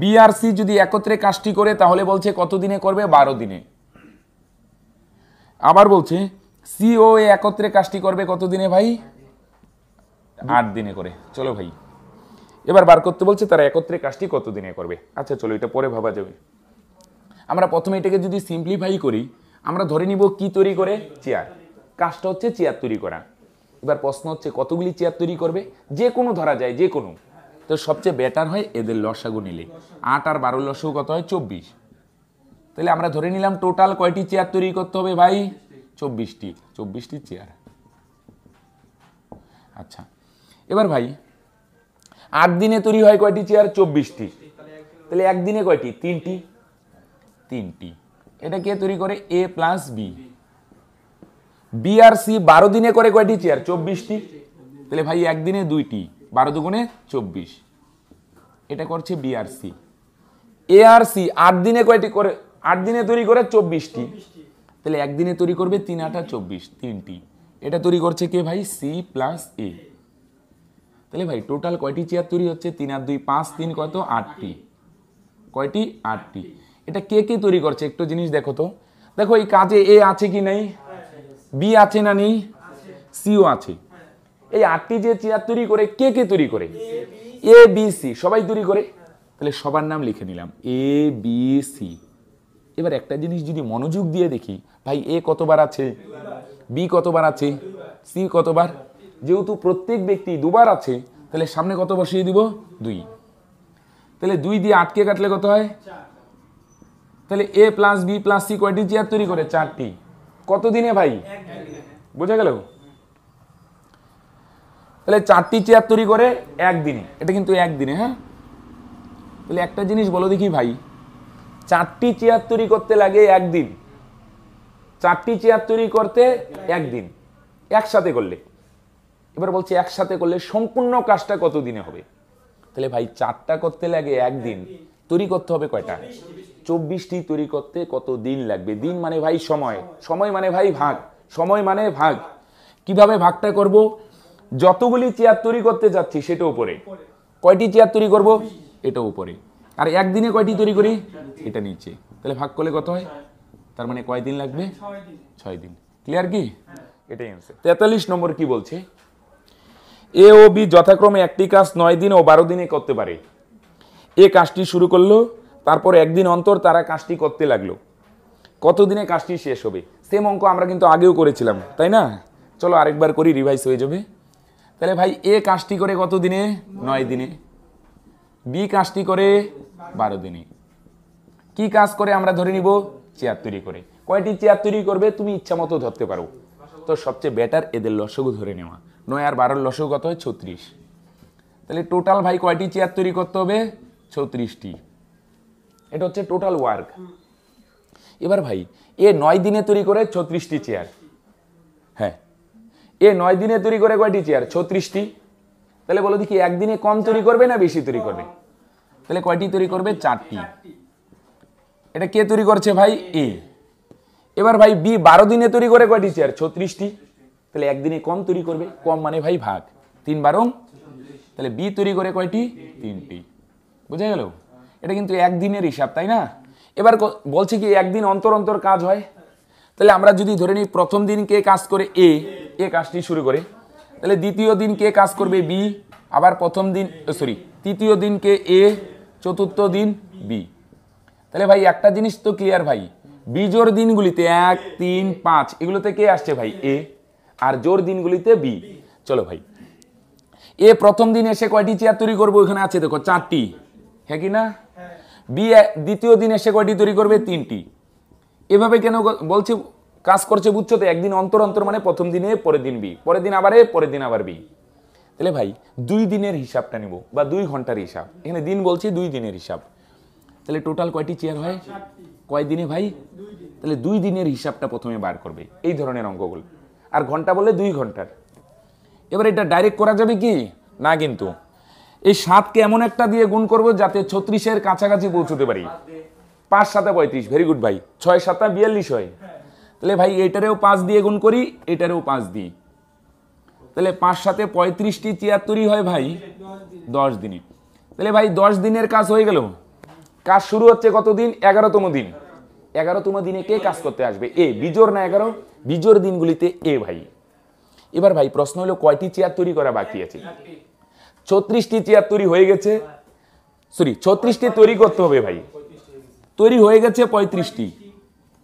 বিআরসি যদি একত্রে কাজটি করে তাহলে বলছে কত দিনে করবে বারো দিনে আবার বলছে সিও এ একত্রে কাজটি করবে কত দিনে ভাই আট দিনে করে চলো ভাই এবার বার করতে বলছে তারা একত্রে কাজটি কত দিনে করবে আচ্ছা চলো এটা পরে ভাবা যাবে আমরা প্রথমে এটাকে যদি সিম্পলিফাই করি আমরা ধরে নিব কি তৈরি করে চেয়ার কাজটা হচ্ছে চেয়ার তৈরি করা এবার প্রশ্ন হচ্ছে কতগুলি চেয়ার তৈরি করবে যে কোনো ধরা যায় যে কোনো তো সবচেয়ে বেটার হয় এদের লসাগু নিলে আট আর বারো লসাগু কত হয় চব্বিশ তাহলে আমরা ধরে নিলাম টোটাল কয়টি চেয়ার তৈরি করতে হবে ভাই চব্বিশটি চব্বিশটি চেয়ার আচ্ছা এবার ভাই আট দিনে তৈরি হয় কয়টি চেয়ার চব্বিশটি তাহলে একদিনে কয়টি তিনটি তিনটি এটা কে তৈরি করে এ প্লাস বি বিআরসি বারো দিনে করে কয়টি চেয়ার চব্বিশটি তাহলে ভাই একদিনে দুইটি বারো দুগুণে চব্বিশ এটা করছে বিআরসি এআরসি আট দিনে কয়টি করে আট দিনে তৈরি করে চব্বিশটি তাহলে একদিনে তৈরি করবে তিন আটা চব্বিশ তিনটি এটা তৈরি করছে কে ভাই সি প্লাস এ তাহলে ভাই টোটাল কয়টি চেয়ার তৈরি হচ্ছে তিন আর দুই পাঁচ তিন কত আটটি কয়টি আটটি এটা কে কে তৈরি করছে একটু জিনিস দেখো তো দেখো এই কাজে এ আছে কি নাই বি আছে না নেই সিও আছে এই আটটি যে চেয়ার তৈরি করে কে কে তৈরি করে এ বি সি সবাই তৈরি করে তাহলে সবার নাম লিখে নিলাম এ বি সি এবার একটা জিনিস যদি মনোযোগ দিয়ে দেখি ভাই এ কতবার আছে বি কতবার আছে সি কতবার যেহেতু প্রত্যেক ব্যক্তি দুবার আছে তাহলে সামনে কত বসিয়ে দিব দুই তাহলে দুই দিয়ে আটকে কাটলে কত হয় তাহলে A plus B plus C কয়টি চেয়ার তৈরি করে চারটি কতদিনে ভাই বোঝা গেল তাহলে চারটি চেয়ার তৈরি করে একদিনে এটা কিন্তু একদিনে হ্যাঁ তাহলে একটা জিনিস বলো দেখি ভাই চারটি চেয়ার তৈরি করতে লাগে একদিন চারটি চেয়ার তৈরি করতে একদিন একসাথে করলে এবার বলছি একসাথে করলে সম্পূর্ণ কাজটা কতদিনে হবে তাহলে ভাই চারটা করতে লাগে একদিন তৈরি করতে হবে কয়টা চব্বিশটি তৈরি করতে কত দিন লাগবে দিন মানে ভাই সময় সময় মানে ভাই ভাগ সময় মানে ভাগ কিভাবে ভাগটা করব যতগুলি চেয়ার তৈরি করতে যাচ্ছি সেটা উপরে কয়টি চেয়ার তৈরি করব এটা উপরে আর একদিনে কয়টি তৈরি করি এটা নিচে তাহলে ভাগ করলে কত হয় তার মানে কয় দিন লাগবে ছয় দিন ক্লিয়ার কি এটাই আনসার তেতাল্লিশ নম্বর কি বলছে এ ও বি যথাক্রমে একটি কাজ নয় দিন ও বারো দিনে করতে পারে এ কাজটি শুরু করলো তারপর একদিন অন্তর তারা কাজটি করতে লাগলো কতদিনে কাজটি শেষ হবে সেম অঙ্ক আমরা কিন্তু আগেও করেছিলাম তাই না চলো আরেকবার করি রিভাইজ হয়ে যাবে তাহলে ভাই এ কাজটি করে কত দিনে নয় দিনে বি কাজটি করে বারো দিনে কি কাজ করে আমরা ধরে নিব চেয়ার তৈরি করে কয়টি চেয়ার তৈরি করবে তুমি ইচ্ছা মতো ধরতে পারো তো সবচেয়ে বেটার এদের লসগু ধরে নেওয়া নয় আর বারোর লসগু কত হয় ছত্রিশ তাহলে টোটাল ভাই কয়টি চেয়ার তৈরি করতে হবে ছত্রিশটি এটা হচ্ছে টোটাল ওয়ার্ক এবার ভাই এ নয় দিনে তৈরি করে ছত্রিশটি চেয়ার হ্যাঁ এ নয় দিনে তৈরি করে কয়টি চেয়ার ছত্রিশটি তাহলে বলো দেখি একদিনে কম তৈরি করবে না বেশি তৈরি করবে তাহলে কয়টি তৈরি করবে চারটি এটা কে তৈরি করছে ভাই এ এবার ভাই বি বারো দিনে তৈরি করে কয়টি চেয়ার ছত্রিশটি তাহলে একদিনে কম তৈরি করবে কম মানে ভাই ভাগ তিন বারং তাহলে বি তৈরি করে কয়টি তিনটি বুঝে গেল এটা কিন্তু একদিনের হিসাব তাই না এবার বলছি কি একদিন অন্তর অন্তর কাজ হয় তাহলে আমরা যদি ধরে নিই প্রথম দিন কে কাজ করে এ এ কাজটি শুরু করে তাহলে দ্বিতীয় দিন কে কাজ করবে বি আবার প্রথম দিন সরি তৃতীয় দিনকে এ চতুর্থ দিন বি তাহলে ভাই একটা জিনিস তো ক্লিয়ার ভাই বিজোর দিনগুলিতে এক তিন পাঁচ এগুলোতে কে আসছে ভাই এ আর জোর দিনগুলিতে বি চলো ভাই এ প্রথম দিন এসে কয়টি চেয়ার তৈরি করবো ওখানে আছে দেখো চারটি হ্যাঁ কি না বিয়ে দ্বিতীয় দিন এসে কয়টি তৈরি করবে তিনটি এভাবে কেন বলছে কাজ করছে বুঝছো তো একদিন অন্তর অন্তর মানে প্রথম দিনে পরের দিন বি পরের দিন আবার পরের দিন আবার বি তাহলে ভাই দুই দিনের হিসাবটা নিব বা দুই ঘন্টার হিসাব এখানে দিন বলছে দুই দিনের হিসাব তাহলে টোটাল কয়টি চেয়ার হয় কয় দিনে ভাই তাহলে দুই দিনের হিসাবটা প্রথমে বার করবে এই ধরনের অঙ্কগুলো আর ঘন্টা বললে দুই ঘন্টার এবার এটা ডাইরেক্ট করা যাবে কি না কিন্তু এই সাতকে এমন একটা দিয়ে গুণ করব যাতে ছত্রিশের কাছাকাছি পৌঁছতে পারি পাঁচ সাতে পঁয়ত্রিশ ভেরি গুড ভাই ছয় সাতটা বিয়াল্লিশ হয় তাহলে ভাই এটারেও পাঁচ দিয়ে গুণ করি এটারেও পাঁচ দিই তাহলে পাঁচ সাথে পঁয়ত্রিশটি তিয়াত্তরই হয় ভাই দশ দিনে তাহলে ভাই দশ দিনের কাজ হয়ে গেল কাজ শুরু হচ্ছে কতদিন এগারোতম দিন এগারোতম দিনে কে কাজ করতে আসবে এ বিজোর না এগারো বিজোর দিনগুলিতে এ ভাই এবার ভাই প্রশ্ন হলো কয়টি চেয়ার তৈরি করা বাকি আছে ছত্রিশটি চেয়ার তৈরি হয়ে গেছে সরি ছত্রিশটি তৈরি করতে হবে ভাই তৈরি হয়ে গেছে পঁয়ত্রিশটি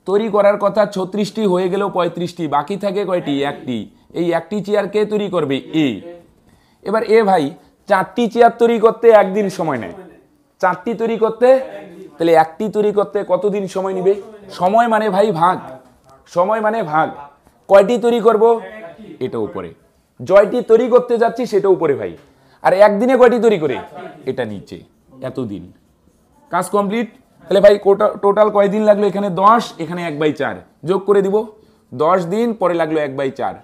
তৈরি করার কথা ছত্রিশটি হয়ে গেলেও পঁয়ত্রিশটি বাকি থাকে কয়টি একটি এই একটি চেয়ার কে তৈরি করবে এ এবার এ ভাই চারটি চেয়ার তৈরি করতে একদিন সময় নেয় চারটি তৈরি করতে তাহলে একটি তৈরি করতে কতদিন সময় নিবে সময় মানে ভাই ভাগ সময় মানে ভাগ কয়টি তৈরি করব এটা উপরে জয়টি তৈরি করতে যাচ্ছি সেটা উপরে ভাই আর একদিনে কয়টি তৈরি করে এটা নিচে এতদিন কাজ কমপ্লিট তাহলে ভাই টোটাল কয়দিন লাগলো এখানে দশ এখানে এক বাই চার যোগ করে দিব দশ দিন পরে লাগলো এক বাই চার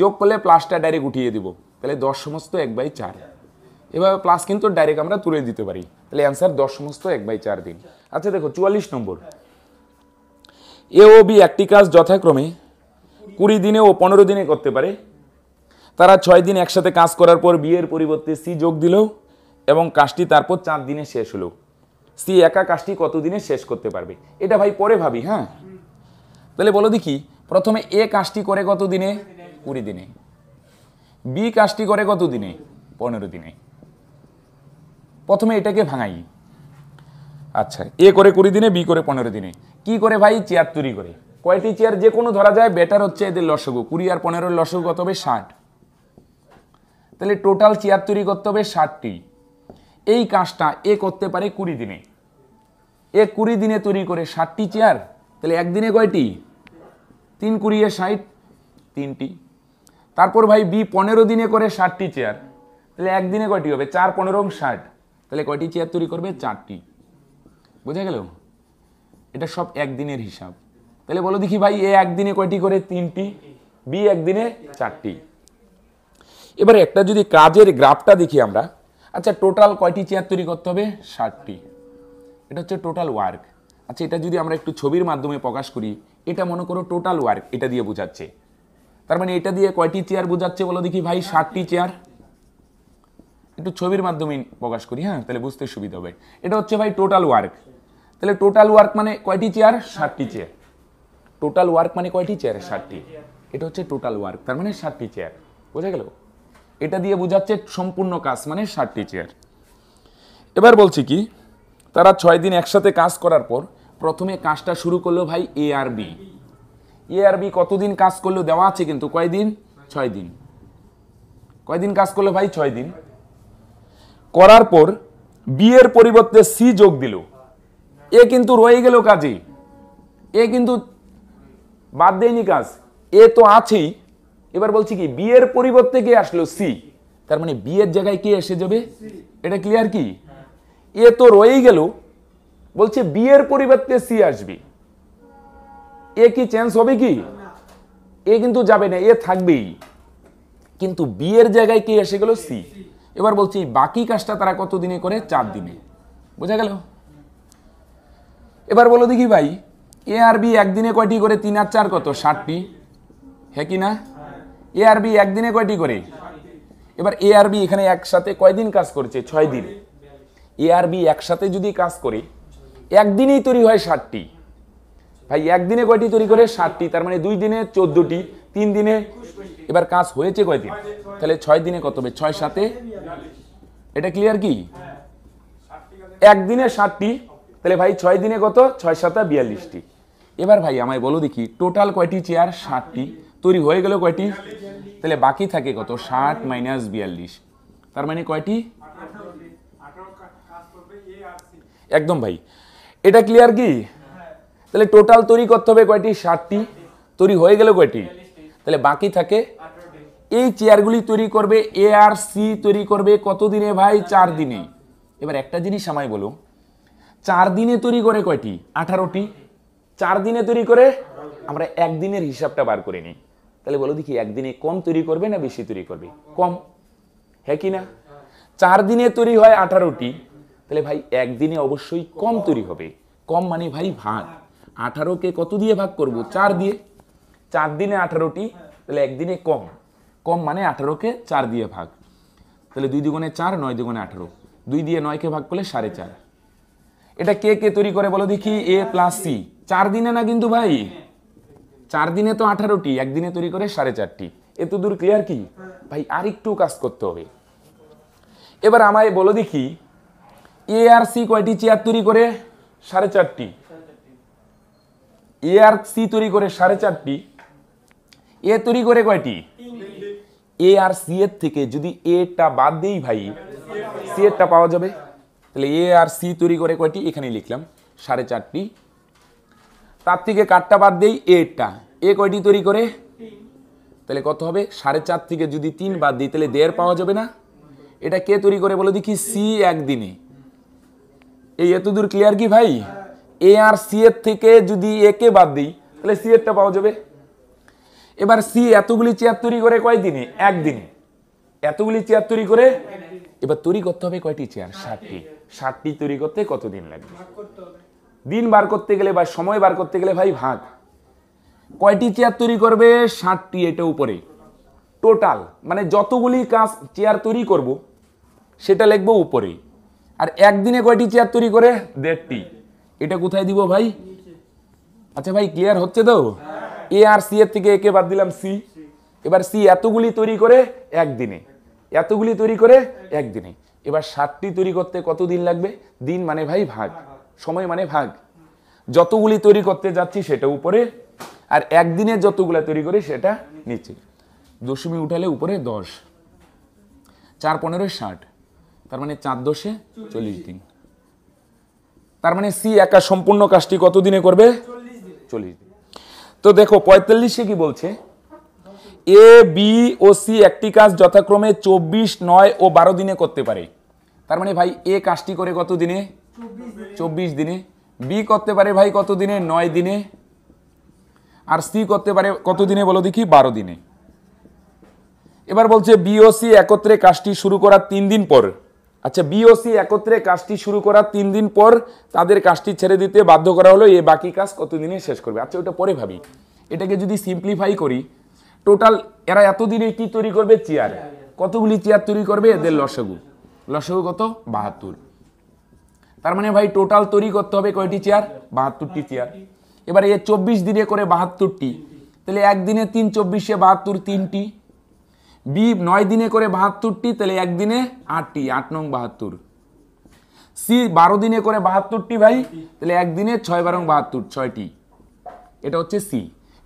যোগ করলে প্লাসটা ডাইরেক্ট উঠিয়ে দিব তাহলে দশ সমস্ত এক বাই চার এভাবে প্লাস কিন্তু ডাইরেক্ট আমরা তুলে দিতে পারি তাহলে অ্যান্সার দশ সমস্ত এক বাই চার দিন আচ্ছা দেখো চুয়াল্লিশ নম্বর এ ও বি একটি কাজ যথাক্রমে কুড়ি দিনে ও পনেরো দিনে করতে পারে তারা ছয় দিন একসাথে কাজ করার পর বিয়ের পরিবর্তে সি যোগ দিল এবং কাজটি তারপর চার দিনে শেষ হলো সি একা কাজটি কতদিনে শেষ করতে পারবে এটা ভাই পরে ভাবি হ্যাঁ তাহলে বলো দেখি প্রথমে এ কাজটি করে কত দিনে কুড়ি দিনে বি কাজটি করে কত দিনে পনেরো দিনে প্রথমে এটাকে ভাঙাই আচ্ছা এ করে কুড়ি দিনে বি করে পনেরো দিনে কি করে ভাই চেয়ার তৈরি করে কয়টি চেয়ার যে কোনো ধরা যায় বেটার হচ্ছে এদের লসগু কুড়ি আর পনেরোর লসগু কত হবে ষাট তাহলে টোটাল চেয়ার তৈরি করতে হবে ষাটটি এই কাজটা এ করতে পারে কুড়ি দিনে এ কুড়ি দিনে তৈরি করে ষাটটি চেয়ার তাহলে একদিনে কয়টি তিন কুড়িয়ে ষাট তিনটি তারপর ভাই বি পনেরো দিনে করে ষাটটি চেয়ার তাহলে একদিনে কয়টি হবে চার পনেরো ষাট তাহলে কয়টি চেয়ার তৈরি করবে চারটি বোঝা গেল এটা সব একদিনের হিসাব তাহলে বলো দেখি ভাই এ একদিনে কয়টি করে তিনটি বি একদিনে চারটি এবার একটা যদি কাজের গ্রাফটা দেখি আমরা আচ্ছা টোটাল কয়টি চেয়ার তৈরি করতে হবে ষাটটি এটা হচ্ছে টোটাল ওয়ার্ক আচ্ছা এটা যদি আমরা একটু ছবির মাধ্যমে প্রকাশ করি এটা মনে করো টোটাল ওয়ার্ক এটা দিয়ে বোঝাচ্ছে তার মানে এটা দিয়ে কয়টি চেয়ার বোঝাচ্ছে বলো দেখি ভাই ষাটটি চেয়ার একটু ছবির মাধ্যমে প্রকাশ করি হ্যাঁ তাহলে বুঝতে সুবিধা হবে এটা হচ্ছে ভাই টোটাল ওয়ার্ক তাহলে টোটাল ওয়ার্ক মানে কয়টি চেয়ার ষাটটি চেয়ার টোটাল ওয়ার্ক মানে কয়টি চেয়ার ষাটটি এটা হচ্ছে টোটাল ওয়ার্ক তার মানে ষাটটি চেয়ার বোঝা গেল এটা দিয়ে বোঝাচ্ছে সম্পূর্ণ কাজ মানে ষাটটি চেয়ার এবার বলছি কি তারা ছয় দিন একসাথে কাজ করার পর প্রথমে কাজটা শুরু করলো ভাই এ আর বি এ আর বি কতদিন কাজ করলো দেওয়া আছে কিন্তু কয়দিন ছয় দিন কয়দিন কাজ করলো ভাই ছয় দিন করার পর বি এর পরিবর্তে সি যোগ দিল এ কিন্তু রয়ে গেল কাজে এ কিন্তু বাদ দেয়নি কাজ এ তো আছেই এবার বলছি কি বি এর পরিবর্তে কে আসলো সি তার মানে বি এর জায়গায় কে এসে যাবে এটা ক্লিয়ার কি এ তো রয়েই গেল বলছে বি এর পরিবর্তে সি আসবে এ কি চেঞ্জ হবে কি এ কিন্তু যাবে না এ থাকবেই কিন্তু বি এর জায়গায় কে এসে গেল সি এবার বলছি বাকি কাজটা তারা কত দিনে করে চার দিনে বোঝা গেল এবার বলো দেখি ভাই এ আর বি একদিনে কয়টি করে তিন আর চার কত ষাটটি হ্যাঁ কি না এ আর বি একদিনে কয়টি করে এবার এ আর বি এখানে একসাথে কয়দিন কাজ করছে ছয় দিন এ আর বি একসাথে যদি কাজ করে একদিনেই তৈরি হয় ষাটটি ভাই একদিনে কয়টি তৈরি করে ষাটটি তার মানে দুই দিনে চোদ্দটি তিন দিনে এবার কাজ হয়েছে কয়দিন তাহলে ছয় দিনে কত হবে ছয় সাথে এটা ক্লিয়ার কি একদিনে ষাটটি তাহলে ভাই ছয় দিনে কত ছয় সাতা বিয়াল্লিশটি এবার ভাই আমায় বলো দেখি টোটাল কয়টি চেয়ার ষাটটি তৈরি হয়ে গেল কয়টি তাহলে বাকি থাকে কত ষাট মাইনাস বিয়াল্লিশ তার মানে কয়টি একদম ভাই এটা ক্লিয়ার কি তাহলে টোটাল তৈরি করতে হবে কয়টি ষাটটি তৈরি হয়ে গেল কয়টি তাহলে বাকি থাকে এই চেয়ারগুলি তৈরি করবে এ আর সি তৈরি করবে কত দিনে ভাই চার দিনে এবার একটা জিনিস আমায় বলো চার দিনে তৈরি করে কয়টি আঠারোটি চার দিনে তৈরি করে আমরা একদিনের হিসাবটা বার করে নিই তাহলে বলো দেখি একদিনে কম তৈরি করবে না বেশি তৈরি করবে কম হ্যাঁ কি না চার দিনে তৈরি হয় আঠারোটি তাহলে ভাই একদিনে অবশ্যই কম তৈরি হবে কম মানে ভাই ভাগ আঠারোকে কত দিয়ে ভাগ করব চার দিয়ে চার দিনে আঠারোটি তাহলে একদিনে কম কম মানে আঠারোকে চার দিয়ে ভাগ তাহলে দুই দুগুণে চার নয় দুগুণে আঠারো দুই দিয়ে নয়কে ভাগ করলে সাড়ে চার এটা কে কে তৈরি করে বলো দেখি এ প্লাস সি চার দিনে না কিন্তু ভাই চার দিনে তো আঠারোটি একদিনে তৈরি করে সাড়ে চারটি এত দূর ক্লিয়ার কি ভাই আর একটু কাজ করতে হবে এবার আমায় বলো দেখি এ আর সি কয়টি চেয়ার তৈরি করে সাড়ে চারটি এ আর সি তৈরি করে সাড়ে চারটি এ তৈরি করে কয়টি এ আর সি এর থেকে যদি এটা বাদ দিই ভাই সি এরটা পাওয়া যাবে তাহলে এ আর সি তৈরি করে কয়টি এখানে লিখলাম সাড়ে চারটি তার থেকে কাঠটা বাদ দিই এরটা এ কয়টি তৈরি করে তাহলে কত হবে সাড়ে চার থেকে যদি তিন বাদ দিই তাহলে দেড় পাওয়া যাবে না এটা কে তৈরি করে বলে দেখি সি একদিনে এই এত দূর ক্লিয়ার কি ভাই এ আর সি এর থেকে যদি একে বাদ দিই তাহলে সি এরটা পাওয়া যাবে এবার সি এতগুলি চেয়ার তৈরি করে কয়দিনে একদিনে এতগুলি চেয়ার তৈরি করে এবার তৈরি করতে হবে কয়টি চেয়ার ষাটটি ষাটটি তৈরি করতে কতদিন লাগবে দিন বার করতে গেলে বা সময় বার করতে গেলে ভাই ভাগ কয়টি চেয়ার তৈরি করবে ষাটটি এটা উপরে টোটাল মানে যতগুলি কাজ চেয়ার তৈরি করব সেটা লিখবো উপরে আর একদিনে কয়টি চেয়ার তৈরি করে দেড়টি এটা কোথায় দিব ভাই আচ্ছা ভাই ক্লিয়ার হচ্ছে তো এ আর সি এর থেকে একে বাদ দিলাম সি এবার সি এতগুলি তৈরি করে একদিনে এতগুলি তৈরি করে একদিনে এবার সাতটি তৈরি করতে কত দিন লাগবে দিন মানে ভাই ভাগ সময় মানে ভাগ যতগুলি তৈরি করতে যাচ্ছি সেটা উপরে আর একদিনে যতগুলো তৈরি করি সেটা নিচে দশমী উঠালে উপরে দশ চার পনেরো ষাট তার মানে চার দশে চল্লিশ দিন তার মানে সি একা সম্পূর্ণ কাজটি কতদিনে করবে চল্লিশ দিন তো দেখো পঁয়তাল্লিশে কি বলছে এ বি ও সি একটি কাজ যথাক্রমে চব্বিশ নয় ও বারো দিনে করতে পারে তার মানে ভাই এ কাজটি করে কত দিনে চব্বিশ দিনে বি করতে পারে ভাই কত দিনে নয় দিনে আর সি করতে পারে কতদিনে বলো দেখি বারো দিনে এবার বলছে বিওসি একত্রে কাজটি শুরু করার তিন দিন পর আচ্ছা বিওসি একত্রে কাজটি শুরু করার তিন দিন পর তাদের কাজটি ছেড়ে দিতে বাধ্য করা হলো এ বাকি কাজ কতদিনে শেষ করবে আচ্ছা ওটা পরে ভাবি এটাকে যদি সিম্পলিফাই করি টোটাল এরা এতদিনে কি তৈরি করবে চেয়ার কতগুলি চেয়ার তৈরি করবে এদের লসগু লসগু কত বাহাত্তর তার মানে ভাই টোটাল তৈরি করতে হবে কয়টি চেয়ার বাহাত্তরটি চেয়ার এবার এ চব্বিশ দিনে করে বাহাত্তরটি তাহলে একদিনে তিন চব্বিশে বাহাত্তর তিনটি বি নয় দিনে করে বাহাত্তরটি তাহলে একদিনে আটটি আট নং বাহাত্তর সি বারো দিনে করে বাহাত্তরটি ভাই তাহলে একদিনে ছয় বারং বাহাত্তর ছয়টি এটা হচ্ছে সি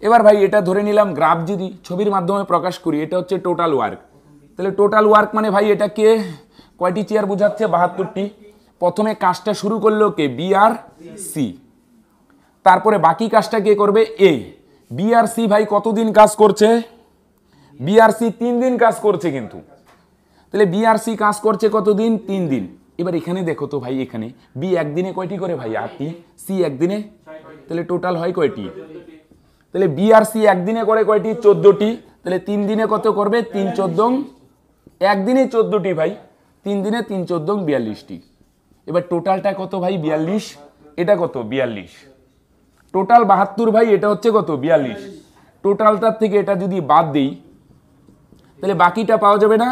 এবার ভাই এটা ধরে নিলাম গ্রাফ যদি ছবির মাধ্যমে প্রকাশ করি এটা হচ্ছে টোটাল ওয়ার্ক তাহলে টোটাল ওয়ার্ক মানে ভাই এটা কে কয়টি চেয়ার বোঝাচ্ছে বাহাত্তরটি প্রথমে কাজটা শুরু করলো কে বি আর সি তারপরে বাকি কাজটা কে করবে এ বিআরসি ভাই কতদিন কাজ করছে বিআরসি তিন দিন কাজ করছে কিন্তু তাহলে বিআরসি কাজ করছে কতদিন তিন দিন এবার এখানে দেখো তো ভাই এখানে বি একদিনে কয়টি করে ভাই আটটি সি একদিনে তাহলে টোটাল হয় কয়টি তাহলে বি আর সি একদিনে করে কয়টি চোদ্দোটি তাহলে তিন দিনে কত করবে তিন চোদ্দ একদিনে চোদ্দটি ভাই তিন দিনে তিন চোদ্দ বিয়াল্লিশটি এবার টোটালটা কত ভাই বিয়াল্লিশ এটা কত বিয়াল্লিশ টোটাল বাহাত্তর ভাই এটা হচ্ছে কত বিয়াল্লিশ টোটালটার থেকে এটা যদি বাদ দিই তাহলে বাকিটা পাওয়া যাবে না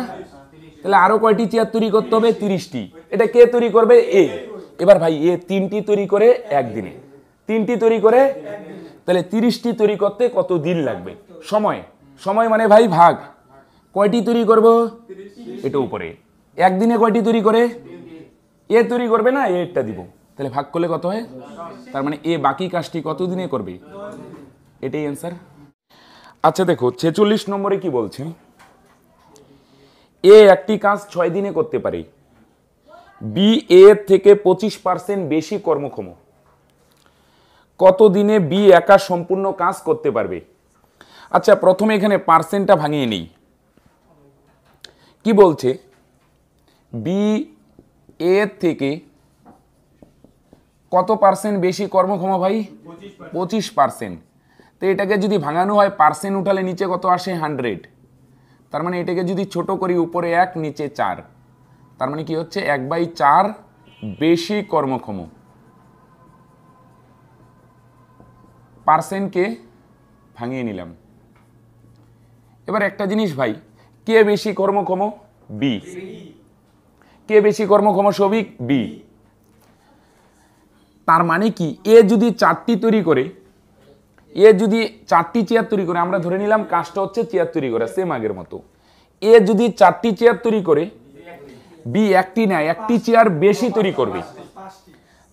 তাহলে আরও কয়টি চেয়ার তৈরি করতে হবে তিরিশটি এটা কে তৈরি করবে এ এবার ভাই এ তিনটি তৈরি করে একদিনে তিনটি তৈরি করে তাহলে তিরিশটি তৈরি করতে কত দিন লাগবে সময় সময় মানে ভাই ভাগ কয়টি তৈরি করব এটা উপরে একদিনে কয়টি তৈরি করে এ তৈরি করবে না এটা দিব তাহলে ভাগ করলে কত হয় তার মানে এ বাকি কাজটি কতদিনে করবে এটাই অ্যান্সার আচ্ছা দেখো ছেচল্লিশ নম্বরে কি বলছে এ একটি কাজ ছয় দিনে করতে পারে বি এ থেকে পঁচিশ পার্সেন্ট বেশি কর্মক্ষম কত দিনে বি একা সম্পূর্ণ কাজ করতে পারবে আচ্ছা প্রথমে এখানে পার্সেন্টটা ভাঙিয়ে নিই কি বলছে বি এ থেকে কত পার্সেন্ট বেশি কর্মক্ষম ভাই পঁচিশ পার্সেন্ট তো এটাকে যদি ভাঙানো হয় পার্সেন্ট উঠালে নিচে কত আসে হান্ড্রেড তার মানে এটাকে যদি ছোট করি উপরে এক নিচে চার তার মানে কি হচ্ছে এক বাই চার বেশি কর্মক্ষম পার্সেন্টকে ভাঙিয়ে নিলাম এবার একটা জিনিস ভাই কে বেশি কর্মক্ষম বি কে বেশি কর্মক্ষম সবিক বি তার মানে কি এ যদি চারটি তৈরি করে এ যদি চারটি চেয়ার তৈরি করে আমরা ধরে নিলাম কাজটা হচ্ছে চেয়ার তৈরি করা সেম আগের মতো এ যদি চারটি চেয়ার তৈরি করে বি একটি না একটি চেয়ার বেশি তৈরি করবে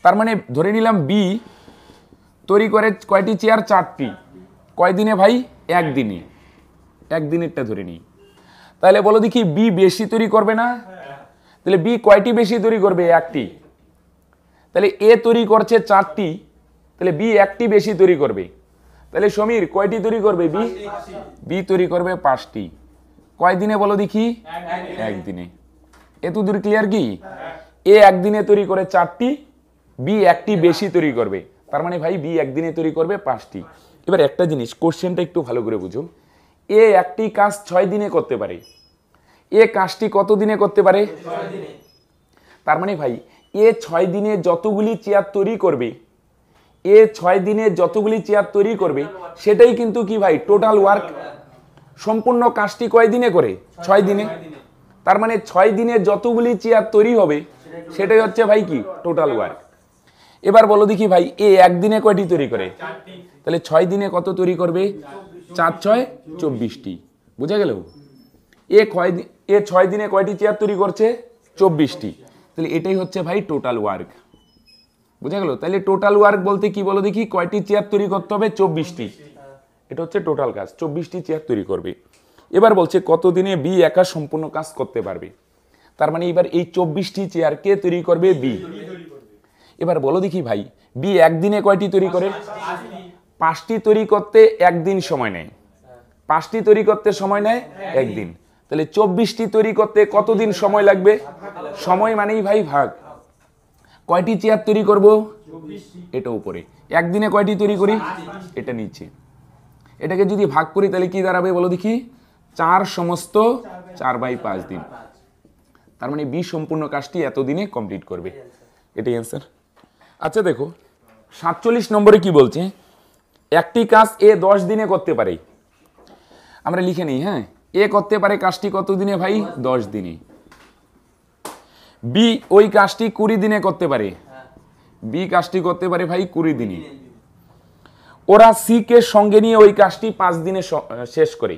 তার মানে ধরে নিলাম বি তৈরি করে কয়টি চেয়ার চারটি কয়দিনে ভাই একদিনে একদিনেরটা ধরে নিই তাহলে বলো দেখি বি বেশি তৈরি করবে না তাহলে বি কয়টি বেশি তৈরি করবে একটি তাহলে এ তৈরি করছে চারটি তাহলে বি একটি বেশি তৈরি করবে তাহলে সমীর কয়টি তৈরি করবে বি বি তৈরি করবে পাঁচটি কয়দিনে বলো দেখি একদিনে এত দূর ক্লিয়ার কি এ একদিনে তৈরি করে চারটি বি একটি বেশি তৈরি করবে তার মানে ভাই বি একদিনে তৈরি করবে পাঁচটি এবার একটা জিনিস কোশ্চেনটা একটু ভালো করে বুঝো এ একটি কাজ ছয় দিনে করতে পারে এ কাজটি কত দিনে করতে পারে তার মানে ভাই এ ছয় দিনে যতগুলি চেয়ার তৈরি করবে এ ছয় দিনে যতগুলি চেয়ার তৈরি করবে সেটাই কিন্তু কি ভাই টোটাল ওয়ার্ক সম্পূর্ণ কাজটি কয় দিনে করে ছয় দিনে তার মানে ছয় দিনে যতগুলি চেয়ার তৈরি হবে সেটাই হচ্ছে ভাই কি টোটাল ওয়ার্ক এবার বলো দেখি ভাই এ একদিনে কয়টি তৈরি করে তাহলে ছয় দিনে কত তৈরি করবে চার ছয় চব্বিশটি বোঝা গেল এ কয় এ ছয় দিনে কয়টি চেয়ার তৈরি করছে চব্বিশটি তাহলে এটাই হচ্ছে ভাই টোটাল ওয়ার্ক বুঝা গেল তাহলে টোটাল ওয়ার্ক বলতে কি বলো দেখি কয়টি চেয়ার তৈরি করতে হবে চব্বিশটি এটা হচ্ছে টোটাল কাজ চব্বিশটি চেয়ার তৈরি করবে এবার বলছে কতদিনে বি একা সম্পূর্ণ কাজ করতে পারবে তার মানে এবার এই চব্বিশটি চেয়ার কে তৈরি করবে বি এবার বলো দেখি ভাই বি একদিনে কয়টি তৈরি করে পাঁচটি তৈরি করতে একদিন সময় নেয় পাঁচটি তৈরি করতে সময় নেয় একদিন তাহলে চব্বিশটি তৈরি করতে কতদিন সময় লাগবে সময় মানেই ভাই ভাগ কয়টি চেয়ার তৈরি করব এটা উপরে একদিনে কয়টি তৈরি করি এটা নিচে এটাকে যদি ভাগ করি তাহলে কি দাঁড়াবে বলো দেখি চার সমস্ত চার বাই পাঁচ দিন তার মানে বি সম্পূর্ণ কাজটি এতদিনে কমপ্লিট করবে এটাই অ্যান্সার আচ্ছা দেখো সাতচল্লিশ নম্বরে কি বলছে একটি কাজ এ দশ দিনে করতে পারে আমরা লিখে নিই হ্যাঁ এ করতে পারে কাজটি কতদিনে ভাই দশ দিনে বি ওই কাজটি কুড়ি দিনে করতে পারে বি কাজটি করতে পারে ভাই কুড়ি দিনে ওরা সি কে সঙ্গে নিয়ে ওই কাজটি পাঁচ দিনে শেষ করে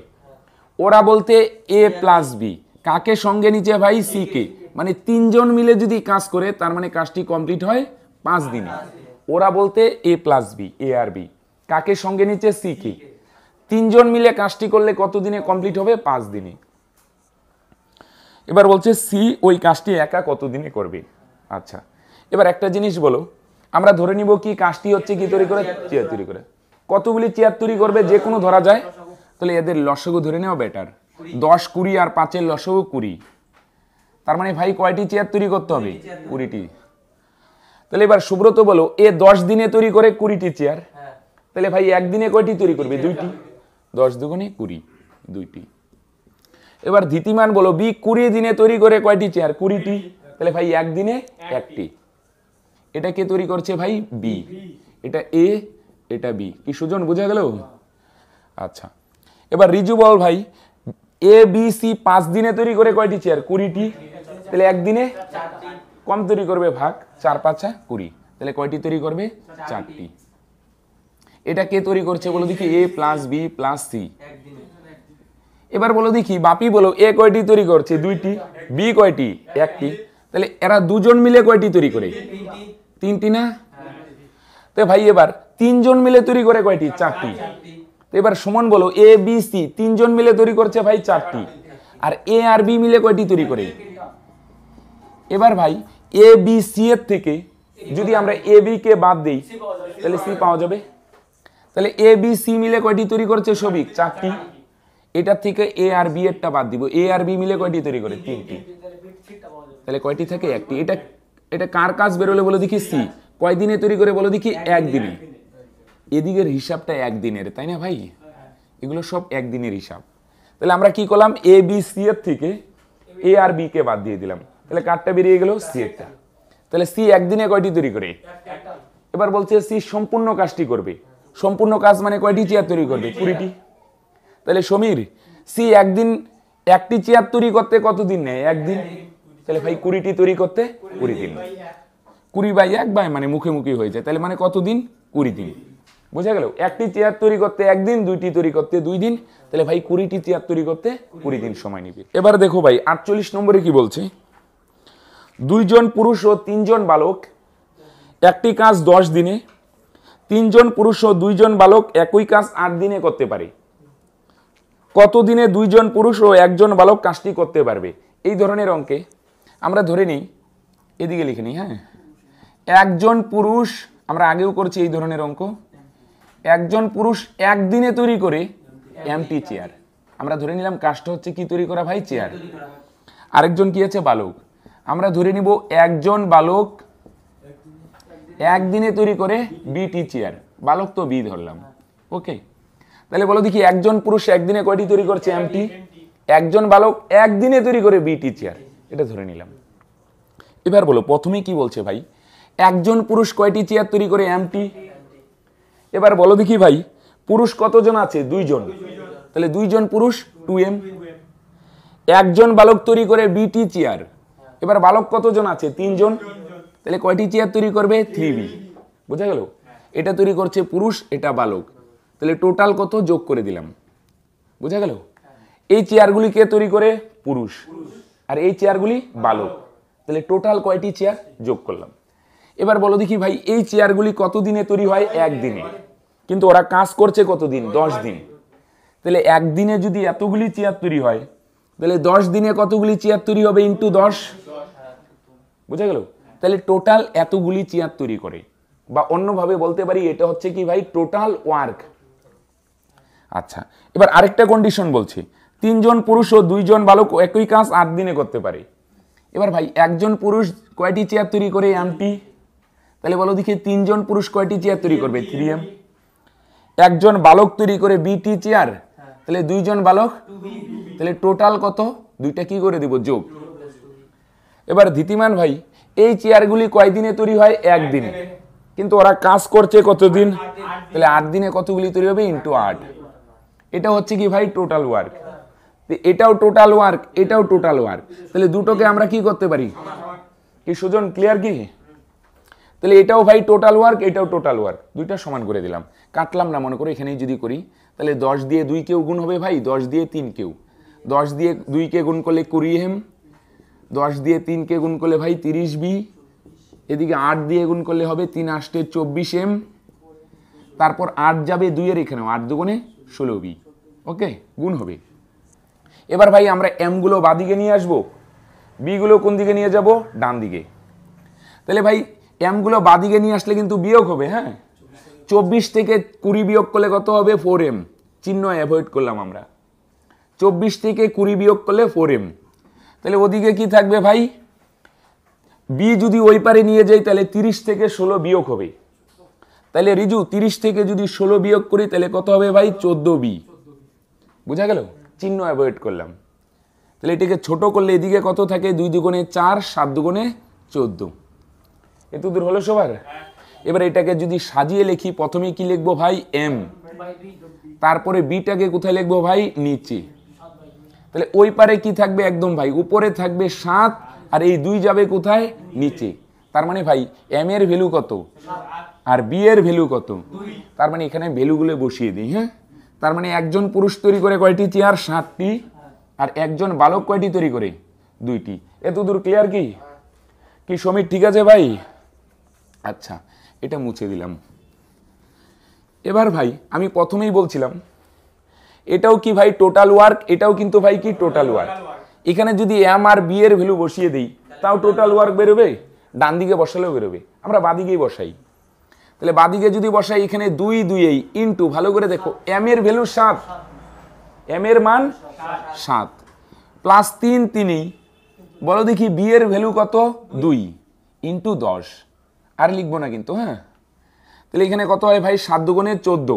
ওরা বলতে এ প্লাস বি কাকে সঙ্গে নিচে ভাই সি কে মানে তিনজন মিলে যদি কাজ করে তার মানে কাজটি কমপ্লিট হয় পাঁচ দিনে ওরা বলতে এ প্লাস বি এ আর বি কাকে সঙ্গে নিচে সি কে তিনজন মিলে কাজটি করলে কতদিনে কমপ্লিট হবে পাঁচ দিনে এবার বলছে সি ওই কাজটি একা কতদিনে করবে আচ্ছা এবার একটা জিনিস বলো আমরা ধরে নিব কি কাজটি হচ্ছে কি তৈরি করে চেয়ার তৈরি করে কতগুলি চেয়ার তৈরি করবে যে কোনো ধরা যায় তাহলে এদের লসগু ধরে নেওয়া বেটার দশ কুড়ি আর পাঁচের লসগু কুড়ি তার মানে ভাই কয়টি চেয়ার তৈরি করতে হবে কুড়িটি তাহলে এবার সুব্রত বলো এ দশ দিনে তৈরি করে কুড়িটি চেয়ার হ্যাঁ। তাহলে ভাই একদিনে কয়টি তৈরি করবে দুইটি দশ দুগুণে কুড়ি দুইটি এবার ধীতিমান বলো বি কুড়ি দিনে তৈরি করে কয়টি চেয়ার কুড়িটি তাহলে ভাই একদিনে একটি এটা কে তৈরি করছে ভাই বি এটা এ এটা বি কি সুজন বোঝা গেল আচ্ছা এবার রিজু বল ভাই এ বি সি পাঁচ দিনে তৈরি করে কয়টি চেয়ার কুড়িটি তাহলে একদিনে কম তৈরি করবে ভাগ চার পাঁচা কুড়ি তাহলে কয়টি তৈরি করবে চারটি এটা কে তৈরি করছে বলো দেখি A plus B plus C এবার বলো দেখি বাপি বলো এ কয়টি তৈরি করছে দুইটি বি কয়টি একটি তাহলে এরা দুজন মিলে কয়টি তৈরি করে তিনটি না তো ভাই এবার তিনজন মিলে তৈরি করে কয়টি চারটি তো এবার সমান বলো এ বি সি তিনজন মিলে তৈরি করছে ভাই চারটি আর এ আর বি মিলে কয়টি তৈরি করে এবার ভাই এ বি সি এর থেকে যদি আমরা এ বি কে বাদ দিই তাহলে সি পাওয়া যাবে তাহলে এ বি সি মিলে কয়টি তৈরি করেছে সবিক চারটি এটা থেকে এ আর বি এরটা বাদ দিব এ আর বি মিলে কয়টি তৈরি করে তিনটি তাহলে কয়টি থাকে একটি এটা এটা কার কাজ বেরোলে বলে দেখি সি কয়দিনে তৈরি করে বলে দেখি একদিনে এদিকের হিসাবটা একদিনের তাই না ভাই এগুলো সব একদিনের হিসাব তাহলে আমরা কি করলাম এ বি সি এর থেকে এ আর বি কে বাদ দিয়ে দিলাম তাহলে কারটা বেরিয়ে গেল সি এরটা তাহলে সি একদিনে কয়টি তৈরি করে এবার বলছে সি সম্পূর্ণ কাজটি করবে সম্পূর্ণ কাজ মানে কয়টি চেয়ার তৈরি করবে কুড়িটি তাহলে সমীর সি একদিন একটি চেয়ার তৈরি করতে কতদিন নেয় একদিন তাহলে ভাই কুড়িটি তৈরি করতে কুড়ি দিন কুড়ি বাই এক বাই মানে মুখে মুখি হয়ে যায় তাহলে মানে কতদিন কুড়ি দিন বোঝা গেল একটি চেয়ার তৈরি করতে একদিন দুইটি তৈরি করতে দুই দিন তাহলে ভাই কুড়িটি চেয়ার তৈরি করতে কুড়ি দিন সময় নিবে এবার দেখো ভাই আটচল্লিশ নম্বরে কি বলছে দুইজন পুরুষ ও তিনজন বালক একটি কাজ দশ দিনে তিনজন পুরুষ ও দুইজন বালক একই কাজ আট দিনে করতে পারে কত দিনে দুইজন পুরুষ ও একজন বালক কাজটি করতে পারবে এই ধরনের অঙ্কে আমরা ধরে নিই এদিকে লিখে নিই হ্যাঁ একজন পুরুষ আমরা আগেও করছি এই ধরনের অঙ্ক একজন পুরুষ একদিনে তৈরি করে এমটি চেয়ার আমরা ধরে নিলাম কাজটা হচ্ছে কি তৈরি করা ভাই চেয়ার আরেকজন কি আছে বালক আমরা ধরে নিব একজন বালক একদিনে তৈরি করে বি চেয়ার বালক তো বি ধরলাম ওকে তাহলে বলো দেখি একজন পুরুষ একদিনে কয়টি তৈরি করছে এমটি একজন বালক একদিনে তৈরি করে বি চেয়ার এটা ধরে নিলাম এবার বলো প্রথমে কি বলছে ভাই একজন পুরুষ কয়টি চেয়ার তৈরি করে এমটি এবার বলো দেখি ভাই পুরুষ কতজন আছে দুইজন তাহলে দুইজন পুরুষ টু এম একজন বালক তৈরি করে বিটি চেয়ার এবার বালক কতজন আছে তিনজন তাহলে কয়টি চেয়ার তৈরি করবে থ্রি বি বোঝা গেল এটা তৈরি করছে পুরুষ এটা বালক তাহলে টোটাল কত যোগ করে দিলাম বোঝা গেল এই চেয়ারগুলি কে তৈরি করে পুরুষ আর এই চেয়ারগুলি বালক তাহলে টোটাল কয়টি চেয়ার যোগ করলাম এবার বলো দেখি ভাই এই চেয়ারগুলি কত দিনে তৈরি হয় একদিনে কিন্তু ওরা কাজ করছে কত দিন দশ দিন তাহলে একদিনে যদি এতগুলি চেয়ার তৈরি হয় তাহলে দশ দিনে কতগুলি চেয়ার তৈরি হবে ইন্টু দশ বুঝা গেল তাহলে টোটাল এতগুলি চেয়ার তৈরি করে বা অন্যভাবে বলতে পারি এটা হচ্ছে কি ভাই টোটাল ওয়ার্ক আচ্ছা এবার আরেকটা কন্ডিশন বলছি তিনজন পুরুষ ও দুইজন বালক একই কাজ আট দিনে করতে পারে এবার ভাই একজন পুরুষ কয়টি চেয়ার তৈরি করে এমটি তাহলে বলো দেখি তিনজন পুরুষ কয়টি চেয়ার তৈরি করবে থ্রি এম একজন বালক তৈরি করে বিটি চেয়ার হ্যাঁ। তাহলে দুইজন বালক তাহলে টোটাল কত দুইটা কি করে দেব যোগ এবার ধীতিমান ভাই এই চেয়ারগুলি কয়দিনে তৈরি হয় একদিনে কিন্তু ওরা কাজ করছে কতদিন তাহলে আট দিনে কতগুলি তৈরি হবে ইন্টু আট এটা হচ্ছে কি ভাই টোটাল ওয়ার্ক এটাও টোটাল ওয়ার্ক এটাও টোটাল ওয়ার্ক তাহলে দুটোকে আমরা কি করতে পারি কি সুজন ক্লিয়ার কি তাহলে এটাও ভাই টোটাল ওয়ার্ক এটাও টোটাল ওয়ার্ক দুইটা সমান করে দিলাম কাটলাম না মনে করো এখানেই যদি করি তাহলে দশ দিয়ে দুই কেউ গুণ হবে ভাই দশ দিয়ে তিন কেউ দশ দিয়ে দুইকে গুণ করলে কুড়ি হেম দশ দিয়ে তিনকে গুণ করলে ভাই তিরিশ বি এদিকে আট দিয়ে গুণ করলে হবে তিন আষ্টে চব্বিশ এম তারপর আট যাবে দুইয়ের এখানেও আট দুগুণে ষোলো বি ওকে গুণ হবে এবার ভাই আমরা এমগুলো বাদিকে নিয়ে আসবো বিগুলো কোন দিকে নিয়ে যাব ডান দিকে তাহলে ভাই এমগুলো বাদিকে নিয়ে আসলে কিন্তু বিয়োগ হবে হ্যাঁ চব্বিশ থেকে কুড়ি বিয়োগ করলে কত হবে ফোর এম চিহ্ন অ্যাভয়েড করলাম আমরা চব্বিশ থেকে কুড়ি বিয়োগ করলে ফোর এম তাহলে ওদিকে কি থাকবে ভাই বি যদি ওই পারে নিয়ে যাই তাহলে তিরিশ থেকে ষোলো বিয়োগ হবে তাহলে রিজু তিরিশ থেকে যদি ষোলো বিয়োগ করি তাহলে কত হবে ভাই চোদ্দ বি বুঝা গেল চিহ্ন অ্যাভয়েড করলাম তাহলে এটাকে ছোট করলে এদিকে কত থাকে দুই দুগুণে চার সাত দুগুণে চোদ্দ এত দূর হলো সবার এবার এটাকে যদি সাজিয়ে লিখি প্রথমে কি লিখবো ভাই এম তারপরে বিটাকে কোথায় লিখবো ভাই নিচে তাহলে ওই পারে কি থাকবে একদম ভাই উপরে থাকবে সাত আর এই দুই যাবে কোথায় নিচে তার মানে ভাই এম এর ভ্যালু কত আর বি এর ভ্যালু কত তার মানে এখানে ভ্যালুগুলো বসিয়ে দিই হ্যাঁ তার মানে একজন পুরুষ তৈরি করে কয়টি চেয়ার সাতটি আর একজন বালক কয়টি তৈরি করে দুইটি এত দূর ক্লিয়ার কি কি সমীর ঠিক আছে ভাই আচ্ছা এটা মুছে দিলাম এবার ভাই আমি প্রথমেই বলছিলাম এটাও কি ভাই টোটাল ওয়ার্ক এটাও কিন্তু ভাই কি টোটাল ওয়ার্ক এখানে যদি এম আর বি এর ভ্যালু বসিয়ে দিই তাও টোটাল ওয়ার্ক বেরোবে ডান দিকে বসালেও বেরোবে আমরা বাদিকেই বসাই তাহলে বাদিকে যদি বসাই এখানে দুই দুইয়েই ইনটু ভালো করে দেখো এম এর ভ্যালু সাত এম এর মান সাত প্লাস তিন তিনেই বলো দেখি বি এর ভ্যালু কত দুই ইন্টু দশ আর লিখবো না কিন্তু হ্যাঁ তাহলে এখানে কত হয় ভাই সাত দুগুণে চোদ্দ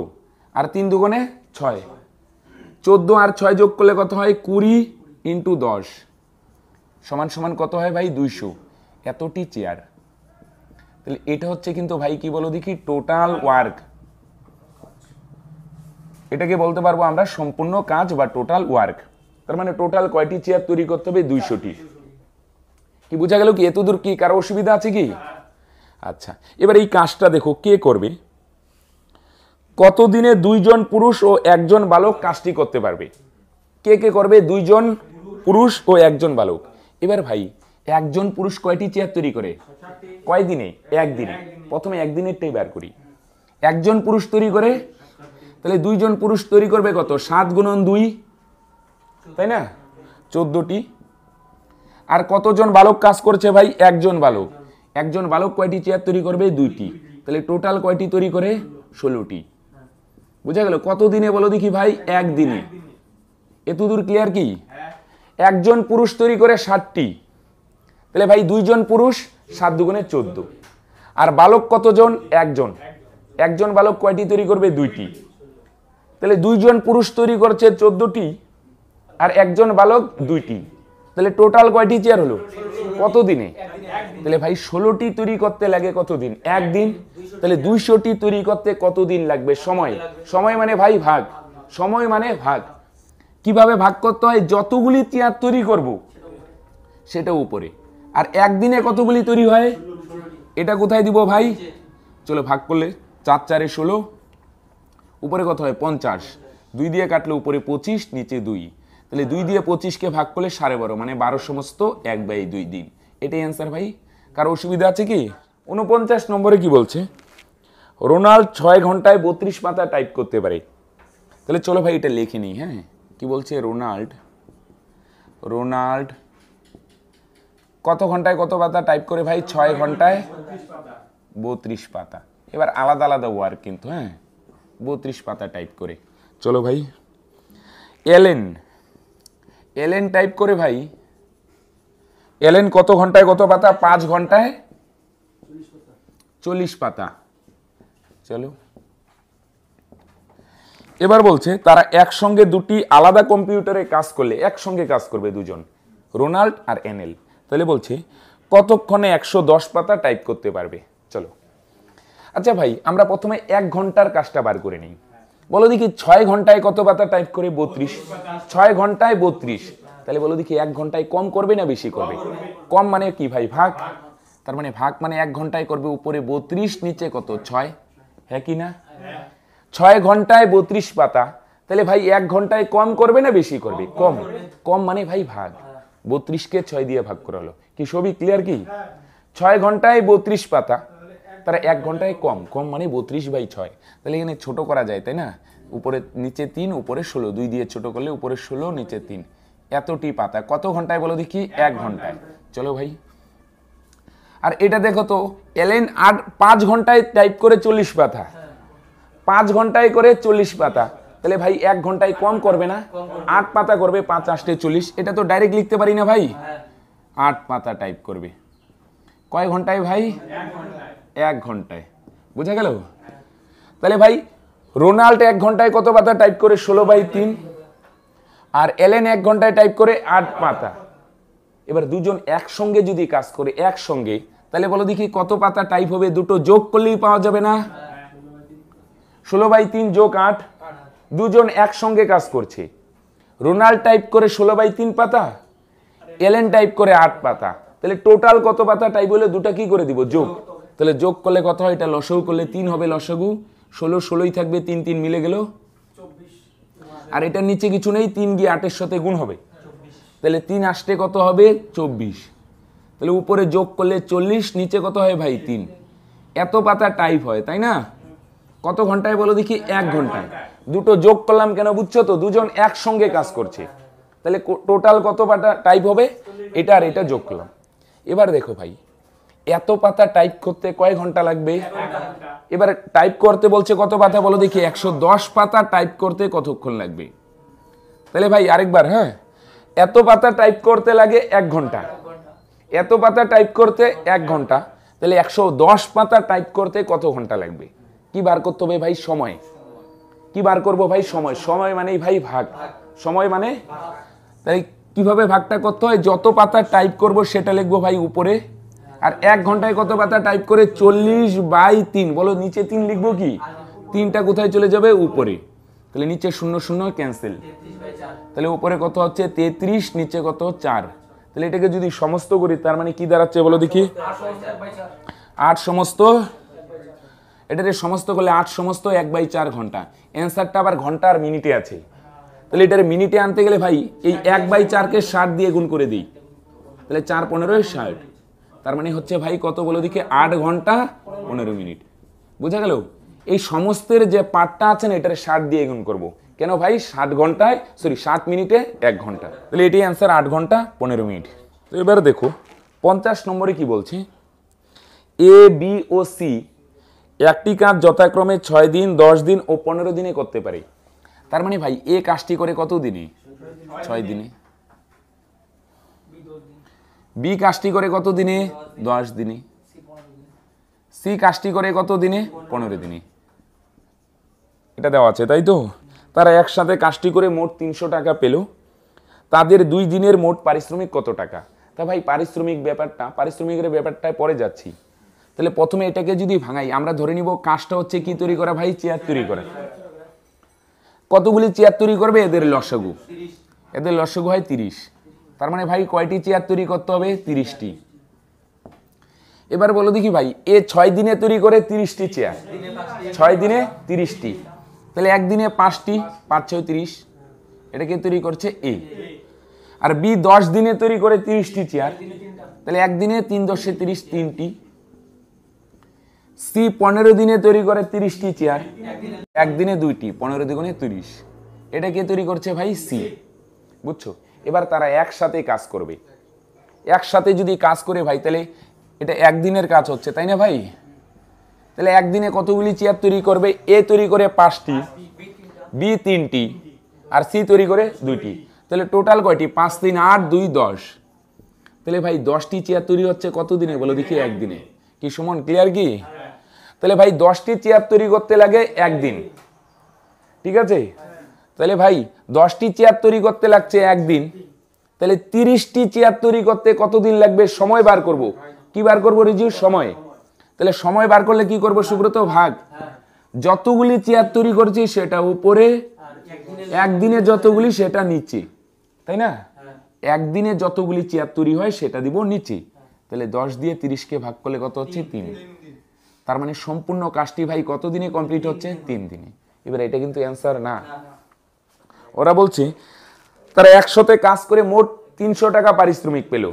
আর তিন দুগুণে ছয় চোদ্দো আর ছয় যোগ করলে কত হয় কুড়ি ইন্টু দশ সমান সমান কত হয় ভাই দুইশো এতটি চেয়ার তাহলে এটা হচ্ছে কিন্তু ভাই কি বলো দেখি টোটাল ওয়ার্ক এটাকে বলতে পারবো আমরা সম্পূর্ণ কাজ বা টোটাল ওয়ার্ক তার মানে টোটাল কয়টি চেয়ার তৈরি করতে হবে দুইশোটি কি বোঝা গেল কি এতদূর কি কারো অসুবিধা আছে কি আচ্ছা এবার এই কাজটা দেখো কে করবে কতদিনে দুইজন পুরুষ ও একজন বালক কাজটি করতে পারবে কে কে করবে দুইজন পুরুষ ও একজন বালক এবার ভাই একজন পুরুষ কয়টি চেয়ার তৈরি করে কয়দিনে একদিনে প্রথমে টাই বার করি একজন পুরুষ তৈরি করে তাহলে দুইজন পুরুষ তৈরি করবে কত সাত গুণন দুই তাই না চোদ্দটি আর কতজন বালক কাজ করছে ভাই একজন বালক একজন বালক কয়টি চেয়ার তৈরি করবে দুইটি তাহলে টোটাল কয়টি তৈরি করে ষোলোটি বোঝা গেল কত দিনে বলো দেখি ভাই একদিনে এতদূর ক্লিয়ার কি একজন পুরুষ তৈরি করে ষাটটি তাহলে ভাই দুইজন পুরুষ সাত দুগুণে চোদ্দ আর বালক কতজন একজন একজন বালক কয়টি তৈরি করবে দুইটি তাহলে দুইজন পুরুষ তৈরি করছে চোদ্দটি আর একজন বালক দুইটি তাহলে টোটাল কয়টি চেয়ার হলো কত দিনে তাহলে ভাই ষোলোটি তৈরি করতে লাগে কতদিন একদিন তাহলে দুইশোটি তৈরি করতে কতদিন লাগবে সময় সময় মানে ভাই ভাগ সময় মানে ভাগ কিভাবে ভাগ করতে হয় যতগুলি চেয়ার তৈরি করব সেটা উপরে আর একদিনে কতগুলি তৈরি হয় এটা কোথায় দিব ভাই চলো ভাগ করলে চার চারে ষোলো উপরে কত হয় পঞ্চাশ দুই দিয়ে কাটলে উপরে পঁচিশ নিচে দুই তাহলে দুই দিয়ে পঁচিশকে ভাগ করলে সাড়ে বারো মানে বারো সমস্ত এক বাই দুই দিন এটাই অ্যান্সার ভাই কারো অসুবিধা আছে কি উনপঞ্চাশ নম্বরে কি বলছে রোনাল্ড ছয় ঘন্টায় বত্রিশ পাতা টাইপ করতে পারে তাহলে চলো ভাই এটা লিখে নিই হ্যাঁ কি বলছে রোনাল্ড রোনাল্ড কত ঘন্টায় কত পাতা টাইপ করে ভাই ছয় ঘন্টায় বত্রিশ পাতা এবার আলাদা আলাদা ওয়ার কিন্তু হ্যাঁ বত্রিশ পাতা টাইপ করে চলো ভাই এলেন এলেন টাইপ করে ভাই এলেন কত ঘন্টায় কত পাতা পাঁচ ঘন্টায় চল্লিশ পাতা চলো এবার বলছে তারা একসঙ্গে দুটি আলাদা কম্পিউটারে কাজ করলে একসঙ্গে কাজ করবে দুজন রোনাল্ড আর এনএল তাহলে বলছে কতক্ষণে একশো দশ পাতা টাইপ করতে পারবে চলো আচ্ছা ভাই আমরা প্রথমে এক ঘন্টার কাজটা বার করে নিই বলো দেখি ছয় ঘন্টায় কত পাতা টাইপ করে বত্রিশ ছয় ঘন্টায় বত্রিশ তাহলে বলো দেখি এক ঘন্টায় কম করবে না বেশি করবে কম মানে কি ভাই ভাগ তার মানে ভাগ মানে এক ঘন্টায় করবে উপরে বত্রিশ নিচে কত ছয় হ্যাঁ কি না ছয় ঘন্টায় বত্রিশ পাতা তাহলে ভাই এক ঘন্টায় কম করবে না বেশি করবে কম কম মানে ভাই ভাগ হ্যাঁ। বত্রিশকে ছয় দিয়ে ভাগ করা হলো কি সবই ক্লিয়ার কি ছয় ঘন্টায় বত্রিশ পাতা তারা এক ঘন্টায় কম কম মানে বত্রিশ বাই ছয় তাহলে এখানে ছোট করা যায় তাই না উপরে নিচে তিন উপরে ষোলো দুই দিয়ে ছোট করলে উপরে ষোলো নিচে তিন এতটি পাতা কত ঘন্টায় বলো দেখি এক ঘন্টায় চলো ভাই আর এটা দেখো তো এলেন আট পাঁচ ঘন্টায় টাইপ করে চল্লিশ পাতা পাঁচ ঘন্টায় করে চল্লিশ পাতা তাহলে ভাই এক ঘন্টায় কম করবে না আট পাতা করবে পাঁচ আষ্টে চল্লিশ এটা তো ডাইরেক্ট লিখতে পারি না ভাই হ্যাঁ। আট পাতা টাইপ করবে কয় ঘন্টায় ভাই এক ঘন্টায় বুঝা গেল তাহলে ভাই রোনাল্ড এক ঘন্টায় কত পাতা টাইপ করে ষোলো বাই তিন আর এলেন এক ঘন্টায় টাইপ করে আট পাতা এবার দুজন একসঙ্গে যদি কাজ করে একসঙ্গে তাহলে বলো দেখি কত পাতা টাইপ হবে দুটো যোগ করলেই পাওয়া যাবে না ষোলো বাই তিন যোগ আট দুজন একসঙ্গে কাজ করছে রোনাল্ড টাইপ করে ষোলো বাই তিন পাতা এলেন টাইপ করে আট পাতা তাহলে টোটাল কত পাতা টাইপ হলে দুটা কি করে দিব যোগ তাহলে যোগ করলে কত হয় এটা লসগু করলে তিন হবে লসগু ষোলো ষোলোই থাকবে তিন তিন মিলে গেল আর এটার নিচে কিছু নেই তিন গিয়ে আটের সাথে গুণ হবে তাহলে তিন আসতে কত হবে চব্বিশ তাহলে উপরে যোগ করলে চল্লিশ নিচে কত হয় ভাই তিন এত পাতা টাইপ হয় তাই না কত ঘন্টায় বলো দেখি এক ঘন্টায় দুটো যোগ করলাম কেন বুঝছো তো দুজন একসঙ্গে কাজ করছে তাহলে টোটাল কত পাতা টাইপ হবে এটা আর এটা যোগ করলাম এবার দেখো ভাই এত পাতা টাইপ করতে কয় ঘন্টা লাগবে এবার টাইপ করতে বলছে কত পাতা বলো দেখি একশো দশ পাতা টাইপ করতে কতক্ষণ লাগবে তাহলে ভাই আরেকবার হ্যাঁ এত পাতা টাইপ করতে লাগে এক ঘন্টা এত পাতা টাইপ করতে এক ঘন্টা তাহলে একশো দশ পাতা টাইপ করতে কত ঘন্টা লাগবে কি বার করতে হবে ভাই সময় কি বার করবো ভাই সময় সময় মানে ভাই ভাগ সময় মানে তাই কিভাবে ভাগটা করতে হয় যত পাতা টাইপ করব সেটা লিখবো ভাই উপরে আর এক ঘন্টায় কত পাতা টাইপ করে চল্লিশ বাই তিন বলো নিচে তিন লিখবো কি তিনটা কোথায় চলে যাবে উপরে তাহলে নিচে শূন্য শূন্য ক্যান্সেল তাহলে উপরে কত হচ্ছে তেত্রিশ নিচে কত চার তাহলে এটাকে যদি সমস্ত করি তার মানে কি দাঁড়াচ্ছে বলো দেখি আট সমস্ত এটাকে সমস্ত করলে আট সমস্ত এক বাই চার ঘন্টা অ্যান্সারটা আবার ঘন্টা আর মিনিটে আছে তাহলে এটার মিনিটে আনতে গেলে ভাই এই এক বাই চারকে ষাট দিয়ে গুণ করে দিই তাহলে চার পনেরোই ষাট তার মানে হচ্ছে ভাই কত বলে দিকে আট ঘন্টা পনেরো মিনিট বুঝা গেল এই সমস্তের যে পার্টটা না এটার ষাট দিয়ে গুণ করব। কেন ভাই ষাট ঘন্টায় সরি ষাট মিনিটে এক ঘন্টা তাহলে এটি অ্যান্সার আট ঘন্টা পনেরো মিনিট তো এবার দেখো পঞ্চাশ নম্বরে কি বলছে এ বি ও সি একটি কাজ যথাক্রমে ছয় দিন দশ দিন ও পনেরো দিনে করতে পারি তার মানে ভাই এ কাজটি করে কত দিনে ছয় দিনে বি কাজটি করে কত দিনে দশ দিনে সি কাজটি করে কত দিনে পনেরো দিনে এটা দেওয়া আছে তাই তো তারা একসাথে কাজটি করে মোট তিনশো টাকা পেল তাদের দুই দিনের মোট পারিশ্রমিক কত টাকা তা ভাই পারিশ্রমিক ব্যাপারটা পারিশ্রমিকের ব্যাপারটায় পরে যাচ্ছি তাহলে প্রথমে এটাকে যদি ভাঙাই আমরা ধরে নিব কাজটা হচ্ছে কি তৈরি করা ভাই চেয়ার তৈরি করা কতগুলি চেয়ার তৈরি করবে এদের লসগু এদের লসগু হয় তিরিশ তার মানে ভাই কয়টি চেয়ার তৈরি করতে হবে তিরিশটি এবার বলো দেখি ভাই এ ছয় দিনে তৈরি করে তিরিশটি চেয়ার ছয় দিনে তিরিশটি তাহলে একদিনে পাঁচটি পাঁচ ছয় তিরিশ এটাকে তৈরি করছে এ আর বি দশ দিনে তৈরি করে তিরিশটি চেয়ার তাহলে একদিনে তিন দশে তিরিশ তিনটি সি পনেরো দিনে তৈরি করে তিরিশটি চেয়ার একদিনে দুইটি পনেরো দ্বিগুণে তিরিশ এটাকে তৈরি করছে ভাই সি বুঝছো এবার তারা একসাথে কাজ করবে একসাথে যদি কাজ করে ভাই তাহলে এটা একদিনের কাজ হচ্ছে তাই না ভাই তাহলে একদিনে কতগুলি চেয়ার তৈরি করবে এ তৈরি করে পাঁচটি বি তিনটি আর সি তৈরি করে দুইটি তাহলে টোটাল কয়টি পাঁচ তিন আট দুই দশ তাহলে ভাই দশটি চেয়ার তৈরি হচ্ছে কতদিনে বলো দেখি একদিনে কি সুমন ক্লিয়ার কি তাহলে ভাই দশটি চেয়ার তৈরি করতে লাগে একদিন ঠিক আছে তাহলে ভাই দশটি চেয়ার তৈরি করতে লাগছে একদিন তাহলে তিরিশটি চেয়ার তৈরি করতে কতদিন লাগবে সময় বার করব। কি বার করবো রিজু সময় তাহলে সময় বার করলে কি করব সুব্রত ভাগ যতগুলি চেয়ার তৈরি করছি সেটা উপরে একদিনে যতগুলি সেটা নিচে তাই না একদিনে যতগুলি চেয়ার তৈরি হয় সেটা দিব নিচে তাহলে দশ দিয়ে তিরিশকে ভাগ করলে কত হচ্ছে তিন তার মানে সম্পূর্ণ কাজটি ভাই কতদিনে কমপ্লিট হচ্ছে তিন দিনে এবার এটা কিন্তু অ্যান্সার না ওরা বলছে তারা একশোতে কাজ করে মোট তিনশো টাকা পারিশ্রমিক পেল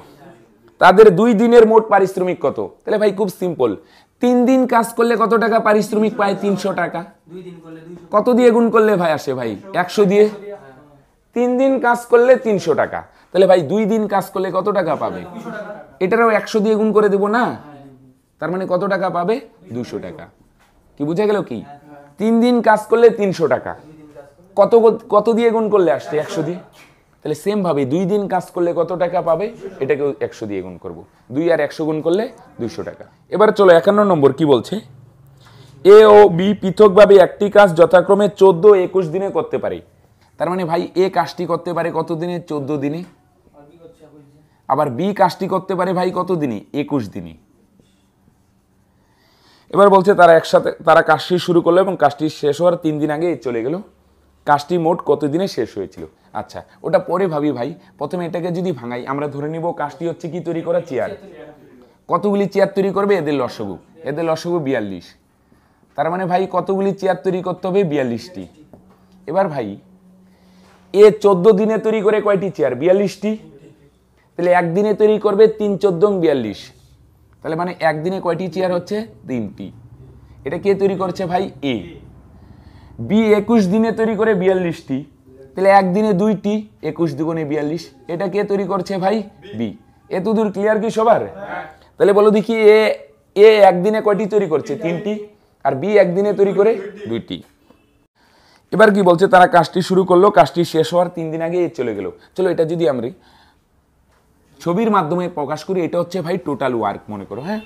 তাদের দুই দিনের মোট পারিশ্রমিক কত তাহলে ভাই খুব সিম্পল তিন দিন কাজ করলে কত টাকা পারিশ্রমিক পায় তিনশো টাকা কত দিয়ে গুণ করলে ভাই আসে ভাই একশো দিয়ে তিন দিন কাজ করলে তিনশো টাকা তাহলে ভাই দুই দিন কাজ করলে কত টাকা পাবে এটারও একশো দিয়ে গুণ করে দেব না তার মানে কত টাকা পাবে দুশো টাকা কি বুঝা গেল কি তিন দিন কাজ করলে তিনশো টাকা কত কত দিয়ে গুণ করলে আসছে একশো দিয়ে তাহলে সেমভাবে দুই দিন কাজ করলে কত টাকা পাবে এটাকে একশো দিয়ে গুণ করব দুই আর একশো গুণ করলে দুইশো টাকা এবার চলো একান্ন নম্বর কি বলছে এ ও বি পৃথকভাবে একটি কাজ যথাক্রমে চোদ্দ একুশ দিনে করতে পারে তার মানে ভাই এ কাজটি করতে পারে কত দিনে চোদ্দ দিনে আবার বি কাজটি করতে পারে ভাই কত দিনে একুশ দিনে এবার বলছে তারা একসাথে তারা কাজটি শুরু করলো এবং কাজটি শেষ হওয়ার তিন দিন আগে চলে গেল কাজটি মোট কতদিনে শেষ হয়েছিল আচ্ছা ওটা পরে ভাবি ভাই প্রথমে এটাকে যদি ভাঙাই আমরা ধরে নিব কাজটি হচ্ছে কি তৈরি করা চেয়ার কতগুলি চেয়ার তৈরি করবে এদের লসগু এদের লসগু বিয়াল্লিশ তার মানে ভাই কতগুলি চেয়ার তৈরি করতে হবে বিয়াল্লিশটি এবার ভাই এ চোদ্দ দিনে তৈরি করে কয়টি চেয়ার বিয়াল্লিশটি তাহলে একদিনে তৈরি করবে তিন চোদ্দ বিয়াল্লিশ তাহলে মানে একদিনে কয়টি চেয়ার হচ্ছে তিনটি এটা কে তৈরি করছে ভাই এ বি একুশ দিনে তৈরি করে বিয়াল্লিশটি তাহলে একদিনে দুইটি একুশ দুগুণে বিয়াল্লিশ এটা কে তৈরি করছে ভাই বি এত দূর ক্লিয়ার কি সবার তাহলে বলো দেখি এ এ একদিনে কয়টি তৈরি করছে তিনটি আর বি একদিনে তৈরি করে দুইটি এবার কি বলছে তারা কাজটি শুরু করলো কাজটি শেষ হওয়ার তিন দিন আগে চলে গেল চলো এটা যদি আমরা ছবির মাধ্যমে প্রকাশ করি এটা হচ্ছে ভাই টোটাল ওয়ার্ক মনে করো হ্যাঁ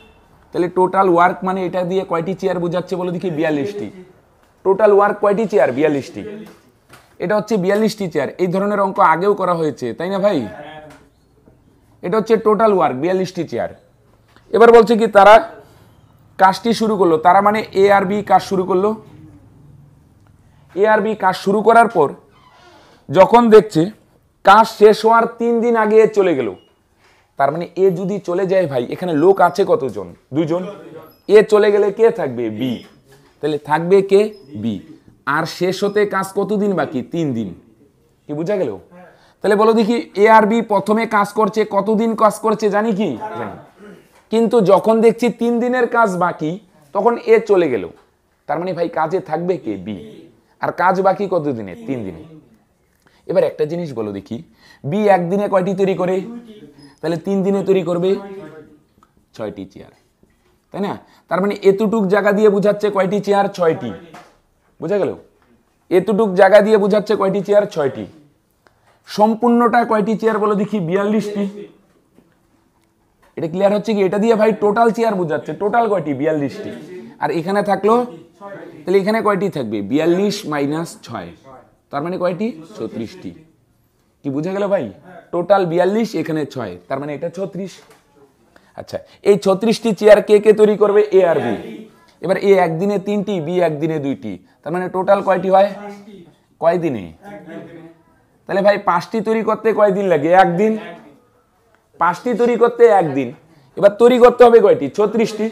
তাহলে টোটাল ওয়ার্ক মানে এটা দিয়ে কয়টি চেয়ার বোঝাচ্ছে বলো দেখি বিয়াল্লিশটি টোটাল ওয়ার্ক কয়টি চেয়ার বিয়াল্লিশটি এটা হচ্ছে বিয়াল্লিশটি চেয়ার এই ধরনের অঙ্ক আগেও করা হয়েছে তাই না ভাই এটা হচ্ছে টোটাল ওয়ার্ক বিয়াল্লিশটি চেয়ার এবার বলছে কি তারা কাজটি শুরু করলো তারা মানে এ আর বি কাজ শুরু করলো এ আর বি কাজ শুরু করার পর যখন দেখছে কাজ শেষ হওয়ার তিন দিন আগে চলে গেল তার মানে এ যদি চলে যায় ভাই এখানে লোক আছে কতজন দুজন এ চলে গেলে কে থাকবে বি তাহলে থাকবে কে বি আর শেষ হতে কাজ কতদিন বাকি তিন দিন কি বুঝা গেল তাহলে বলো দেখি এ আর বি প্রথমে কাজ করছে কতদিন কাজ করছে জানি কি জানি কিন্তু যখন দেখছি তিন দিনের কাজ বাকি তখন এ চলে গেল তার মানে ভাই কাজে থাকবে কে বি আর কাজ বাকি কত দিনে তিন দিনে এবার একটা জিনিস বলো দেখি বি একদিনে কয়টি তৈরি করে তাহলে তিন দিনে তৈরি করবে ছয়টি চেয়ার তাই না তার মানে এতটুক জায়গা দিয়ে বুঝাচ্ছে কয়টি চেয়ার ছয়টি বুঝা গেল এতটুক জায়গা দিয়ে বুঝাচ্ছে কয়টি চেয়ার ছয়টি সম্পূর্ণটা কয়টি চেয়ার বলো দেখি বিয়াল্লিশটি এটা ক্লিয়ার হচ্ছে কি এটা দিয়ে ভাই টোটাল চেয়ার বুঝাচ্ছে টোটাল কয়টি বিয়াল্লিশটি আর এখানে থাকলো তাহলে এখানে কয়টি থাকবে বিয়াল্লিশ মাইনাস ছয় তার মানে কয়টি ছত্রিশটি কি বুঝে গেল ভাই টোটাল বিয়াল্লিশ এখানে ছয় তার মানে এটা ছত্রিশ আচ্ছা এই ছত্রিশটি চেয়ার কে কে তৈরি করবে এ আর বি এবার এ একদিনে তিনটি বি একদিনে দুইটি তার মানে টোটাল কয়টি হয় কয়দিনে তাহলে ভাই পাঁচটি তৈরি করতে কয়দিন লাগে একদিন পাঁচটি তৈরি করতে একদিন এবার তৈরি করতে হবে কয়টি ছত্রিশটি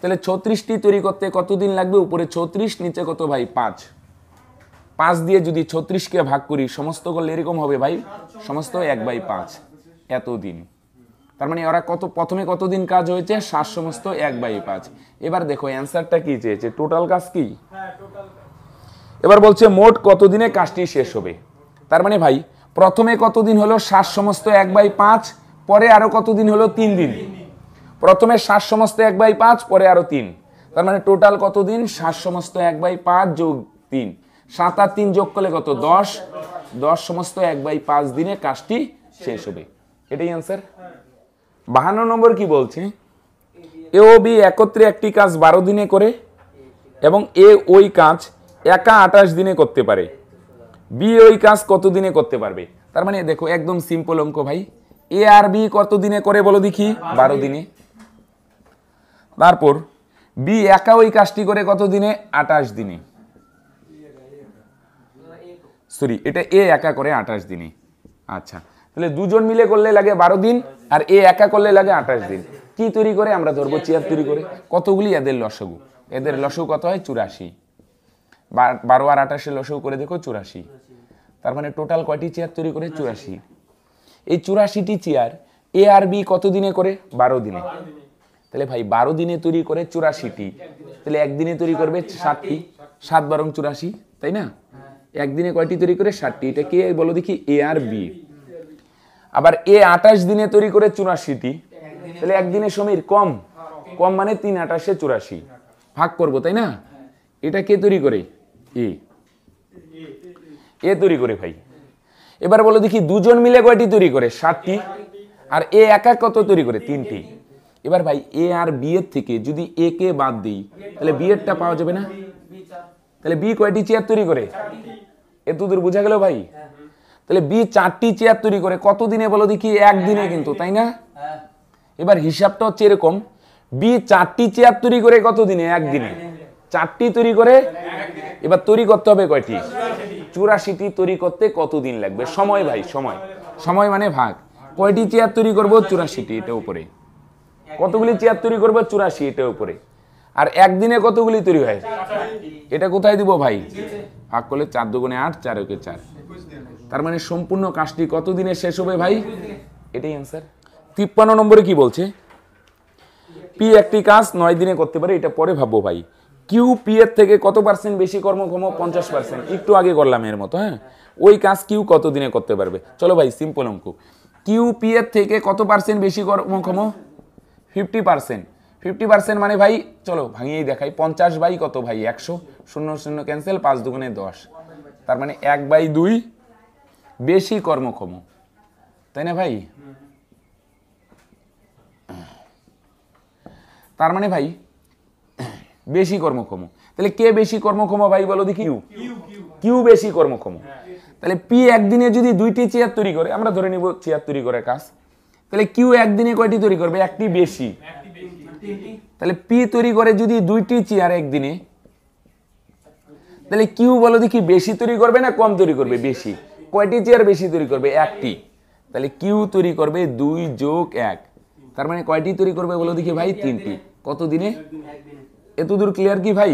তাহলে ছত্রিশটি তৈরি করতে কতদিন লাগবে উপরে ছত্রিশ নিচে কত ভাই পাঁচ পাঁচ দিয়ে যদি ছত্রিশকে ভাগ করি সমস্ত করলে এরকম হবে ভাই সমস্ত এক বাই পাঁচ এতদিন তার মানে ওরা কত প্রথমে কতদিন কাজ হয়েছে সাত সমস্ত এক বাই পাঁচ এবার দেখো অ্যান্সারটা কি চেয়েছে টোটাল কাজ কি এবার বলছে মোট কতদিনে কাজটি শেষ হবে তার মানে ভাই প্রথমে কতদিন হলো সাত সমস্ত এক বাই পাঁচ পরে আরও কতদিন হলো তিন দিন প্রথমে সাত সমস্ত এক বাই পাঁচ পরে আরো তিন তার মানে টোটাল কতদিন সাত সমস্ত এক বাই পাঁচ যোগ তিন সাত আর তিন যোগ করলে কত দশ দশ সমস্ত এক বাই পাঁচ দিনে কাজটি শেষ হবে এটাই অ্যান্সার বাহান্ন নম্বর কি বলছে এ ও বি একত্রে একটি কাজ বারো দিনে করে এবং এ ওই কাজ একা আঠাশ দিনে করতে পারে বি ওই কাজ কত দিনে করতে পারবে তার মানে দেখো একদম সিম্পল অঙ্ক ভাই এ আর বি কত দিনে করে বলো দেখি বারো দিনে তারপর বি একা ওই কাজটি করে কত দিনে আঠাশ দিনে সরি এটা এ একা করে আঠাশ দিনে আচ্ছা তাহলে দুজন মিলে করলে লাগে বারো দিন আর এ একা করলে লাগে আঠাশ দিন কি তৈরি করে আমরা ধরবো চেয়ার তৈরি করে কতগুলি এদের লসগু এদের লসগু কত হয় চুরাশি বারো আর আঠাশে লসগু করে দেখো চুরাশি তার মানে টোটাল কয়টি চেয়ার তৈরি করে চুরাশি এই চুরাশিটি চেয়ার এ আর বি কত দিনে করে বারো দিনে তাহলে ভাই বারো দিনে তৈরি করে চুরাশিটি তাহলে একদিনে তৈরি করবে ষাটটি সাত বারং চুরাশি তাই না একদিনে কয়টি তৈরি করে ষাটটি এটা কে বলো দেখি এ আর বি আবার এ আঠাশ দিনে তৈরি করে চুরাশিটি তাহলে একদিনে সমীর কম কম মানে তিন আঠাশে চুরাশি ভাগ করব তাই না এটা কে তৈরি করে এ এ তৈরি করে ভাই এবার বলো দেখি দুজন মিলে কয়টি তৈরি করে সাতটি আর এ একা কত তৈরি করে তিনটি এবার ভাই এ আর বি এর থেকে যদি এ কে বাদ দিই তাহলে বি এরটা পাওয়া যাবে না তাহলে বি কয়টি চেয়ার তৈরি করে এ তোদের বোঝা গেল ভাই তাহলে বি চারটি চেয়ার তৈরি করে কতদিনে বলো দেখি একদিনে কিন্তু তাই না এবার হিসাবটা হচ্ছে এরকম বি চারটি চেয়ার তৈরি করে কতদিনে একদিনে চারটি তৈরি করে এবার তৈরি করতে হবে কয়টি চুরাশিটি তৈরি করতে কতদিন লাগবে সময় ভাই সময় সময় মানে ভাগ কয়টি চেয়ার তৈরি করবো চুরাশিটি এটা উপরে কতগুলি চেয়ার তৈরি করবো চুরাশি এটা উপরে আর একদিনে কতগুলি তৈরি হয় এটা কোথায় দিব ভাই ভাগ করলে চার দুগুণে আট চার ওকে চার তার মানে সম্পূর্ণ কাজটি কতদিনে শেষ হবে ভাই এটাই অ্যান্সার তিপ্পান্ন নম্বরে কি বলছে পি একটি কাজ নয় দিনে করতে পারে এটা পরে ভাববো ভাই কিউ পি এর থেকে কত পার্সেন্ট বেশি কর্মক্ষম পঞ্চাশ পার্সেন্ট একটু আগে করলাম এর মতো হ্যাঁ ওই কাজ কিউ কত দিনে করতে পারবে চলো ভাই সিম্পল অঙ্ক কিউ পি এর থেকে কত পার্সেন্ট বেশি কর্মক্ষম ফিফটি পার্সেন্ট ফিফটি পার্সেন্ট মানে ভাই চলো ভাঙিয়েই দেখাই পঞ্চাশ বাই কত ভাই একশো শূন্য শূন্য ক্যান্সেল পাঁচ দুগুণে দশ তার মানে এক বাই দুই বেশি কর্মক্ষম তাই না ভাই তার মানে ভাই বেশি কর্মক্ষম তাহলে কে বেশি কর্মক্ষম ভাই বলো দেখি কিউ কিউ বেশি কর্মক্ষম হ্যাঁ, তাহলে পি একদিনে যদি দুইটি চেয়ার তৈরি করে আমরা ধরে নিব চেয়ার তৈরি করে কাজ তাহলে কিউ একদিনে কয়টি তৈরি করবে একটি বেশি তাহলে পি তৈরি করে যদি দুইটি চেয়ার একদিনে তাহলে কিউ বলো দেখি বেশি তৈরি করবে না কম তৈরি করবে বেশি কয়টি চেয়ার বেশি তৈরি করবে একটি তাহলে কিউ তৈরি করবে দুই যোগ এক তার মানে কয়টি তৈরি করবে বলো দেখি ভাই তিনটি কত দিনে এতদূর ক্লিয়ার কি ভাই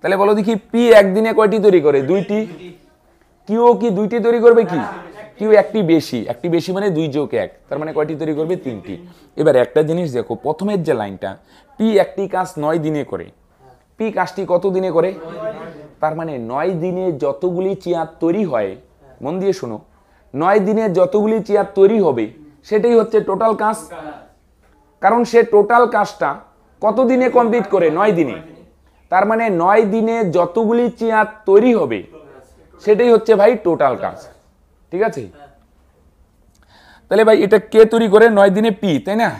তাহলে বলো দেখি পি একদিনে কয়টি তৈরি করে দুইটি কিউ কি দুইটি তৈরি করবে কি কিউ একটি বেশি একটি বেশি মানে দুই যোগ এক তার মানে কয়টি তৈরি করবে তিনটি এবার একটা জিনিস দেখো প্রথমের যে লাইনটা পি একটি কাজ নয় দিনে করে পি কাজটি কত দিনে করে তার মানে নয় দিনে যতগুলি চেয়ার তৈরি হয় মন দিয়ে শোনো নয় দিনে যতগুলি চেয়ার তৈরি হবে সেটাই হচ্ছে টোটাল কাজ কারণ সে টোটাল কাজটা কত দিনে কমপ্লিট করে নয় দিনে তার মানে নয় দিনে যতগুলি চেয়ার তৈরি হবে সেটাই হচ্ছে ভাই টোটাল কাজ ঠিক আছে তাহলে ভাই এটা কে তৈরি করে নয় দিনে পি তাই না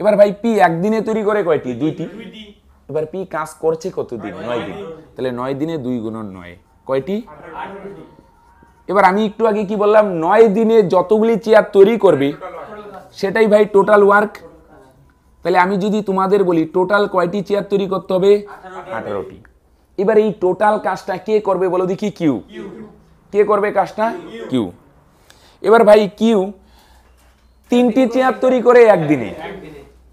এবার ভাই পি একদিনে তৈরি করে কয়টি দুইটি এবার পি কাজ করছে কতদিন নয় দিন তাহলে নয় দিনে দুই গুণন নয় কয়টি এবার আমি একটু আগে কি বললাম নয় দিনে যতগুলি চেয়ার তৈরি করবে সেটাই ভাই টোটাল ওয়ার্ক তাহলে আমি যদি তোমাদের বলি টোটাল কয়টি চেয়ার তৈরি করতে হবে আঠারোটি এবার এই টোটাল কাজটা কে করবে বলো দেখি কিউ কে করবে কাজটা কিউ এবার ভাই কিউ তিনটি চেয়ার তৈরি করে একদিনে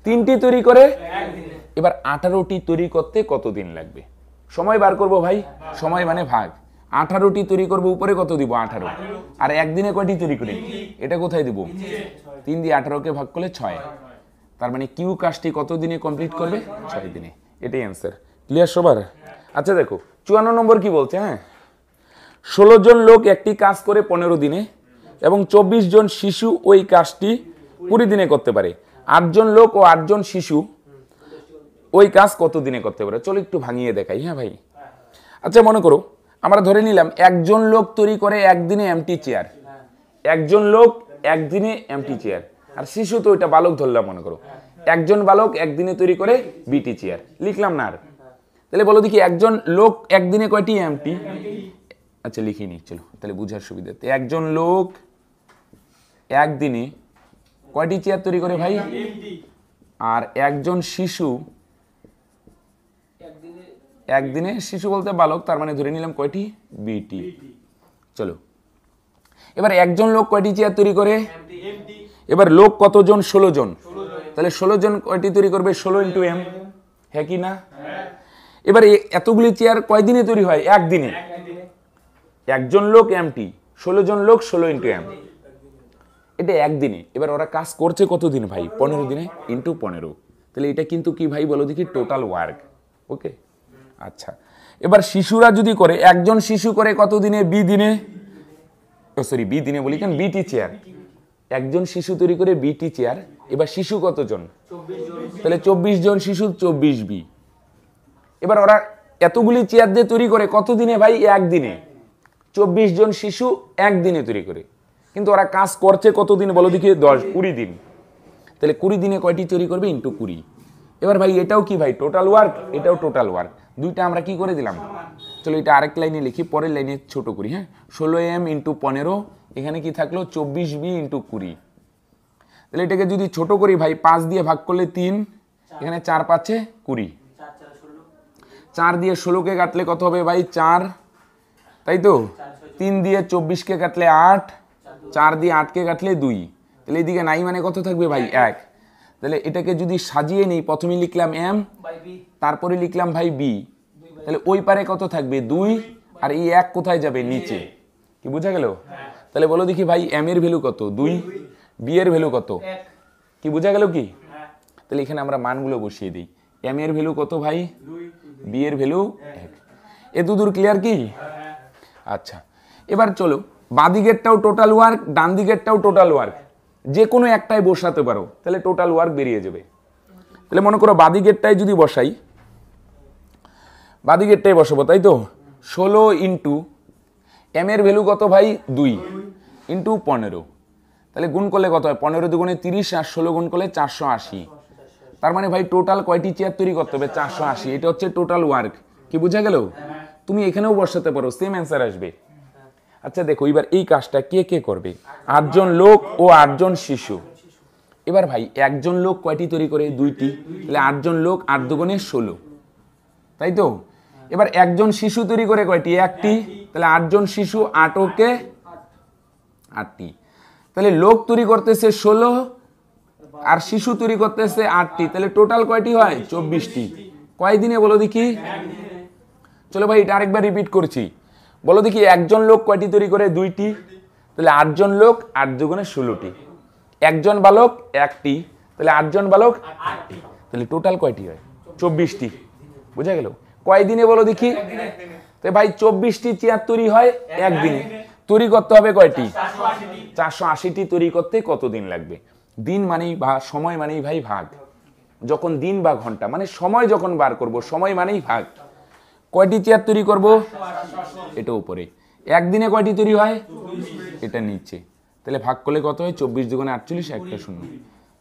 তিনটি তৈরি করে এবার আঠারোটি তৈরি করতে কতদিন লাগবে সময় বার করব ভাই সময় মানে ভাগ আঠারোটি তৈরি করবো উপরে কত দিব আঠারো আর একদিনে কয়টি তৈরি করি এটা কোথায় দিব তিন দিয়ে আঠারোকে ভাগ করলে ছয় তার মানে কিউ কাজটি কত দিনে কমপ্লিট করবে ছয় দিনে এটাই অ্যান্সার ক্লিয়ার সবার আচ্ছা দেখো চুয়ান্ন নম্বর কি বলছে হ্যাঁ ষোলো জন লোক একটি কাজ করে পনেরো দিনে এবং চব্বিশ জন শিশু ওই কাজটি কুড়ি দিনে করতে পারে আটজন লোক ও আটজন শিশু ওই কাজ কত দিনে করতে পারে চলো একটু ভাঙিয়ে দেখাই হ্যাঁ ভাই আচ্ছা মনে করো আমরা ধরে নিলাম একজন লোক তৈরি করে একদিনে এমটি চেয়ার একজন লোক একদিনে এমটি চেয়ার আর শিশু তো ওইটা বালক ধরলাম মনে করো একজন বালক একদিনে তৈরি করে বিটি চেয়ার লিখলাম না আর তাহলে বলো দেখি একজন লোক একদিনে কয়টি এমটি আচ্ছা নি চলো তাহলে বুঝার সুবিধা একজন লোক একদিনে কয়টি চেয়ার তৈরি করে ভাই আর একজন শিশু একদিনে শিশু বলতে বালক তার মানে ধরে নিলাম কয়টি বিটি চলো এবার একজন লোক কয়টি চেয়ার তৈরি করে এবার লোক কতজন ষোলো জন তাহলে ষোলো জন কয়টি তৈরি করবে ষোলো ইন্টু এম হ্যাঁ কি না হ্যাঁ। এবার এতগুলি চেয়ার কয়দিনে তৈরি হয় একদিনে একজন লোক এমটি ষোলো জন লোক ষোলো ইন্টু এম এটা একদিনে এবার ওরা কাজ করছে কতদিন ভাই পনেরো দিনে ইন্টু পনেরো তাহলে এটা কিন্তু কি ভাই বলো দেখি টোটাল ওয়ার্ক ওকে আচ্ছা এবার শিশুরা যদি করে একজন শিশু করে কত দিনে বি দিনে সরি বি দিনে বলি কেন বিটি চেয়ার একজন শিশু তৈরি করে বিটি চেয়ার এবার শিশু কতজন তাহলে চব্বিশ জন শিশু চব্বিশ বি এবার ওরা এতগুলি চেয়ার দিয়ে তৈরি করে কতদিনে ভাই একদিনে চব্বিশ জন শিশু একদিনে তৈরি করে কিন্তু ওরা কাজ করছে কতদিন বলো দেখি দশ কুড়ি দিন তাহলে কুড়ি দিনে কয়টি তৈরি করবে ইন্টু কুড়ি এবার ভাই এটাও কি ভাই টোটাল ওয়ার্ক এটাও টোটাল ওয়ার্ক দুইটা আমরা কি করে দিলাম চলো এটা আরেক লাইনে লিখি পরের লাইনে ছোট করি হ্যাঁ ষোলো এম ইন্টু পনেরো এখানে কি থাকলো চব্বিশ বি ইন্টু কুড়ি তাহলে এটাকে যদি ছোট করি ভাই পাঁচ দিয়ে ভাগ করলে তিন এখানে চার পাচ্ছে কুড়ি চার দিয়ে ষোলোকে কাটলে কত হবে ভাই চার তাই তো তিন দিয়ে চব্বিশকে কাটলে আট চার দিয়ে আটকে কাটলে দুই তাহলে এদিকে নাই মানে কত থাকবে ভাই এক তাহলে এটাকে যদি সাজিয়ে নিই প্রথমে লিখলাম এম তারপরে লিখলাম ভাই বি তাহলে ওই পারে কত থাকবে দুই আর এই এক কোথায় যাবে নিচে কি বোঝা গেল হ্যাঁ। তাহলে বলো দেখি ভাই এম এর ভ্যালু কত দুই বি এর ভ্যালু কত কি বোঝা গেল কি হ্যাঁ। তাহলে এখানে আমরা মানগুলো বসিয়ে দিই এম এর ভ্যালু কত ভাই বি এর ভ্যালু এক এ দুদূর ক্লিয়ার কি হ্যাঁ। আচ্ছা এবার চলো বাঁদিকেরটাও টোটাল ওয়ার্ক ডান দিকেরটাও টোটাল ওয়ার্ক যে কোনো একটাই বসাতে পারো তাহলে টোটাল ওয়ার্ক বেরিয়ে যাবে তাহলে মনে করো বাদি গেটটাই যদি বসাই বাদি গেটটাই বসাবো তাই তো ষোলো ইন্টু এম এর ভ্যালু কত ভাই দুই ইন্টু পনেরো তাহলে গুণ করলে কত হয় পনেরো দুগুণে তিরিশ আর ষোলো গুণ করলে চারশো আশি তার মানে ভাই টোটাল কয়টি চেয়ার তৈরি করতে হবে চারশো আশি এটা হচ্ছে টোটাল ওয়ার্ক কি বুঝা গেল তুমি এখানেও বসাতে পারো সেম অ্যান্সার আসবে আচ্ছা দেখো এবার এই কাজটা কে কে করবে আটজন লোক ও আটজন শিশু এবার ভাই একজন লোক কয়টি তৈরি করে দুইটি তাহলে আটজন লোক আট দুগুণে ষোলো তাই তো এবার একজন শিশু তৈরি করে কয়টি একটি তাহলে আটজন শিশু আটকে আটটি তাহলে লোক তৈরি করতেছে ষোলো আর শিশু তৈরি করতেছে আটটি তাহলে টোটাল কয়টি হয় চব্বিশটি কয়দিনে বলো দেখি চলো ভাই এটা আরেকবার রিপিট করছি বলো দেখি একজন লোক কয়টি তৈরি করে দুইটি তাহলে আটজন লোক আট দুগুণে ষোলোটি একজন বালক একটি তাহলে আটজন বালক তাহলে টোটাল কয়টি হয় চব্বিশটি বুঝা গেল কয়দিনে বলো দেখি তো ভাই চব্বিশটি চেয়ার তৈরি হয় একদিনে তৈরি করতে হবে কয়টি চারশো আশিটি তৈরি করতে কতদিন লাগবে দিন মানেই বা সময় মানেই ভাই ভাগ যখন দিন বা ঘন্টা মানে সময় যখন বার করব সময় মানেই ভাগ কয়টি চেয়ার তৈরি করব এটা উপরে একদিনে কয়টি তৈরি হয় এটা নিচে তাহলে ভাগ করলে কত হয় চব্বিশ দুগুণে আটচল্লিশ একটা শূন্য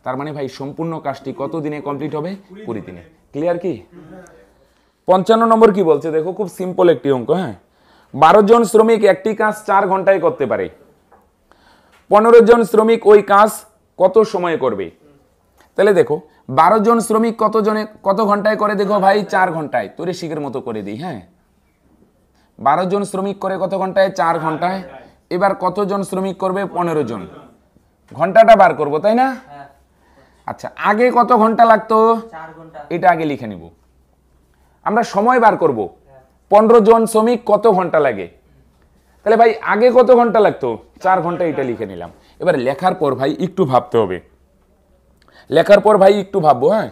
তার মানে ভাই সম্পূর্ণ কাজটি কত দিনে কমপ্লিট হবে কুড়ি দিনে ক্লিয়ার কি পঞ্চান্ন নম্বর কি বলছে দেখো খুব সিম্পল একটি অঙ্ক হ্যাঁ বারো জন শ্রমিক একটি কাজ চার ঘন্টায় করতে পারে পনেরো জন শ্রমিক ওই কাজ কত সময়ে করবে তাহলে দেখো বারো জন শ্রমিক কতজনে কত ঘন্টায় করে দেখো ভাই চার ঘন্টায় তোরে শিখের মতো করে দিই হ্যাঁ বারো জন শ্রমিক করে কত ঘন্টায় চার ঘন্টায় এবার কতজন শ্রমিক করবে পনেরো জন ঘন্টাটা বার করব তাই না আচ্ছা আগে কত ঘন্টা লাগতো এটা আগে লিখে নিব আমরা সময় বার করব পনেরো জন শ্রমিক কত ঘন্টা লাগে তাহলে ভাই আগে কত ঘন্টা লাগতো চার ঘন্টা এটা লিখে নিলাম এবার লেখার পর ভাই একটু ভাবতে হবে লেখার পর ভাই একটু ভাববো হ্যাঁ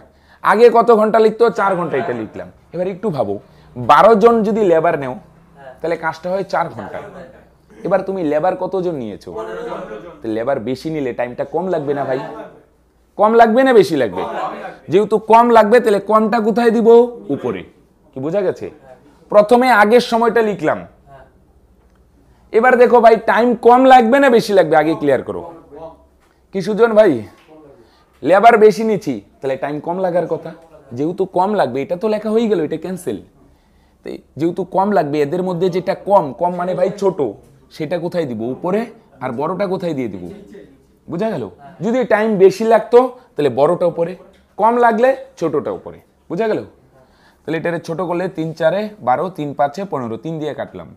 আগে কত ঘন্টা লিখতো চার ঘন্টা এটা হ্যাঁ। লিখলাম এবার একটু ভাবো বারো জন যদি লেবার নেও হ্যাঁ। তাহলে কাজটা হয় চার ঘন্টা এবার তুমি লেবার কতজন নিয়েছো লেবার বেশি নিলে টাইমটা কম লাগবে না ভাই কম লাগবে না বেশি লাগবে যেহেতু কম লাগবে তাহলে কমটা কোথায় দিব উপরে কি বোঝা গেছে প্রথমে আগের সময়টা লিখলাম হ্যাঁ। এবার দেখো ভাই টাইম কম লাগবে না বেশি লাগবে আগে ক্লিয়ার করো কি সুজন ভাই লেবার বেশি নিচ্ছি তাহলে টাইম কম লাগার কথা যেহেতু কম লাগবে এটা তো লেখা হয়ে গেল এটা ক্যান্সেল যেহেতু কম লাগবে এদের মধ্যে যেটা কম কম মানে ভাই ছোট সেটা কোথায় দিব উপরে আর বড়টা কোথায় দিয়ে দিব বোঝা গেল যদি টাইম বেশি লাগতো তাহলে বড়টা উপরে কম লাগলে ছোটটা উপরে বোঝা গেল তাহলে এটারে ছোট করলে তিন চারে বারো তিন পাঁচে পনেরো তিন দিয়ে কাটলাম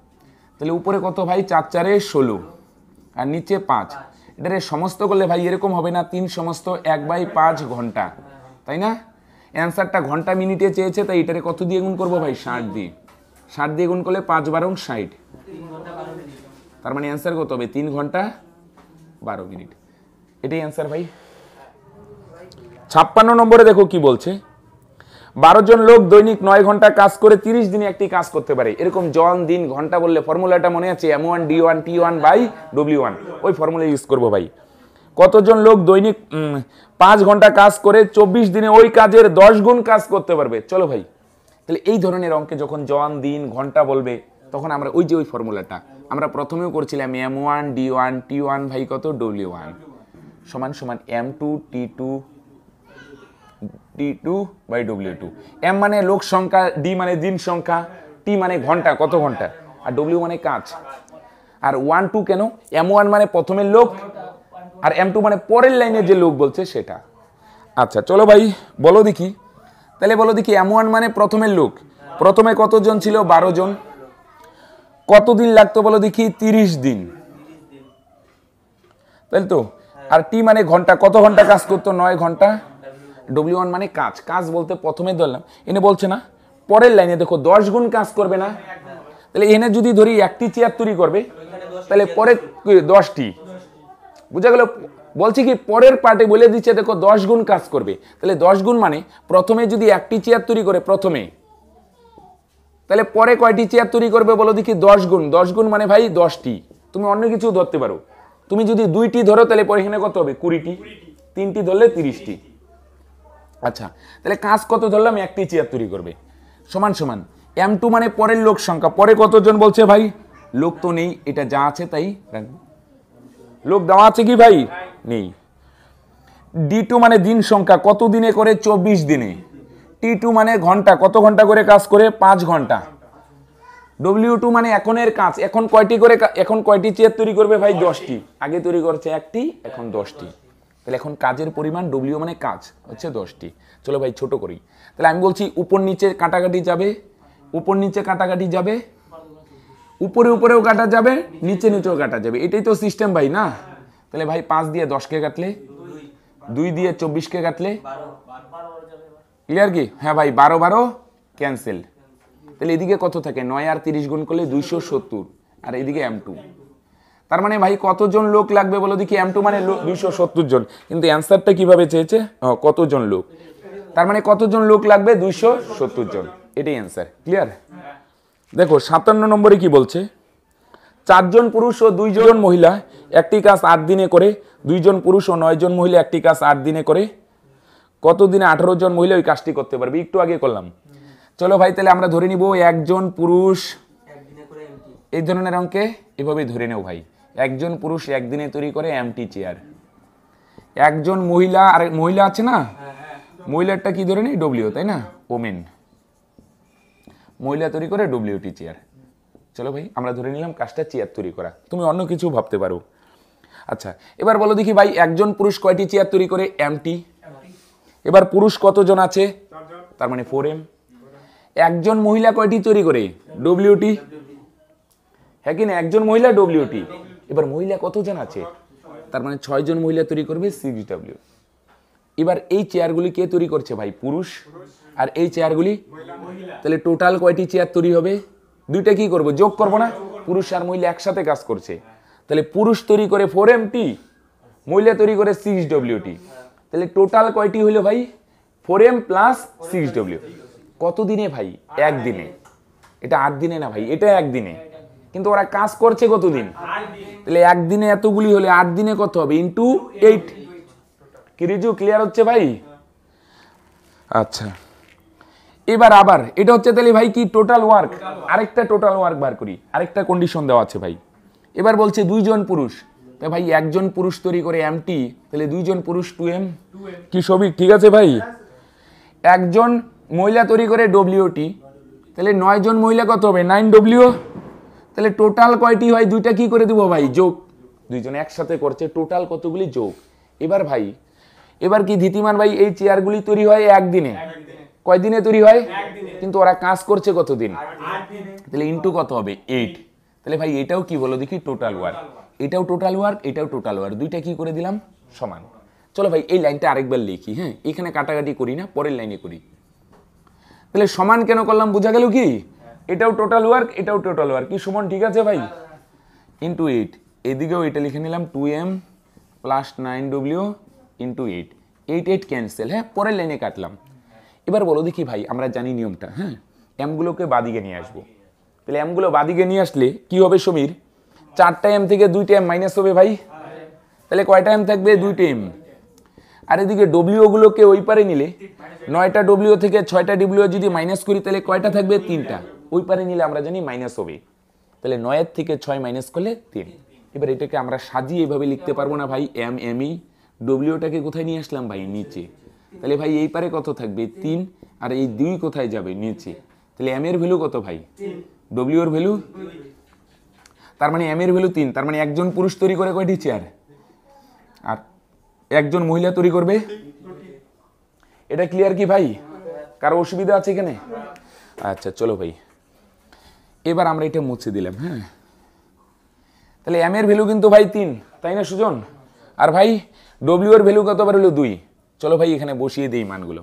তাহলে উপরে কত ভাই চার চারে ষোলো আর নিচে পাঁচ এটারে সমস্ত করলে ভাই এরকম হবে না তিন সমস্ত এক বাই পাঁচ ঘন্টা তাই না অ্যান্সারটা ঘন্টা মিনিটে চেয়েছে তাই এটারে কত দিয়ে গুণ করবো ভাই ষাট দিয়ে ষাট দিয়ে গুণ করলে পাঁচ বারং ষাট তার মানে অ্যান্সার কত হবে তিন ঘন্টা বারো মিনিট এটাই অ্যান্সার ভাই ছাপ্পান্ন নম্বরে দেখো কি বলছে বারো জন লোক দৈনিক নয় ঘন্টা কাজ করে তিরিশ দিনে একটি কাজ করতে পারে এরকম জন দিন ঘন্টা বললে ফর্মুলাটা মনে আছে M one D one T one by W one ওই ফর্মুলা ইউজ করবো ভাই কতজন লোক দৈনিক পাঁচ ঘন্টা কাজ করে চব্বিশ দিনে ওই কাজের দশ গুণ কাজ করতে পারবে চলো ভাই তাহলে এই ধরনের অঙ্কে যখন জন দিন ঘন্টা বলবে তখন আমরা ওই যে ওই ফর্মুলাটা আমরা প্রথমেও করছিলাম M one D one T one ভাই কত ডব্লিউ ওয়ান সমান সমান M two T two T two by W two M মানে লোক সংখ্যা ডি মানে দিন সংখ্যা টি মানে ঘন্টা কত ঘন্টা আর ডব্লিউ মানে কাজ আর ওয়ান টু কেন এম ওয়ান মানে প্রথমের লোক আর এম টু মানে পরের লাইনে যে লোক বলছে সেটা আচ্ছা চলো ভাই বলো দেখি তাহলে বলো দেখি এম ওয়ান মানে প্রথমের লোক প্রথমে কতজন ছিল বারো জন কতদিন লাগতো বলো দেখি তিরিশ দিন তাই তো আর টি মানে ঘন্টা কত ঘন্টা কাজ করতো নয় ঘন্টা ডব্লিউ ওয়ান মানে কাজ কাজ বলতে প্রথমে ধরলাম এনে বলছে না পরের লাইনে দেখো দশ গুণ কাজ করবে না তাহলে এনে যদি ধরি একটি চেয়ার তৈরি করবে তাহলে পরে দশটি বুঝা গেল বলছি কি পরের পার্টে বলে দিচ্ছে দেখো দশ গুণ কাজ করবে তাহলে দশ গুণ মানে প্রথমে যদি একটি চেয়ার তৈরি করে প্রথমে তাহলে পরে কয়টি চেয়ার তৈরি করবে বলো দেখি দশ গুণ দশ গুণ মানে ভাই দশটি তুমি অন্য কিছু ধরতে পারো তুমি যদি দুইটি ধরো তাহলে পরে এখানে কত হবে কুড়িটি তিনটি ধরলে তিরিশটি আচ্ছা তাহলে কাজ কত ধরলাম একটি চেয়ার তৈরি করবে সমান সমান এম টু মানে পরের লোক সংখ্যা পরে কতজন বলছে ভাই লোক তো নেই এটা যা আছে তাই লোক দেওয়া আছে কি ভাই নেই ডি টু মানে দিন সংখ্যা কত দিনে করে চব্বিশ দিনে টি টু মানে ঘন্টা কত ঘন্টা করে কাজ করে পাঁচ ঘন্টা ডব্লিউ টু মানে এখনের কাজ এখন কয়টি করে এখন কয়টি চেয়ার তৈরি করবে ভাই দশটি আগে তৈরি করছে একটি এখন দশটি তাহলে এখন কাজের পরিমাণ ডব্লিউ মানে কাজ হচ্ছে দশটি চলো ভাই ছোট করি তাহলে আমি বলছি উপর নিচে কাটাকাটি যাবে উপর নিচে কাটাকাটি যাবে উপরে উপরেও কাটা যাবে নিচে নিচেও কাটা যাবে এটাই তো সিস্টেম ভাই না তাহলে ভাই পাঁচ দিয়ে দশকে কাটলে দুই দিয়ে চব্বিশকে কাটলে ক্লিয়ার কি হ্যাঁ ভাই বারো বারো ক্যান্সেল তাহলে এদিকে কত থাকে নয় আর তিরিশ গুণ করলে দুইশো সত্তর আর এদিকে এম টু তার মানে ভাই কতজন লোক লাগবে বলো দেখি এম টু মানে দুইশো সত্তর জন কিন্তু অ্যান্সারটা কিভাবে চেয়েছে কতজন লোক তার মানে কতজন লোক লাগবে দুইশো সত্তর জন এটাই অ্যান্সার ক্লিয়ার দেখো সাতান্ন নম্বরে কি বলছে চারজন পুরুষ ও দুইজন মহিলা একটি কাজ আট দিনে করে দুইজন পুরুষ ও নয়জন মহিলা একটি কাজ আট দিনে করে কতদিনে আঠারো জন মহিলা ওই কাজটি করতে পারবে একটু আগে করলাম চলো ভাই তাহলে আমরা ধরে নিব একজন পুরুষ এই ধরনের অঙ্কে এভাবেই ধরে নেও ভাই একজন পুরুষ একদিনে তৈরি করে এমটি চেয়ার একজন মহিলা আর মহিলা আছে না মহিলারটা কি ধরে নেই ডব্লিউ তাই না ওমেন মহিলা তৈরি করে ডব্লিউটি চেয়ার চলো ভাই আমরা ধরে নিলাম কাজটা চেয়ার তৈরি করা তুমি অন্য কিছু ভাবতে পারো আচ্ছা এবার বলো দেখি ভাই একজন পুরুষ কয়টি চেয়ার তৈরি করে এমটি এবার পুরুষ কতজন আছে তার মানে ফোর এম একজন মহিলা কয়টি তৈরি করে ডব্লিউটি হ্যাঁ কিনা একজন মহিলা ডব্লিউটি এবার মহিলা কতজন আছে তার মানে ছয়জন মহিলা তৈরি করবে সিক্স ডাব্লিউ এবার এই চেয়ারগুলি কে তৈরি করছে ভাই পুরুষ আর এই চেয়ারগুলি তাহলে টোটাল কয়টি চেয়ার তৈরি হবে দুইটা কি করব যোগ করব না পুরুষ আর মহিলা একসাথে কাজ করছে তাহলে পুরুষ তৈরি করে ফোর এমটি মহিলা তৈরি করে সিক্স ডব্লিউটি তাহলে টোটাল কয়টি হলো ভাই four M plus six W কতদিনে ভাই একদিনে এটা আট দিনে না ভাই এটা একদিনে কিন্তু ওরা কাজ করছে কতদিন তাহলে একদিনে এতগুলি হলে আট দিনে কত হবে ইন্টু এইট কিরিজু ক্লিয়ার হচ্ছে ভাই আচ্ছা এবার আবার এটা হচ্ছে তাহলে ভাই কি টোটাল ওয়ার্ক আরেকটা টোটাল ওয়ার্ক বার করি আরেকটা কন্ডিশন দেওয়া আছে ভাই এবার বলছে দুইজন পুরুষ তা ভাই একজন পুরুষ তৈরি করে এম টি তাহলে দুইজন পুরুষ টু এম কি সবই ঠিক আছে ভাই একজন মহিলা তৈরি করে ডব্লিউটি তাহলে নয়জন মহিলা কত হবে নাইন ডব্লিউ তাহলে টোটাল কয়টি হয় দুইটা কি করে দিব ভাই যোগ দুইজনে একসাথে করছে টোটাল কতগুলি যোগ এবার ভাই এবার কি ধীতিমান ভাই এই চেয়ারগুলি তৈরি হয় একদিনে কয়দিনে তৈরি হয় কিন্তু ওরা কাজ করছে কতদিন তাহলে ইন্টু কত হবে এইট তাহলে ভাই এটাও কি বলো দেখি টোটাল ওয়ার্ক এটাও টোটাল ওয়ার্ক এটাও টোটাল ওয়ার্ক দুইটা কি করে দিলাম সমান চলো ভাই এই লাইনটা আরেকবার লিখি হ্যাঁ এখানে কাটাকাটি করি না পরের লাইনে করি তাহলে সমান কেন করলাম বোঝা গেল কি এটাও টোটাল ওয়ার্ক এটাও টোটাল ওয়ার্ক কি সুমন ঠিক আছে ভাই ইন্টু এইট এদিকেও এটা লিখে নিলাম two M plus nine W into eight eight eight cancel হ্যাঁ পরের লাইনে কাটলাম এবার বলো দেখি ভাই আমরা জানি নিয়মটা হ্যাঁ এমগুলোকে বাদিকে নিয়ে আসবো তাহলে এমগুলো বাদিকে নিয়ে আসলে কি হবে সমীর চারটা এম থেকে দুইটা এম মাইনাস হবে ভাই তাহলে কয়টা এম থাকবে দুইটা এম আর এদিকে ডব্লিউগুলোকে ওই পারে নিলে নয়টা ডব্লিউ থেকে ছয়টা ডব্লিউ যদি মাইনাস করি তাহলে কয়টা থাকবে তিনটা ওই পারে নিলে আমরা জানি মাইনাস হবে তাহলে নয়ের থেকে ছয় মাইনাস করলে তিন এবার এটাকে আমরা সাজিয়ে এভাবে লিখতে পারবো না ভাই এম এম ই e। ডব্লিউটাকে কোথায় নিয়ে আসলাম ভাই নিচে তাহলে ভাই এই পারে কত থাকবে তিন আর এই দুই কোথায় যাবে নিচে তাহলে এম এর ভ্যালু কত ভাই ডব্লিউ এর ভ্যালু তার মানে এম এর ভ্যালু তিন তার মানে একজন পুরুষ তৈরি করে কয়টি চেয়ার আর একজন মহিলা তৈরি করবে এটা ক্লিয়ার কি ভাই কারো অসুবিধা আছে এখানে আচ্ছা চলো ভাই এবার আমরা এটা মুছে দিলাম হ্যাঁ তাহলে এম এর ভ্যালু কিন্তু ভাই তিন তাই না সুজন আর ভাই ডব্লিউ এর ভ্যালু কত বার হলো দুই চলো ভাই এখানে বসিয়ে দিই মানগুলো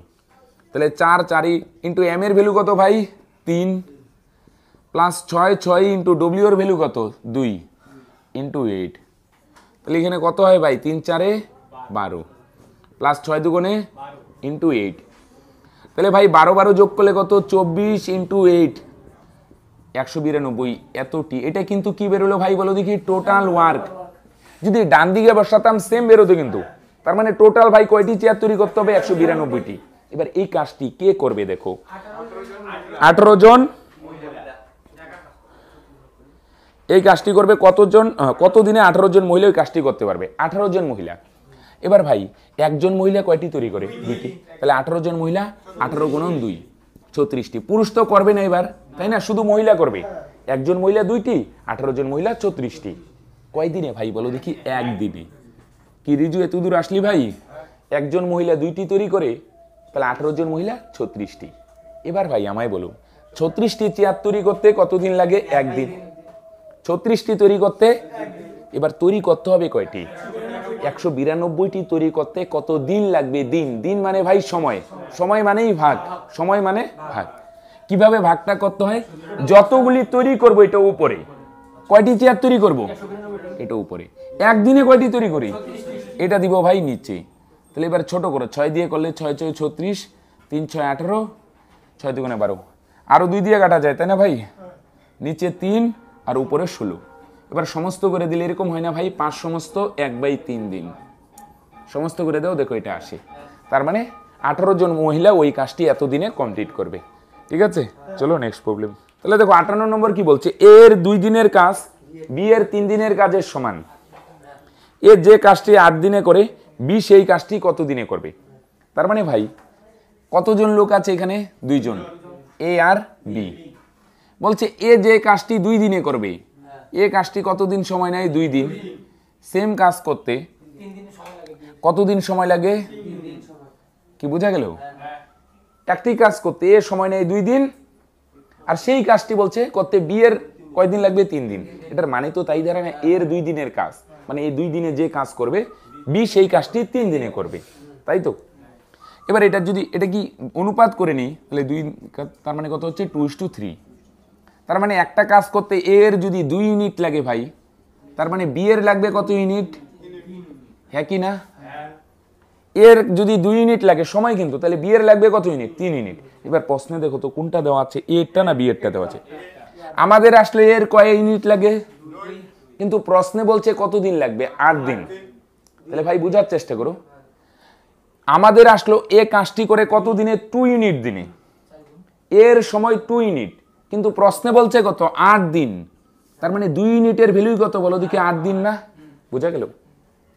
তাহলে চার চারই ইন্টু এম এর ভ্যালু কত ভাই তিন প্লাস ছয় ছয় ইন্টু ডব্লিউ এর ভ্যালু কত দুই ইন্টু এইট তাহলে এখানে কত হয় ভাই তিন চারে বারো প্লাস ছয় দুগুণে ইন্টু এইট তাহলে ভাই বারো বারো যোগ করলে কত চব্বিশ ইন্টু এইট একশো বিরানব্বই এতটি এটা কিন্তু কি বেরোলো ভাই বলো দেখি টোটাল ওয়ার্ক যদি ডান দিকে বসাতাম সেম বেরোতো কিন্তু তার মানে টোটাল ভাই কয়টি চেয়ার তৈরি করতে হবে একশো বিরানব্বইটি এবার এই কাজটি কে করবে দেখো আঠারো জন এই কাজটি করবে কতজন কতদিনে দিনে আঠারো জন মহিলা ওই কাজটি করতে পারবে আঠারো জন মহিলা এবার ভাই একজন মহিলা কয়টি তৈরি করে দুইটি তাহলে আঠারো জন মহিলা আঠারো গুণন দুই ছত্রিশটি পুরুষ তো করবে না এবার তাই না শুধু মহিলা করবে একজন মহিলা দুইটি আঠারো জন মহিলা চৌত্রিশটি কয়দিনে ভাই বলো দেখি একদিনে কি রিজু এত দূর আসলি ভাই একজন মহিলা দুইটি তৈরি করে তাহলে আঠারো জন মহিলা ছত্রিশটি এবার ভাই আমায় বলো ছত্রিশটি চেয়ার তৈরি করতে কতদিন লাগে একদিন ছত্রিশটি তৈরি করতে এবার তৈরি করতে হবে কয়টি একশো বিরানব্বইটি তৈরি করতে কত দিন লাগবে দিন দিন মানে ভাই সময় সময় মানেই ভাগ সময় মানে ভাগ কিভাবে ভাগটা করতে হয় যতগুলি তৈরি করব এটা উপরে কয়টি চেয়ার তৈরি করব এটা উপরে একদিনে কয়টি তৈরি করি এটা দিব ভাই নিচে তাহলে এবার ছোট করো ছয় দিয়ে করলে ছয় ছয় ছত্রিশ তিন ছয় আঠেরো ছয় দুগুণে বারো আরও দুই দিয়ে কাটা যায় তাই না ভাই নিচে তিন আর উপরে ষোলো এবার সমস্ত করে দিলে এরকম হয় না ভাই পাঁচ সমস্ত এক বাই তিন দিন সমস্ত করে দেও দেখো এটা আসে তার মানে আঠেরো জন মহিলা ওই কাজটি এতদিনে কমপ্লিট করবে ঠিক আছে চলো নেক্সট প্রবলেম তাহলে দেখো আটান্ন নম্বর কি বলছে এর দুই দিনের কাজ বি এর তিন দিনের কাজের সমান এ যে কাজটি আট দিনে করে বি সেই কাজটি কত দিনে করবে তার মানে ভাই কতজন লোক আছে এখানে দুইজন এ আর বি বলছে এ যে কাজটি দুই দিনে করবে এ কাজটি কতদিন সময় নেয় দুই দিন সেম কাজ করতে কতদিন সময় লাগে কি বোঝা গেল একটি কাজ করতে এ সময় নেয় দুই দিন আর সেই কাজটি বলছে করতে বিয়ের কয়দিন লাগবে তিন দিন এটার মানে তো তাই ধরে না এর দুই দিনের কাজ মানে এই দুই দিনে যে কাজ করবে বি সেই কাজটি তিন দিনে করবে তাই তো এবার এটা যদি এটা কি অনুপাত করে নিই তাহলে দুই তার মানে কত হচ্ছে টু ইস টু থ্রি তার মানে একটা কাজ করতে এর যদি দুই ইউনিট লাগে ভাই তার মানে বিয়ের লাগবে কত ইউনিট হ্যাঁ কি না এর যদি দুই ইউনিট লাগে সময় কিন্তু তাহলে বিয়ের লাগবে কত ইউনিট তিন ইউনিট এবার প্রশ্নে দেখো তো কোনটা দেওয়া আছে এরটা না বিয়েরটা দেওয়া আছে আমাদের আসলে এর কয় ইউনিট লাগে কিন্তু প্রশ্নে বলছে কতদিন লাগবে আট দিন তাহলে ভাই বোঝার চেষ্টা করো আমাদের আসলো এ কাজটি করে কত দিনে টু ইউনিট দিনে এর সময় টু ইউনিট কিন্তু প্রশ্নে বলছে কত আট দিন তার মানে দুই ইউনিটের ভ্যালুই কত বলো দেখি আট দিন না বোঝা গেল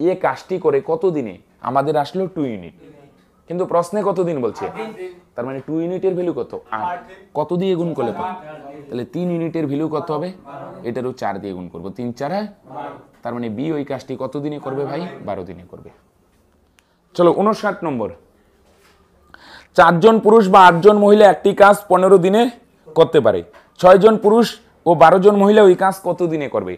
এ কাজটি করে কত দিনে আমাদের আসলো টু ইউনিট কিন্তু প্রশ্নে কতদিন বলছে তার মানে টু ইউনিটের ভ্যালু কত আট কত দিয়ে গুণ করলে পাবো তাহলে তিন ইউনিটের ভ্যালু কত হবে এটারও চার দিয়ে গুণ করবো তিন চার তার মানে বি ওই কাজটি কতদিনে করবে ভাই বারো দিনে করবে চলো উনষাট নম্বর চারজন পুরুষ বা আটজন মহিলা একটি কাজ পনেরো দিনে করতে পারে ছয়জন পুরুষ ও বারো জন মহিলা ওই কাজ কত দিনে করবে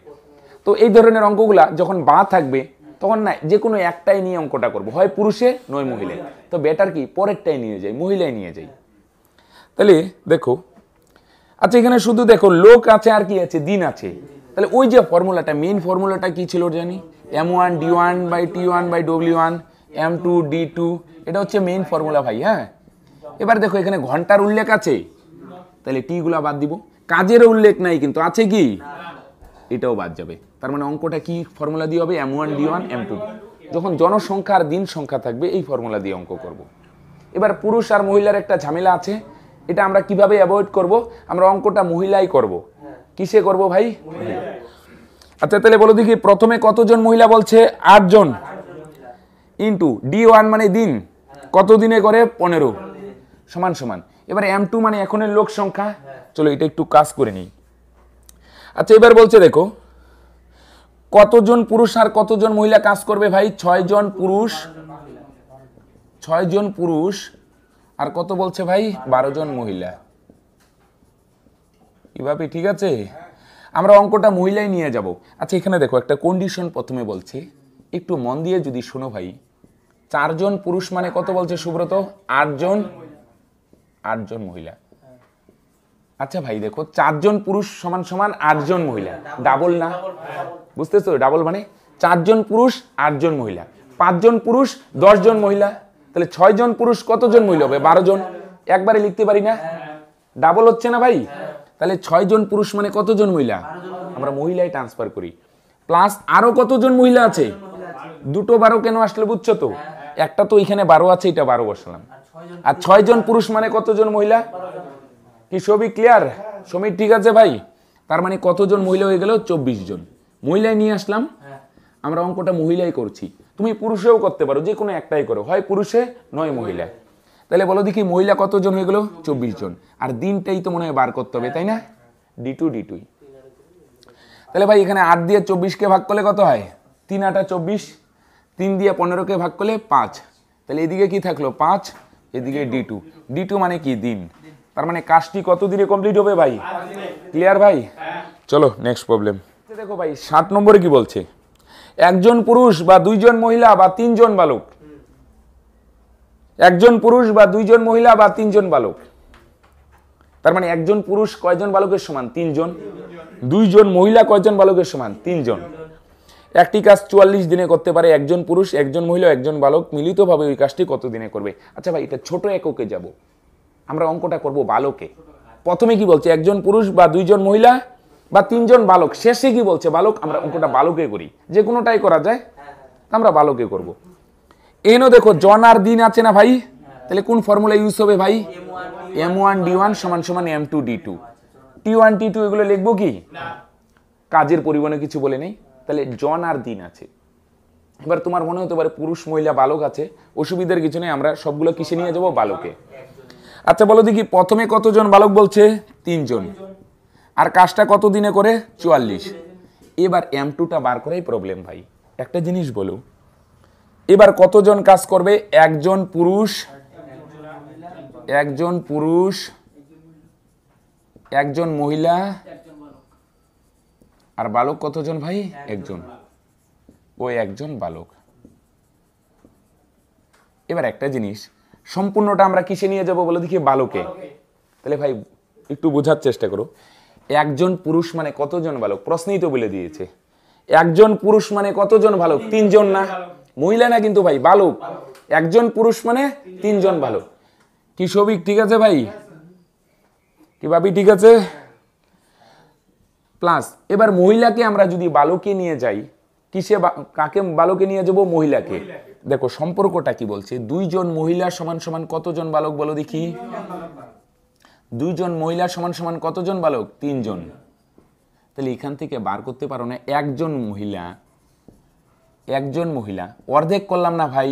তো এই ধরনের অঙ্কগুলা যখন বা থাকবে তখন না যে কোনো একটাই নিয়ে অঙ্কটা করবো হয় পুরুষে নয় মহিলায় তো বেটার কি পরেরটাই নিয়ে যাই মহিলায় নিয়ে যাই তাহলে দেখো আচ্ছা এখানে শুধু দেখো লোক আছে আর কি আছে দিন আছে তাহলে ওই যে ফর্মুলাটা মেইন ফর্মুলাটা কি ছিল জানি M one D one by T one by W one M two D two এটা হচ্ছে মেইন ফর্মুলা ভাই হ্যাঁ এবার দেখো এখানে ঘন্টার উল্লেখ আছে তাহলে টিগুলা বাদ দিব কাজের উল্লেখ নাই কিন্তু আছে কি এটাও বাদ যাবে তার মানে অঙ্কটা কি ফর্মুলা দিয়ে হবে M one D one M two যখন জনসংখ্যা আর দিন সংখ্যা থাকবে এই ফর্মুলা দিয়ে অঙ্ক করব। এবার পুরুষ আর মহিলার একটা ঝামেলা আছে এটা আমরা কিভাবে অ্যাভয়েড করব আমরা অঙ্কটা মহিলাই করব। কিসে করব ভাই আচ্ছা তাহলে বলো দেখি প্রথমে কতজন মহিলা বলছে আটজন ইন্টু ডি ওয়ান মানে দিন কত দিনে করে পনেরো সমান সমান এবার এম টু মানে এখনের লোক সংখ্যা চলো এটা একটু কাজ করে নিই আচ্ছা এবার বলছে দেখো কতজন পুরুষ আর কতজন মহিলা কাজ করবে ভাই ছয়জন পুরুষ ছয়জন পুরুষ আর কত বলছে ভাই বারো জন মহিলা এভাবে ঠিক আছে আমরা অঙ্কটা মহিলাই নিয়ে যাব আচ্ছা এখানে দেখো একটা কন্ডিশন প্রথমে বলছে একটু মন দিয়ে যদি শোনো ভাই চারজন পুরুষ মানে কত বলছে সুব্রত আটজন আটজন মহিলা আচ্ছা ভাই দেখো চারজন পুরুষ সমান সমান আটজন মহিলা ডাবল না বুঝতেছো ডাবল মানে চারজন পুরুষ আটজন মহিলা পাঁচজন পুরুষ দশজন মহিলা তাহলে ছয়জন পুরুষ কতজন মহিলা হবে বারো জন একবারে লিখতে পারি না ডাবল হচ্ছে না ভাই তাহলে ছয়জন পুরুষ মানে কতজন মহিলা আমরা মহিলায় ট্রান্সফার করি প্লাস আরও কতজন মহিলা আছে দুটো বারো কেন আসলে বুঝছো তো একটা তো এখানে বারো আছে এটা বারো বসালাম আর ছয়জন পুরুষ মানে কতজন মহিলা কি সবই ক্লিয়ার সমীর ঠিক আছে ভাই তার মানে কতজন মহিলা হয়ে গেল চব্বিশ জন মহিলায় নিয়ে আসলাম হ্যাঁ। আমরা অঙ্কটা মহিলাই করছি তুমি পুরুষেও করতে পারো যে কোনো একটাই করো হয় পুরুষে নয় মহিলা তাহলে বলো দেখি মহিলা কতজন হয়ে গেলো চব্বিশ জন আর দিনটাই তো মনে হয় বার করতে হবে তাই না ডি টু ডি টুই তাহলে ভাই এখানে আট দিয়ে চব্বিশকে ভাগ করলে কত হয় তিন আটা চব্বিশ তিন দিয়ে পনেরোকে ভাগ করলে পাঁচ তাহলে এদিকে কি থাকলো পাঁচ এদিকে ডি টু ডি টু মানে কি দিন তার মানে কাজটি কত দিনে কমপ্লিট হবে ভাই ক্লিয়ার ভাই হ্যাঁ। চলো নেক্সট প্রবলেম দেখো ভাই ষাট নম্বরে কি বলছে একজন পুরুষ বা দুইজন মহিলা বা তিনজন বালক একজন পুরুষ বা দুইজন মহিলা বা তিনজন বালক তার মানে একজন পুরুষ কয়জন বালকের সমান তিনজন দুইজন মহিলা কয়জন বালকের সমান তিনজন একটি কাজ চুয়াল্লিশ দিনে করতে পারে একজন পুরুষ একজন মহিলা একজন বালক মিলিতভাবে ওই কাজটি কতদিনে করবে আচ্ছা ভাই এটা ছোট এককে যাব আমরা অঙ্কটা করব বালকে প্রথমে কি বলছে একজন পুরুষ বা দুইজন মহিলা বা তিনজন বালক শেষে কি বলছে বালক আমরা অঙ্কটা বালকে করি যে কোনোটাই করা যায় আমরা বালকে করব। এনও দেখো জন আর দিন আছে না ভাই তাহলে কোন ফর্মুলা ইউজ হবে ভাই এম ওয়ান ডি ওয়ান সমান সমান M two D two T one T two এগুলো লিখবো কি কাজের পরিমাণে কিছু বলে নেই তাহলে জন আর দিন আছে এবার তোমার মনে হতে পারে পুরুষ মহিলা বালক আছে অসুবিধার কিছু নেই আমরা সবগুলো কিসে নিয়ে যাবো বালকে আচ্ছা বলো দেখি প্রথমে কতজন বালক বলছে তিনজন আর কাজটা কত দিনে করে চুয়াল্লিশ এবার এম টুটা বার করেই প্রবলেম ভাই একটা জিনিস বলো এবার কতজন কাজ করবে একজন পুরুষ একজন পুরুষ একজন মহিলা আর বালক কতজন ভাই একজন ও একজন বালক এবার একটা জিনিস সম্পূর্ণটা আমরা কিসে নিয়ে যাব বলে দেখি বালকে তাহলে ভাই একটু বোঝার চেষ্টা করো একজন পুরুষ মানে কতজন বালক প্রশ্নেই তো বলে দিয়েছে একজন পুরুষ মানে কতজন বালক তিনজন না মহিলা না কিন্তু ভাই বালক একজন পুরুষ মানে তিনজন বালক কি সবিক ঠিক আছে ভাই কি ভাবি ঠিক আছে প্লাস এবার মহিলাকে আমরা যদি বালকে নিয়ে যাই কিসে কাকে বালকে নিয়ে যাবো মহিলাকে দেখো সম্পর্কটা কি বলছে দুইজন মহিলা সমান সমান কতজন বালক বলো দেখি দুইজন মহিলা সমান সমান কতজন বালক তিনজন তাহলে এখান থেকে বার করতে পারো না একজন মহিলা একজন মহিলা অর্ধেক করলাম না ভাই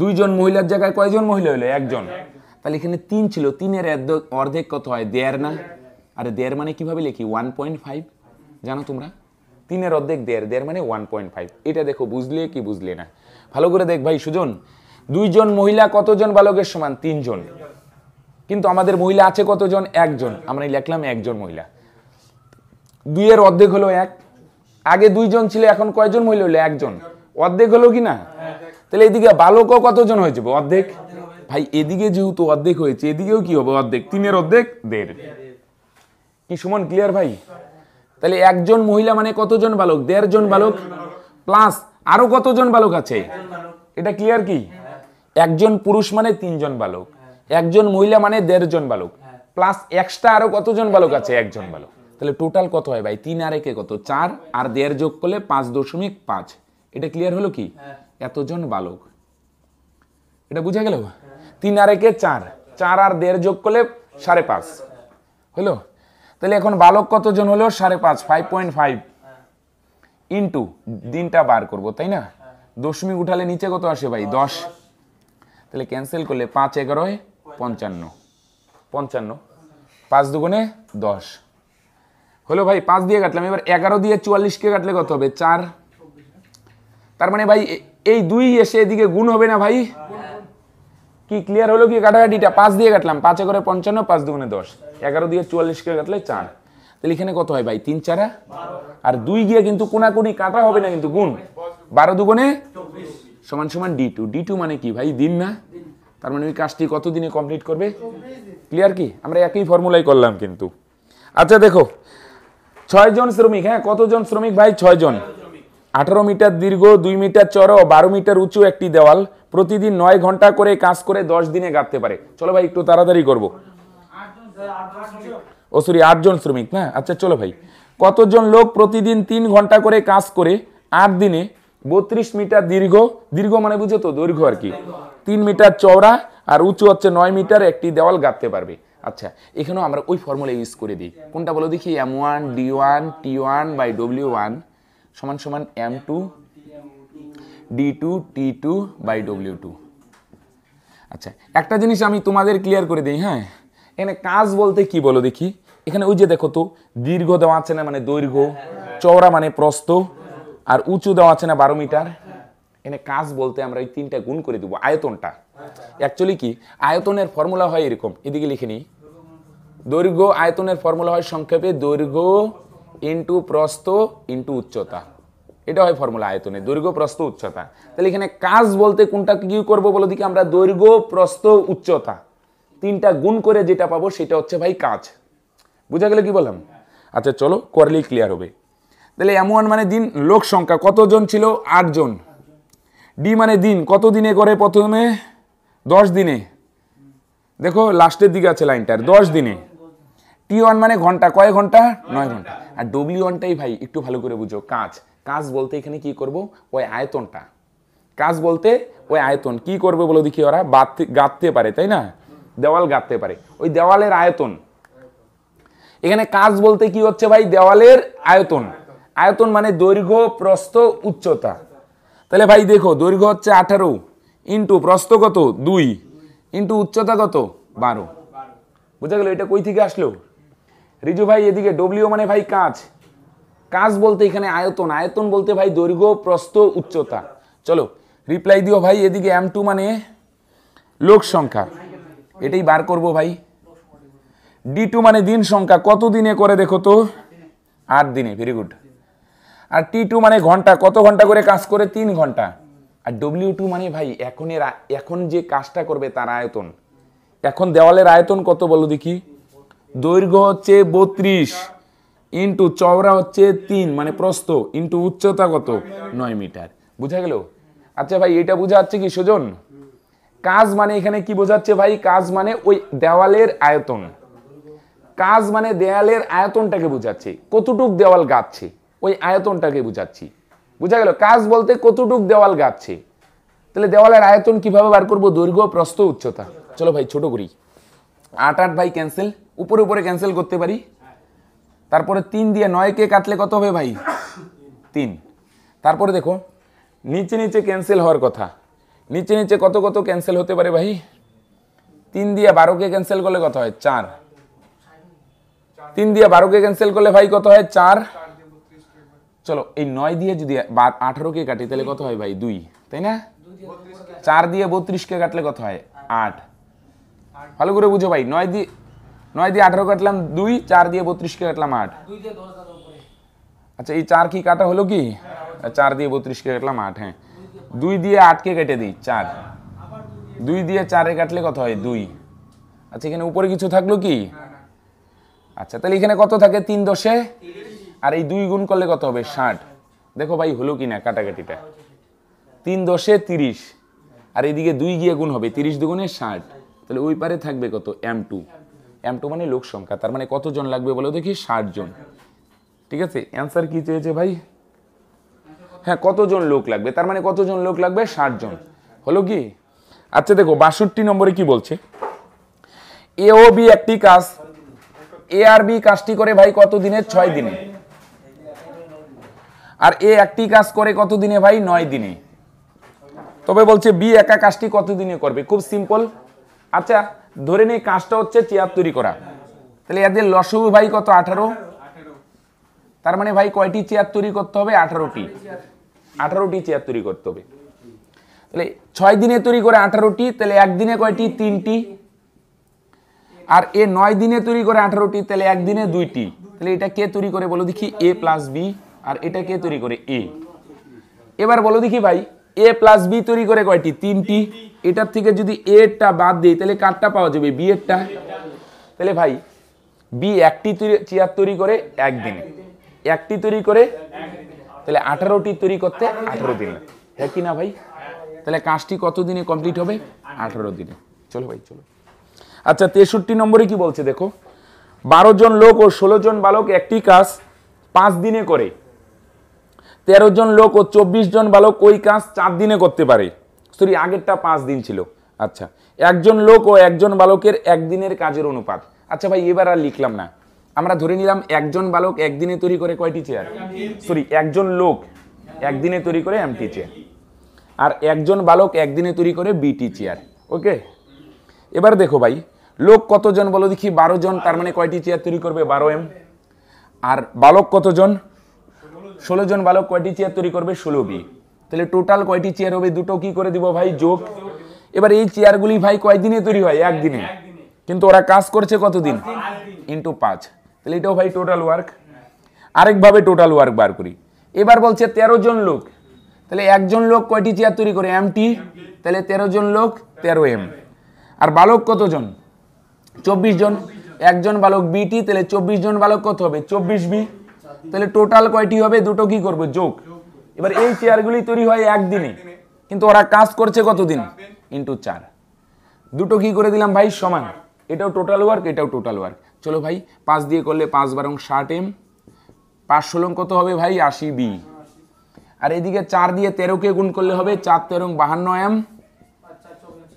দুইজন মহিলার জায়গায় কয়জন মহিলা হলো একজন তাহলে এখানে তিন ছিল তিনের অর্ধেক কত হয় দেয়ার না আরে দেড় মানে কিভাবে লিখি ওয়ান পয়েন্ট ফাইভ জানো তোমরা তিনের অর্ধেক দেড় দেড় মানে ওয়ান পয়েন্ট ফাইভ এটা দেখো বুঝলে কি বুঝলে না ভালো করে দেখ ভাই সুজন দুইজন মহিলা কতজন বালকের সমান তিনজন কিন্তু আমাদের মহিলা আছে কতজন একজন আমরা লিখলাম একজন মহিলা দুইয়ের অর্ধেক হলো এক আগে দুইজন ছিল এখন কয়জন মহিলা হলো একজন অর্ধেক হলো কি না তাহলে এদিকে বালকও কতজন হয়ে যাবে অর্ধেক ভাই এদিকে যেহেতু অর্ধেক হয়েছে এদিকেও কি হবে অর্ধেক তিনের অর্ধেক দেড় কি সুমন ক্লিয়ার ভাই তাহলে একজন মহিলা মানে কতজন বালক দেড় জন বালক প্লাস আরো কতজন বালক আছে এটা ক্লিয়ার কি একজন পুরুষ মানে তিনজন বালক একজন মহিলা মানে দেড়জন বালক প্লাস হ্যাঁ। এক্সট্রা আরো কতজন বালক আছে একজন বালক তাহলে টোটাল কত হয় ভাই তিন আর একে কত চার আর দেড় যোগ করলে পাঁচ দশমিক পাঁচ এটা ক্লিয়ার হলো কি হ্যাঁ। এতজন বালক এটা বুঝা গেল হ্যাঁ। তিন আর একে চার চার আর দেড় যোগ করলে সাড়ে পাঁচ হলো তাহলে এখন বালক কতজন হলো সাড়ে পাঁচ ফাইভ পয়েন্ট ফাইভ ইন্টু দিনটা বার করব তাই না দশমিক উঠালে নিচে কত আসে ভাই দশ তাহলে ক্যান্সেল করলে পাঁচ এগারোয় পঞ্চান্ন পঞ্চান্ন পাঁচ দুগুণে দশ হলো ভাই পাঁচ দিয়ে কাটলাম এবার এগারো দিয়ে চুয়াল্লিশকে কাটলে কত হবে চার তার মানে ভাই এই দুই এসে এদিকে গুণ হবে না ভাই কি ক্লিয়ার হলো কি কাটাকাটিটা পাঁচ দিয়ে কাটলাম পাঁচে করে পঞ্চান্ন পাঁচ দুগুণে দশ এগারো দিয়ে চুয়াল্লিশকে কাটলে চার তাহলে এখানে কত হয় ভাই তিন চারা আর দুই গিয়ে কিন্তু কোনাকুনি কাটা হবে না কিন্তু গুণ বারো দুগুণে সমান সমান ডি টু ডি টু মানে কি ভাই দিন না তার মানে ওই কাজটি কতদিনে কমপ্লিট করবে ক্লিয়ার কি আমরা একই ফর্মুলাই করলাম কিন্তু আচ্ছা দেখো ছয়জন শ্রমিক হ্যাঁ কতজন শ্রমিক ভাই ছয়জন আঠারো মিটার দীর্ঘ দুই মিটার চড়ো বারো মিটার উঁচু একটি দেওয়াল প্রতিদিন নয় ঘন্টা করে কাজ করে দশ দিনে গাঁথতে পারে চলো ভাই একটু তাড়াতাড়ি করবো ও সরি আটজন শ্রমিক না হ্যাঁ? আচ্ছা চলো ভাই কতজন লোক প্রতিদিন তিন ঘন্টা করে কাজ করে আট দিনে বত্রিশ মিটার দীর্ঘ দীর্ঘ মানে বুঝো তো দৈর্ঘ্য আর কি তিন মিটার চওড়া আর উঁচু হচ্ছে নয় মিটার একটি দেওয়াল গাঁথতে পারবে আচ্ছা এখানেও আমরা ওই ফর্মুলা ইউজ করে দিই কোনটা বলো দেখি M one D one T one by W one সমান সমান M two D two T two by W two আচ্ছা একটা জিনিস আমি তোমাদের ক্লিয়ার করে দিই হ্যাঁ এখানে কাজ বলতে কি বলো দেখি এখানে ওই যে দেখো তো দীর্ঘ দেওয়া আছে না মানে দৈর্ঘ্য চওড়া মানে প্রস্ত আর উঁচু দেওয়া আছে না বারো মিটার এনে কাজ বলতে আমরা এই তিনটা গুণ করে দেবো আয়তনটা অ্যাকচুয়ালি কি আয়তনের ফর্মুলা হয় এরকম এদিকে লিখে নি দৈর্ঘ্য আয়তনের ফর্মুলা হয় সংক্ষেপে দৈর্ঘ্য ইন্টু প্রস্থ ইন্টু উচ্চতা এটা হয় ফর্মুলা আয়তনে দৈর্ঘ্য প্রস্থ উচ্চতা তাহলে এখানে কাজ বলতে কোনটা কি করবো বলো দিকে আমরা দৈর্ঘ্য প্রস্থ উচ্চতা তিনটা গুণ করে যেটা পাবো সেটা হচ্ছে ভাই কাজ বুঝা গেল কি বললাম আচ্ছা চলো করলেই ক্লিয়ার হবে তাহলে এমন মানে দিন লোক সংখ্যা কতজন ছিল আটজন ডি মানে দিন কত দিনে করে প্রথমে দশ দিনে দেখো লাস্টের দিকে আছে লাইনটার দশ দিনে টি ওয়ান মানে ঘন্টা কয় ঘন্টা নয় ঘন্টা আর ডব্লিউ ওয়ানটাই ভাই একটু ভালো করে বুঝো কাজ কাজ বলতে এখানে কি করব ওই আয়তনটা কাজ বলতে ওই আয়তন কি করবে বলো দেখি ওরা বাঁধতে গাঁথতে পারে তাই না দেওয়াল গাঁথতে পারে ওই দেওয়ালের আয়তন এখানে কাজ বলতে কি হচ্ছে ভাই দেওয়ালের আয়তন আয়তন মানে দৈর্ঘ্য প্রস্থ উচ্চতা তাহলে ভাই দেখো দৈর্ঘ্য হচ্ছে আঠারো ইন্টু প্রস্থ কত দুই ইন্টু উচ্চতা কত বারো বুঝা গেল এটা কই থেকে আসলো রিজু ভাই এদিকে ডব্লিউ মানে ভাই কাঁচ কাঁচ বলতে এখানে আয়তন আয়তন বলতে ভাই দৈর্ঘ্য প্রস্ত উচ্চতা চলো রিপ্লাই দিও ভাই এদিকে এম টু মানে লোক সংখ্যা এটাই বার করব ভাই ডি টু মানে দিন সংখ্যা কত দিনে করে দেখো তো আট দিনে ভেরি গুড আর টি টু মানে ঘন্টা কত ঘন্টা করে কাজ করে তিন ঘন্টা আর ডব্লিউ টু মানে ভাই এখন এর এখন যে কাজটা করবে তার আয়তন এখন দেওয়ালের আয়তন কত বলো দেখি দৈর্ঘ্য হচ্ছে বত্রিশ ইন্টু চওড়া হচ্ছে তিন মানে প্রস্থ ইন্টু উচ্চতা কত নয় মিটার বুঝা গেল আচ্ছা ভাই এটা বোঝা যাচ্ছে কি সুজন কাজ মানে এখানে কি বোঝাচ্ছে ভাই কাজ মানে ওই দেওয়ালের আয়তন কাজ মানে দেয়ালের আয়তনটাকে বোঝাচ্ছে কতটুক দেওয়াল গাচ্ছে ওই আয়তনটাকে বুঝাচ্ছি বুঝা গেল কাজ বলতে কতটুক দেওয়াল গাচ্ছে তাহলে দেওয়ালের আয়তন কিভাবে বার করবো দৈর্ঘ্য প্রস্থ উচ্চতা চলো ভাই ছোট করি আট আট ভাই ক্যান্সেল উপরে উপরে ক্যান্সেল করতে পারি তারপরে তিন দিয়ে নয়কে কাটলে কত হবে ভাই তিন তারপরে দেখো নিচে নিচে ক্যান্সেল হওয়ার কথা নিচে নিচে কত কত ক্যান্সেল হতে পারে ভাই তিন দিয়ে বারোকে ক্যান্সেল করলে কত হয় চার তিন দিয়ে বারোকে ক্যান্সেল করলে ভাই কত হয় চার চলো এই নয় দিয়ে যদি আঠারোকে কাটি তাহলে কত হয় ভাই দুই তাই না চার দিয়ে বত্রিশকে কাটলে কত হয় আট ভালো করে বুঝো ভাই নয় দিয়ে নয় দিয়ে আঠারো কাটলাম দুই চার দিয়ে বত্রিশকে কাটলাম আট আচ্ছা এই চার কি কাটা হলো কি চার দিয়ে বত্রিশকে কাটলাম আট হ্যাঁ দুই দিয়ে আটকে কেটে দিই চার দুই দিয়ে চারে কাটলে কত হয় দুই আচ্ছা এখানে উপরে কিছু থাকলো কি আচ্ছা তাহলে এখানে কত থাকে তিন দশে আর এই দুই গুণ করলে কত হবে ষাট দেখো ভাই হলো কি না কাটাকাটিটা তিন দশে তিরিশ আর এদিকে দুই গিয়ে গুণ হবে তিরিশ দুগুণে ষাট তাহলে ওই পারে থাকবে কত এম টু এম টু মানে লোক সংখ্যা তার মানে কতজন লাগবে বলো দেখি ষাট জন ঠিক আছে অ্যান্সার কি চেয়েছে ভাই হ্যাঁ কতজন লোক লাগবে তার মানে কতজন লোক লাগবে ষাট জন হলো কি আচ্ছা দেখো বাষট্টি নম্বরে কি বলছে এ ও বি একটি কাজ এ আর বি কাজটি করে ভাই কত দিনের ছয় দিনে আর এ একটি কাজ করে কত দিনে ভাই নয় দিনে তবে বলছে বি একা কাজটি কত দিনে করবে খুব সিম্পল আচ্ছা ধরে নেই কাজটা হচ্ছে চেয়ার তৈরি করা তাহলে এদের লসু ভাই কত আঠারো তার মানে ভাই কয়টি চেয়ার তৈরি করতে হবে আঠারোটি আঠারোটি চেয়ার তৈরি করতে হবে তাহলে ছয় দিনে তৈরি করে আঠারোটি তাহলে একদিনে কয়টি তিনটি আর এ নয় দিনে তৈরি করে আঠারোটি তাহলে একদিনে দুইটি তাহলে এটা কে তৈরি করে বলো দেখি এ প্লাস বি আর এটা কে তৈরি করে এ এবার বলো দেখি ভাই এ প্লাস বি তৈরি করে কয়টি তিনটি এটার থেকে যদি এরটা বাদ দিই তাহলে কারটা পাওয়া যাবে বি এরটা তাহলে ভাই বি একটি চেয়ার তৈরি করে একদিনে একটি তৈরি করে তাহলে আঠারোটি তৈরি করতে আঠারো দিন হ্যাঁ কি না ভাই তাহলে কাজটি কত দিনে কমপ্লিট হবে আঠারো দিনে চলো ভাই চলো আচ্ছা তেষট্টি নম্বরে কি বলছে দেখো বারো জন লোক ও ষোলো জন বালক একটি কাজ পাঁচ দিনে করে তেরো জন লোক ও চব্বিশ জন বালক ওই কাজ চার দিনে করতে পারে সরি আগেরটা পাঁচ দিন ছিল আচ্ছা একজন লোক ও একজন বালকের একদিনের কাজের অনুপাত আচ্ছা ভাই এবার আর লিখলাম না আমরা ধরে নিলাম একজন বালক একদিনে তৈরি করে কয়টি চেয়ার সরি একজন লোক একদিনে তৈরি করে এমটি চেয়ার আর একজন বালক একদিনে তৈরি করে বিটি চেয়ার ওকে এবার দেখো ভাই লোক কতজন বলো দেখি বারো জন তার মানে কয়টি চেয়ার তৈরি করবে বারো এম আর বালক কতজন ষোলো জন বালক কয়টি চেয়ার তৈরি করবে ষোলো বি তাহলে টোটাল কয়টি চেয়ার হবে দুটো কি করে দিব ভাই যোগ এবার এই চেয়ারগুলি ভাই কয়দিনে তৈরি হয় একদিনে কিন্তু ওরা কাজ করছে কতদিন ইন্টু পাঁচ তাহলে এটাও ভাই টোটাল ওয়ার্ক আরেকভাবে টোটাল ওয়ার্ক বার করি এবার বলছে তেরো জন লোক তাহলে একজন লোক কয়টি চেয়ার তৈরি করে এম টি তাহলে তেরো জন লোক তেরো এম আর বালক কতজন চব্বিশ জন একজন বালক বিটি তাহলে চব্বিশ জন বালক কত হবে চব্বিশ বি তাহলে টোটাল কয়টি হবে দুটো কি করবে যোগ এবার এই চেয়ারগুলি তৈরি হয় একদিনে কিন্তু ওরা কাজ করছে কতদিন ইন্টু চার দুটো কি করে দিলাম ভাই সমান এটাও টোটাল ওয়ার্ক এটাও টোটাল ওয়ার্ক চলো ভাই পাঁচ দিয়ে করলে পাঁচ বারং ষাট এম পাঁচ ষোলং কত হবে ভাই আশি বি আর এদিকে চার দিয়ে তেরোকে গুণ করলে হবে চার তেরং বাহান্ন এম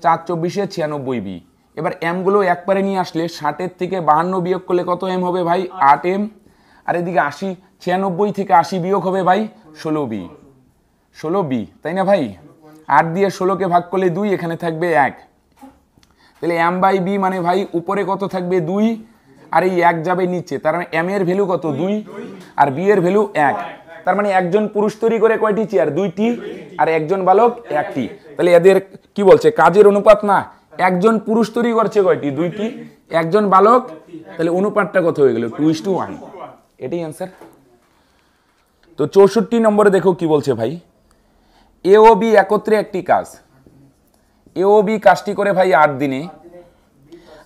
চার চব্বিশে ছিয়ানব্বই বি এবার এমগুলো একবারে নিয়ে আসলে ষাটের থেকে বাহান্ন বিয়োগ করলে কত এম হবে ভাই আট এম আর এদিকে আশি ছিয়ানব্বই থেকে আশি বিয়োগ হবে ভাই ষোলো বি ষোলো বি তাই না ভাই আট দিয়ে ষোলোকে ভাগ করলে দুই এখানে থাকবে এক তাহলে এম বাই বি মানে ভাই উপরে কত থাকবে দুই আর এই এক যাবে নিচে তার মানে এম এর ভ্যালু কত দুই আর বি এর ভ্যালু এক তার মানে একজন পুরুষ তৈরি করে কয়টি চেয়ার দুইটি আর একজন বালক একটি তাহলে এদের কি বলছে কাজের অনুপাত না একজন পুরুষ তৈরি করছে কয়টি দুইটি একজন বালক তাহলে অনুপাতটা কত হয়ে গেল টু ইস টু ওয়ান এটাই অ্যান্সার তো চৌষট্টি নম্বরে দেখো কি বলছে ভাই এও বি একত্রে একটি কাজ এও বি কাজটি করে ভাই আট দিনে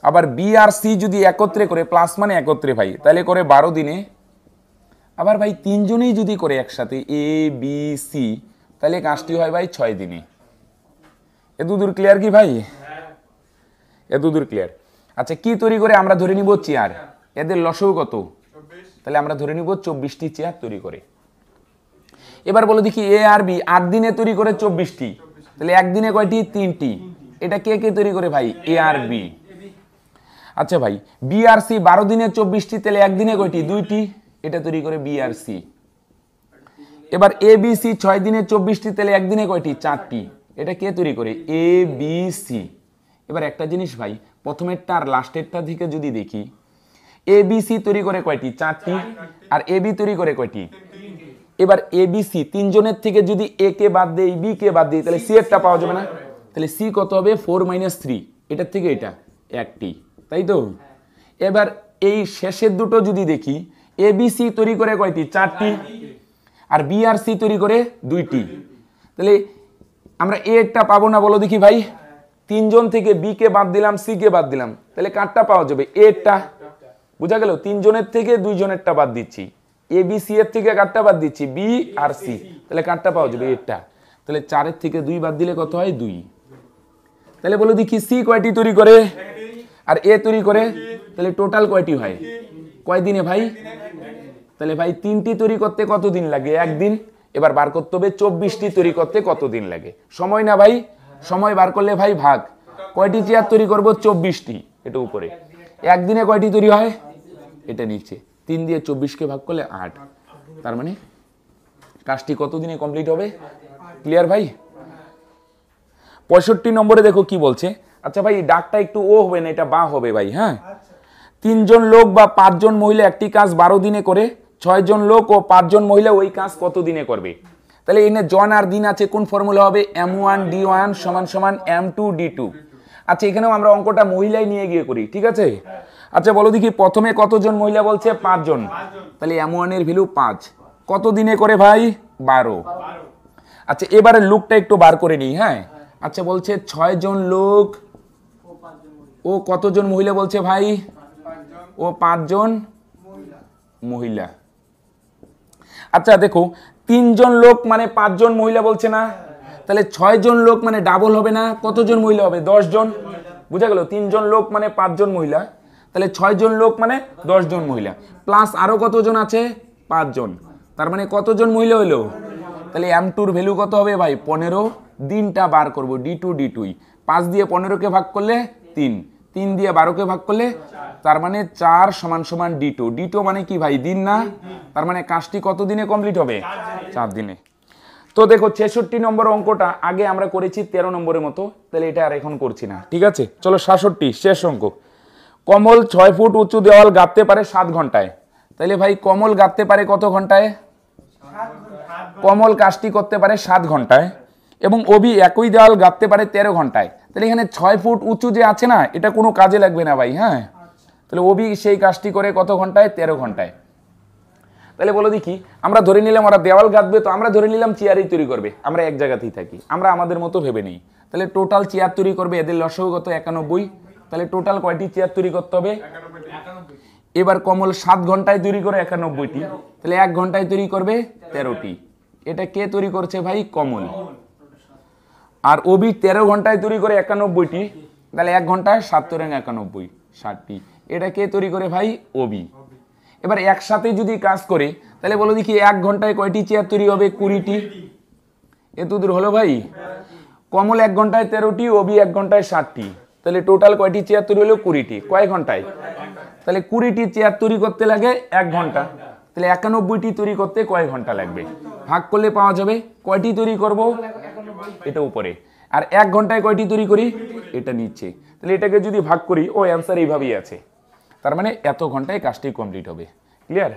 আবার বি আর সি যদি একত্রে করে প্লাস মানে একত্রে ভাই তাহলে করে বারো দিনে আবার ভাই তিনজনেই যদি করে একসাথে এ বি সি তাহলে কাজটি হয় ভাই ছয় দিনে এতদূর ক্লিয়ার কি ভাই হ্যাঁ। এতদূর ক্লিয়ার আচ্ছা কি তৈরি করে আমরা ধরে নিব চেয়ার এদের লসও কত তাহলে আমরা ধরে নিব চব্বিশটি চেয়ার তৈরি করে এবার বলো দেখি এ আর বি আট দিনে তৈরি করে চব্বিশটি তাহলে একদিনে কয়টি তিনটি এটা কে কে তৈরি করে ভাই এ আর বি আচ্ছা ভাই বি আর সি বারো দিনে চব্বিশটি তাহলে একদিনে কয়টি দুইটি এটা তৈরি করে বি আর সি এবার এ বি সি ছয় দিনে চব্বিশটি তাহলে একদিনে কয়টি চারটি এটা কে তৈরি করে এ বি সি এবার একটা জিনিস ভাই প্রথমেরটা আর লাস্টেরটা থেকে যদি দেখি এ তৈরি করে কয়টি চারটি আর এ বি তৈরি করে কয়টি এবার এ তিনজনের থেকে যদি এ কে বাদ দেই বি কে বাদ দিই তাহলে সি এরটা পাওয়া যাবে না তাহলে সি কত হবে ফোর মাইনাস থ্রি এটার থেকে এটা একটি তাই তো এবার এই শেষের দুটো যদি দেখি এ বি সি তৈরি করে কয়টি চারটি আর বি আর সি তৈরি করে দুইটি তাহলে আমরা এ একটা পাবো না বলো দেখি ভাই তিনজন থেকে বি কে বাদ দিলাম সি কে বাদ দিলাম তাহলে কারটা পাওয়া যাবে এ একটা বোঝা গেল তিনজনের থেকে দুইজনেরটা বাদ দিচ্ছি এ বি সি এর থেকে কাঠটা বাদ দিচ্ছি বি আর সি তাহলে কাঠটা পাওয়া যাবে এরটা তাহলে চারের থেকে দুই বাদ দিলে কত হয় দুই তাহলে বলো দেখি সি কয়টি তৈরি করে আর এ তৈরি করে তাহলে টোটাল কয়টি হয় কয়দিনে ভাই তাহলে ভাই তিনটি তৈরি করতে কতদিন লাগে একদিন এবার বার করতে হবে চব্বিশটি তৈরি করতে কতদিন লাগে সময় না ভাই সময় বার করলে ভাই ভাগ কয়টি চেয়ার তৈরি করবো চব্বিশটি এটা উপরে একদিনে কয়টি তৈরি হয় এটা নিচ্ছে তিন দিয়ে চব্বিশকে ভাগ করলে আট তার মানে কাজটি কতদিনে কমপ্লিট হবে ক্লিয়ার ভাই পঁয়ষট্টি নম্বরে দেখো কি বলছে আচ্ছা ভাই ডাকটা একটু ও হবে না এটা বা হবে ভাই হ্যাঁ তিনজন লোক বা পাঁচজন মহিলা একটি কাজ বারো দিনে করে ছয়জন লোক ও পাঁচজন মহিলা ওই কাজ কত দিনে করবে তাহলে এনে জন আর দিন আছে কোন ফর্মুলা হবে এম ওয়ান ডি ওয়ান সমান সমান এম টু ডি টু আচ্ছা এখানেও আমরা অঙ্কটা মহিলাই নিয়ে গিয়ে করি ঠিক আছে আচ্ছা বলো দেখি প্রথমে কতজন মহিলা বলছে পাঁচজন তাহলে এম ওয়ানের ভ্যালু পাঁচ কত দিনে করে ভাই বারো আচ্ছা এবারে লুকটা একটু বার করে নিই হ্যাঁ আচ্ছা বলছে ছয় জন লোক ও কতজন মহিলা বলছে ভাই ও পাঁচজন মহিলা আচ্ছা দেখো তিনজন লোক মানে পাঁচজন মহিলা বলছে না তাহলে ছয়জন লোক মানে ডাবল হবে না কতজন মহিলা হবে দশজন বুঝা গেল তিনজন লোক মানে পাঁচজন মহিলা তাহলে ছয়জন লোক মানে দশজন মহিলা প্লাস আরও কতজন আছে পাঁচজন তার মানে কতজন মহিলা হলো তাহলে এম টুর ভ্যালু কত হবে ভাই পনেরো দিনটা বার করব ডি টু ডি টুই পাঁচ দিয়ে পনেরোকে ভাগ করলে তিন তিন দিয়ে বারোকে ভাগ করলে তার মানে চার সমান সমান ডিটো ডিটো মানে কি ভাই দিন না তার মানে কাজটি কত দিনে কমপ্লিট হবে চার দিনে তো দেখো ছেষট্টি নম্বর অঙ্কটা আগে আমরা করেছি তেরো নম্বরের মতো তাহলে এটা আর এখন করছি না ঠিক আছে চলো সাতষট্টি শেষ অঙ্ক কমল ছয় ফুট উঁচু দেওয়াল গাঁথতে পারে সাত ঘন্টায় তাহলে ভাই কমল গাঁথতে পারে কত ঘন্টায় কমল কাজটি করতে পারে সাত ঘন্টায় এবং ওবি একই দেওয়াল গাঁথতে পারে তেরো ঘন্টায় তাহলে এখানে ছয় ফুট উঁচু যে আছে না এটা কোনো কাজে লাগবে না ভাই হ্যাঁ তাহলে ওবি সেই কাজটি করে কত ঘন্টায় তেরো ঘন্টায় তাহলে বলো দেখি আমরা ধরে নিলাম ওরা দেওয়াল গাঁদবে তো আমরা ধরে নিলাম চেয়ারই তৈরি করবে আমরা এক জায়গাতেই থাকি আমরা আমাদের মতো ভেবে নিই তাহলে টোটাল চেয়ার তৈরি করবে এদের লসগত একানব্বই তাহলে টোটাল কয়টি চেয়ার তৈরি করতে হবে এবার কমল সাত ঘন্টায় তৈরি করে একানব্বইটি তাহলে এক ঘন্টায় তৈরি করবে তেরোটি এটা কে তৈরি করছে ভাই কমল আর ওবি তেরো ঘন্টায় তৈরি করে একানব্বইটি তাহলে এক ঘন্টায় সাত তরং একানব্বই ষাটটি এটা কে তৈরি করে ভাই ওবি এবার একসাথে যদি কাজ করি তাহলে বলো দেখি এক ঘন্টায় কয়টি চেয়ার তৈরি হবে কুড়িটি দূর হলো ভাই কমল এক ঘন্টায় তেরোটি ওবি এক ঘন্টায় ষাটটি তাহলে টোটাল কয়টি চেয়ার তৈরি হলো কুড়িটি কয় ঘন্টায় তাহলে কুড়িটি চেয়ার তৈরি করতে লাগে এক ঘন্টা তাহলে একানব্বইটি তৈরি করতে কয় ঘন্টা লাগবে ভাগ করলে পাওয়া যাবে কয়টি তৈরি করব এটা উপরে আর এক ঘন্টায় কয়টি তৈরি করি এটা নিচ্ছে তাহলে এটাকে যদি ভাগ করি ও অ্যান্সার এইভাবেই আছে তার মানে এত ঘন্টায় কাজটি কমপ্লিট হবে ক্লিয়ার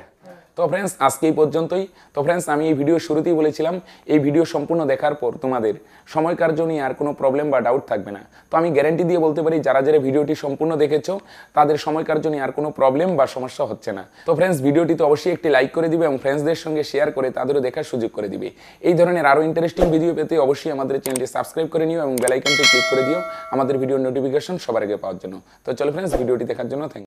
তো ফ্রেন্ডস আজকে এই পর্যন্তই তো ফ্রেন্ডস আমি এই ভিডিও শুরুতেই বলেছিলাম এই ভিডিও সম্পূর্ণ দেখার পর তোমাদের সময় কার্য নিয়ে আর কোনো প্রবলেম বা ডাউট থাকবে না তো আমি গ্যারেন্টি দিয়ে বলতে পারি যারা যারা ভিডিওটি সম্পূর্ণ দেখেছ তাদের সময় কার্য নিয়ে আর কোনো প্রবলেম বা সমস্যা হচ্ছে না তো ফ্রেন্ডস ভিডিওটি তো অবশ্যই একটি লাইক করে দিবে এবং ফ্রেন্ডসদের সঙ্গে শেয়ার করে তাদেরও দেখার সুযোগ করে দিবে এই ধরনের আরও ইন্টারেস্টিং ভিডিও পেতে অবশ্যই আমাদের চ্যানেলটি সাবস্ক্রাইব করে নিও এবং বেলাইকনটি ক্লিক করে দিও আমাদের ভিডিও নোটিফিকেশন সবার আগে পাওয়ার জন্য তো চলো ফ্রেন্ডস ভিডিওটি দেখার জন্য থ্যাংক